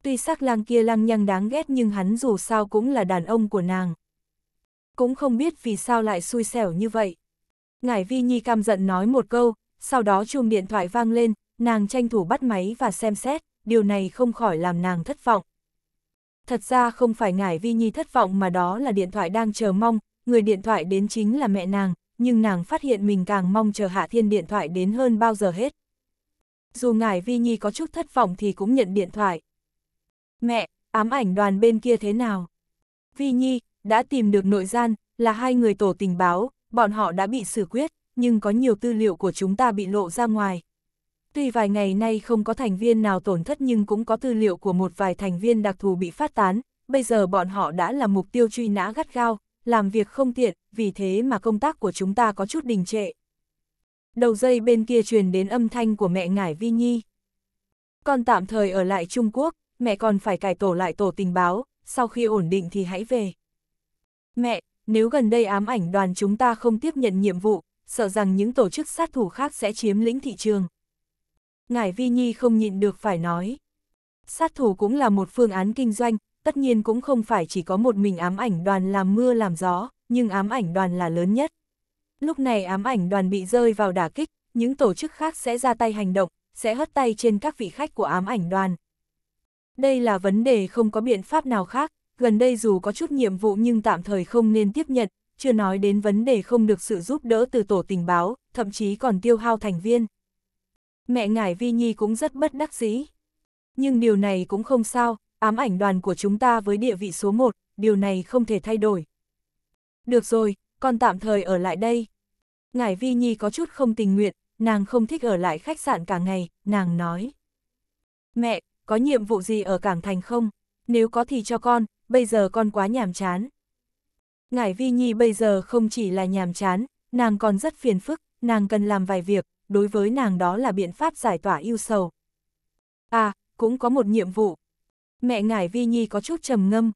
tuy sắc lang kia lăng nhăng đáng ghét nhưng hắn dù sao cũng là đàn ông của nàng. Cũng không biết vì sao lại xui xẻo như vậy. Ngải Vi Nhi căm giận nói một câu, sau đó chuông điện thoại vang lên, nàng tranh thủ bắt máy và xem xét, điều này không khỏi làm nàng thất vọng. Thật ra không phải Ngải Vi Nhi thất vọng mà đó là điện thoại đang chờ mong, người điện thoại đến chính là mẹ nàng, nhưng nàng phát hiện mình càng mong chờ Hạ Thiên điện thoại đến hơn bao giờ hết. Dù Ngải Vi Nhi có chút thất vọng thì cũng nhận điện thoại. Mẹ, ám ảnh đoàn bên kia thế nào? Vi Nhi, đã tìm được nội gian, là hai người tổ tình báo, bọn họ đã bị xử quyết, nhưng có nhiều tư liệu của chúng ta bị lộ ra ngoài. Tuy vài ngày nay không có thành viên nào tổn thất nhưng cũng có tư liệu của một vài thành viên đặc thù bị phát tán, bây giờ bọn họ đã là mục tiêu truy nã gắt gao, làm việc không tiện, vì thế mà công tác của chúng ta có chút đình trệ. Đầu dây bên kia truyền đến âm thanh của mẹ ngải Vi Nhi. Con tạm thời ở lại Trung Quốc, mẹ còn phải cải tổ lại tổ tình báo, sau khi ổn định thì hãy về. Mẹ, nếu gần đây ám ảnh đoàn chúng ta không tiếp nhận nhiệm vụ, sợ rằng những tổ chức sát thủ khác sẽ chiếm lĩnh thị trường. Ngải Vi Nhi không nhịn được phải nói. Sát thủ cũng là một phương án kinh doanh, tất nhiên cũng không phải chỉ có một mình ám ảnh đoàn làm mưa làm gió, nhưng ám ảnh đoàn là lớn nhất. Lúc này ám ảnh đoàn bị rơi vào đả kích, những tổ chức khác sẽ ra tay hành động, sẽ hất tay trên các vị khách của ám ảnh đoàn, đây là vấn đề không có biện pháp nào khác, gần đây dù có chút nhiệm vụ nhưng tạm thời không nên tiếp nhận, chưa nói đến vấn đề không được sự giúp đỡ từ tổ tình báo, thậm chí còn tiêu hao thành viên. Mẹ ngải Vi Nhi cũng rất bất đắc dĩ. Nhưng điều này cũng không sao, ám ảnh đoàn của chúng ta với địa vị số 1, điều này không thể thay đổi. Được rồi, con tạm thời ở lại đây. Ngải Vi Nhi có chút không tình nguyện, nàng không thích ở lại khách sạn cả ngày, nàng nói. Mẹ, có nhiệm vụ gì ở cảng thành không? Nếu có thì cho con, bây giờ con quá nhàm chán. Ngải Vi Nhi bây giờ không chỉ là nhàm chán, nàng còn rất phiền phức, nàng cần làm vài việc, đối với nàng đó là biện pháp giải tỏa ưu sầu. À, cũng có một nhiệm vụ. Mẹ Ngải Vi Nhi có chút trầm ngâm.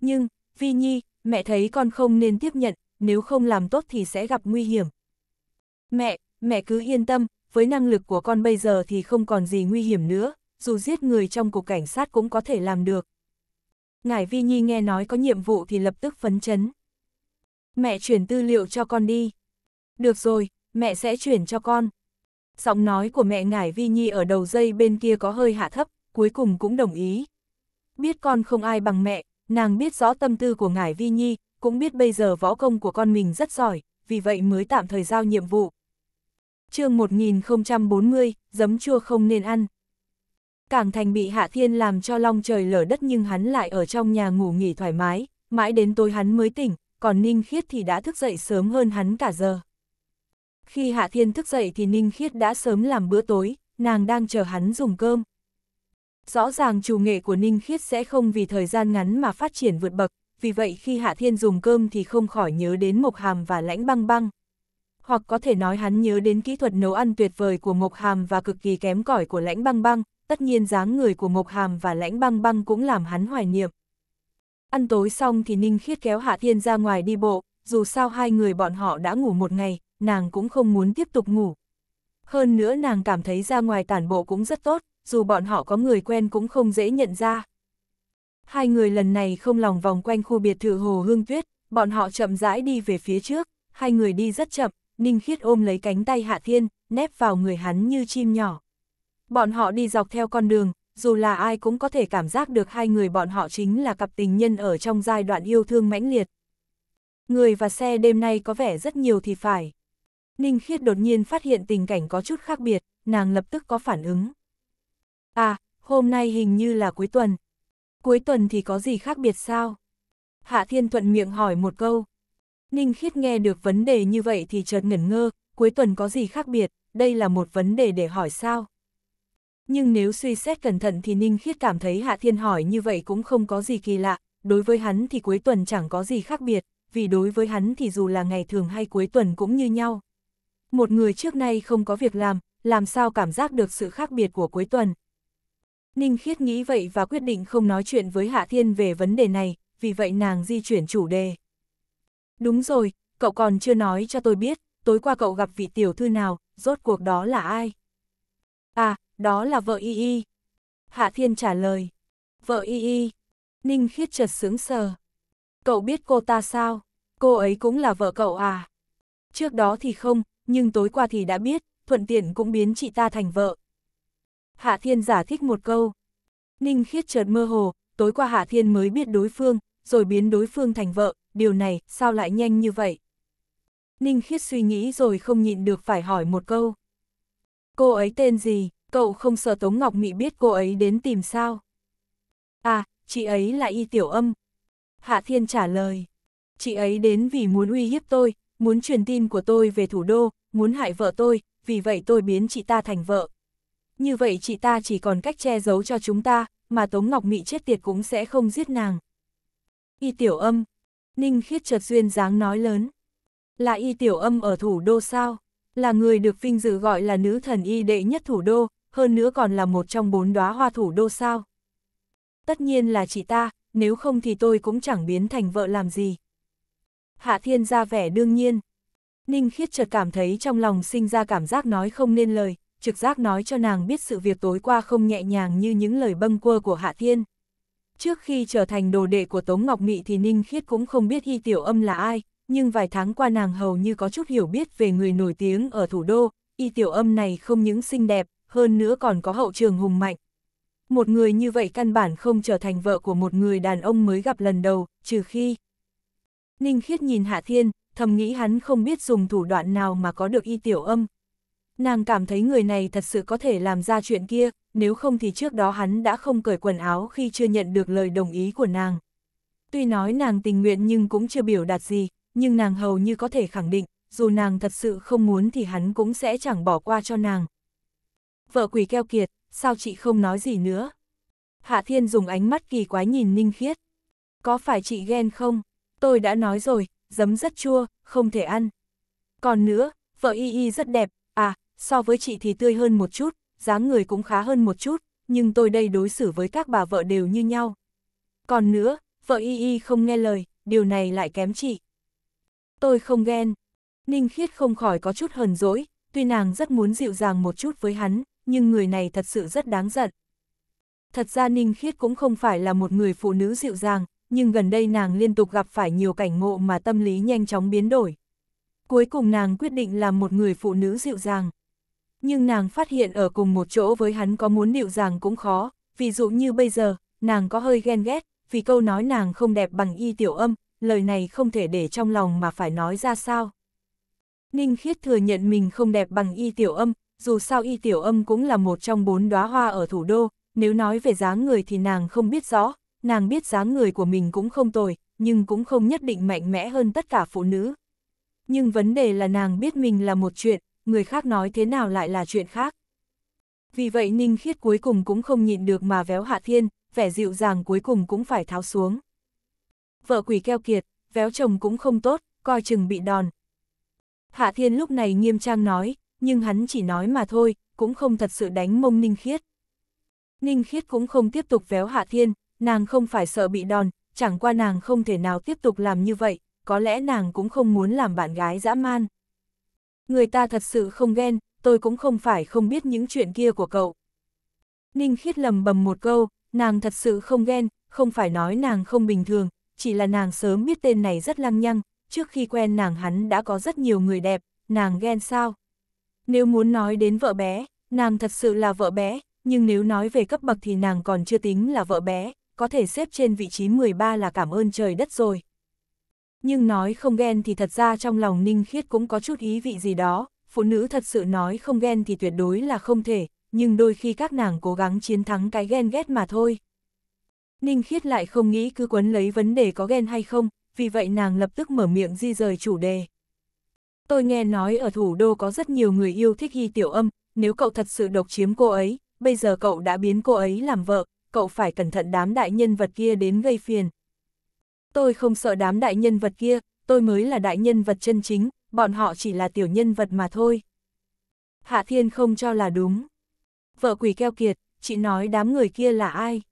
Nhưng, Vi Nhi, mẹ thấy con không nên tiếp nhận, nếu không làm tốt thì sẽ gặp nguy hiểm. Mẹ, mẹ cứ yên tâm, với năng lực của con bây giờ thì không còn gì nguy hiểm nữa, dù giết người trong cục cảnh sát cũng có thể làm được. Ngải Vi Nhi nghe nói có nhiệm vụ thì lập tức phấn chấn. Mẹ chuyển tư liệu cho con đi. Được rồi, mẹ sẽ chuyển cho con. Giọng nói của mẹ Ngải Vi Nhi ở đầu dây bên kia có hơi hạ thấp, cuối cùng cũng đồng ý. Biết con không ai bằng mẹ, nàng biết rõ tâm tư của Ngải Vi Nhi, cũng biết bây giờ võ công của con mình rất giỏi, vì vậy mới tạm thời giao nhiệm vụ. chương 1040, giấm chua không nên ăn. Càng thành bị Hạ Thiên làm cho long trời lở đất nhưng hắn lại ở trong nhà ngủ nghỉ thoải mái, mãi đến tối hắn mới tỉnh, còn Ninh Khiết thì đã thức dậy sớm hơn hắn cả giờ. Khi Hạ Thiên thức dậy thì Ninh Khiết đã sớm làm bữa tối, nàng đang chờ hắn dùng cơm. Rõ ràng chủ nghệ của Ninh Khiết sẽ không vì thời gian ngắn mà phát triển vượt bậc, vì vậy khi Hạ Thiên dùng cơm thì không khỏi nhớ đến Mộc Hàm và Lãnh Băng Băng. Hoặc có thể nói hắn nhớ đến kỹ thuật nấu ăn tuyệt vời của Mộc Hàm và cực kỳ kém cỏi của Lãnh Băng Băng, tất nhiên dáng người của Mộc Hàm và lãnh băng băng cũng làm hắn hoài niệm. Ăn tối xong thì Ninh Khiết kéo Hạ Thiên ra ngoài đi bộ, dù sao hai người bọn họ đã ngủ một ngày, nàng cũng không muốn tiếp tục ngủ. Hơn nữa nàng cảm thấy ra ngoài tản bộ cũng rất tốt, dù bọn họ có người quen cũng không dễ nhận ra. Hai người lần này không lòng vòng quanh khu biệt thự Hồ Hương Tuyết, bọn họ chậm rãi đi về phía trước, hai người đi rất chậm, Ninh Khiết ôm lấy cánh tay Hạ Thiên, nép vào người hắn như chim nhỏ. Bọn họ đi dọc theo con đường, dù là ai cũng có thể cảm giác được hai người bọn họ chính là cặp tình nhân ở trong giai đoạn yêu thương mãnh liệt. Người và xe đêm nay có vẻ rất nhiều thì phải. Ninh Khiết đột nhiên phát hiện tình cảnh có chút khác biệt, nàng lập tức có phản ứng. À, hôm nay hình như là cuối tuần. Cuối tuần thì có gì khác biệt sao? Hạ Thiên Thuận miệng hỏi một câu. Ninh Khiết nghe được vấn đề như vậy thì chợt ngẩn ngơ, cuối tuần có gì khác biệt, đây là một vấn đề để hỏi sao? Nhưng nếu suy xét cẩn thận thì Ninh Khiết cảm thấy Hạ Thiên hỏi như vậy cũng không có gì kỳ lạ, đối với hắn thì cuối tuần chẳng có gì khác biệt, vì đối với hắn thì dù là ngày thường hay cuối tuần cũng như nhau. Một người trước nay không có việc làm, làm sao cảm giác được sự khác biệt của cuối tuần. Ninh Khiết nghĩ vậy và quyết định không nói chuyện với Hạ Thiên về vấn đề này, vì vậy nàng di chuyển chủ đề. Đúng rồi, cậu còn chưa nói cho tôi biết, tối qua cậu gặp vị tiểu thư nào, rốt cuộc đó là ai? À, đó là vợ y y. Hạ Thiên trả lời, vợ y y, Ninh Khiết chợt sướng sờ. Cậu biết cô ta sao, cô ấy cũng là vợ cậu à? Trước đó thì không, nhưng tối qua thì đã biết, thuận tiện cũng biến chị ta thành vợ. Hạ Thiên giả thích một câu. Ninh Khiết chợt mơ hồ, tối qua Hạ Thiên mới biết đối phương, rồi biến đối phương thành vợ, điều này sao lại nhanh như vậy? Ninh Khiết suy nghĩ rồi không nhịn được phải hỏi một câu. Cô ấy tên gì? cậu không sợ Tống Ngọc Mị biết cô ấy đến tìm sao? À, chị ấy là Y Tiểu Âm. Hạ Thiên trả lời. Chị ấy đến vì muốn uy hiếp tôi, muốn truyền tin của tôi về thủ đô, muốn hại vợ tôi, vì vậy tôi biến chị ta thành vợ. Như vậy chị ta chỉ còn cách che giấu cho chúng ta, mà Tống Ngọc Mị chết tiệt cũng sẽ không giết nàng. Y Tiểu Âm. Ninh Khiết chợt duyên dáng nói lớn. Là Y Tiểu Âm ở thủ đô sao? Là người được vinh dự gọi là nữ thần y đệ nhất thủ đô, hơn nữa còn là một trong bốn đóa hoa thủ đô sao. Tất nhiên là chị ta, nếu không thì tôi cũng chẳng biến thành vợ làm gì. Hạ Thiên ra vẻ đương nhiên. Ninh Khiết chợt cảm thấy trong lòng sinh ra cảm giác nói không nên lời, trực giác nói cho nàng biết sự việc tối qua không nhẹ nhàng như những lời bâng quơ của Hạ Thiên. Trước khi trở thành đồ đệ của Tống Ngọc Mị thì Ninh Khiết cũng không biết Hy Tiểu Âm là ai, nhưng vài tháng qua nàng hầu như có chút hiểu biết về người nổi tiếng ở thủ đô, Y Tiểu Âm này không những xinh đẹp, hơn nữa còn có hậu trường hùng mạnh. Một người như vậy căn bản không trở thành vợ của một người đàn ông mới gặp lần đầu, trừ khi... Ninh Khiết nhìn Hạ Thiên, thầm nghĩ hắn không biết dùng thủ đoạn nào mà có được y tiểu âm. Nàng cảm thấy người này thật sự có thể làm ra chuyện kia, nếu không thì trước đó hắn đã không cởi quần áo khi chưa nhận được lời đồng ý của nàng. Tuy nói nàng tình nguyện nhưng cũng chưa biểu đạt gì, nhưng nàng hầu như có thể khẳng định, dù nàng thật sự không muốn thì hắn cũng sẽ chẳng bỏ qua cho nàng vợ quỷ keo kiệt, sao chị không nói gì nữa? Hạ Thiên dùng ánh mắt kỳ quái nhìn Ninh Khiết. Có phải chị ghen không? Tôi đã nói rồi, giấm rất chua, không thể ăn. Còn nữa, vợ y y rất đẹp, à, so với chị thì tươi hơn một chút, dáng người cũng khá hơn một chút, nhưng tôi đây đối xử với các bà vợ đều như nhau. Còn nữa, vợ y y không nghe lời, điều này lại kém chị. Tôi không ghen. Ninh Khiết không khỏi có chút hờn dỗi, tuy nàng rất muốn dịu dàng một chút với hắn, nhưng người này thật sự rất đáng giận. Thật ra Ninh Khiết cũng không phải là một người phụ nữ dịu dàng, nhưng gần đây nàng liên tục gặp phải nhiều cảnh ngộ mà tâm lý nhanh chóng biến đổi. Cuối cùng nàng quyết định làm một người phụ nữ dịu dàng. Nhưng nàng phát hiện ở cùng một chỗ với hắn có muốn dịu dàng cũng khó, ví dụ như bây giờ, nàng có hơi ghen ghét, vì câu nói nàng không đẹp bằng y tiểu âm, lời này không thể để trong lòng mà phải nói ra sao. Ninh Khiết thừa nhận mình không đẹp bằng y tiểu âm, dù sao y tiểu âm cũng là một trong bốn đóa hoa ở thủ đô, nếu nói về dáng người thì nàng không biết rõ, nàng biết dáng người của mình cũng không tồi, nhưng cũng không nhất định mạnh mẽ hơn tất cả phụ nữ. Nhưng vấn đề là nàng biết mình là một chuyện, người khác nói thế nào lại là chuyện khác. Vì vậy Ninh Khiết cuối cùng cũng không nhịn được mà véo Hạ Thiên, vẻ dịu dàng cuối cùng cũng phải tháo xuống. Vợ quỷ keo kiệt, véo chồng cũng không tốt, coi chừng bị đòn. Hạ Thiên lúc này nghiêm trang nói, nhưng hắn chỉ nói mà thôi, cũng không thật sự đánh mông Ninh Khiết. Ninh Khiết cũng không tiếp tục véo Hạ Thiên, nàng không phải sợ bị đòn, chẳng qua nàng không thể nào tiếp tục làm như vậy, có lẽ nàng cũng không muốn làm bạn gái dã man. Người ta thật sự không ghen, tôi cũng không phải không biết những chuyện kia của cậu. Ninh Khiết lầm bầm một câu, nàng thật sự không ghen, không phải nói nàng không bình thường, chỉ là nàng sớm biết tên này rất lăng nhăng, trước khi quen nàng hắn đã có rất nhiều người đẹp, nàng ghen sao? Nếu muốn nói đến vợ bé, nàng thật sự là vợ bé, nhưng nếu nói về cấp bậc thì nàng còn chưa tính là vợ bé, có thể xếp trên vị trí 13 là cảm ơn trời đất rồi. Nhưng nói không ghen thì thật ra trong lòng Ninh Khiết cũng có chút ý vị gì đó, phụ nữ thật sự nói không ghen thì tuyệt đối là không thể, nhưng đôi khi các nàng cố gắng chiến thắng cái ghen ghét mà thôi. Ninh Khiết lại không nghĩ cứ quấn lấy vấn đề có ghen hay không, vì vậy nàng lập tức mở miệng di rời chủ đề. Tôi nghe nói ở thủ đô có rất nhiều người yêu thích Hy Tiểu Âm, nếu cậu thật sự độc chiếm cô ấy, bây giờ cậu đã biến cô ấy làm vợ, cậu phải cẩn thận đám đại nhân vật kia đến gây phiền. Tôi không sợ đám đại nhân vật kia, tôi mới là đại nhân vật chân chính, bọn họ chỉ là tiểu nhân vật mà thôi. Hạ Thiên không cho là đúng. Vợ quỷ keo kiệt, chị nói đám người kia là ai?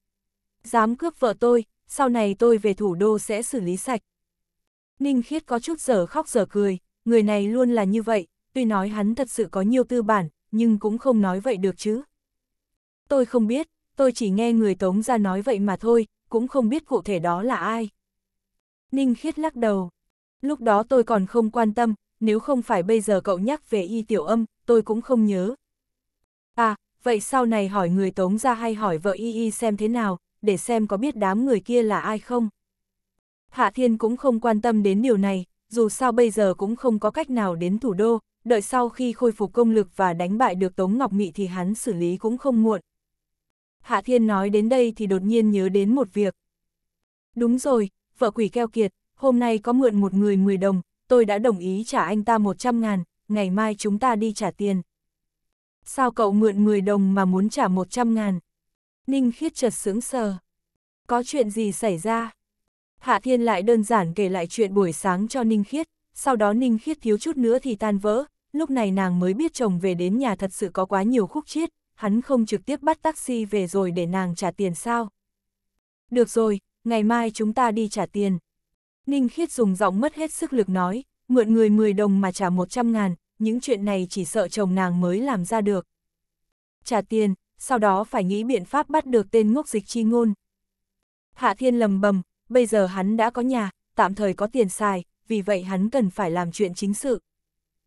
Dám cướp vợ tôi, sau này tôi về thủ đô sẽ xử lý sạch. Ninh Khiết có chút giờ khóc giờ cười, người này luôn là như vậy, tuy nói hắn thật sự có nhiều tư bản, nhưng cũng không nói vậy được chứ. Tôi không biết, tôi chỉ nghe người Tống ra nói vậy mà thôi, cũng không biết cụ thể đó là ai. Ninh khiết lắc đầu. Lúc đó tôi còn không quan tâm, nếu không phải bây giờ cậu nhắc về y tiểu âm, tôi cũng không nhớ. À, vậy sau này hỏi người Tống ra hay hỏi vợ y y xem thế nào, để xem có biết đám người kia là ai không. Hạ Thiên cũng không quan tâm đến điều này, dù sao bây giờ cũng không có cách nào đến thủ đô, đợi sau khi khôi phục công lực và đánh bại được Tống Ngọc Mị thì hắn xử lý cũng không muộn. Hạ Thiên nói đến đây thì đột nhiên nhớ đến một việc. Đúng rồi, vợ quỷ keo kiệt, hôm nay có mượn một người 10 đồng, tôi đã đồng ý trả anh ta 100 ngàn, ngày mai chúng ta đi trả tiền. Sao cậu mượn 10 đồng mà muốn trả 100 ngàn? Ninh khiết chợt sướng sờ. Có chuyện gì xảy ra? Hạ Thiên lại đơn giản kể lại chuyện buổi sáng cho Ninh Khiết, sau đó Ninh Khiết thiếu chút nữa thì tan vỡ, lúc này nàng mới biết chồng về đến nhà thật sự có quá nhiều khúc chiết, hắn không trực tiếp bắt taxi về rồi để nàng trả tiền sao. Được rồi, ngày mai chúng ta đi trả tiền. Ninh Khiết dùng giọng mất hết sức lực nói, mượn người 10 đồng mà trả 100 ngàn, những chuyện này chỉ sợ chồng nàng mới làm ra được. Trả tiền, sau đó phải nghĩ biện pháp bắt được tên ngốc dịch chi ngôn. Hạ Thiên lầm bầm, bây giờ hắn đã có nhà, tạm thời có tiền xài, vì vậy hắn cần phải làm chuyện chính sự.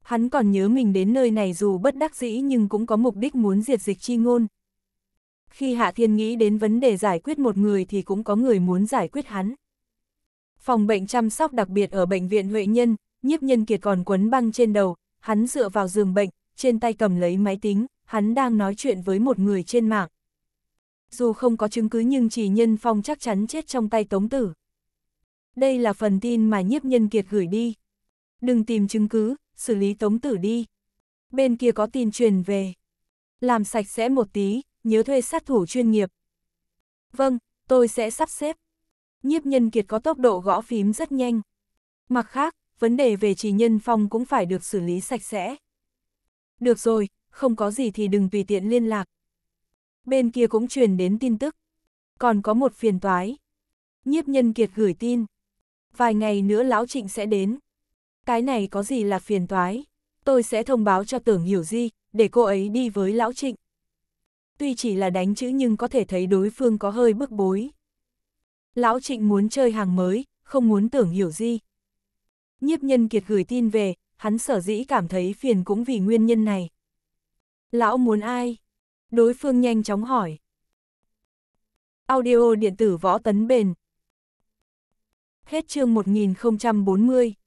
Hắn còn nhớ mình đến nơi này dù bất đắc dĩ nhưng cũng có mục đích muốn diệt dịch chi ngôn. Khi Hạ Thiên nghĩ đến vấn đề giải quyết một người thì cũng có người muốn giải quyết hắn. Phòng bệnh chăm sóc đặc biệt ở bệnh viện Huệ Nhân, nhiếp nhân kiệt còn quấn băng trên đầu, hắn dựa vào giường bệnh, trên tay cầm lấy máy tính, hắn đang nói chuyện với một người trên mạng dù không có chứng cứ nhưng chỉ nhân phong chắc chắn chết trong tay tống tử. Đây là phần tin mà nhiếp nhân kiệt gửi đi. Đừng tìm chứng cứ, xử lý tống tử đi. Bên kia có tin truyền về. Làm sạch sẽ một tí, nhớ thuê sát thủ chuyên nghiệp. Vâng, tôi sẽ sắp xếp. Nhiếp nhân kiệt có tốc độ gõ phím rất nhanh. Mặt khác, vấn đề về trì nhân phong cũng phải được xử lý sạch sẽ. Được rồi, không có gì thì đừng tùy tiện liên lạc, bên kia cũng truyền đến tin tức. Còn có một phiền toái. Nhiếp nhân kiệt gửi tin. Vài ngày nữa lão trịnh sẽ đến. Cái này có gì là phiền toái? Tôi sẽ thông báo cho tưởng hiểu di, để cô ấy đi với lão trịnh. Tuy chỉ là đánh chữ nhưng có thể thấy đối phương có hơi bức bối. Lão trịnh muốn chơi hàng mới, không muốn tưởng hiểu di. Nhiếp nhân kiệt gửi tin về, hắn sở dĩ cảm thấy phiền cũng vì nguyên nhân này. Lão muốn ai? Đối phương nhanh chóng hỏi. Audio điện tử võ tấn bền. Hết chương 1040.